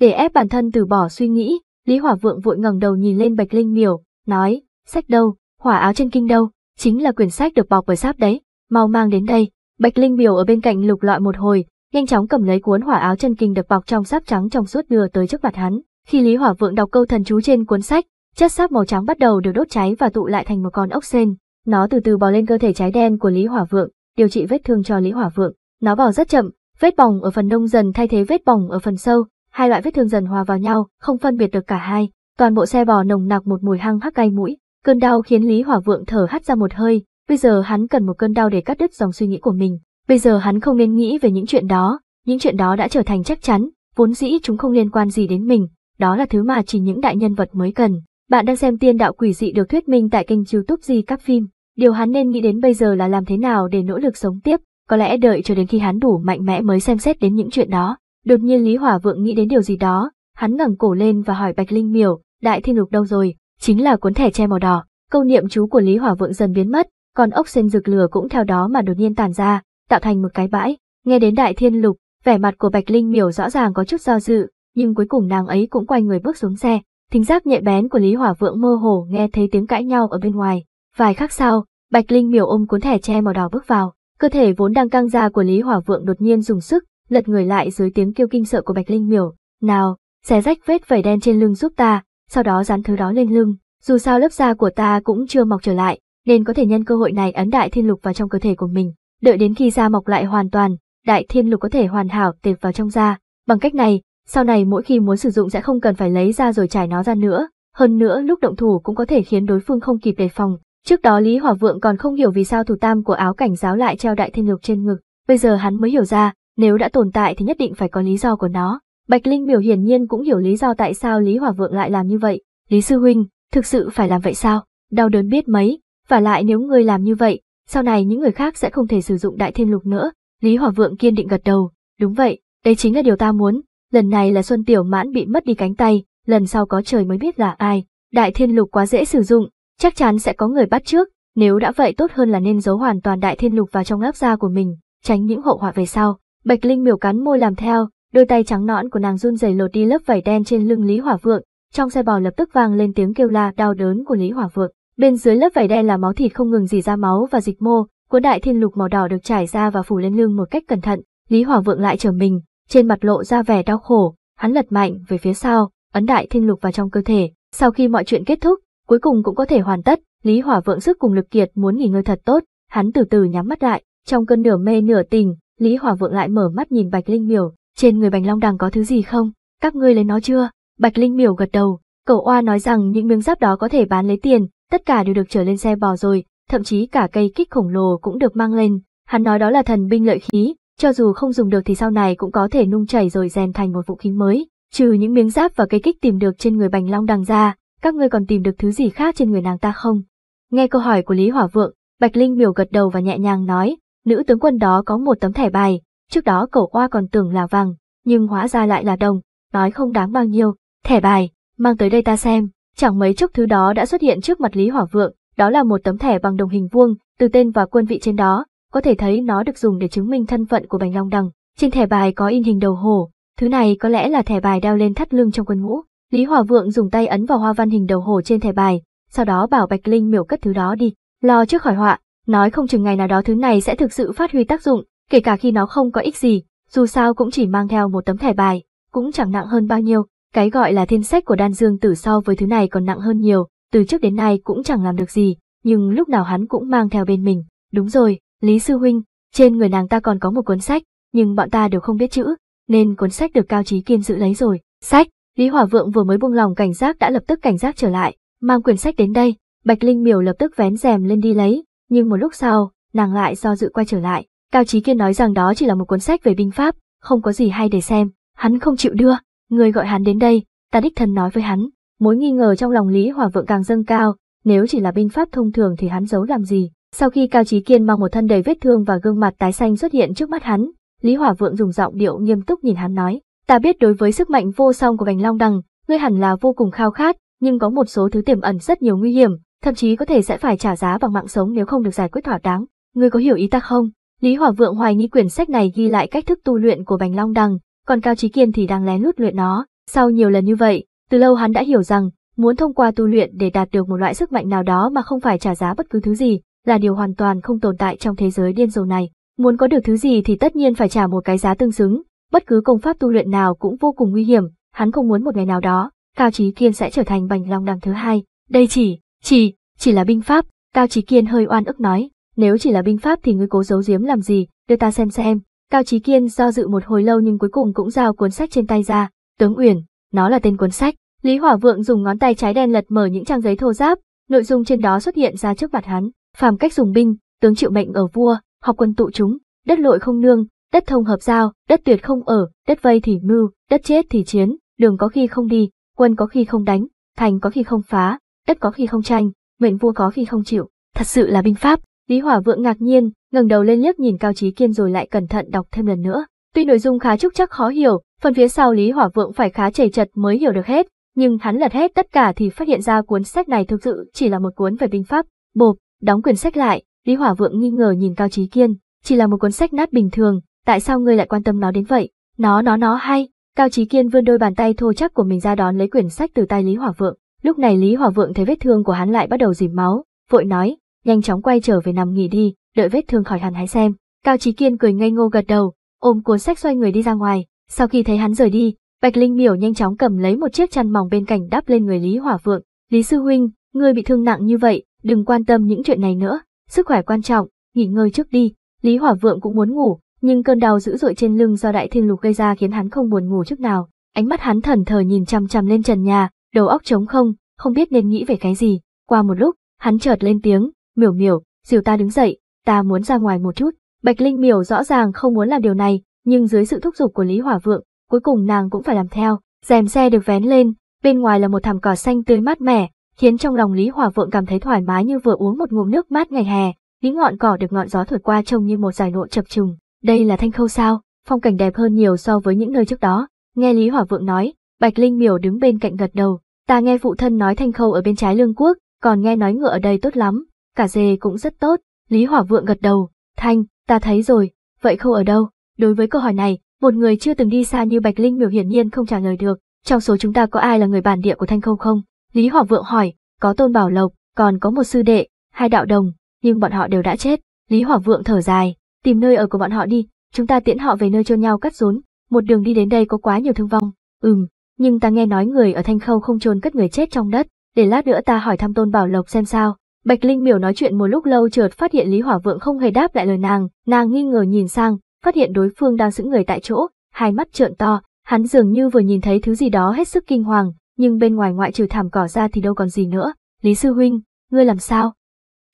Để ép bản thân từ bỏ suy nghĩ, Lý Hỏa Vượng vội ngẩng đầu nhìn lên Bạch Linh Miểu, nói, sách đâu, hỏa áo trên kinh đâu, chính là quyển sách được bọc bởi sáp đấy, mau mang đến đây, Bạch Linh Biểu ở bên cạnh lục lọi một hồi, nhanh chóng cầm lấy cuốn hỏa áo chân kinh được bọc trong sáp trắng trong suốt đưa tới trước mặt hắn. Khi Lý Hỏa Vượng đọc câu thần chú trên cuốn sách, chất sáp màu trắng bắt đầu được đốt cháy và tụ lại thành một con ốc sên. Nó từ từ bò lên cơ thể trái đen của Lý Hỏa Vượng, điều trị vết thương cho Lý Hỏa Vượng. Nó bò rất chậm, vết bỏng ở phần đông dần thay thế vết bỏng ở phần sâu, hai loại vết thương dần hòa vào nhau, không phân biệt được cả hai. Toàn bộ xe bò nồng nặc một mùi hăng hắc gai mũi, cơn đau khiến Lý Hỏa Vượng thở hắt ra một hơi, Bây giờ hắn cần một cơn đau để cắt đứt dòng suy nghĩ của mình. Bây giờ hắn không nên nghĩ về những chuyện đó, những chuyện đó đã trở thành chắc chắn, vốn dĩ chúng không liên quan gì đến mình, đó là thứ mà chỉ những đại nhân vật mới cần. Bạn đang xem tiên đạo quỷ dị được thuyết minh tại kênh youtube Di Các Phim. Điều hắn nên nghĩ đến bây giờ là làm thế nào để nỗ lực sống tiếp, có lẽ đợi cho đến khi hắn đủ mạnh mẽ mới xem xét đến những chuyện đó. Đột nhiên Lý Hỏa Vượng nghĩ đến điều gì đó, hắn ngẩng cổ lên và hỏi Bạch Linh Miểu, Đại Thiên Lục đâu rồi? Chính là cuốn thẻ che màu đỏ. Câu niệm chú của Lý Hỏa Vượng dần biến mất, còn ốc sen rực lửa cũng theo đó mà đột nhiên tàn ra, tạo thành một cái bãi. Nghe đến đại thiên lục, vẻ mặt của Bạch Linh miểu rõ ràng có chút do dự, nhưng cuối cùng nàng ấy cũng quay người bước xuống xe. Thính giác nhẹ bén của Lý Hỏa Vượng mơ hồ nghe thấy tiếng cãi nhau ở bên ngoài. Vài khắc sau, Bạch Linh miểu ôm cuốn thẻ che màu đỏ bước vào, cơ thể vốn đang căng ra của Lý Hỏa Vượng đột nhiên dùng sức, lật người lại dưới tiếng kêu kinh sợ của Bạch Linh miểu. Nào, xé rách vết vẩy đen trên lưng giúp ta, sau đó dán thứ đó lên lưng. Dù sao lớp da của ta cũng chưa mọc trở lại, nên có thể nhân cơ hội này ấn đại thiên lục vào trong cơ thể của mình, đợi đến khi da mọc lại hoàn toàn, đại thiên lục có thể hoàn hảo tệp vào trong da. Bằng cách này, sau này mỗi khi muốn sử dụng sẽ không cần phải lấy ra rồi trải nó ra nữa, hơn nữa lúc động thủ cũng có thể khiến đối phương không kịp đề phòng. Trước đó Lý Hỏa Vượng còn không hiểu vì sao thủ tam của áo cảnh giáo lại treo đại thiên lục trên ngực, bây giờ hắn mới hiểu ra, nếu đã tồn tại thì nhất định phải có lý do của nó. Bạch Linh biểu hiển nhiên cũng hiểu lý do tại sao Lý Hỏa Vượng lại làm như vậy. Lý Sư Huynh, thực sự phải làm vậy sao? Đau đớn biết mấy, và lại nếu ngươi làm như vậy, sau này những người khác sẽ không thể sử dụng đại thiên lục nữa. Lý Hòa Vượng kiên định gật đầu, đúng vậy, đây chính là điều ta muốn. Lần này là Xuân Tiểu Mãn bị mất đi cánh tay, lần sau có trời mới biết là ai. Đại thiên lục quá dễ sử dụng, chắc chắn sẽ có người bắt trước, nếu đã vậy tốt hơn là nên giấu hoàn toàn đại thiên lục vào trong áp da của mình, tránh những hậu họa về sau. Bạch Linh miểu cắn môi làm theo, đôi tay trắng nõn của nàng run rẩy lột đi lớp vảy đen trên lưng Lý Hỏa Vượng, trong xe bò lập tức vang lên tiếng kêu la đau đớn của Lý Hỏa Vượng. Bên dưới lớp vải đen là máu thịt không ngừng dì ra máu và dịch mô, cuốn đại thiên lục màu đỏ được trải ra và phủ lên lưng một cách cẩn thận, Lý hỏa Vượng lại trở mình, trên mặt lộ ra vẻ đau khổ, hắn lật mạnh về phía sau, ấn đại thiên lục vào trong cơ thể, sau khi mọi chuyện kết thúc, cuối cùng cũng có thể hoàn tất, Lý hỏa Vượng sức cùng lực kiệt muốn nghỉ ngơi thật tốt, hắn từ từ nhắm mắt lại, trong cơn nửa mê nửa tình, Lý hỏa Vượng lại mở mắt nhìn Bạch Linh Miểu, trên người bành Long Đằng có thứ gì không, các ngươi lấy nó chưa? Bạch Linh Miểu gật đầu, Cậu Oa nói rằng những miếng giáp đó có thể bán lấy tiền, tất cả đều được trở lên xe bò rồi, thậm chí cả cây kích khổng lồ cũng được mang lên. Hắn nói đó là thần binh lợi khí, cho dù không dùng được thì sau này cũng có thể nung chảy rồi rèn thành một vũ khí mới. Trừ những miếng giáp và cây kích tìm được trên người Bành Long đằng ra, các ngươi còn tìm được thứ gì khác trên người nàng ta không? Nghe câu hỏi của Lý Hỏa Vượng, Bạch Linh biểu gật đầu và nhẹ nhàng nói, nữ tướng quân đó có một tấm thẻ bài, trước đó cậu oa còn tưởng là vàng, nhưng hóa ra lại là đồng, nói không đáng bao nhiêu, thẻ bài, mang tới đây ta xem. Chẳng mấy chốc thứ đó đã xuất hiện trước mặt Lý Hỏa Vượng, đó là một tấm thẻ bằng đồng hình vuông, từ tên và quân vị trên đó, có thể thấy nó được dùng để chứng minh thân phận của Bành Long Đằng. Trên thẻ bài có in hình đầu hổ, thứ này có lẽ là thẻ bài đeo lên thắt lưng trong quân ngũ. Lý Hòa Vượng dùng tay ấn vào hoa văn hình đầu hổ trên thẻ bài, sau đó bảo Bạch Linh miểu cất thứ đó đi, lo trước khỏi họa, nói không chừng ngày nào đó thứ này sẽ thực sự phát huy tác dụng, kể cả khi nó không có ích gì, dù sao cũng chỉ mang theo một tấm thẻ bài, cũng chẳng nặng hơn bao nhiêu, cái gọi là thiên sách của đan dương tử so với thứ này còn nặng hơn nhiều, từ trước đến nay cũng chẳng làm được gì, nhưng lúc nào hắn cũng mang theo bên mình. Đúng rồi, Lý Sư Huynh, trên người nàng ta còn có một cuốn sách, nhưng bọn ta đều không biết chữ, nên cuốn sách được Cao Trí Kiên giữ lấy rồi. Sách, Lý Hỏa Vượng vừa mới buông lòng cảnh giác đã lập tức cảnh giác trở lại, mang quyển sách đến đây, Bạch Linh Miểu lập tức vén rèm lên đi lấy, nhưng một lúc sau, nàng lại do dự quay trở lại. Cao Trí Kiên nói rằng đó chỉ là một cuốn sách về binh pháp, không có gì hay để xem, hắn không chịu đưa. Người gọi hắn đến đây, ta đích thân nói với hắn, mối nghi ngờ trong lòng Lý Hòa Vượng càng dâng cao, nếu chỉ là binh pháp thông thường thì hắn giấu làm gì. Sau khi Cao Chí Kiên mang một thân đầy vết thương và gương mặt tái xanh xuất hiện trước mắt hắn, Lý Hòa Vượng dùng giọng điệu nghiêm túc nhìn hắn nói, ta biết đối với sức mạnh vô song của Bành Long Đằng, ngươi hẳn là vô cùng khao khát, nhưng có một số thứ tiềm ẩn rất nhiều nguy hiểm, thậm chí có thể sẽ phải trả giá bằng mạng sống nếu không được giải quyết thỏa đáng. Ngươi có hiểu ý ta không? Lý Hòa Vượng hoài nghi quyển sách này ghi lại cách thức tu luyện của Bành Long Đằng, còn Cao Trí Kiên thì đang lén lút luyện nó. Sau nhiều lần như vậy, từ lâu hắn đã hiểu rằng, muốn thông qua tu luyện để đạt được một loại sức mạnh nào đó mà không phải trả giá bất cứ thứ gì, là điều hoàn toàn không tồn tại trong thế giới điên rồ này. Muốn có được thứ gì thì tất nhiên phải trả một cái giá tương xứng, bất cứ công pháp tu luyện nào cũng vô cùng nguy hiểm, hắn không muốn một ngày nào đó, Cao Trí Kiên sẽ trở thành bành long đằng thứ hai. Đây chỉ, chỉ, chỉ là binh pháp, Cao Trí Kiên hơi oan ức nói, nếu chỉ là binh pháp thì ngươi cố giấu giếm làm gì, đưa ta xem xem, Cao Chí Kiên do dự một hồi lâu nhưng cuối cùng cũng giao cuốn sách trên tay ra, Tướng Uyển, nó là tên cuốn sách. Lý Hỏa Vượng dùng ngón tay trái đen lật mở những trang giấy thô ráp nội dung trên đó xuất hiện ra trước mặt hắn, phàm cách dùng binh, tướng chịu mệnh ở vua, học quân tụ chúng, đất lội không nương, đất thông hợp giao, đất tuyệt không ở, đất vây thì mưu, đất chết thì chiến, đường có khi không đi, quân có khi không đánh, thành có khi không phá, đất có khi không tranh, mệnh vua có khi không chịu, thật sự là binh pháp. Lý Hỏa Vượng ngạc nhiên, ngẩng đầu lên liếc nhìn Cao Chí Kiên rồi lại cẩn thận đọc thêm lần nữa. Tuy nội dung khá trúc chắc khó hiểu, phần phía sau Lý Hỏa Vượng phải khá chảy chật mới hiểu được hết, nhưng hắn lật hết tất cả thì phát hiện ra cuốn sách này thực sự chỉ là một cuốn về binh pháp. Bộp, đóng quyển sách lại, Lý Hỏa Vượng nghi ngờ nhìn Cao Chí Kiên, chỉ là một cuốn sách nát bình thường, tại sao ngươi lại quan tâm nó đến vậy? Nó nó nó hay. Cao Chí Kiên vươn đôi bàn tay thô chắc của mình ra đón lấy quyển sách từ tay Lý Hỏa Vượng. Lúc này Lý Hỏa Vượng thấy vết thương của hắn lại bắt đầu dìm máu, vội nói, nhanh chóng quay trở về nằm nghỉ đi, đợi vết thương khỏi hẳn hãy xem. Cao Chí Kiên cười ngây ngô gật đầu, ôm cuốn sách xoay người đi ra ngoài, sau khi thấy hắn rời đi, Bạch Linh Miểu nhanh chóng cầm lấy một chiếc chăn mỏng bên cạnh đắp lên người Lý Hỏa Vượng, "Lý sư huynh, ngươi bị thương nặng như vậy, đừng quan tâm những chuyện này nữa, sức khỏe quan trọng, nghỉ ngơi trước đi." Lý Hỏa Vượng cũng muốn ngủ, nhưng cơn đau dữ dội trên lưng do đại thiên lục gây ra khiến hắn không buồn ngủ chút nào. Ánh mắt hắn thẩn thờ nhìn chằm chằm lên trần nhà, đầu óc trống không, không biết nên nghĩ về cái gì. Qua một lúc, hắn chợt lên tiếng, Miểu miểu, dìu ta đứng dậy, ta muốn ra ngoài một chút. Bạch Linh miểu rõ ràng không muốn làm điều này, nhưng dưới sự thúc giục của Lý Hỏa Vượng, cuối cùng nàng cũng phải làm theo. Rèm xe được vén lên, bên ngoài là một thảm cỏ xanh tươi mát mẻ, khiến trong lòng Lý Hỏa Vượng cảm thấy thoải mái như vừa uống một ngụm nước mát ngày hè. Những ngọn cỏ được ngọn gió thổi qua trông như một dải lụa chập trùng. Đây là thanh khâu sao, phong cảnh đẹp hơn nhiều so với những nơi trước đó. Nghe Lý Hỏa Vượng nói, Bạch Linh miểu đứng bên cạnh gật đầu. Ta nghe phụ thân nói thanh khâu ở bên trái lương quốc, còn nghe nói ngựa ở đây tốt lắm, cả dê cũng rất tốt. Lý Hỏa Vượng gật đầu, Thanh, ta thấy rồi, vậy khâu ở đâu? Đối với câu hỏi này, một người chưa từng đi xa như Bạch Linh miểu hiển nhiên không trả lời được. Trong số chúng ta có ai là người bản địa của Thanh Khâu không? Lý Hỏa Vượng hỏi, có Tôn Bảo Lộc, còn có một sư đệ, hai đạo đồng, nhưng bọn họ đều đã chết. Lý Hỏa Vượng thở dài, tìm nơi ở của bọn họ đi, chúng ta tiễn họ về nơi chôn nhau cắt rốn, một đường đi đến đây có quá nhiều thương vong. Ừm, nhưng ta nghe nói người ở Thanh Khâu không chôn cất người chết trong đất, để lát nữa ta hỏi thăm Tôn Bảo Lộc xem sao. Bạch Linh Miểu nói chuyện một lúc lâu chợt phát hiện Lý Hỏa Vượng không hề đáp lại lời nàng, nàng nghi ngờ nhìn sang, phát hiện đối phương đang giữ người tại chỗ, hai mắt trợn to, hắn dường như vừa nhìn thấy thứ gì đó hết sức kinh hoàng, nhưng bên ngoài ngoại trừ thảm cỏ ra thì đâu còn gì nữa. Lý Sư Huynh, ngươi làm sao?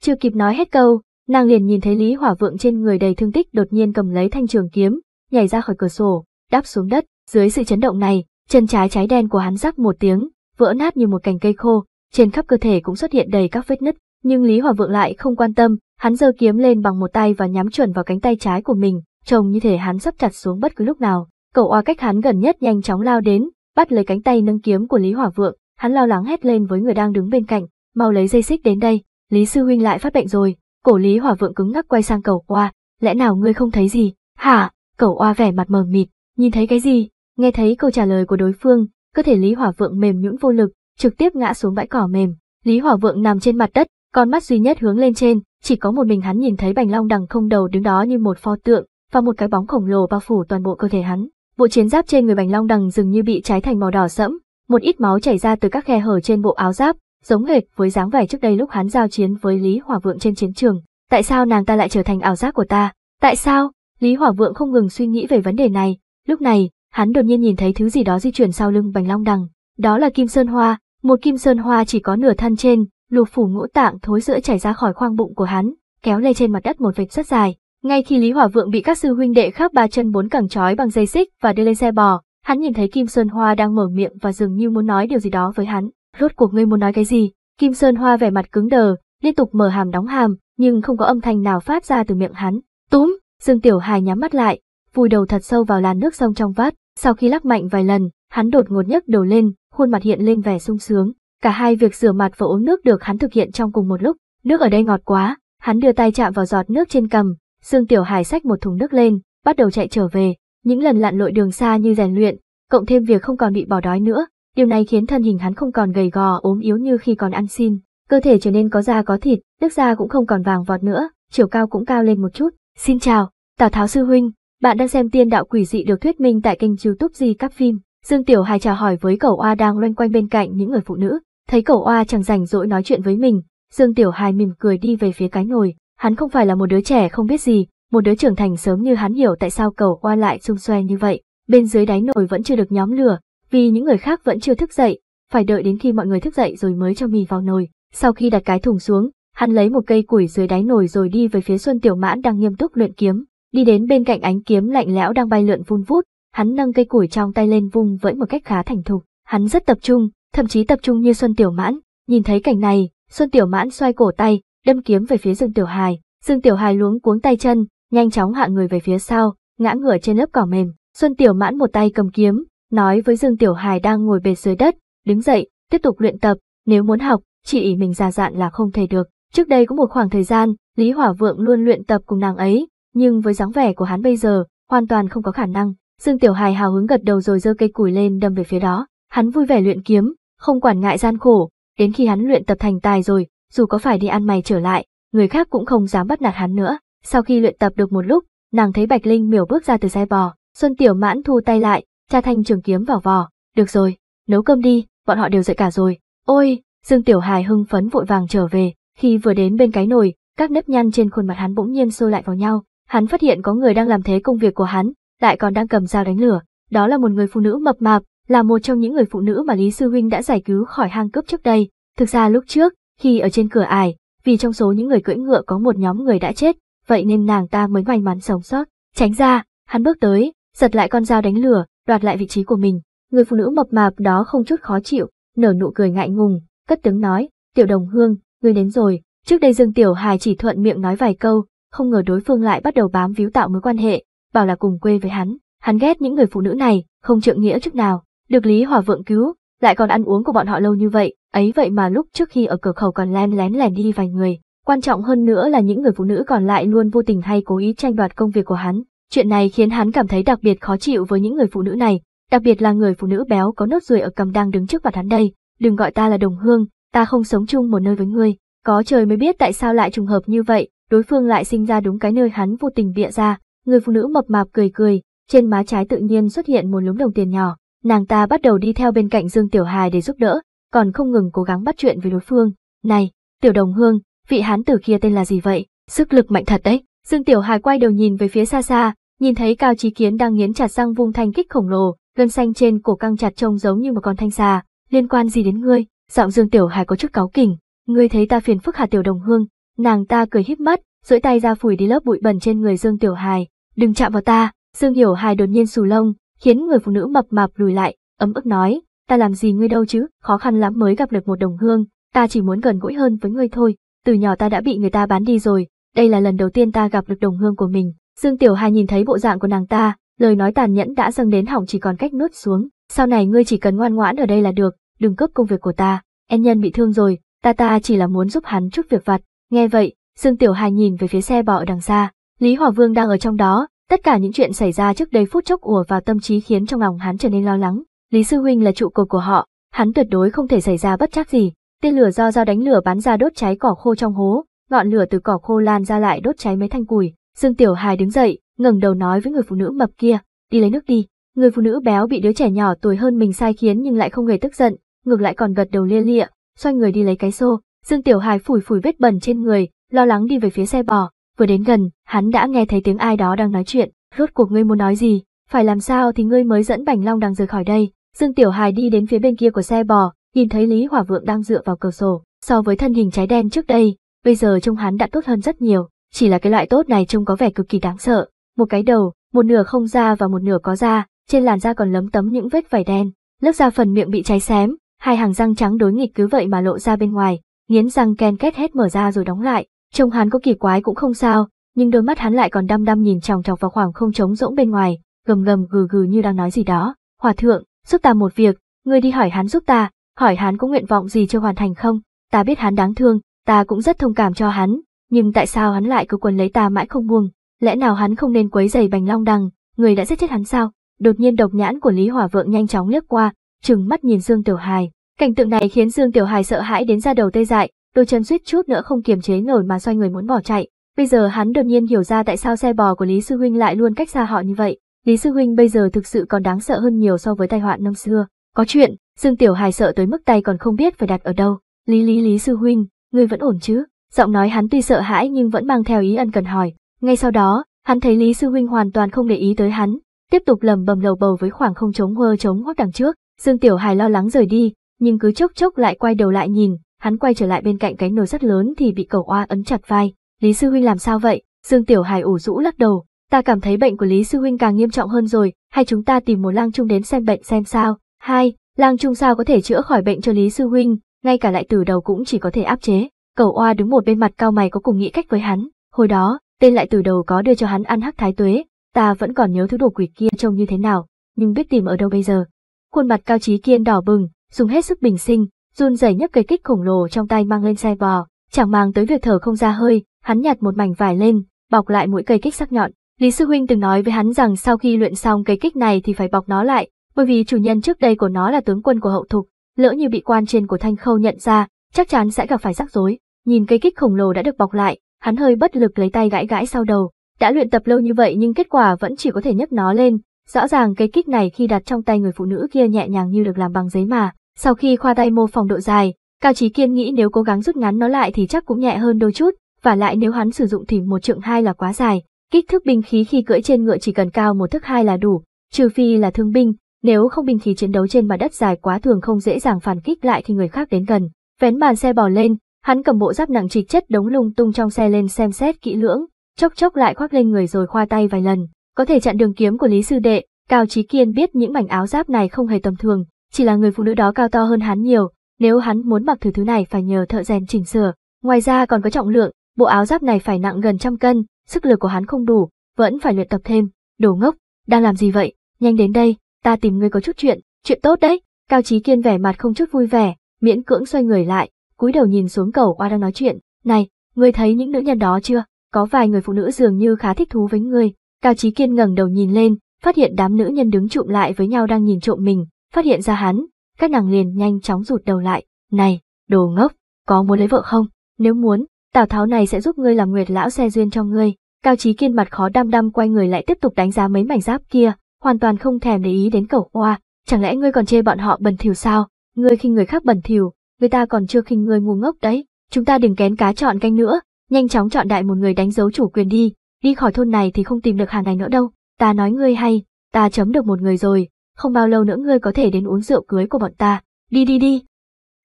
Chưa kịp nói hết câu, nàng liền nhìn thấy Lý Hỏa Vượng trên người đầy thương tích đột nhiên cầm lấy thanh trường kiếm, nhảy ra khỏi cửa sổ, đáp xuống đất, dưới sự chấn động này, chân trái trái đen của hắn rắc một tiếng, vỡ nát như một cành cây khô, trên khắp cơ thể cũng xuất hiện đầy các vết nứt, nhưng Lý Hòa Vượng lại không quan tâm, hắn giơ kiếm lên bằng một tay và nhắm chuẩn vào cánh tay trái của mình, trông như thể hắn sắp chặt xuống bất cứ lúc nào. Cậu oa cách hắn gần nhất nhanh chóng lao đến, bắt lấy cánh tay nâng kiếm của Lý Hòa Vượng, hắn lo lắng hét lên với người đang đứng bên cạnh, mau lấy dây xích đến đây, Lý sư huynh lại phát bệnh rồi. Cổ Lý Hòa Vượng cứng ngắc quay sang cậu oa, lẽ nào ngươi không thấy gì? Hả? Cậu oa vẻ mặt mờ mịt, nhìn thấy cái gì? Nghe thấy câu trả lời của đối phương, cơ thể Lý Hỏa Vượng mềm nhũn vô lực, trực tiếp ngã xuống bãi cỏ mềm. Lý Hỏa Vượng nằm trên mặt đất, con mắt duy nhất hướng lên trên, chỉ có một mình hắn nhìn thấy bành long đằng không đầu đứng đó như một pho tượng, và một cái bóng khổng lồ bao phủ toàn bộ cơ thể hắn. Bộ chiến giáp trên người bành long đằng dường như bị cháy thành màu đỏ sẫm, một ít máu chảy ra từ các khe hở trên bộ áo giáp, giống hệt với dáng vẻ trước đây lúc hắn giao chiến với Lý Hỏa Vượng trên chiến trường. Tại sao nàng ta lại trở thành ảo giác của ta? Tại sao? Lý Hỏa Vượng không ngừng suy nghĩ về vấn đề này. Lúc này, hắn đột nhiên nhìn thấy thứ gì đó di chuyển sau lưng Bành Long Đằng. Đó là Kim Sơn Hoa, một Kim Sơn Hoa chỉ có nửa thân trên, lục phủ ngũ tạng thối rữa chảy ra khỏi khoang bụng của hắn, kéo lê trên mặt đất một vệt rất dài. Ngay khi Lý Hỏa Vượng bị các sư huynh đệ khác ba chân bốn cẳng trói bằng dây xích và đưa lên xe bò, hắn nhìn thấy Kim Sơn Hoa đang mở miệng và dường như muốn nói điều gì đó với hắn. Rốt cuộc ngươi muốn nói cái gì? Kim Sơn Hoa vẻ mặt cứng đờ, liên tục mở hàm đóng hàm, nhưng không có âm thanh nào phát ra từ miệng hắn. Túm, Dương Tiểu Hải nhắm mắt lại, vùi đầu thật sâu vào làn nước sông trong vắt. Sau khi lắc mạnh vài lần, hắn đột ngột nhấc đầu lên, khuôn mặt hiện lên vẻ sung sướng. Cả hai việc rửa mặt và uống nước được hắn thực hiện trong cùng một lúc, nước ở đây ngọt quá, hắn đưa tay chạm vào giọt nước trên cầm, Dương Tiểu Hải xách một thùng nước lên, bắt đầu chạy trở về, những lần lặn lội đường xa như rèn luyện, cộng thêm việc không còn bị bỏ đói nữa, điều này khiến thân hình hắn không còn gầy gò ốm yếu như khi còn ăn xin, cơ thể trở nên có da có thịt, nước da cũng không còn vàng vọt nữa, chiều cao cũng cao lên một chút. Xin chào, Tào Tháo sư huynh, bạn đang xem Tiên đạo quỷ dị được thuyết minh tại kênh YouTube Di Các Phim. Dương Tiểu Hải chào hỏi với cậu oa đang loanh quanh bên cạnh những người phụ nữ, Thấy cậu oa chẳng rảnh rỗi nói chuyện với mình, Dương Tiểu Hài mỉm cười đi về phía cái nồi, hắn không phải là một đứa trẻ không biết gì, một đứa trưởng thành sớm như hắn hiểu tại sao cậu oa lại xung xoe như vậy, bên dưới đáy nồi vẫn chưa được nhóm lửa, vì những người khác vẫn chưa thức dậy, phải đợi đến khi mọi người thức dậy rồi mới cho mì vào nồi. Sau khi đặt cái thùng xuống, hắn lấy một cây củi dưới đáy nồi rồi đi về phía Xuân Tiểu Mãn đang nghiêm túc luyện kiếm, đi đến bên cạnh ánh kiếm lạnh lẽo đang bay lượn vun vút, hắn nâng cây củi trong tay lên vung vẫy một cách khá thành thục, hắn rất tập trung, thậm chí tập trung như Xuân Tiểu Mãn, nhìn thấy cảnh này, Xuân Tiểu Mãn xoay cổ tay, đâm kiếm về phía Dương Tiểu Hài, Dương Tiểu Hài luống cuống tay chân, nhanh chóng hạ người về phía sau, ngã ngửa trên lớp cỏ mềm. Xuân Tiểu Mãn một tay cầm kiếm, nói với Dương Tiểu Hài đang ngồi bệt dưới đất, đứng dậy, tiếp tục luyện tập, nếu muốn học, chỉ ý mình già dặn là không thể được. Trước đây có một khoảng thời gian, Lý Hỏa Vượng luôn luyện tập cùng nàng ấy, nhưng với dáng vẻ của hắn bây giờ, hoàn toàn không có khả năng. Dương Tiểu Hài hào hứng gật đầu rồi giơ cây củi lên đâm về phía đó. Hắn vui vẻ luyện kiếm, không quản ngại gian khổ, đến khi hắn luyện tập thành tài rồi, dù có phải đi ăn mày trở lại, người khác cũng không dám bắt nạt hắn nữa. Sau khi luyện tập được một lúc, nàng thấy Bạch Linh miểu bước ra từ xe bò, Xuân Tiểu Mãn thu tay lại, cha thanh trường kiếm vào vò, được rồi, nấu cơm đi, bọn họ đều dậy cả rồi. Ôi, Dương Tiểu Hải hưng phấn vội vàng trở về, khi vừa đến bên cái nồi, các nếp nhăn trên khuôn mặt hắn bỗng nhiên xô lại vào nhau, hắn phát hiện có người đang làm thế công việc của hắn, lại còn đang cầm dao đánh lửa, đó là một người phụ nữ mập mạp, là một trong những người phụ nữ mà Lý Sư Huynh đã giải cứu khỏi hang cướp trước đây. Thực ra lúc trước, khi ở trên cửa ải, vì trong số những người cưỡi ngựa có một nhóm người đã chết, vậy nên nàng ta mới may mắn sống sót. Tránh ra, hắn bước tới, giật lại con dao đánh lửa, đoạt lại vị trí của mình. Người phụ nữ mập mạp đó không chút khó chịu, nở nụ cười ngại ngùng, cất tiếng nói, tiểu đồng hương, ngươi đến rồi. Trước đây Dương Tiểu Hải chỉ thuận miệng nói vài câu, không ngờ đối phương lại bắt đầu bám víu tạo mối quan hệ, bảo là cùng quê với hắn. Hắn ghét những người phụ nữ này, không trượng nghĩa chút nào. Được Lý Hòa Vượng cứu, lại còn ăn uống của bọn họ lâu như vậy, ấy vậy mà lúc trước khi ở cửa khẩu còn len lén lèn đi vài người. Quan trọng hơn nữa là những người phụ nữ còn lại luôn vô tình hay cố ý tranh đoạt công việc của hắn. Chuyện này khiến hắn cảm thấy đặc biệt khó chịu với những người phụ nữ này, đặc biệt là người phụ nữ béo có nốt ruồi ở cầm đang đứng trước mặt hắn đây. Đừng gọi ta là đồng hương, ta không sống chung một nơi với ngươi. Có trời mới biết tại sao lại trùng hợp như vậy, đối phương lại sinh ra đúng cái nơi hắn vô tình bịa ra. Người phụ nữ mập mạp cười cười, trên má trái tự nhiên xuất hiện một lúm đồng tiền nhỏ nàng ta bắt đầu đi theo bên cạnh Dương Tiểu Hài để giúp đỡ, còn không ngừng cố gắng bắt chuyện với đối phương. Này, Tiểu Đồng Hương, vị hán tử kia tên là gì vậy? Sức lực mạnh thật đấy. Dương Tiểu Hài quay đầu nhìn về phía xa xa, nhìn thấy Cao Chí Kiến đang nghiến chặt răng vung thanh kích khổng lồ, gân xanh trên cổ căng chặt trông giống như một con thanh xà. Liên quan gì đến ngươi? Giọng Dương Tiểu Hài có chút cáu kỉnh. Ngươi thấy ta phiền phức Hà Tiểu Đồng Hương? Nàng ta cười híp mắt, duỗi tay ra phủi đi lớp bụi bẩn trên người Dương Tiểu Hài. Đừng chạm vào ta. Dương Hiểu Hài đột nhiên xù lông, khiến người phụ nữ mập mạp lùi lại, ấm ức nói, ta làm gì ngươi đâu chứ, khó khăn lắm mới gặp được một đồng hương, ta chỉ muốn gần gũi hơn với ngươi thôi, từ nhỏ ta đã bị người ta bán đi rồi, đây là lần đầu tiên ta gặp được đồng hương của mình. Dương Tiểu Hai nhìn thấy bộ dạng của nàng ta, lời nói tàn nhẫn đã dâng đến hỏng chỉ còn cách nuốt xuống, sau này ngươi chỉ cần ngoan ngoãn ở đây là được, đừng cướp công việc của ta, em nhân bị thương rồi, ta ta chỉ là muốn giúp hắn chút việc vặt, nghe vậy, Dương Tiểu Hai nhìn về phía xe bò ở đằng xa, Lý Hòa Vương đang ở trong đó, Tất cả những chuyện xảy ra trước đây phút chốc ùa vào tâm trí khiến trong lòng hắn trở nên lo lắng. Lý Sư Huynh là trụ cột của họ, hắn tuyệt đối không thể xảy ra bất trắc gì. Tên lửa do dao đánh lửa bắn ra đốt cháy cỏ khô trong hố, ngọn lửa từ cỏ khô lan ra lại đốt cháy mấy thanh củi. Dương Tiểu Hải đứng dậy, ngẩng đầu nói với người phụ nữ mập kia, đi lấy nước đi. Người phụ nữ béo bị đứa trẻ nhỏ tuổi hơn mình sai khiến nhưng lại không hề tức giận, ngược lại còn gật đầu lia lịa, xoay người đi lấy cái xô. Dương Tiểu Hải phủi phủi vết bẩn trên người, lo lắng đi về phía xe bò, Vừa đến gần, hắn đã nghe thấy tiếng ai đó đang nói chuyện, rốt cuộc ngươi muốn nói gì, phải làm sao thì ngươi mới dẫn Bành Long đang rời khỏi đây. Dương Tiểu Hài đi đến phía bên kia của xe bò, nhìn thấy Lý Hỏa Vượng đang dựa vào cửa sổ, so với thân hình trái đen trước đây, bây giờ trông hắn đã tốt hơn rất nhiều, chỉ là cái loại tốt này trông có vẻ cực kỳ đáng sợ, một cái đầu, một nửa không da và một nửa có da, trên làn da còn lấm tấm những vết vảy đen, lớp da phần miệng bị cháy xém, hai hàng răng trắng đối nghịch cứ vậy mà lộ ra bên ngoài, nghiến răng ken két hết mở ra rồi đóng lại, Trông hắn có kỳ quái cũng không sao, nhưng đôi mắt hắn lại còn đăm đăm nhìn chòng chọc vào khoảng không trống rỗng bên ngoài, gầm gầm gừ gừ như đang nói gì đó. Hòa thượng, giúp ta một việc, ngươi đi hỏi hắn giúp ta, hỏi hắn có nguyện vọng gì chưa hoàn thành không, ta biết hắn đáng thương, ta cũng rất thông cảm cho hắn, nhưng tại sao hắn lại cứ quần lấy ta mãi không buông, lẽ nào hắn không nên quấy giày bành long đằng, người đã giết chết hắn sao? Đột nhiên độc nhãn của Lý Hỏa Vượng nhanh chóng liếc qua, trừng mắt nhìn Dương Tiểu Hài, cảnh tượng này khiến Dương Tiểu Hài sợ hãi đến ra đầu tê dại, đôi chân suýt chút nữa không kiềm chế nổi mà xoay người muốn bỏ chạy. Bây giờ hắn đột nhiên hiểu ra tại sao xe bò của Lý Sư Huynh lại luôn cách xa họ như vậy. Lý Sư Huynh bây giờ thực sự còn đáng sợ hơn nhiều so với tai họa năm xưa. Có chuyện, Dương Tiểu Hải sợ tới mức tay còn không biết phải đặt ở đâu. Lý Lý Lý Sư Huynh, ngươi vẫn ổn chứ? Giọng nói hắn tuy sợ hãi nhưng vẫn mang theo ý ân cần hỏi. Ngay sau đó, hắn thấy Lý Sư Huynh hoàn toàn không để ý tới hắn, tiếp tục lầm bầm lầu bầu với khoảng không trống hơ trống hoắc đằng trước. Dương Tiểu Hải lo lắng rời đi, nhưng cứ chốc chốc lại quay đầu lại nhìn, hắn quay trở lại bên cạnh cái nồi sắt lớn thì bị cầu oa ấn chặt vai. Lý Sư Huynh làm sao vậy? Dương Tiểu Hải ủ rũ lắc đầu. Ta cảm thấy bệnh của Lý Sư Huynh càng nghiêm trọng hơn rồi, hay chúng ta tìm một lang trung đến xem bệnh xem sao? Hai, lang trung sao có thể chữa khỏi bệnh cho Lý Sư Huynh, ngay cả lại từ đầu cũng chỉ có thể áp chế. Cầu oa đứng một bên mặt cao mày có cùng nghĩ cách với hắn. Hồi đó, tên lại từ đầu có đưa cho hắn ăn hắc thái tuế, ta vẫn còn nhớ thứ đồ quỷ kia trông như thế nào, nhưng biết tìm ở đâu bây giờ. Khuôn mặt cao trí kiên đỏ bừng, dùng hết sức bình sinh, run rẩy nhấc cây kích khổng lồ trong tay mang lên xe bò, chẳng mang tới việc thở không ra hơi, hắn nhặt một mảnh vải lên, bọc lại mũi cây kích sắc nhọn. Lý Sư Huynh từng nói với hắn rằng sau khi luyện xong cây kích này thì phải bọc nó lại, bởi vì chủ nhân trước đây của nó là tướng quân của hậu thục, lỡ như bị quan trên của Thanh Khâu nhận ra, chắc chắn sẽ gặp phải rắc rối. Nhìn cây kích khổng lồ đã được bọc lại, hắn hơi bất lực lấy tay gãi gãi sau đầu. Đã luyện tập lâu như vậy nhưng kết quả vẫn chỉ có thể nhấc nó lên, rõ ràng cây kích này khi đặt trong tay người phụ nữ kia nhẹ nhàng như được làm bằng giấy mà. Sau khi khoa tay mô phỏng độ dài, Cao Chí Kiên nghĩ nếu cố gắng rút ngắn nó lại thì chắc cũng nhẹ hơn đôi chút, và lại nếu hắn sử dụng thì một trượng hai là quá dài, kích thước binh khí khi cưỡi trên ngựa chỉ cần cao một thước hai là đủ, trừ phi là thương binh, nếu không binh khí chiến đấu trên mặt đất dài quá thường không dễ dàng phản kích lại khi người khác đến gần. Vén bàn xe bò lên, hắn cầm bộ giáp nặng trịch chất đống lung tung trong xe lên xem xét kỹ lưỡng, chốc chốc lại khoác lên người rồi khoa tay vài lần, có thể chặn đường kiếm của Lý sư đệ, Cao Chí Kiên biết những mảnh áo giáp này không hề tầm thường, chỉ là người phụ nữ đó cao to hơn hắn nhiều, nếu hắn muốn mặc thử thứ này phải nhờ thợ rèn chỉnh sửa. Ngoài ra còn có trọng lượng, bộ áo giáp này phải nặng gần trăm cân, sức lực của hắn không đủ, vẫn phải luyện tập thêm. Đồ ngốc, đang làm gì vậy? Nhanh đến đây, ta tìm ngươi có chút chuyện, chuyện tốt đấy. Cao Chí Kiên vẻ mặt không chút vui vẻ, miễn cưỡng xoay người lại, cúi đầu nhìn xuống cầu qua đang nói chuyện. Này, ngươi thấy những nữ nhân đó chưa? Có vài người phụ nữ dường như khá thích thú với ngươi. Cao Chí Kiên ngẩng đầu nhìn lên, phát hiện đám nữ nhân đứng chụm lại với nhau đang nhìn trộm mình, Phát hiện ra hắn, các nàng liền nhanh chóng rụt đầu lại, này, đồ ngốc, có muốn lấy vợ không? Nếu muốn, Tào Tháo này sẽ giúp ngươi làm nguyệt lão xe duyên cho ngươi. Cao Chí Kiên mặt khó đăm đăm quay người lại tiếp tục đánh giá mấy mảnh giáp kia, hoàn toàn không thèm để ý đến cẩu oa, chẳng lẽ ngươi còn chê bọn họ bẩn thỉu sao? Ngươi khinh người khác bẩn thỉu, người ta còn chưa khinh ngươi ngu ngốc đấy. Chúng ta đừng kén cá chọn canh nữa, nhanh chóng chọn đại một người đánh dấu chủ quyền đi, đi khỏi thôn này thì không tìm được hàng này nữa đâu. Ta nói ngươi hay, ta chấm được một người rồi, không bao lâu nữa ngươi có thể đến uống rượu cưới của bọn ta, đi đi đi.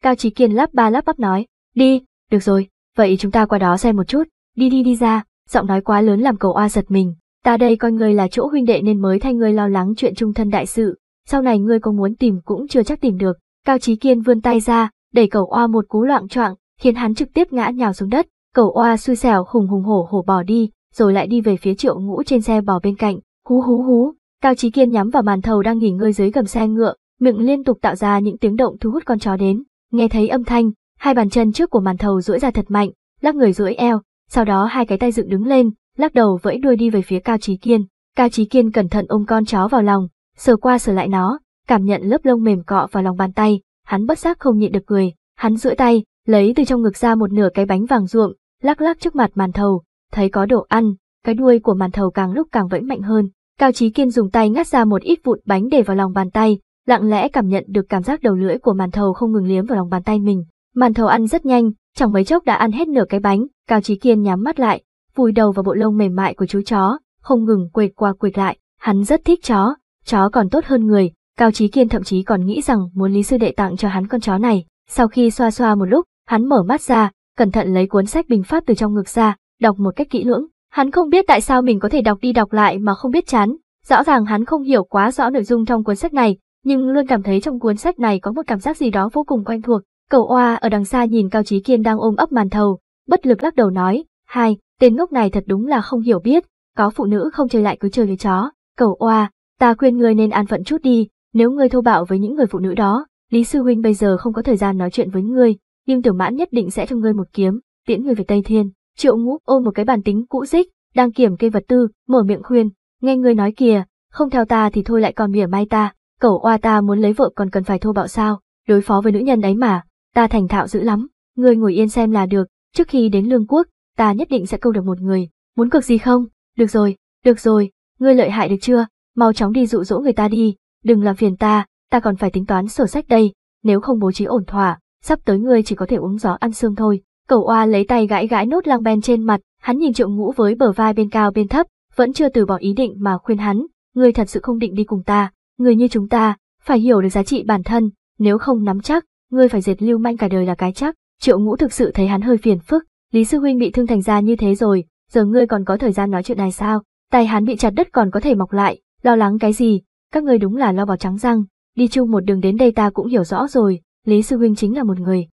Cao Chí Kiên lắp ba lắp bắp nói, đi, được rồi, vậy chúng ta qua đó xem một chút, đi đi đi ra, giọng nói quá lớn làm cầu oa giật mình, ta đây coi ngươi là chỗ huynh đệ nên mới thay ngươi lo lắng chuyện trung thân đại sự, sau này ngươi có muốn tìm cũng chưa chắc tìm được, Cao Chí Kiên vươn tay ra, đẩy cầu oa một cú loạn choạng, khiến hắn trực tiếp ngã nhào xuống đất, cầu oa xui xẻo hùng hùng hổ hổ bỏ đi, rồi lại đi về phía triệu ngũ trên xe bò bên cạnh, hú hú hú, Cao Chí Kiên nhắm vào màn thầu đang nghỉ ngơi dưới gầm xe ngựa, miệng liên tục tạo ra những tiếng động thu hút con chó đến. Nghe thấy âm thanh, hai bàn chân trước của màn thầu duỗi ra thật mạnh, lắc người duỗi eo, sau đó hai cái tay dựng đứng lên, lắc đầu vẫy đuôi đi về phía Cao Chí Kiên. Cao Chí Kiên cẩn thận ôm con chó vào lòng, sờ qua sờ lại nó, cảm nhận lớp lông mềm cọ vào lòng bàn tay, hắn bất giác không nhịn được cười, hắn duỗi tay, lấy từ trong ngực ra một nửa cái bánh vàng ruộng, lắc lắc trước mặt màn thầu, thấy có đồ ăn, cái đuôi của màn thầu càng lúc càng vẫy mạnh hơn, Cao Chí Kiên dùng tay ngắt ra một ít vụn bánh để vào lòng bàn tay, lặng lẽ cảm nhận được cảm giác đầu lưỡi của màn thầu không ngừng liếm vào lòng bàn tay mình. Màn thầu ăn rất nhanh, chẳng mấy chốc đã ăn hết nửa cái bánh, Cao Chí Kiên nhắm mắt lại, vùi đầu vào bộ lông mềm mại của chú chó, không ngừng quệt qua quệt lại, hắn rất thích chó, chó còn tốt hơn người, Cao Chí Kiên thậm chí còn nghĩ rằng muốn Lý sư đệ tặng cho hắn con chó này. Sau khi xoa xoa một lúc, hắn mở mắt ra, cẩn thận lấy cuốn sách bình pháp từ trong ngực ra, đọc một cách kỹ lưỡng, Hắn không biết tại sao mình có thể đọc đi đọc lại mà không biết chán, rõ ràng hắn không hiểu quá rõ nội dung trong cuốn sách này, nhưng luôn cảm thấy trong cuốn sách này có một cảm giác gì đó vô cùng quen thuộc. Cậu oa ở đằng xa nhìn Cao Chí Kiên đang ôm ấp màn thầu, bất lực lắc đầu nói, hai, tên ngốc này thật đúng là không hiểu biết, có phụ nữ không chơi lại cứ chơi với chó, cậu oa, ta khuyên ngươi nên an phận chút đi, nếu ngươi thô bạo với những người phụ nữ đó, Lý Sư Huynh bây giờ không có thời gian nói chuyện với ngươi, nhưng tiểu mãn nhất định sẽ cho ngươi một kiếm, tiễn ngươi về Tây Thiên. Triệu ngũ ôm một cái bàn tính cũ dích, đang kiểm kê vật tư, mở miệng khuyên, nghe ngươi nói kìa, không theo ta thì thôi lại còn mỉa mai ta, cẩu oa ta muốn lấy vợ còn cần phải thô bạo sao, đối phó với nữ nhân ấy mà, ta thành thạo dữ lắm, ngươi ngồi yên xem là được, trước khi đến lương quốc, ta nhất định sẽ câu được một người, muốn cược gì không, được rồi, được rồi, ngươi lợi hại được chưa, mau chóng đi dụ dỗ người ta đi, đừng làm phiền ta, ta còn phải tính toán sổ sách đây, nếu không bố trí ổn thỏa, sắp tới ngươi chỉ có thể uống gió ăn xương thôi. Cẩu oa lấy tay gãi gãi nốt lang ben trên mặt, hắn nhìn triệu ngũ với bờ vai bên cao bên thấp, vẫn chưa từ bỏ ý định mà khuyên hắn, người thật sự không định đi cùng ta, người như chúng ta, phải hiểu được giá trị bản thân, nếu không nắm chắc, ngươi phải dệt lưu manh cả đời là cái chắc. Triệu ngũ thực sự thấy hắn hơi phiền phức, Lý Sư Huynh bị thương thành ra như thế rồi, giờ ngươi còn có thời gian nói chuyện này sao, tay hắn bị chặt đất còn có thể mọc lại, lo lắng cái gì, các ngươi đúng là lo vào trắng răng, đi chung một đường đến đây ta cũng hiểu rõ rồi, Lý Sư Huynh chính là một người,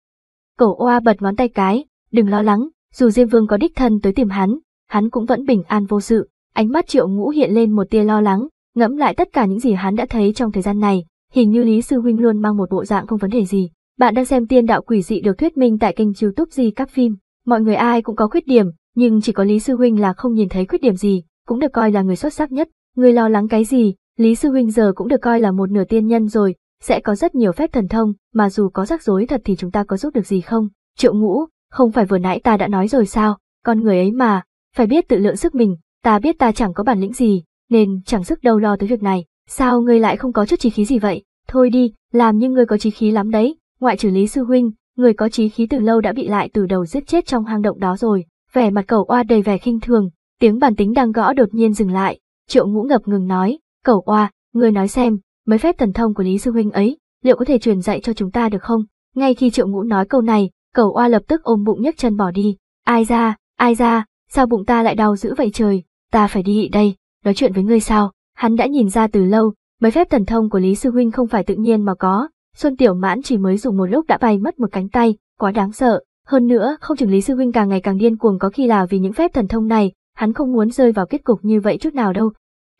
Cổ oa bật ngón tay cái, đừng lo lắng, dù Diêm Vương có đích thân tới tìm hắn, hắn cũng vẫn bình an vô sự. Ánh mắt triệu ngũ hiện lên một tia lo lắng, ngẫm lại tất cả những gì hắn đã thấy trong thời gian này, hình như Lý Sư Huynh luôn mang một bộ dạng không vấn đề gì. Bạn đang xem tiên đạo quỷ dị được thuyết minh tại kênh youtube Di Các Phim. Mọi người ai cũng có khuyết điểm, nhưng chỉ có Lý Sư Huynh là không nhìn thấy khuyết điểm gì, cũng được coi là người xuất sắc nhất. Người lo lắng cái gì, Lý Sư Huynh giờ cũng được coi là một nửa tiên nhân rồi, sẽ có rất nhiều phép thần thông, mà dù có rắc rối thật thì chúng ta có giúp được gì không? Triệu ngũ, không phải vừa nãy ta đã nói rồi sao, con người ấy mà, phải biết tự lượng sức mình, ta biết ta chẳng có bản lĩnh gì, nên chẳng sức đâu lo tới việc này. Sao ngươi lại không có chút trí khí gì vậy? Thôi đi, làm như ngươi có trí khí lắm đấy, ngoại trừ Lý Sư Huynh, người có trí khí từ lâu đã bị lại từ đầu giết chết trong hang động đó rồi. Vẻ mặt cẩu oa đầy vẻ khinh thường, tiếng bàn tính đang gõ đột nhiên dừng lại. Triệu ngũ ngập ngừng nói, cẩu oa, ngươi nói xem, mấy phép thần thông của Lý Sư Huynh ấy, liệu có thể truyền dạy cho chúng ta được không? Ngay khi triệu ngũ nói câu này, cầu oa lập tức ôm bụng nhấc chân bỏ đi. Ai ra, ai ra, sao bụng ta lại đau dữ vậy trời, ta phải đi đây, nói chuyện với ngươi sao? Hắn đã nhìn ra từ lâu, mấy phép thần thông của Lý Sư Huynh không phải tự nhiên mà có, Xuân Tiểu Mãn chỉ mới dùng một lúc đã bay mất một cánh tay, quá đáng sợ. Hơn nữa, không chừng Lý Sư Huynh càng ngày càng điên cuồng có khi là vì những phép thần thông này, hắn không muốn rơi vào kết cục như vậy chút nào đâu.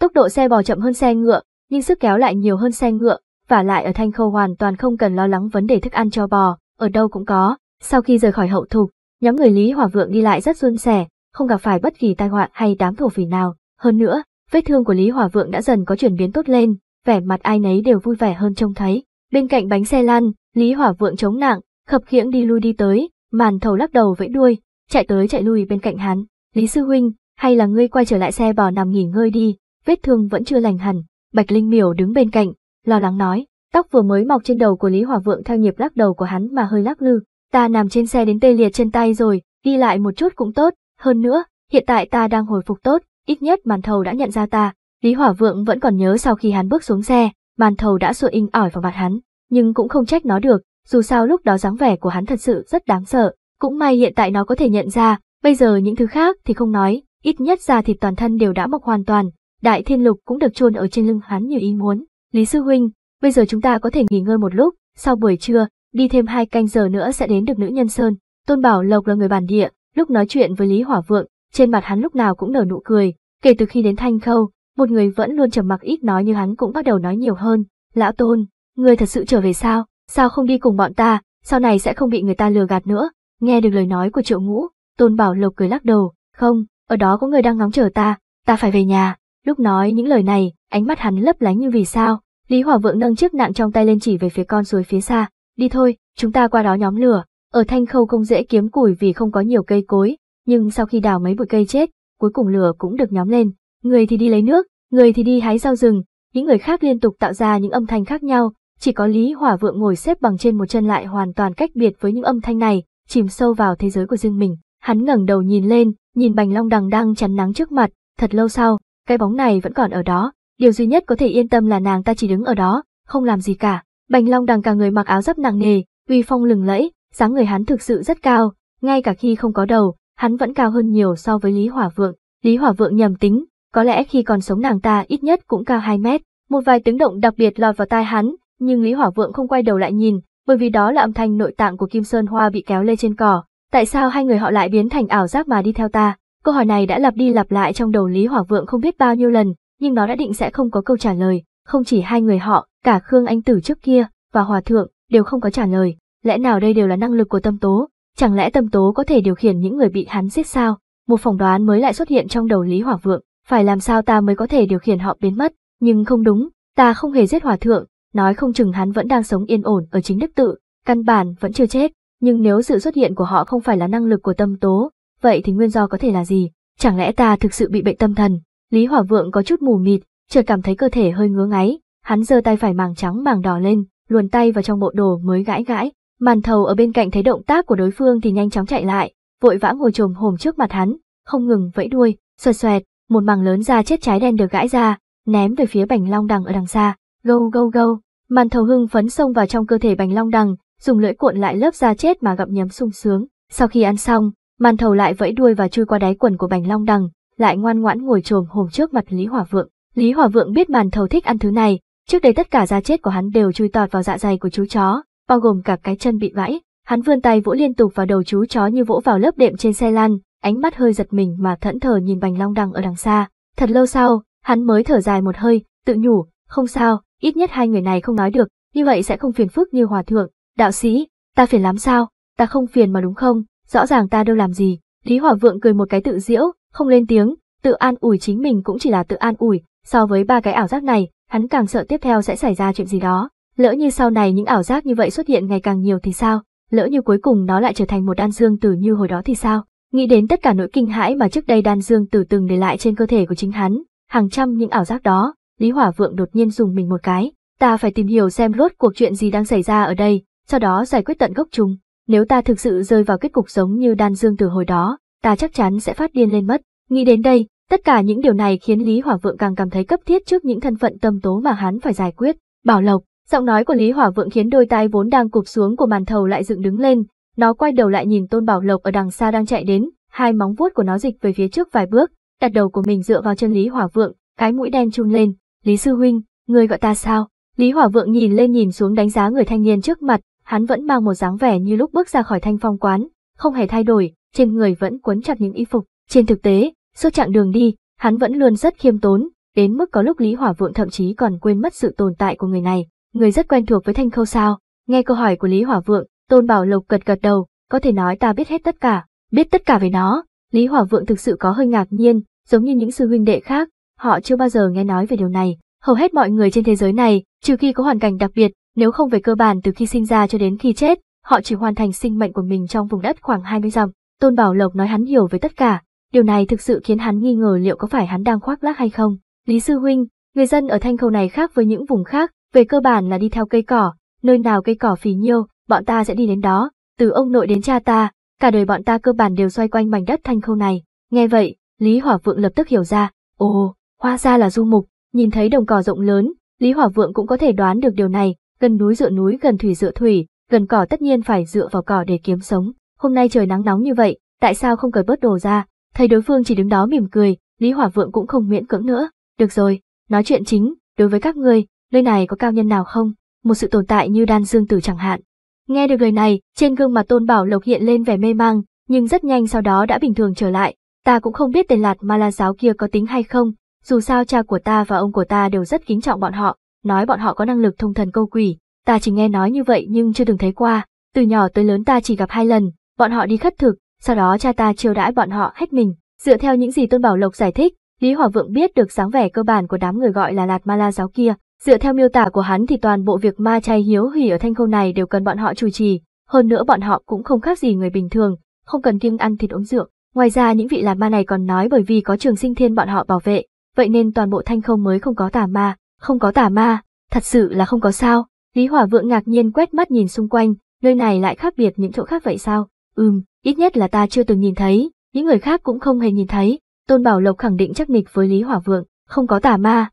Tốc độ xe bò chậm hơn xe ngựa, nhưng sức kéo lại nhiều hơn xe ngựa, và lại ở Thanh Khâu hoàn toàn không cần lo lắng vấn đề thức ăn cho bò, ở đâu cũng có. Sau khi rời khỏi hậu thục, nhóm người Lý Hòa Vượng đi lại rất suôn sẻ, không gặp phải bất kỳ tai họa hay đám thổ phỉ nào. Hơn nữa, vết thương của Lý Hòa Vượng đã dần có chuyển biến tốt lên, vẻ mặt ai nấy đều vui vẻ hơn trông thấy. Bên cạnh bánh xe lăn, Lý hòa Vượng chống nặng, khập khiễng đi lui đi tới, màn thầu lắc đầu vẫy đuôi, chạy tới chạy lui bên cạnh hắn. Lý Sư Huynh, hay là ngươi quay trở lại xe bò nằm nghỉ ngơi đi, vết thương vẫn chưa lành hẳn, Bạch Linh Miểu đứng bên cạnh, lo lắng nói, tóc vừa mới mọc trên đầu của Lý Hòa Vượng theo nhịp lắc đầu của hắn mà hơi lắc lư. Ta nằm trên xe đến tê liệt chân tay rồi, đi lại một chút cũng tốt, hơn nữa, hiện tại ta đang hồi phục tốt, ít nhất màn thầu đã nhận ra ta. Lý Hỏa Vượng vẫn còn nhớ sau khi hắn bước xuống xe, màn thầu đã sụa inh ỏi vào mặt hắn, nhưng cũng không trách nó được, dù sao lúc đó dáng vẻ của hắn thật sự rất đáng sợ, cũng may hiện tại nó có thể nhận ra, bây giờ những thứ khác thì không nói, ít nhất da thịt toàn thân đều đã mọc hoàn toàn, đại thiên lục cũng được chôn ở trên lưng hắn như ý muốn. Lý Sư Huynh, bây giờ chúng ta có thể nghỉ ngơi một lúc, sau buổi trưa, đi thêm hai canh giờ nữa sẽ đến được nữ nhân Sơn. Tôn Bảo Lộc là người bản địa, lúc nói chuyện với Lý Hỏa Vượng, trên mặt hắn lúc nào cũng nở nụ cười, kể từ khi đến Thanh Khâu, một người vẫn luôn trầm mặc ít nói như hắn cũng bắt đầu nói nhiều hơn. Lão Tôn, người thật sự trở về sao, sao không đi cùng bọn ta, sau này sẽ không bị người ta lừa gạt nữa. Nghe được lời nói của triệu ngũ, Tôn Bảo Lộc cười lắc đầu, không, ở đó có người đang ngóng chờ ta, ta phải về nhà. Lúc nói những lời này, ánh mắt hắn lấp lánh như vì sao, Lý Hòa Vượng nâng chiếc nạng trong tay lên chỉ về phía con suối phía xa, đi thôi, chúng ta qua đó nhóm lửa, ở thanh khâu không dễ kiếm củi vì không có nhiều cây cối, nhưng sau khi đào mấy bụi cây chết, cuối cùng lửa cũng được nhóm lên, người thì đi lấy nước, người thì đi hái rau rừng, những người khác liên tục tạo ra những âm thanh khác nhau, chỉ có Lý Hỏa Vượng ngồi xếp bằng trên một chân lại hoàn toàn cách biệt với những âm thanh này, chìm sâu vào thế giới của riêng mình. Hắn ngẩng đầu nhìn lên, nhìn Bành Long đằng đang chắn nắng trước mặt, thật lâu sau, cái bóng này vẫn còn ở đó, điều duy nhất có thể yên tâm là nàng ta chỉ đứng ở đó, không làm gì cả. Bành Long đằng cả người mặc áo giáp nặng nề, uy phong lừng lẫy, dáng người hắn thực sự rất cao, ngay cả khi không có đầu, hắn vẫn cao hơn nhiều so với Lý Hỏa Vượng. Lý Hỏa Vượng nhầm tính, có lẽ khi còn sống nàng ta ít nhất cũng cao 2 mét. Một vài tiếng động đặc biệt lọt vào tai hắn, nhưng Lý Hỏa Vượng không quay đầu lại nhìn, bởi vì đó là âm thanh nội tạng của Kim Sơn Hoa bị kéo lê trên cỏ. Tại sao hai người họ lại biến thành ảo giác mà đi theo ta? Câu hỏi này đã lặp đi lặp lại trong đầu Lý Hỏa Vượng không biết bao nhiêu lần, nhưng nó đã định sẽ không có câu trả lời, không chỉ hai người họ, cả Khương Anh Tử trước kia và Hòa Thượng đều không có trả lời, lẽ nào đây đều là năng lực của tâm tố, chẳng lẽ tâm tố có thể điều khiển những người bị hắn giết sao? Một phỏng đoán mới lại xuất hiện trong đầu Lý Hỏa Vượng, phải làm sao ta mới có thể điều khiển họ biến mất, nhưng không đúng, ta không hề giết Hòa Thượng, nói không chừng hắn vẫn đang sống yên ổn ở chính đức tự, căn bản vẫn chưa chết, nhưng nếu sự xuất hiện của họ không phải là năng lực của tâm tố, vậy thì nguyên do có thể là gì? Chẳng lẽ ta thực sự bị bệnh tâm thần? Lý Hỏa Vượng có chút mù mịt, chợt cảm thấy cơ thể hơi ngứa ngáy, hắn giơ tay phải màng trắng màng đỏ lên, luồn tay vào trong bộ đồ mới gãi gãi. Màn thầu ở bên cạnh thấy động tác của đối phương thì nhanh chóng chạy lại, vội vã ngồi trồm hồm trước mặt hắn, không ngừng vẫy đuôi, xoẹt xoẹt, một màng lớn da chết trái đen được gãi ra, ném về phía Bành Long Đằng ở đằng xa. Gâu gâu gâu, màn thầu hưng phấn xông vào trong cơ thể Bành Long Đằng, dùng lưỡi cuộn lại lớp da chết mà gặm nhấm sung sướng. Sau khi ăn xong, Màn thầu lại vẫy đuôi và chui qua đáy quần của Bành Long Đằng, lại ngoan ngoãn ngồi trồm hồm trước mặt Lý Hỏa Vượng. Lý Hỏa Vượng biết màn thầu thích ăn thứ này, trước đây tất cả da chết của hắn đều chui tọt vào dạ dày của chú chó, bao gồm cả cái chân bị vãi. Hắn vươn tay vỗ liên tục vào đầu chú chó như vỗ vào lớp đệm trên xe lan, ánh mắt hơi giật mình mà thẫn thờ nhìn Bành Long Đằng ở đằng xa. Thật lâu sau, hắn mới thở dài một hơi, tự nhủ, không sao, ít nhất hai người này không nói được, như vậy sẽ không phiền phức như hòa thượng, đạo sĩ, ta phiền lắm sao, ta không phiền mà đúng không, rõ ràng ta đâu làm gì. Lý Hỏa Vượng cười một cái tự diễu, không lên tiếng, tự an ủi chính mình cũng chỉ là tự an ủi, so với ba cái ảo giác này, hắn càng sợ tiếp theo sẽ xảy ra chuyện gì đó. Lỡ như sau này những ảo giác như vậy xuất hiện ngày càng nhiều thì sao? Lỡ như cuối cùng nó lại trở thành một đan dương tử như hồi đó thì sao? Nghĩ đến tất cả nỗi kinh hãi mà trước đây đan dương tử từng để lại trên cơ thể của chính hắn, hàng trăm những ảo giác đó, Lý Hỏa Vượng đột nhiên dùng mình một cái. Ta phải tìm hiểu xem rốt cuộc chuyện gì đang xảy ra ở đây, sau đó giải quyết tận gốc chúng. Nếu ta thực sự rơi vào kết cục giống như đan dương từ hồi đó, ta chắc chắn sẽ phát điên lên mất. Nghĩ đến đây, tất cả những điều này khiến Lý Hỏa Vượng càng cảm thấy cấp thiết trước những thân phận tâm tố mà hắn phải giải quyết. Bảo Lộc, giọng nói của Lý Hỏa Vượng khiến đôi tai vốn đang cụp xuống của màn thầu lại dựng đứng lên. Nó quay đầu lại nhìn Tôn Bảo Lộc ở đằng xa đang chạy đến, hai móng vuốt của nó dịch về phía trước vài bước, đặt đầu của mình dựa vào chân Lý Hỏa Vượng, cái mũi đen chun lên. Lý Sư Huynh, người gọi ta sao? Lý Hỏa Vượng nhìn lên nhìn xuống đánh giá người thanh niên trước mặt, hắn vẫn mang một dáng vẻ như lúc bước ra khỏi thanh phong quán, không hề thay đổi, trên người vẫn quấn chặt những y phục. Trên thực tế, suốt chặng đường đi, hắn vẫn luôn rất khiêm tốn, đến mức có lúc Lý Hỏa Vượng thậm chí còn quên mất sự tồn tại của người này. Người rất quen thuộc với Thanh Khâu sao? Nghe câu hỏi của Lý Hỏa Vượng, Tôn Bảo Lộc gật gật đầu, có thể nói ta biết hết tất cả, biết tất cả về nó. Lý Hỏa Vượng thực sự có hơi ngạc nhiên, giống như những sư huynh đệ khác, họ chưa bao giờ nghe nói về điều này. Hầu hết mọi người trên thế giới này, trừ khi có hoàn cảnh đặc biệt, nếu không về cơ bản từ khi sinh ra cho đến khi chết, họ chỉ hoàn thành sinh mệnh của mình trong vùng đất khoảng 20 dặm. Tôn Bảo Lộc nói hắn hiểu về tất cả, điều này thực sự khiến hắn nghi ngờ liệu có phải hắn đang khoác lác hay không. Lý Sư Huynh, người dân ở Thanh Khâu này khác với những vùng khác, về cơ bản là đi theo cây cỏ, nơi nào cây cỏ phì nhiêu, bọn ta sẽ đi đến đó, từ ông nội đến cha ta, cả đời bọn ta cơ bản đều xoay quanh mảnh đất Thanh Khâu này. Nghe vậy, Lý Hỏa Vượng lập tức hiểu ra, ồ, hoa ra là du mục, nhìn thấy đồng cỏ rộng lớn, Lý Hỏa Vượng cũng có thể đoán được điều này, gần núi dựa núi, gần thủy dựa thủy, gần cỏ tất nhiên phải dựa vào cỏ để kiếm sống. Hôm nay trời nắng nóng như vậy, tại sao không cởi bớt đồ ra? Thấy đối phương chỉ đứng đó mỉm cười, Lý Hỏa Vượng cũng không miễn cưỡng nữa. Được rồi, nói chuyện chính, đối với các ngươi, nơi này có cao nhân nào không? Một sự tồn tại như đan dương tử chẳng hạn. Nghe được lời này, trên gương mặt Tôn Bảo Lộc hiện lên vẻ mê mang, nhưng rất nhanh sau đó đã bình thường trở lại. Ta cũng không biết tên lạt ma la giáo kia có tính hay không, dù sao cha của ta và ông của ta đều rất kính trọng bọn họ, nói bọn họ có năng lực thông thần câu quỷ, ta chỉ nghe nói như vậy nhưng chưa từng thấy qua, từ nhỏ tới lớn ta chỉ gặp hai lần, bọn họ đi khất thực, sau đó cha ta chiêu đãi bọn họ hết mình, dựa theo những gì Tôn Bảo Lộc giải thích, Lý Hòa Vượng biết được dáng vẻ cơ bản của đám người gọi là Lạt Ma La giáo kia, dựa theo miêu tả của hắn thì toàn bộ việc ma chay hiếu hủy ở Thanh Khâu này đều cần bọn họ chủ trì, hơn nữa bọn họ cũng không khác gì người bình thường, không cần kiêng ăn thịt uống rượu. Ngoài ra những vị Lạt Ma này còn nói bởi vì có trường sinh thiên bọn họ bảo vệ, vậy nên toàn bộ Thanh Khâu mới không có tà ma, không có tà ma, thật sự là không có sao, Lý Hỏa Vượng ngạc nhiên quét mắt nhìn xung quanh, nơi này lại khác biệt những chỗ khác vậy sao? Ừm, ít nhất là ta chưa từng nhìn thấy, những người khác cũng không hề nhìn thấy, Tôn Bảo Lộc khẳng định chắc nịch với Lý Hỏa Vượng, không có tà ma.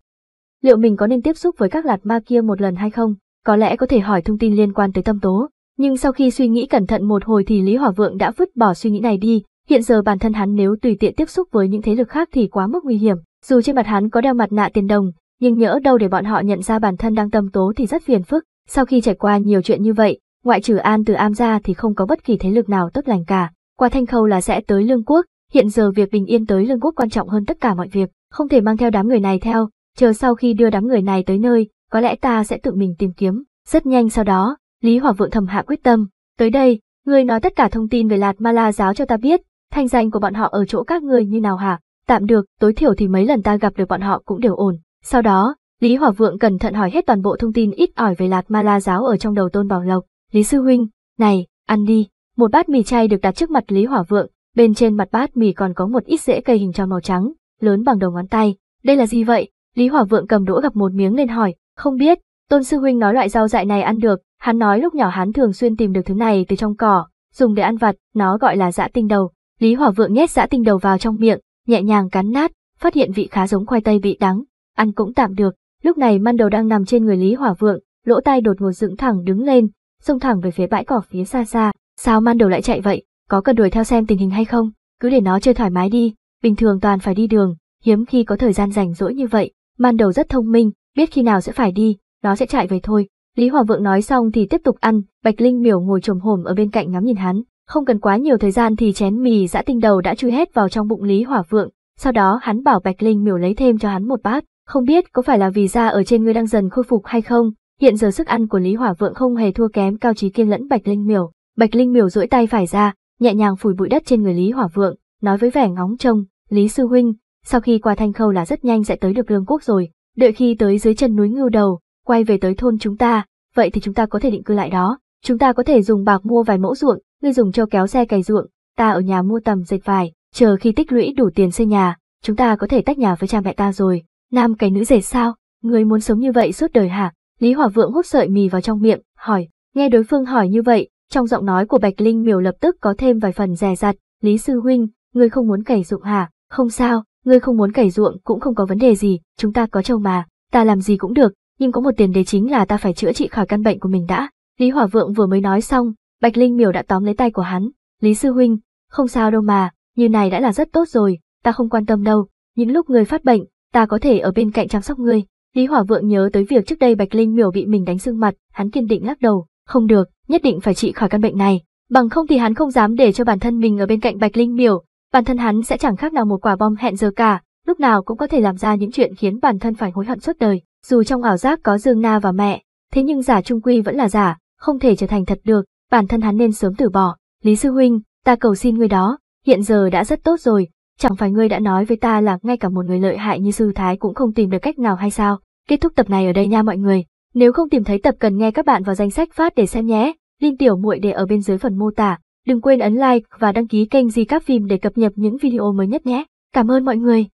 Liệu mình có nên tiếp xúc với các lạt ma kia một lần hay không? Có lẽ có thể hỏi thông tin liên quan tới tâm tố, nhưng sau khi suy nghĩ cẩn thận một hồi thì Lý Hỏa Vượng đã vứt bỏ suy nghĩ này đi, hiện giờ bản thân hắn nếu tùy tiện tiếp xúc với những thế lực khác thì quá mức nguy hiểm, dù trên mặt hắn có đeo mặt nạ tiền đồng, nhưng nhỡ đâu để bọn họ nhận ra bản thân đang tâm tố thì rất phiền phức. Sau khi trải qua nhiều chuyện như vậy, ngoại trừ An từ Am ra thì không có bất kỳ thế lực nào tốt lành cả. Qua Thanh Khâu là sẽ tới Lương Quốc, hiện giờ việc bình yên tới Lương Quốc quan trọng hơn tất cả mọi việc, không thể mang theo đám người này theo, chờ sau khi đưa đám người này tới nơi, có lẽ ta sẽ tự mình tìm kiếm. Rất nhanh sau đó, Lý Hỏa Vượng thầm hạ quyết tâm, tới đây, ngươi nói tất cả thông tin về Lạt Ma La giáo cho ta biết, thanh danh của bọn họ ở chỗ các người như nào hả? Tạm được, tối thiểu thì mấy lần ta gặp được bọn họ cũng đều ổn. Sau đó, Lý Hòa Vượng cẩn thận hỏi hết toàn bộ thông tin ít ỏi về lạc Ma La giáo ở trong đầu Tôn Bảo Lộc. Lý Sư Huynh, này, ăn đi. Một bát mì chay được đặt trước mặt Lý Hỏa Vượng, bên trên mặt bát mì còn có một ít rễ cây hình tròn màu trắng, lớn bằng đầu ngón tay. Đây là gì vậy? Lý Hỏa Vượng cầm đũa gặp một miếng lên hỏi, không biết. Tôn Sư Huynh nói loại rau dại này ăn được, hắn nói lúc nhỏ hắn thường xuyên tìm được thứ này từ trong cỏ, dùng để ăn vặt, nó gọi là dã tinh đầu. Lý Hỏa Vượng nhét dã tinh đầu vào trong miệng, nhẹ nhàng cắn nát, phát hiện vị khá giống khoai tây bị đắng, Ăn cũng tạm được, lúc này man đầu đang nằm trên người Lý Hỏa Vượng, lỗ tai đột ngột dựng thẳng đứng lên, xông thẳng về phía bãi cỏ phía xa xa. Sao man đầu lại chạy vậy, có cần đuổi theo xem tình hình hay không? Cứ để nó chơi thoải mái đi, bình thường toàn phải đi đường, hiếm khi có thời gian rảnh rỗi như vậy. Man đầu rất thông minh, biết khi nào sẽ phải đi, nó sẽ chạy về thôi. Lý hỏa Vượng nói xong thì tiếp tục ăn, Bạch Linh miểu ngồi trồm hổm ở bên cạnh ngắm nhìn hắn. Không cần quá nhiều thời gian thì chén mì dã tinh đầu đã chui hết vào trong bụng Lý Hỏa Vượng, sau đó hắn bảo Bạch Linh miểu lấy thêm cho hắn một bát. Không biết có phải là vì da ở trên ngươi đang dần khôi phục hay không, hiện giờ sức ăn của Lý Hỏa Vượng không hề thua kém Cao Chí Kiên lẫn Bạch Linh Miểu. Bạch Linh Miểu duỗi tay phải ra, nhẹ nhàng phủi bụi đất trên người Lý Hỏa Vượng, nói với vẻ ngóng trông, "Lý sư huynh, sau khi qua Thanh Khâu là rất nhanh sẽ tới được Lương Quốc rồi, đợi khi tới dưới chân núi Ngưu Đầu, quay về tới thôn chúng ta, vậy thì chúng ta có thể định cư lại đó, chúng ta có thể dùng bạc mua vài mẫu ruộng, ngươi dùng cho kéo xe cày ruộng, ta ở nhà mua tầm dệt vải, chờ khi tích lũy đủ tiền xây nhà, chúng ta có thể tách nhà với cha mẹ ta rồi." Nam cái nữ rể sao, người muốn sống như vậy suốt đời hả? Lý Hỏa Vượng hút sợi mì vào trong miệng, hỏi. Nghe đối phương hỏi như vậy, trong giọng nói của Bạch Linh Miểu lập tức có thêm vài phần dè dặt. Lý Sư Huynh, người không muốn cày ruộng hả? Không sao, người không muốn cày ruộng cũng không có vấn đề gì, chúng ta có trâu mà, ta làm gì cũng được, nhưng có một tiền đề chính là ta phải chữa trị khỏi căn bệnh của mình đã. Lý Hỏa Vượng vừa mới nói xong, Bạch Linh Miểu đã tóm lấy tay của hắn, Lý Sư Huynh, không sao đâu mà, như này đã là rất tốt rồi, ta không quan tâm đâu, những lúc người phát bệnh, ta có thể ở bên cạnh chăm sóc ngươi. Lý Hỏa Vượng nhớ tới việc trước đây Bạch Linh Miểu bị mình đánh sưng mặt, hắn kiên định lắc đầu, không được, nhất định phải trị khỏi căn bệnh này, bằng không thì hắn không dám để cho bản thân mình ở bên cạnh Bạch Linh Miểu, bản thân hắn sẽ chẳng khác nào một quả bom hẹn giờ cả, lúc nào cũng có thể làm ra những chuyện khiến bản thân phải hối hận suốt đời. Dù trong ảo giác có Dương Na và mẹ, thế nhưng giả trung quy vẫn là giả, không thể trở thành thật được, bản thân hắn nên sớm từ bỏ. Lý sư huynh, ta cầu xin ngươi đó, hiện giờ đã rất tốt rồi, Chẳng phải ngươi đã nói với ta là ngay cả một người lợi hại như sư thái cũng không tìm được cách nào hay sao? Kết thúc tập này ở đây nha mọi người. Nếu không tìm thấy tập cần nghe các bạn vào danh sách phát để xem nhé. Link tiểu muội để ở bên dưới phần mô tả. Đừng quên ấn like và đăng ký kênh Di Các Phim để cập nhật những video mới nhất nhé. Cảm ơn mọi người.